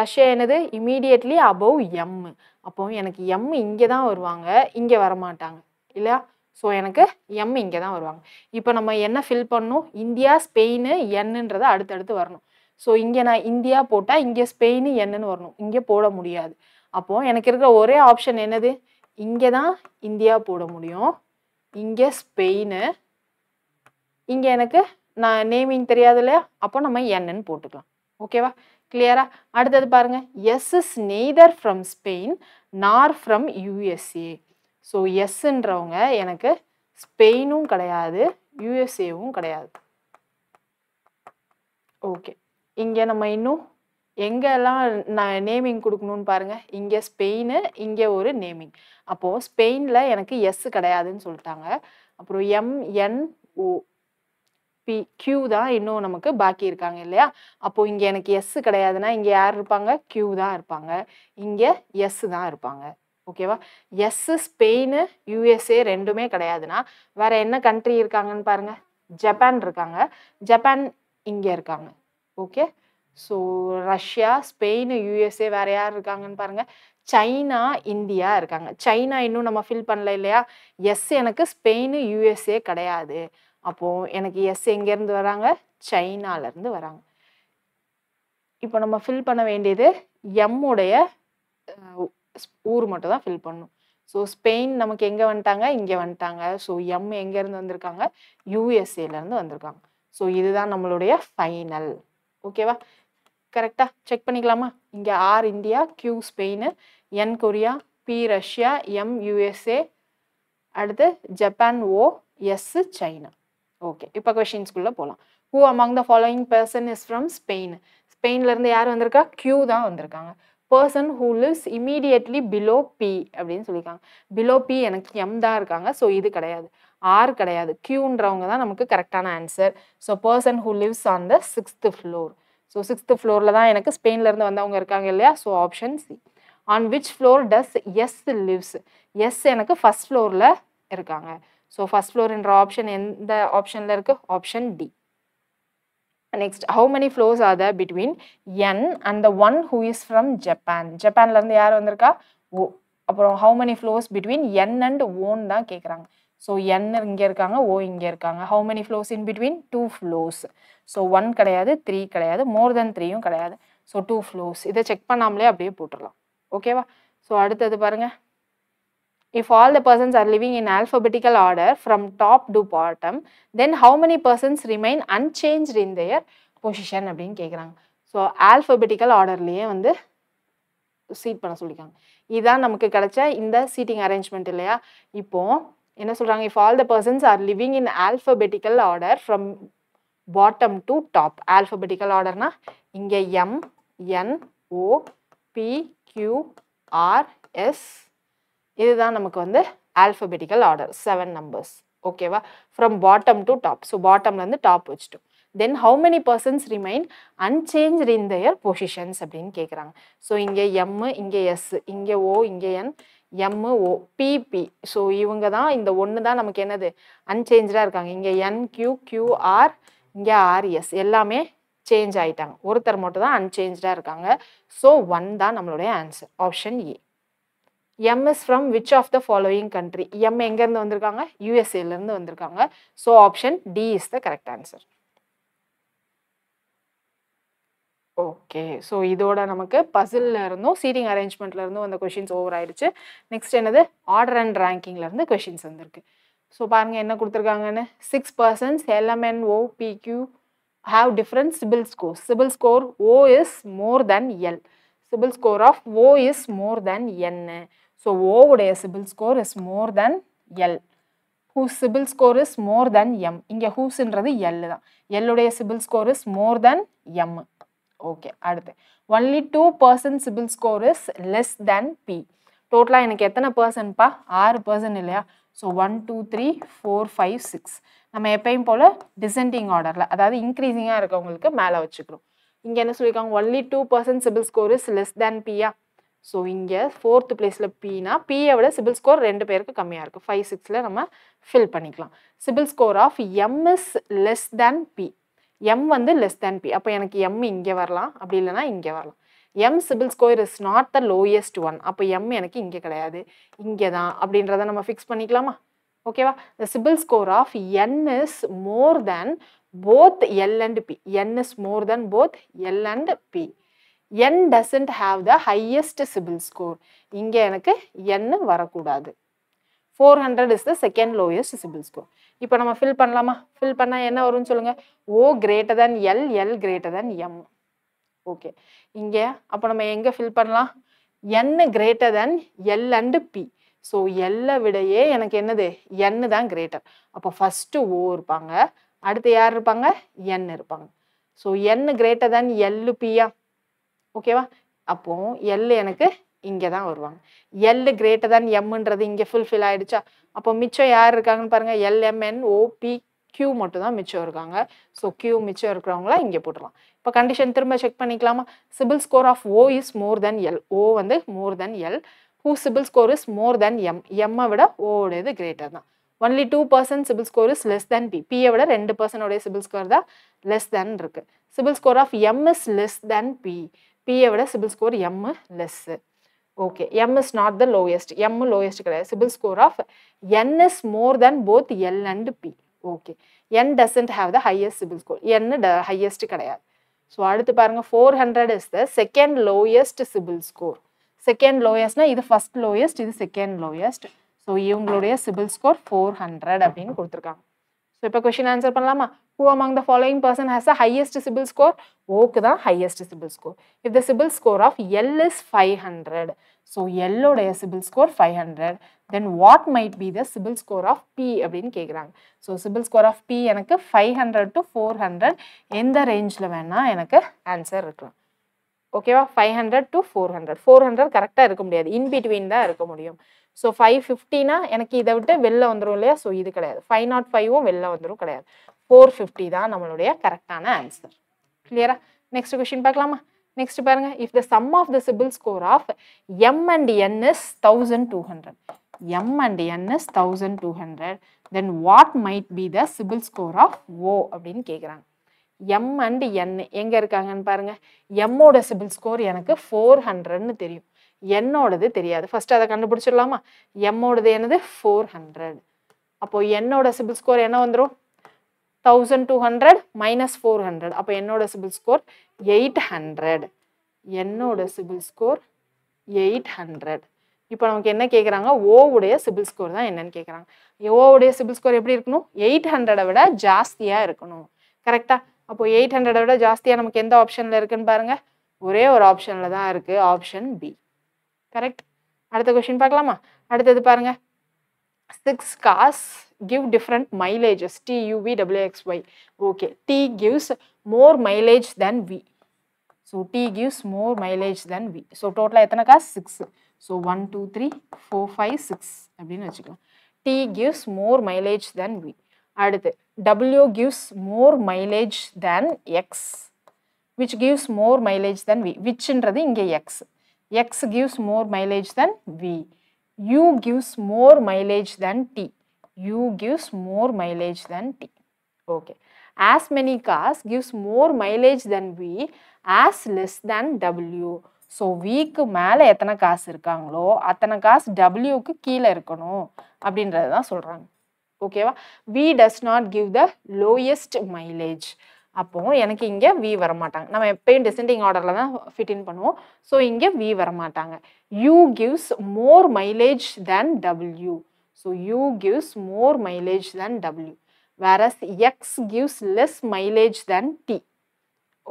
ரஷ்யா என்னது இமீடியட்லி அபவ் எம் அப்போ எனக்கு எம் இங்கே தான் வருவாங்க இங்கே வரமாட்டாங்க இல்லையா ஸோ எனக்கு எம் இங்கே தான் வருவாங்க இப்போ நம்ம என்ன ஃபில் பண்ணணும் இந்தியா ஸ்பெயின் என்னன்றதை அடுத்தடுத்து வரணும் ஸோ இங்கே நான் இந்தியா போட்டால் இங்கே ஸ்பெயின் என்னன்னு வரணும் இங்கே போட முடியாது அப்போது எனக்கு இருக்கிற ஒரே ஆப்ஷன் என்னது இங்கே தான் இந்தியா போட முடியும் இங்கே ஸ்பெயின் இங்கே எனக்கு நான் நேமிங் தெரியாது இல்லையா அப்போ நம்ம என்னன்னு போட்டுக்கலாம் ஓகேவா கிளியரா அடுத்தது பாருங்கள் S is neither from Spain nor from USA so எஸ்ன்றவங்க எனக்கு ஸ்பெயினும் கிடையாது யூஎஸ்ஏவும் கிடையாது ஓகே இங்கே நம்ம இன்னும் எங்கெல்லாம் நான் நேமிங் கொடுக்கணும்னு பாருங்கள் இங்கே ஸ்பெயின் இங்கே ஒரு நேமிங் அப்போது ஸ்பெயினில் எனக்கு எஸ் கிடையாதுன்னு சொல்லிட்டாங்க அப்புறம் எம்என்ஓ பி கியூ தான் இன்னும் நமக்கு பாக்கி இருக்காங்க இல்லையா அப்போது இங்கே எனக்கு எஸ் கிடையாதுன்னா இங்கே யார் இருப்பாங்க கியூ தான் இருப்பாங்க இங்கே எஸ் தான் இருப்பாங்க ஓகேவா எஸ்ஸு ஸ்பெயின் யூஎஸ்ஏ ரெண்டுமே கிடையாதுன்னா வேறு என்ன கண்ட்ரி இருக்காங்கன்னு பாருங்கள் ஜப்பான் இருக்காங்க ஜப்பான் இங்கே இருக்காங்க okay so Russia Spain USA வேறு யார் இருக்காங்கன்னு பாருங்கள் சைனா இந்தியா இருக்காங்க சைனா இன்னும் நம்ம ஃபில் பண்ணல இல்லையா எஸ் எனக்கு ஸ்பெயின் யூஎஸ்ஏ கிடையாது அப்போது எனக்கு எஸ் எங்கேருந்து வராங்க சைனாலேருந்து வராங்க இப்போ நம்ம ஃபில் பண்ண வேண்டியது எம்முடைய ஊர் மட்டும் தான் ஃபில் பண்ணும் ஸோ ஸ்பெயின் நமக்கு எங்கே வந்துட்டாங்க இங்கே வந்துட்டாங்க ஸோ எம் எங்கேருந்து வந்திருக்காங்க யூஎஸ்ஏலேருந்து வந்திருக்காங்க ஸோ இதுதான் நம்மளுடைய ஃபைனல் ஓகேவா கரெக்டாக செக் பண்ணிக்கலாமா இங்கே R India Q Spain N Korea P Russia M USA அடுத்து Japan O S China okay இப்போ கொஷின்ஸ்குள்ளே போகலாம் who among the following person is from Spain ஸ்பெயின்லேருந்து யார் வந்திருக்கா கியூ தான் வந்திருக்காங்க person who lives immediately below P அப்படின்னு சொல்லியிருக்காங்க பிலோ பி எனக்கு எம் தான் இருக்காங்க ஸோ இது கிடையாது ஆர் கிடையாது கியூன்றவங்க தான் நமக்கு கரெக்டான answer so person who lives on the sixth floor so sixth ஃப்ளோரில் தான் எனக்கு ஸ்பெயின்லேருந்து வந்தவங்க இருக்காங்க இல்லையா so option C on which floor does S lives S எனக்கு ஃபஸ்ட் ஃப்ளோரில் இருக்காங்க ஸோ ஃபஸ்ட் ஃப்ளோர்ன்ற ஆப்ஷன் எந்த ஆப்ஷனில் இருக்குது option D next how many floors are the between N and the one who is from Japan ஜப்பான்லேருந்து யார் வந்திருக்கா ஓ அப்புறம் how many floors between N and one தான் கேட்குறாங்க ஸோ என் இங்கே இருக்காங்க ஓ இங்கே இருக்காங்க how many floors in between two floors so one கிடையாது த்ரீ கிடையாது மோர் தென் த்ரீயும் கிடையாது ஸோ டூ ஃப்ளோர்ஸ் இதை செக் பண்ணாமலே அப்படியே போட்டுடலாம் ஓகேவா ஸோ அடுத்தது பாருங்கள் if all the persons are living in alphabetical order from top to bottom then how many persons remain unchanged in their position அப்படின்னு கேட்குறாங்க ஸோ ஆல்ஃபபெட்டிக்கல் ஆர்டர்லேயே வந்து சீட் பண்ண சொல்லியிருக்காங்க இதுதான் நமக்கு கிடைச்ச இந்த சீட்டிங் அரேஞ்ச்மெண்ட் இல்லையா இப்போது என்ன சொல்கிறாங்க if all the persons are living in alphabetical order from bottom to top alphabetical ஆர்டர்னா இங்கே M N O P Q R S இதுதான் நமக்கு வந்து ஆல்பபெட்டிக்கல் ஆர்டர் செவன் நம்பர்ஸ் ஓகேவா from bottom to top so பாட்டம்லேருந்து டாப் வச்சுட்டோம் then how many persons remain unchanged in their positions அப்படின்னு கேட்குறாங்க ஸோ இங்கே எம்மு இங்கே எஸ் இங்கே ஓ இங்கே N M O P P so இவங்க தான் இந்த ஒன்று தான் நமக்கு என்னது அன்சேஞ்சாக இருக்காங்க இங்கே என் கியூ ஆர் இங்கே ஆர்எஸ் எல்லாமே சேஞ்ச் ஆகிட்டாங்க ஒருத்தர் மட்டும் தான் அன்சேஞ்சாக இருக்காங்க ஸோ ஒன் தான் நம்மளுடைய answer option A M is from which of the following country M எங்கேருந்து வந்திருக்காங்க யூஎஸ்ஏலேருந்து வந்திருக்காங்க so option D is the correct answer okay so இதோட நமக்கு பசில்ல இருந்தும் சீட்டிங் அரேஞ்ச்மெண்ட்ல இருந்தும் அந்த கொஷின்ஸ் ஓவர் ஆயிடுச்சு நெக்ஸ்ட் என்னது ஆர்டர் அண்ட் ரேங்கிங்ல இருந்து கொஷின்ஸ் வந்திருக்கு ஸோ பாருங்க என்ன கொடுத்துருக்காங்கன்னு six persons L M N O P Q have different CIBIL score CIBIL score O is more than L CIBIL score of O is more than என்ன ஸோ ஓவுடைய CIBIL score is more than L whose CIBIL score is more than M இங்கே ஹூஸ்ன்றது L தான் எல்லுடைய CIBIL score is more than M okay அடுத்து only two person CIBIL score is less than P டோட்டலாக எனக்கு எத்தனை பர்சன்ட்ப்பா ஆறு பர்சன்ட் இல்லையா so one two three four five six நம்ம எப்பயும் போல் டிசெண்டிங் ஆர்டரில் அதாவது இன்க்ரீஸிங்காக இருக்கவங்களுக்கு மேலே வச்சுக்கிறோம் இங்கே என்ன சொல்லியிருக்காங்க only two person CIBIL score is less than பியா ஸோ இங்கே ஃபோர்த்து பிளேஸில் பினா பியை விட சிபில் ஸ்கோர் ரெண்டு பேருக்கு கம்மியாக இருக்குது ஃபைவ் சிக்ஸில் நம்ம ஃபில் பண்ணிக்கலாம் CIBIL score of M is less than P M வந்து லெஸ் தேன் பி அப்போ எனக்கு எம் இங்கே வரலாம் அப்படி இல்லைனா இங்கே வரலாம் M CIBIL score is not the lowest one அப்போ எம் எனக்கு இங்கே கிடையாது இங்கே தான் அப்படின்றத நம்ம ஃபிக்ஸ் பண்ணிக்கலாமா ஓகேவா the CIBIL score of N is more than both L and P N is more than both L and P N doesn't have the highest CIBIL score இங்கே எனக்கு என்னு வரக்கூடாது four hundred is the second lowest CIBIL score இப்போ நம்ம fill பண்ணலாமா fill பண்ணால் என்ன வரும்னு சொல்லுங்கள் O greater than L L greater than M okay இங்கே அப்போ நம்ம எங்கே ஃபில் பண்ணலாம் N greater than L and P so எல்லை விடையே எனக்கு என்னது என்னு தான் greater. அப்போ first ஓ இருப்பாங்க அடுத்து யார் இருப்பாங்க என் இருப்பாங்க ஸோ என்னு கிரேட்டர் தேன் எல்லு பியா ஓகேவா அப்போது எல் எனக்கு இங்கே தான் வருவாங்க எல் கிரேட்டர் தான் எம்ன்றது இங்கே ஃபுல்ஃபில் ஆகிடுச்சா அப்போ மிச்சம் யார் இருக்காங்கன்னு பாருங்கள் எல்எம்என் ஓபி கியூ மட்டும் தான் மிச்சம் இருக்காங்க ஸோ கியூ மிச்சம் இருக்கிறவங்களாம் இங்கே போட்டுடலாம் இப்போ கண்டிஷன் திரும்ப செக் பண்ணிக்கலாமா CIBIL score of O is more than L O வந்து more than L who CIBIL score is more than M எம்மை விட ஓடையது கிரேட்டர் தான் only two person CIBIL score is less than B பியை விட ரெண்டு பர்சனோடைய சிபில் ஸ்கோர் தான் லெஸ் தேன் இருக்குது CIBIL score of M is less than P பிஏ விட CIBIL score M less okay M is not the lowest M lowest கிடையாது CIBIL score of N is more than both L and P okay N doesn't have the highest CIBIL score N highest கிடையாது so அடுத்து பாருங்க four hundred is the second lowest CIBIL score second லோயஸ்ட்னா இது first lowest இது second lowest so இவங்களுடைய CIBIL score four hundred அப்படின்னு கொடுத்துருக்காங்க இப்போ கொஷின் ஆன்சர் பண்ணலாமா who among the following person has a highest CIBIL score ஓக்கு தான் highest CIBIL score if the CIBIL score of L is five hundred so எல்லோடைய CIBIL score five hundred then what might be the CIBIL score of P அப்படின்னு கேட்குறாங்க so CIBIL score of P எனக்கு five hundred to four hundred எந்த ரேஞ்சில் வேணால் எனக்கு answer இருக்கலாம் ஓகேவா five hundred to four hundred four hundred கரெக்டாக இருக்க முடியாது இன் பிட்வீன் தான் இருக்க முடியும் ஸோ ஃபைவ் ஃபிஃப்டினா எனக்கு இதை விட்டு வெளில வந்துடும் இல்லையா ஸோ இது கிடையாது ஃபைவ் நாட் ஃபைவும் வெளில வந்துடும் கிடையாது ஃபோர் ஃபிஃப்டி தான் நம்மளுடைய கரெக்டான ஆன்சர் கிளியரா நெக்ஸ்ட் கொஷின் பார்க்கலாமா நெக்ஸ்ட் பாருங்க if the sum of the CIBIL score of M and N is thousand two hundred M and N is thousand two hundred then what might be the CIBIL score of O அப்படின்னு கேட்குறாங்க M and N எங்கே இருக்காங்கன்னு பாருங்கள் எம்மோட CIBIL score எனக்கு four ஹண்ட்ரட்னு தெரியும் என்னோடது தெரியாது ஃபர்ஸ்ட் அதை கண்டுபிடிச்சிடலாமா எம்மோடது என்னது ஃபோர் ஹண்ட்ரட் அப்போது என்னோட சிபில் ஸ்கோர் என்ன வந்துடும் thousand two hundred minus four hundred அப்போ என்னோட சிபில் ஸ்கோர் எயிட் ஹண்ட்ரட் என்னோட சிபில் ஸ்கோர் எயிட் ஹண்ட்ரட் இப்போ நமக்கு என்ன கேட்குறாங்க ஓவுடைய சிபில் ஸ்கோர் தான் என்னன்னு கேட்குறாங்க ஓவுடைய சிபில் ஸ்கோர் எப்படி இருக்கணும் எயிட் ஹண்ட்ரடை விட ஜாஸ்தியாக இருக்கணும் கரெக்டாக அப்போது எயிட் ஹண்ட்ரடை விட ஜாஸ்தியாக நமக்கு எந்த ஆப்ஷனில் இருக்குன்னு பாருங்கள் ஒரே ஒரு ஆப்ஷனில் தான் இருக்குது ஆப்ஷன் பி கரெக்ட் அடுத்த கொஷின் பார்க்கலாமா அடுத்தது பாருங்கள் six cars give different mileages T U V Y okay T gives more mileage than V so T gives more mileage than V so டோட்டலாக எத்தனை காசு six so one two three four five six அப்படின்னு வச்சுக்கலாம் T gives more mileage than V அடுத்து W gives more mileage than X which gives more mileage than V விச்சின்றது இங்கே X X gives more mileage than V U gives more mileage than T U gives more mileage than T okay as many cars gives more mileage than V as less than W so விக்கு மேலே எத்தனை காசு இருக்காங்களோ அத்தனை காசு டபிள்யூக்கு கீழே இருக்கணும் அப்படின்றது சொல்கிறாங்க ஓகேவா V does not give the lowest mileage அப்போது எனக்கு இங்கே வி வரமாட்டாங்க நம்ம எப்பயும் டிசெண்டிங் ஆர்டரில் தான் ஃபிட் இன் பண்ணுவோம் ஸோ இங்கே வி வரமாட்டாங்க U gives more mileage than W so U gives more mileage than W whereas X gives less mileage than T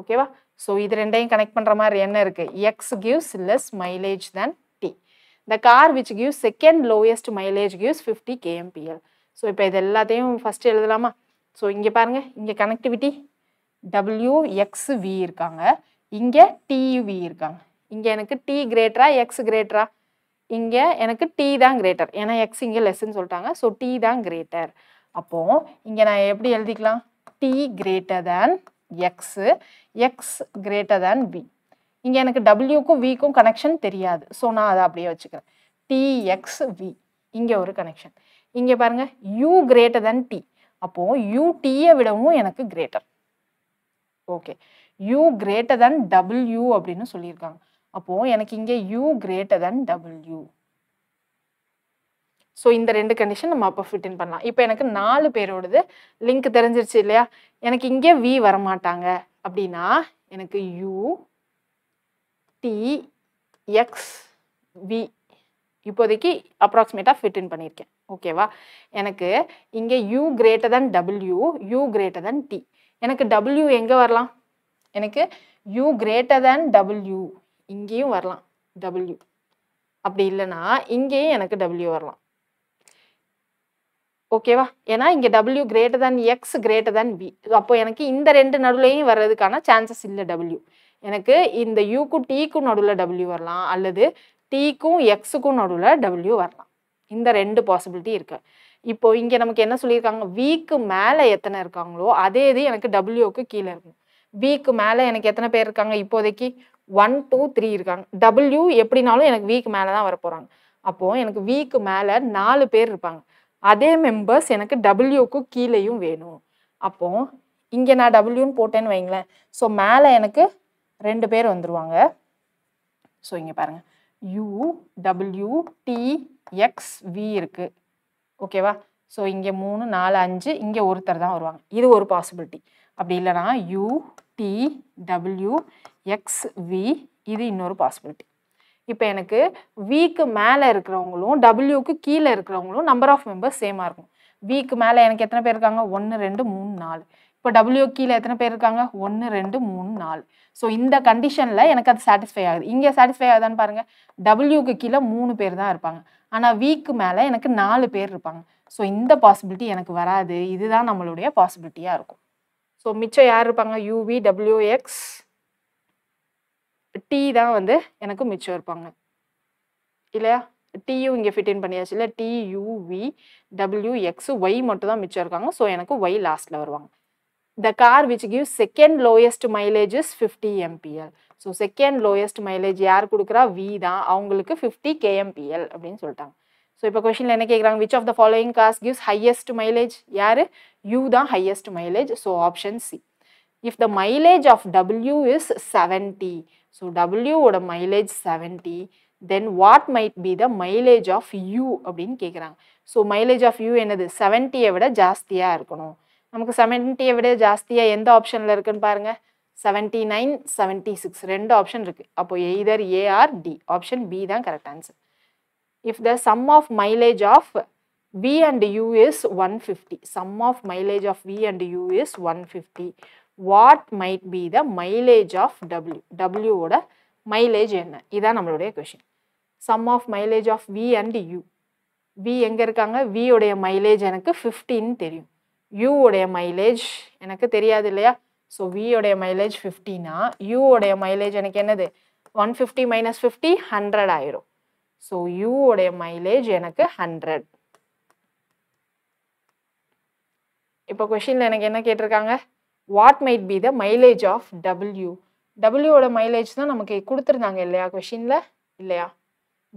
ஓகேவா ஸோ இது ரெண்டையும் கனெக்ட் பண்ணுற மாதிரி என்ன இருக்குது X gives less mileage than T the car which gives second lowest mileage gives fifty KMPL so இப்போ இது எல்லாத்தையும் ஃபஸ்ட்டு எழுதலாமா ஸோ இங்கே பாருங்கள் இங்கே கனெக்டிவிட்டி டபிள்யூ எக்ஸ் வி இருக்காங்க இங்கே டிவி இருக்காங்க இங்கே எனக்கு டி கிரேட்டரா எக்ஸ் கிரேட்டரா இங்கே எனக்கு டி தான் கிரேட்டர் ஏன்னா எக்ஸ் இங்கே லெஸ்ன்னு சொல்லிட்டாங்க ஸோ டி தான் கிரேட்டர் அப்போது இங்கே நான் எப்படி எழுதிக்கலாம் T greater than X X greater than V இங்கே எனக்கு டபிள்யூக்கும் விக்கும் கனெக்ஷன் தெரியாது ஸோ நான் அதை அப்படியே வச்சுக்கிறேன் டி எக்ஸ் வி இங்கே ஒரு கனெக்ஷன் இங்கே பாருங்கள் யூ கிரேட்டர் தென் டி அப்போது யூ டீயை விடவும் எனக்கு greater okay U greater than W அப்படின்னு சொல்லியிருக்காங்க அப்போது எனக்கு இங்கே U greater than w so இந்த ரெண்டு கண்டிஷன் நம்ம அப்போ ஃபிட் இன் பண்ணலாம் இப்போ எனக்கு நாலு பேரோடது லிங்க் தெரிஞ்சிருச்சு இல்லையா எனக்கு இங்கே வி வரமாட்டாங்க அப்படின்னா எனக்கு u t எக்ஸ் வி இப்போதைக்கு அப்ராக்சிமேட்டாக ஃபிட் இன் பண்ணியிருக்கேன் ஓகேவா எனக்கு இங்கே U greater than W U greater than T எனக்கு டபுள்யூ எங்கே வரலாம் எனக்கு யூ கிரேட்டர் தென் டபுள்யூ இங்கேயும் வரலாம் டபுள்யூ அப்படி இல்லைன்னா இங்கேயும் எனக்கு டபுள்யூ வரலாம் ஓகேவா ஏன்னா இங்கே W greater than X greater than P அப்போ எனக்கு இந்த ரெண்டு நடுவுலையும் வர்றதுக்கான சான்சஸ் இல்லை டபிள்யூ எனக்கு இந்த யூக்கும் டீக்கும் நடுவில் டபிள்யூ வரலாம் அல்லது டீக்கும் எக்ஸுக்கும் நடுவில் டபிள்யூ வரலாம் இந்த ரெண்டு பாசிபிலிட்டி இருக்குது இப்போ இங்கே நமக்கு என்ன சொல்லியிருக்காங்க வீக்கு மேலே எத்தனை இருக்காங்களோ அதே இது எனக்கு டபிள்யூக்கு கீழே இருக்கும் வீக்கு மேலே எனக்கு எத்தனை பேர் இருக்காங்க இப்போதைக்கு ஒன் டூ த்ரீ இருக்காங்க டபிள்யூ எப்படினாலும் எனக்கு வீக்கு மேலே தான் வரப்போகிறாங்க அப்போது எனக்கு வீக்கு மேலே நாலு பேர் இருப்பாங்க அதே மெம்பர்ஸ் எனக்கு டபிள்யூக்கு கீழேயும் வேணும் அப்போது இங்கே நான் டபிள்யூன்னு போட்டேன்னு வைங்களேன் ஸோ மேலே எனக்கு ரெண்டு பேர் வந்துடுவாங்க ஸோ இங்கே பாருங்கள் யூ டபிள்யூ டி இருக்குது ஓகேவா ஸோ இங்கே மூணு நாலு அஞ்சு இங்கே ஒருத்தர் தான் வருவாங்க இது ஒரு பாசிபிலிட்டி அப்படி இல்லைன்னா யூ டபிள்யூ எக்ஸ் இது இன்னொரு பாசிபிலிட்டி இப்போ எனக்கு விக்கு மேலே இருக்கிறவங்களும் டபிள்யூக்கு கீழே இருக்கிறவங்களும் நம்பர் ஆஃப் மெம்பர்ஸ் சேமாக இருக்கும் விக்கு மேலே எனக்கு எத்தனை பேர் இருக்காங்க ஒன்று ரெண்டு மூணு நாலு இப்போ டபிள்யூ கீழே எத்தனை பேர் இருக்காங்க ஒன்று ரெண்டு மூணு நாலு ஸோ இந்த கண்டிஷனில் எனக்கு அது சாட்டிஸ்ஃபை ஆகுது இங்கே சாட்டிஸ்ஃபை ஆகுதான்னு பாருங்கள் டபிள்யூக்கு கீழே மூணு பேர் தான் இருப்பாங்க ஆனால் வீக்கு மேலே எனக்கு நாலு பேர் இருப்பாங்க ஸோ இந்த பாசிபிலிட்டி எனக்கு வராது இதுதான் நம்மளுடைய பாசிபிலிட்டியாக இருக்கும் ஸோ மிச்சம் யார் இருப்பாங்க யூவி டபிள்யூஎக்ஸ் டி தான் வந்து எனக்கு மிச்சம் இருப்பாங்க இல்லையா டியூ இங்கே ஃபிட்டின் பண்ணியாச்சு இல்லை டியூவி எக்ஸ் ஒய் மட்டும் தான் மிச்சம் இருக்காங்க ஸோ எனக்கு ஒய் லாஸ்ட்டில் வருவாங்க the car which gives second lowest mileage is 50 mpl so second lowest mileage யார் கொடுக்குறா வி தான் அவங்களுக்கு ஃபிஃப்டி கேஎம்பிஎல் அப்படின்னு சொல்லிட்டாங்க ஸோ இப்போ கொஷினில் என்ன கேட்குறாங்க which of the following cars gives highest mileage யார் யூ தான் highest mileage so option C if the mileage of W is seventy so டபிள்யூவோட mileage seventy then what might be the mileage of U அப்படின்னு கேட்குறாங்க so mileage of you என்னது செவன்ட்டியை விட ஜாஸ்தியாக இருக்கணும் நமக்கு செவன்ட்டியை விட ஜாஸ்தியாக எந்த ஆப்ஷனில் இருக்குன்னு பாருங்கள் செவன்ட்டி நைன் செவன்ட்டி சிக்ஸ் ரெண்டு ஆப்ஷன் இருக்குது அப்போது either A or D option B தான் correct answer if the sum of mileage of V and U is one fifty sum of mileage of V and U is one fifty what might be the mileage of W டபிள்யூவோட mileage என்ன இதான் நம்மளுடைய question sum of mileage of V and U V எங்கே இருக்காங்க வியோடைய mileage எனக்கு ஃபிஃப்டின்னு தெரியும் யூவோடைய mileage எனக்கு தெரியாது இல்லையா ஸோ உடைய மைலேஜ் ஃபிஃப்டினா யூவோடைய மைலேஜ் எனக்கு என்னது one fifty minus fifty hundred ஆயிரும் ஸோ யூவோடைய மைலேஜ் எனக்கு ஹண்ட்ரட் இப்போ கொஷினில் எனக்கு என்ன கேட்டிருக்காங்க what might be the mileage of W டபிள்யூட மைலேஜ் தான் நமக்கு கொடுத்துருந்தாங்க இல்லையா கொஷினில் இல்லையா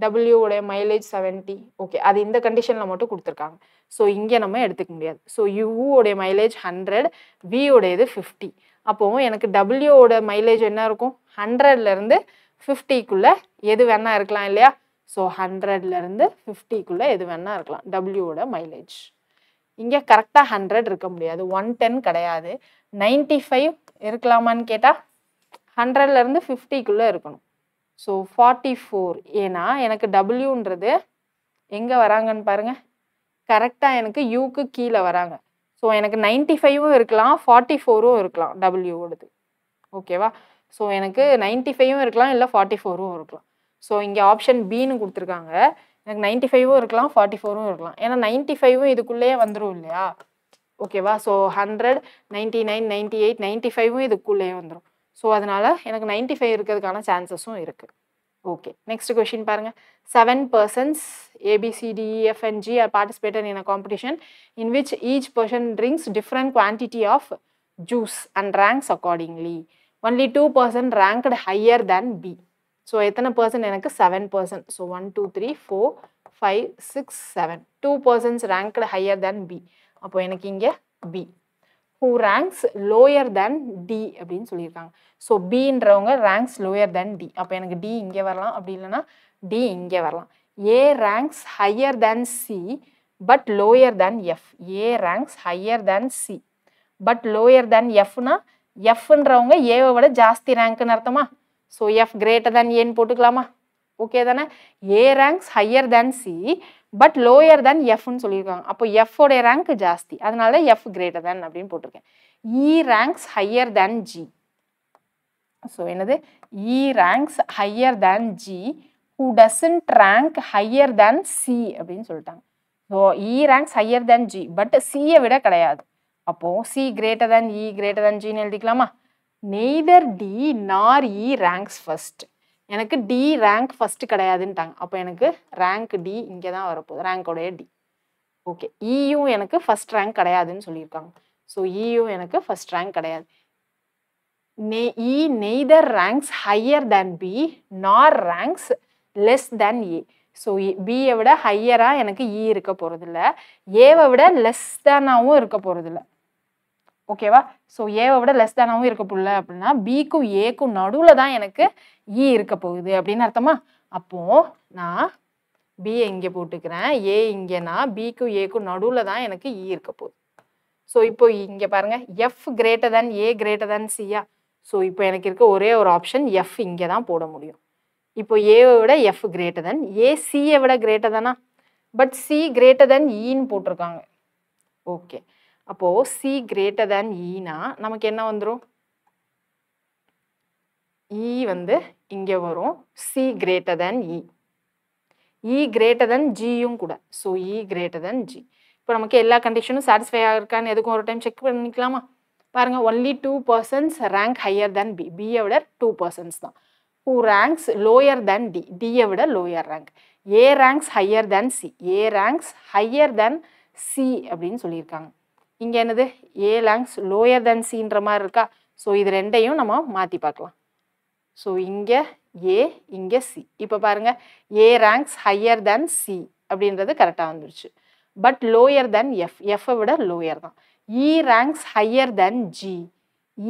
டபிள்யூவோடைய மைலேஜ் செவன்ட்டி ஓகே அது இந்த கண்டிஷனில் மட்டும் கொடுத்துருக்காங்க ஸோ இங்கே நம்ம எடுத்துக்க முடியாது ஸோ யூவோடைய மைலேஜ் ஹண்ட்ரட் வியோடைய இது ஃபிஃப்டி அப்போது எனக்கு டபிள்யூவோட மைலேஜ் என்ன இருக்கும் ஹண்ட்ரட்லேருந்து ஃபிஃப்டிக்குள்ளே எது வேணால் இருக்கலாம் இல்லையா ஸோ ஹண்ட்ரட்லேருந்து ஃபிஃப்டிக்குள்ளே எது வேணால் இருக்கலாம் டபிள்யூவோட மைலேஜ் இங்கே கரெக்டாக ஹண்ட்ரட் இருக்க முடியாது ஒன் டென் கிடையாது நைன்ட்டி ஃபைவ் இருக்கலாமான்னு கேட்டால் ஹண்ட்ரட்லேருந்து ஃபிஃப்டிக்குள்ளே இருக்கணும் ஸோ ஃபார்ட்டி ஃபோர் ஏன்னா எனக்கு டபிள்யூன்றது எங்கே வராங்கன்னு பாருங்கள் கரெக்டாக எனக்கு யூக்கு கீழே வராங்க ஸோ எனக்கு நைன்ட்டி ஃபைவும் இருக்கலாம் ஃபார்ட்டி ஃபோரும் இருக்கலாம் டபுள்யூடுது ஓகேவா ஸோ எனக்கு நைன்ட்டி ஃபைவும் இருக்கலாம் இல்லை ஃபார்ட்டி ஃபோரும் இருக்கலாம் ஸோ இங்கே ஆப்ஷன் பின்னு கொடுத்துருக்காங்க எனக்கு நைன்ட்டி ஃபைவும் இருக்கலாம் ஃபார்ட்டி ஃபோரும் இருக்கலாம் ஏன்னா நைன்ட்டி ஃபைவும் இதுக்குள்ளேயே வந்துடும் இல்லையா ஓகேவா so hundred ninety nine ninety eight ninety ஃபைவும் இதுக்குள்ளேயே வந்துடும் ஸோ அதனால் எனக்கு நைன்ட்டி ஃபைவ் இருக்கிறதுக்கான சான்சஸும் இருக்குது ஓகே நெக்ஸ்ட் கொஷின் பாருங்கள் seven persons ஏபிசிடிஎஃப்என்ஜி and G R participate in a competition in which each person drinks different quantity of juice and ranks accordingly only two person ranked higher than B so எத்தனை person எனக்கு seven percent so one two three four five six seven two persons ranked higher than P அப்போ எனக்கு இங்கே B who ranks lower than D அப்படின்னு சொல்லியிருக்காங்க so பின்றவங்க ranks lower than D அப்போ எனக்கு D இங்கே வரலாம் அப்படி இல்லைன்னா டி இங்கே வரலாம் A ranks higher than C but lower than F A ranks higher than C but lower than எஃப்னா எஃப்ன்றவங்க ஏவை விட ஜாஸ்தி ரேங்க்னு அர்த்தமா ஸோ எஃப் கிரேட்டர் தேன் ஏன்னு போட்டுக்கலாமா ஓகே தானே A ranks higher than C but lower than எஃப்னு சொல்லியிருக்காங்க அப்போ எஃபோடைய ரேங்க் ஜாஸ்தி அதனால எஃப் கிரேட்டர் தேன் அப்படின்னு போட்டிருக்கேன் E ranks higher than G so என்னது E ranks higher than G who doesn't rank higher than C அப்படின்னு சொல்லிட்டாங்க so E ranks higher than G but சியை விட கிடையாது அப்போது C greater than E greater than ஜின்னு எழுதிக்கலாமா neither D nor E ranks first எனக்கு டி ரேங்க் ஃபஸ்ட்டு கிடையாதுன்ட்டாங்க அப்போ எனக்கு ரேங்க் டி இங்கே தான் வரப்போகுது ரேங்கோடைய டி ஓகே இயும் எனக்கு ஃபஸ்ட் ரேங்க் கிடையாதுன்னு சொல்லியிருக்காங்க ஸோ இயும் e எனக்கு ஃபஸ்ட் ரேங்க் கிடையாது நெ E neither ranks higher than B nor ranks less than A so பியை விட ஹையராக எனக்கு இ e இருக்க போகிறதில்ல ஏவை விட லெஸ் தேனாகவும் இருக்க போகிறதில்ல ஓகேவா ஸோ ஏவை விட லெஸ் தானாகவும் இருக்க புள்ள அப்படின்னா பிக்கும் ஏக்கும் நடுவில் தான் எனக்கு இ e இருக்க போகுது அப்படின்னு அர்த்தமா அப்போது நான் பிஏ இங்கே போட்டுக்கிறேன் ஏ இங்கேனா பிக்கும் ஏக்கும் நடுவில் தான் எனக்கு இ e இருக்க போகுது ஸோ இப்போ இங்கே பாருங்கள் F greater than A greater than சியா ஸோ இப்போ எனக்கு இருக்க ஒரே ஒரு ஆப்ஷன் எஃப் இங்கே தான் போட முடியும் இப்போ ஏவை விட எஃப் கிரேட்டர் தேன் ஏ சியை விட கிரேட்டர் தானா பட் சி கிரேட்டர் தேன் ஈன்னு போட்டிருக்காங்க ஓகே அப்போது சி than தேன் e நா, நமக்கு என்ன வந்துடும் இ e வந்து இங்கே வரும் C than E. E e E than than ஜியும் கூட so E greater than G இப்போ நமக்கு எல்லா கண்டிஷனும் சாட்டிஸ்ஃபை ஆகிருக்கான்னு எதுக்கும் ஒரு டைம் செக் பண்ணிக்கலாமா பாருங்கள் only two persons rank higher than B B விட டூ பர்சன்ஸ் தான் who ranks lower than D D விட lower rank A ranks higher than C A ranks higher than C அப்படின்னு சொல்லியிருக்காங்க இங்கே என்னது ஏ லேங்ஸ் லோயர் தென் சின்ற மாதிரி இருக்கா ஸோ இது ரெண்டையும் நம்ம மாற்றி பார்க்கலாம் ஸோ இங்கே ஏ இங்கே சி இப்போ பாருங்க A ranks higher than C அப்படின்றது கரெக்டாக வந்துடுச்சு பட் லோயர் தென் எஃப் எஃப்பை விட லோயர் தான் E ranks higher than G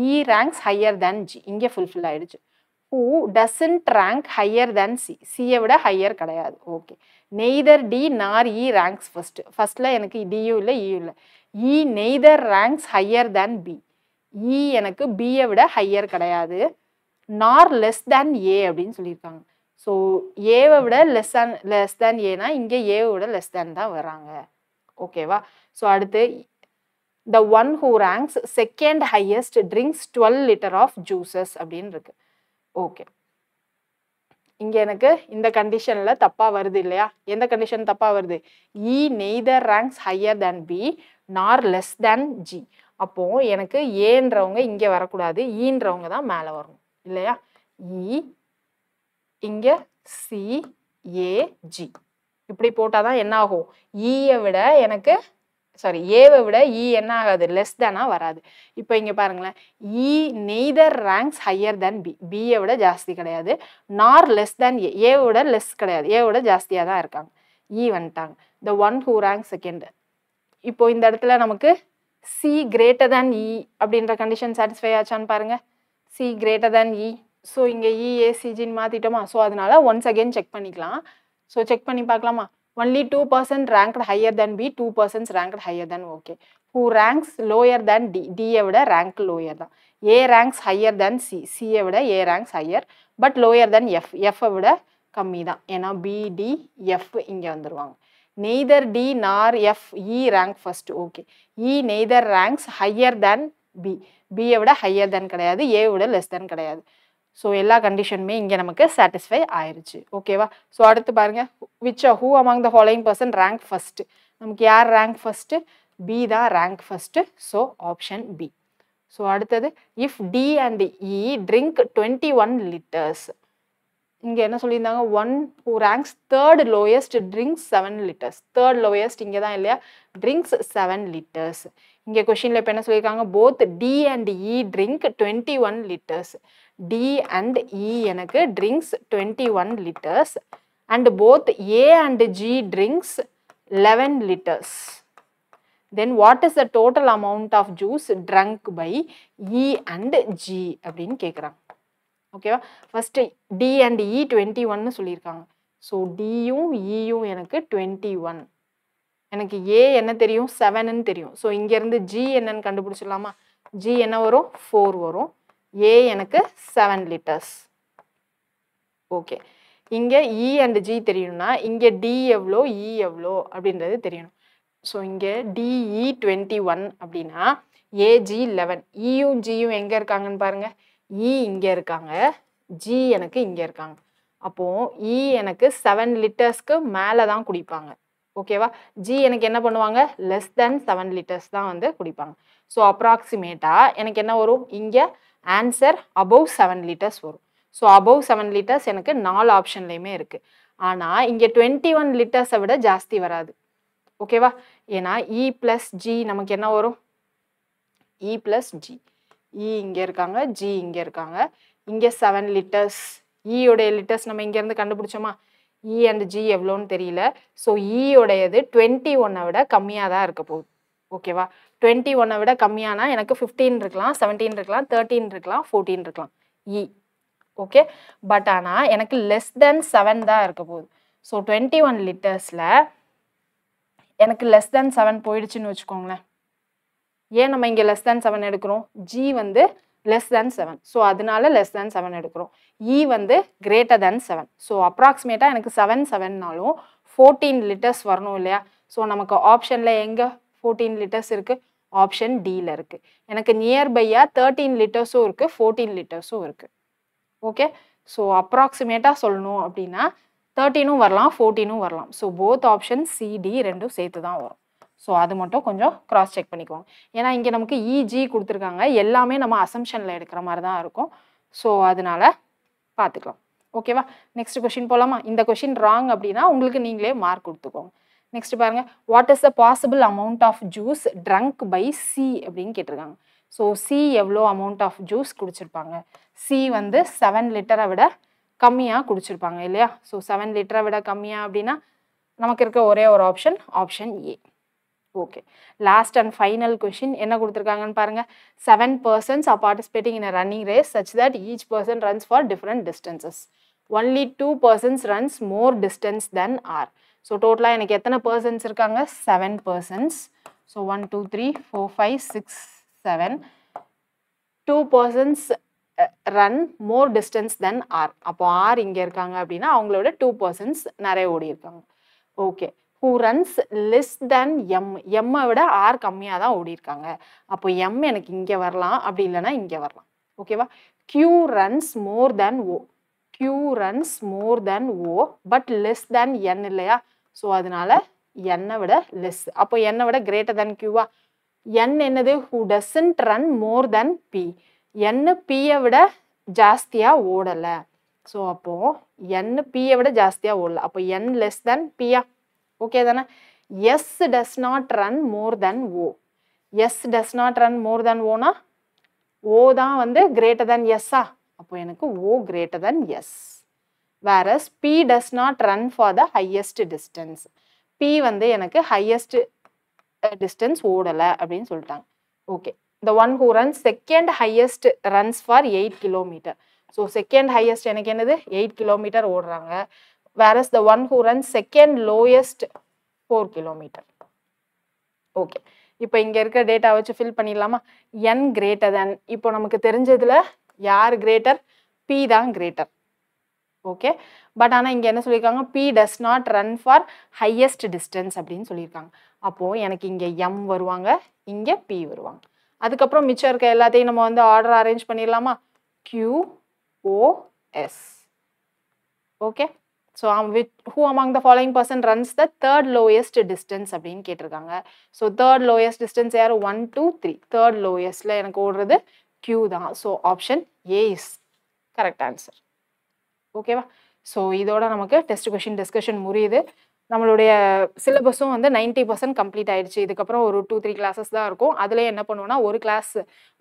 E ranks higher than G இங்கே ஃபுல்ஃபில் ஆயிடுச்சு who doesn't rank higher than C சியை விட ஹையர் கிடையாது okay neither D nor E ranks first ஃபஸ்ட்டில் எனக்கு டியும் இல்லை இயும் இல்லை E neither ranks higher than B E எனக்கு பியை விட ஹையர் கிடையாது நார் லெஸ் தேன் ஏ அப்படின்னு சொல்லியிருக்காங்க ஸோ ஏவை விட லெஸ் தேன் லெஸ் தேன் ஏனா இங்கே ஏவை விட லெஸ் தேன் தான் வராங்க ஓகேவா ஸோ அடுத்து the one who ranks second highest drinks twelve litre of juices அப்படின்னு இருக்குது ஓகே இங்கே எனக்கு இந்த கண்டிஷனில் தப்பாக வருது இல்லையா எந்த கண்டிஷன் தப்பாக வருது E neither ranks higher than B nor less than G அப்போது எனக்கு ஏன்றவங்க இங்கே வரக்கூடாது ஈன்றவங்க e தான் மேலே வரணும் இல்லையா இ e, இங்கே சி ஏ ஜி இப்படி போட்டால் தான் என்ன ஆகும் ஈயை e விட எனக்கு சாரி ஏவை விட இ e என்ன ஆகாது லெஸ் தானா வராது இப்போ இங்கே பாருங்களேன் E neither ranks higher than B பியை விட ஜாஸ்தி கிடையாது நார் லெஸ் தேன் ஏ ஏவை விட லெஸ் கிடையாது ஏவை விட ஜாஸ்தியாக தான் இருக்காங்க இ e வந்துட்டாங்க the one who rank second இப்போ இந்த இடத்துல நமக்கு சி கிரேட்டர் தேன் இ அப்படின்ற கண்டிஷன் சாட்டிஸ்ஃபை ஆச்சான்னு பாருங்கள் C greater than E e. So இங்கே இஏசிஜின்னு மாற்றிட்டோமா ஸோ அதனால ஒன்ஸ் அகெயின் செக் பண்ணிக்கலாம் ஸோ செக் பண்ணி பார்க்கலாமா only 2% ranked higher than B, 2 ranked higher than OK. Who ranks lower than D? D விட rank lower தான். A ranks higher than C. C விட A ranks higher but lower than F. F விட கம்மி தான் ஏன்னா B, D, F இங்கே வந்துருவாங்க. Neither D nor F, E rank first. Okay. E neither ranks higher than B. B விட higher than கிடையாது A விட less than கிடையாது. ஸோ எல்லா கண்டிஷனுமே இங்கே நமக்கு சாட்டிஸ்ஃபை ஆயிடுச்சு ஓகேவா ஸோ அடுத்து பாருங்கள் which who among the following person rank first நமக்கு யார் ரேங்க் ஃபஸ்ட்டு பி தான் rank first so option B so அடுத்தது if D and E drink twenty one litres இங்கே என்ன சொல்லியிருந்தாங்க one who ranks third lowest drinks seven litres third lowest இங்கே தான் இல்லையா ட்ரிங்க்ஸ் செவன் லிட்டர்ஸ் இங்கே கொஷினில் இப்போ என்ன சொல்லியிருக்காங்க both D and E drink twenty one litres D and E எனக்கு drinks 21 one litres both both A and G drinks eleven litres then what is the total amount of juice drunk by E and G அப்படின்னு கேட்குறாங்க ஓகேவா first D and E twenty ஒன்னு சொல்லியிருக்காங்க so டியும் இயும் e எனக்கு 21. One எனக்கு ஏ என்ன தெரியும் செவனுன்னு தெரியும் ஸோ இங்கேருந்து G என்ன கண்டுபிடிச்சிடலாமா ஜி என்ன வரும் ஃபோர் வரும் ஏ எனக்கு செவன் லிட்டர்ஸ் ஓகே இங்கே இ அண்ட் ஜி தெரியணும்னா இங்கே டி எவ்வளோ இ e எவ்வளோ அப்படின்றது தெரியணும் ஸோ இங்கே டிஇ டுவெண்ட்டி ஒன் அப்படின்னா ஏஜி லெவன் இயும் e ஜியும் எங்கே இருக்காங்கன்னு பாருங்கள் இ e இங்கே இருக்காங்க ஜி எனக்கு இங்கே இருக்காங்க அப்போது இ எனக்கு செவன் லிட்டர்ஸ்க்கு மேலே தான் குடிப்பாங்க ஓகேவா ஜி எனக்கு என்ன பண்ணுவாங்க லெஸ் தென் செவன் லிட்டர்ஸ் தான் வந்து குடிப்பாங்க ஸோ அப்ராக்சிமேட்டாக எனக்கு என்ன வரும் இங்கே ஆன்சர் அபவ் செவன் லிட்டர்ஸ் வரும் ஸோ அபவ் செவன் லிட்டர்ஸ் எனக்கு நாலு ஆப்ஷன்லேயுமே இருக்குது ஆனால் இங்கே டுவெண்ட்டி ஒன் லிட்டர்ஸை விட ஜாஸ்தி வராது ஓகேவா ஏன்னா இ ப்ளஸ் ஜி நமக்கு என்ன வரும் இ ப்ளஸ் ஜி இ இங்கே இருக்காங்க ஜி இங்கே இருக்காங்க இங்கே செவன் லிட்டர்ஸ் ஈயோடைய லிட்டர்ஸ் நம்ம இங்கேருந்து கண்டுபிடிச்சோமா இ அண்ட் ஜி எவ்வளோன்னு தெரியல ஸோ இயோடையது டுவெண்ட்டி ஒன்னை விட கம்மியாக தான் இருக்க போகுது ஓகேவா டுவெண்ட்டி ஒன்னை விட கம்மியானா எனக்கு ஃபிஃப்டீன் இருக்கலாம் செவன்டீன் இருக்கலாம் தேர்ட்டீன் இருக்கலாம் ஃபோர்டீன் இருக்கலாம் இ ஓகே பட் ஆனால் எனக்கு லெஸ் தென் செவன் தான் இருக்க போகுது ஸோ டுவெண்ட்டி ஒன் லிட்டர்ஸில் எனக்கு லெஸ் தென் செவன் போயிடுச்சுன்னு வச்சுக்கோங்களேன் ஏன் நம்ம இங்கே லெஸ் தேன் செவன் எடுக்கிறோம் ஜி வந்து லெஸ் தேன் செவன் ஸோ அதனால லெஸ் தேன் செவன் எடுக்கிறோம் இ e வந்து கிரேட்டர் தென் செவன் ஸோ அப்ராக்சிமேட்டாக எனக்கு செவன் செவன்னாலும் ஃபோர்டீன் லிட்டர்ஸ் வரணும் இல்லையா ஸோ நமக்கு ஆப்ஷனில் எங்கே ஃபோர்டீன் லிட்டர்ஸ் இருக்குது ஆப்ஷன் டியில் இருக்குது எனக்கு நியர்பையாக தேர்ட்டீன் லிட்டர்ஸும் இருக்குது ஃபோர்டீன் லிட்டர்ஸும் இருக்குது ஓகே ஸோ அப்ராக்சிமேட்டாக சொல்லணும் அப்படின்னா தேர்ட்டீனும் வரலாம் ஃபோர்டீனும் வரலாம் ஸோ போத் ஆப்ஷன் சிடி ரெண்டும் சேர்த்து தான் வரும் ஸோ அது மட்டும் கொஞ்சம் க்ராஸ் செக் பண்ணிக்குவோம் ஏன்னா இங்கே நமக்கு இஜி e கொடுத்துருக்காங்க எல்லாமே நம்ம அசம்ஷனில் எடுக்கிற மாதிரி தான் இருக்கும் ஸோ அதனால பார்த்துக்கலாம் ஓகேவா நெக்ஸ்ட் கொஷின் போகலாமா இந்த கொஷின் ராங் அப்படின்னா உங்களுக்கு நீங்களே மார்க் கொடுத்துக்கோங்க நெக்ஸ்ட் பாருங்க what is the possible amount of juice drunk by C அப்படின்னு கேட்டிருக்காங்க ஸோ சி எவ்வளோ அமௌண்ட் ஆஃப் ஜூஸ் குடிச்சிருப்பாங்க சி வந்து செவன் லிட்டரை விட கம்மியாக குடிச்சிருப்பாங்க இல்லையா ஸோ செவன் லிட்டரை விட கம்மியாக அப்படின்னா நமக்கு இருக்க ஒரே ஒரு option option A okay last and final question என்ன கொடுத்துருக்காங்கன்னு பாருங்கள் seven persons are participating in a running race such that each person runs for different distances only two persons runs more distance than R so டோட்டலாக எனக்கு எத்தனை persons இருக்காங்க seven persons so one two three four five six seven two persons run more distance than R அப்போ R இங்கே இருக்காங்க அப்படின்னா அவங்களோட two persons நிறைய ஓடி இருக்காங்க okay who runs less than M எம்மை விட ஆர் கம்மியாக தான் ஓடி இருக்காங்க அப்போ எம் எனக்கு இங்கே வரலாம் அப்படி இல்லைன்னா இங்கே வரலாம் ஓகேவா Q runs more than O Q runs more than O but less than N இல்லையா ஸோ அதனால என்னை விட லெஸ் அப்போ என்னை விட கிரேட்டர் தென் கியூவா என் என்னது who doesn't run more than P என்ன பியை விட ஜாஸ்தியாக ஓடலை ஸோ அப்போது என் பியை விட ஜாஸ்தியாக ஓடலை அப்போ என் லெஸ் தென் பியா ஓகே தானே S does not run more than O S does not run more than ஓனா ஓ தான் வந்து கிரேட்டர் தென் எஸ்ஸா அப்போ எனக்கு O greater than S whereas P does not run for the highest distance P வந்து எனக்கு highest distance ஓடலை அப்படின்னு சொல்லிட்டாங்க okay the one who runs second highest runs for eight kilometre so second highest எனக்கு என்னது எயிட் கிலோமீட்டர் ஓடுறாங்க whereas the one who runs second lowest four kilometre okay இப்போ இங்கே இருக்கிற டேட்டா வச்சு ஃபில் பண்ணிடலாமா என் கிரேட்டர் தென் இப்போ நமக்கு தெரிஞ்சதில் யார் கிரேட்டர் பி தான் கிரேட்டர் ஓகே பட் ஆனால் இங்கே என்ன சொல்லியிருக்காங்க P does not run for highest distance அப்படின்னு சொல்லியிருக்காங்க அப்போது எனக்கு இங்கே எம் வருவாங்க இங்கே பி வருவாங்க அதுக்கப்புறம் மிச்சம் இருக்க எல்லாத்தையும் நம்ம வந்து ஆர்டர் அரேஞ்ச் பண்ணிடலாமா Q O S okay so which who among the following person runs the third lowest distance அப்படின்னு கேட்டிருக்காங்க ஸோ தேர்ட் லோயஸ்ட் டிஸ்டன்ஸ் யார் ஒன் டூ த்ரீ தேர்ட் லோயஸ்டில் எனக்கு ஓடுறது கியூ தான் so option A is correct answer ஓகேவா so இதோட நமக்கு டெஸ்ட் கொஷின் டிஸ்கஷன் முடியுது நம்மளுடைய சிலபஸும் வந்து நைன்ட்டி பர்சன்ட் கம்ப்ளீட் ஆயிடுச்சு இதுக்கப்புறம் ஒரு டூ த்ரீ கிளாஸஸ் தான் இருக்கும் அதுலேயே என்ன பண்ணுவோம்னா ஒரு கிளாஸ்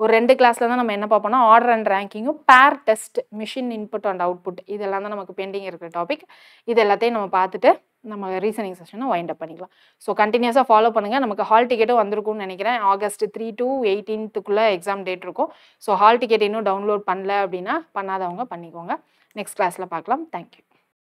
ஒரு ரெண்டு கிளாஸில் தான் நம்ம என்ன பார்ப்போம்னா ஆர்டர் அண்ட் ரேங்கிங்கும் பேர் test machine input and output இதெல்லாம் தான் நமக்கு பெண்டிங் இருக்கிற டாபிக் இது எல்லாத்தையும் நம்ம பார்த்துட்டு நம்ம ரீசனிங் செஷனை வைண்ட் அப் பண்ணிக்கலாம் ஸோ கண்டினியூஸாக ஃபாலோ பண்ணுங்கள் நமக்கு ஹால் டிக்கெட்டும் வந்திருக்கும்னு நினைக்கிறேன் ஆகஸ்ட் த்ரீ டூ எயிட்டீன்த்துக்குள்ளே எக்ஸாம் டேட் இருக்கும் ஸோ ஹால் டிக்கெட் இன்னும் டவுன்லோட் பண்ணல அப்படின்னா பண்ணாதவங்க பண்ணிக்கோங்க நெக்ஸ்ட் கிளாஸில் பார்க்கலாம் தேங்க்யூ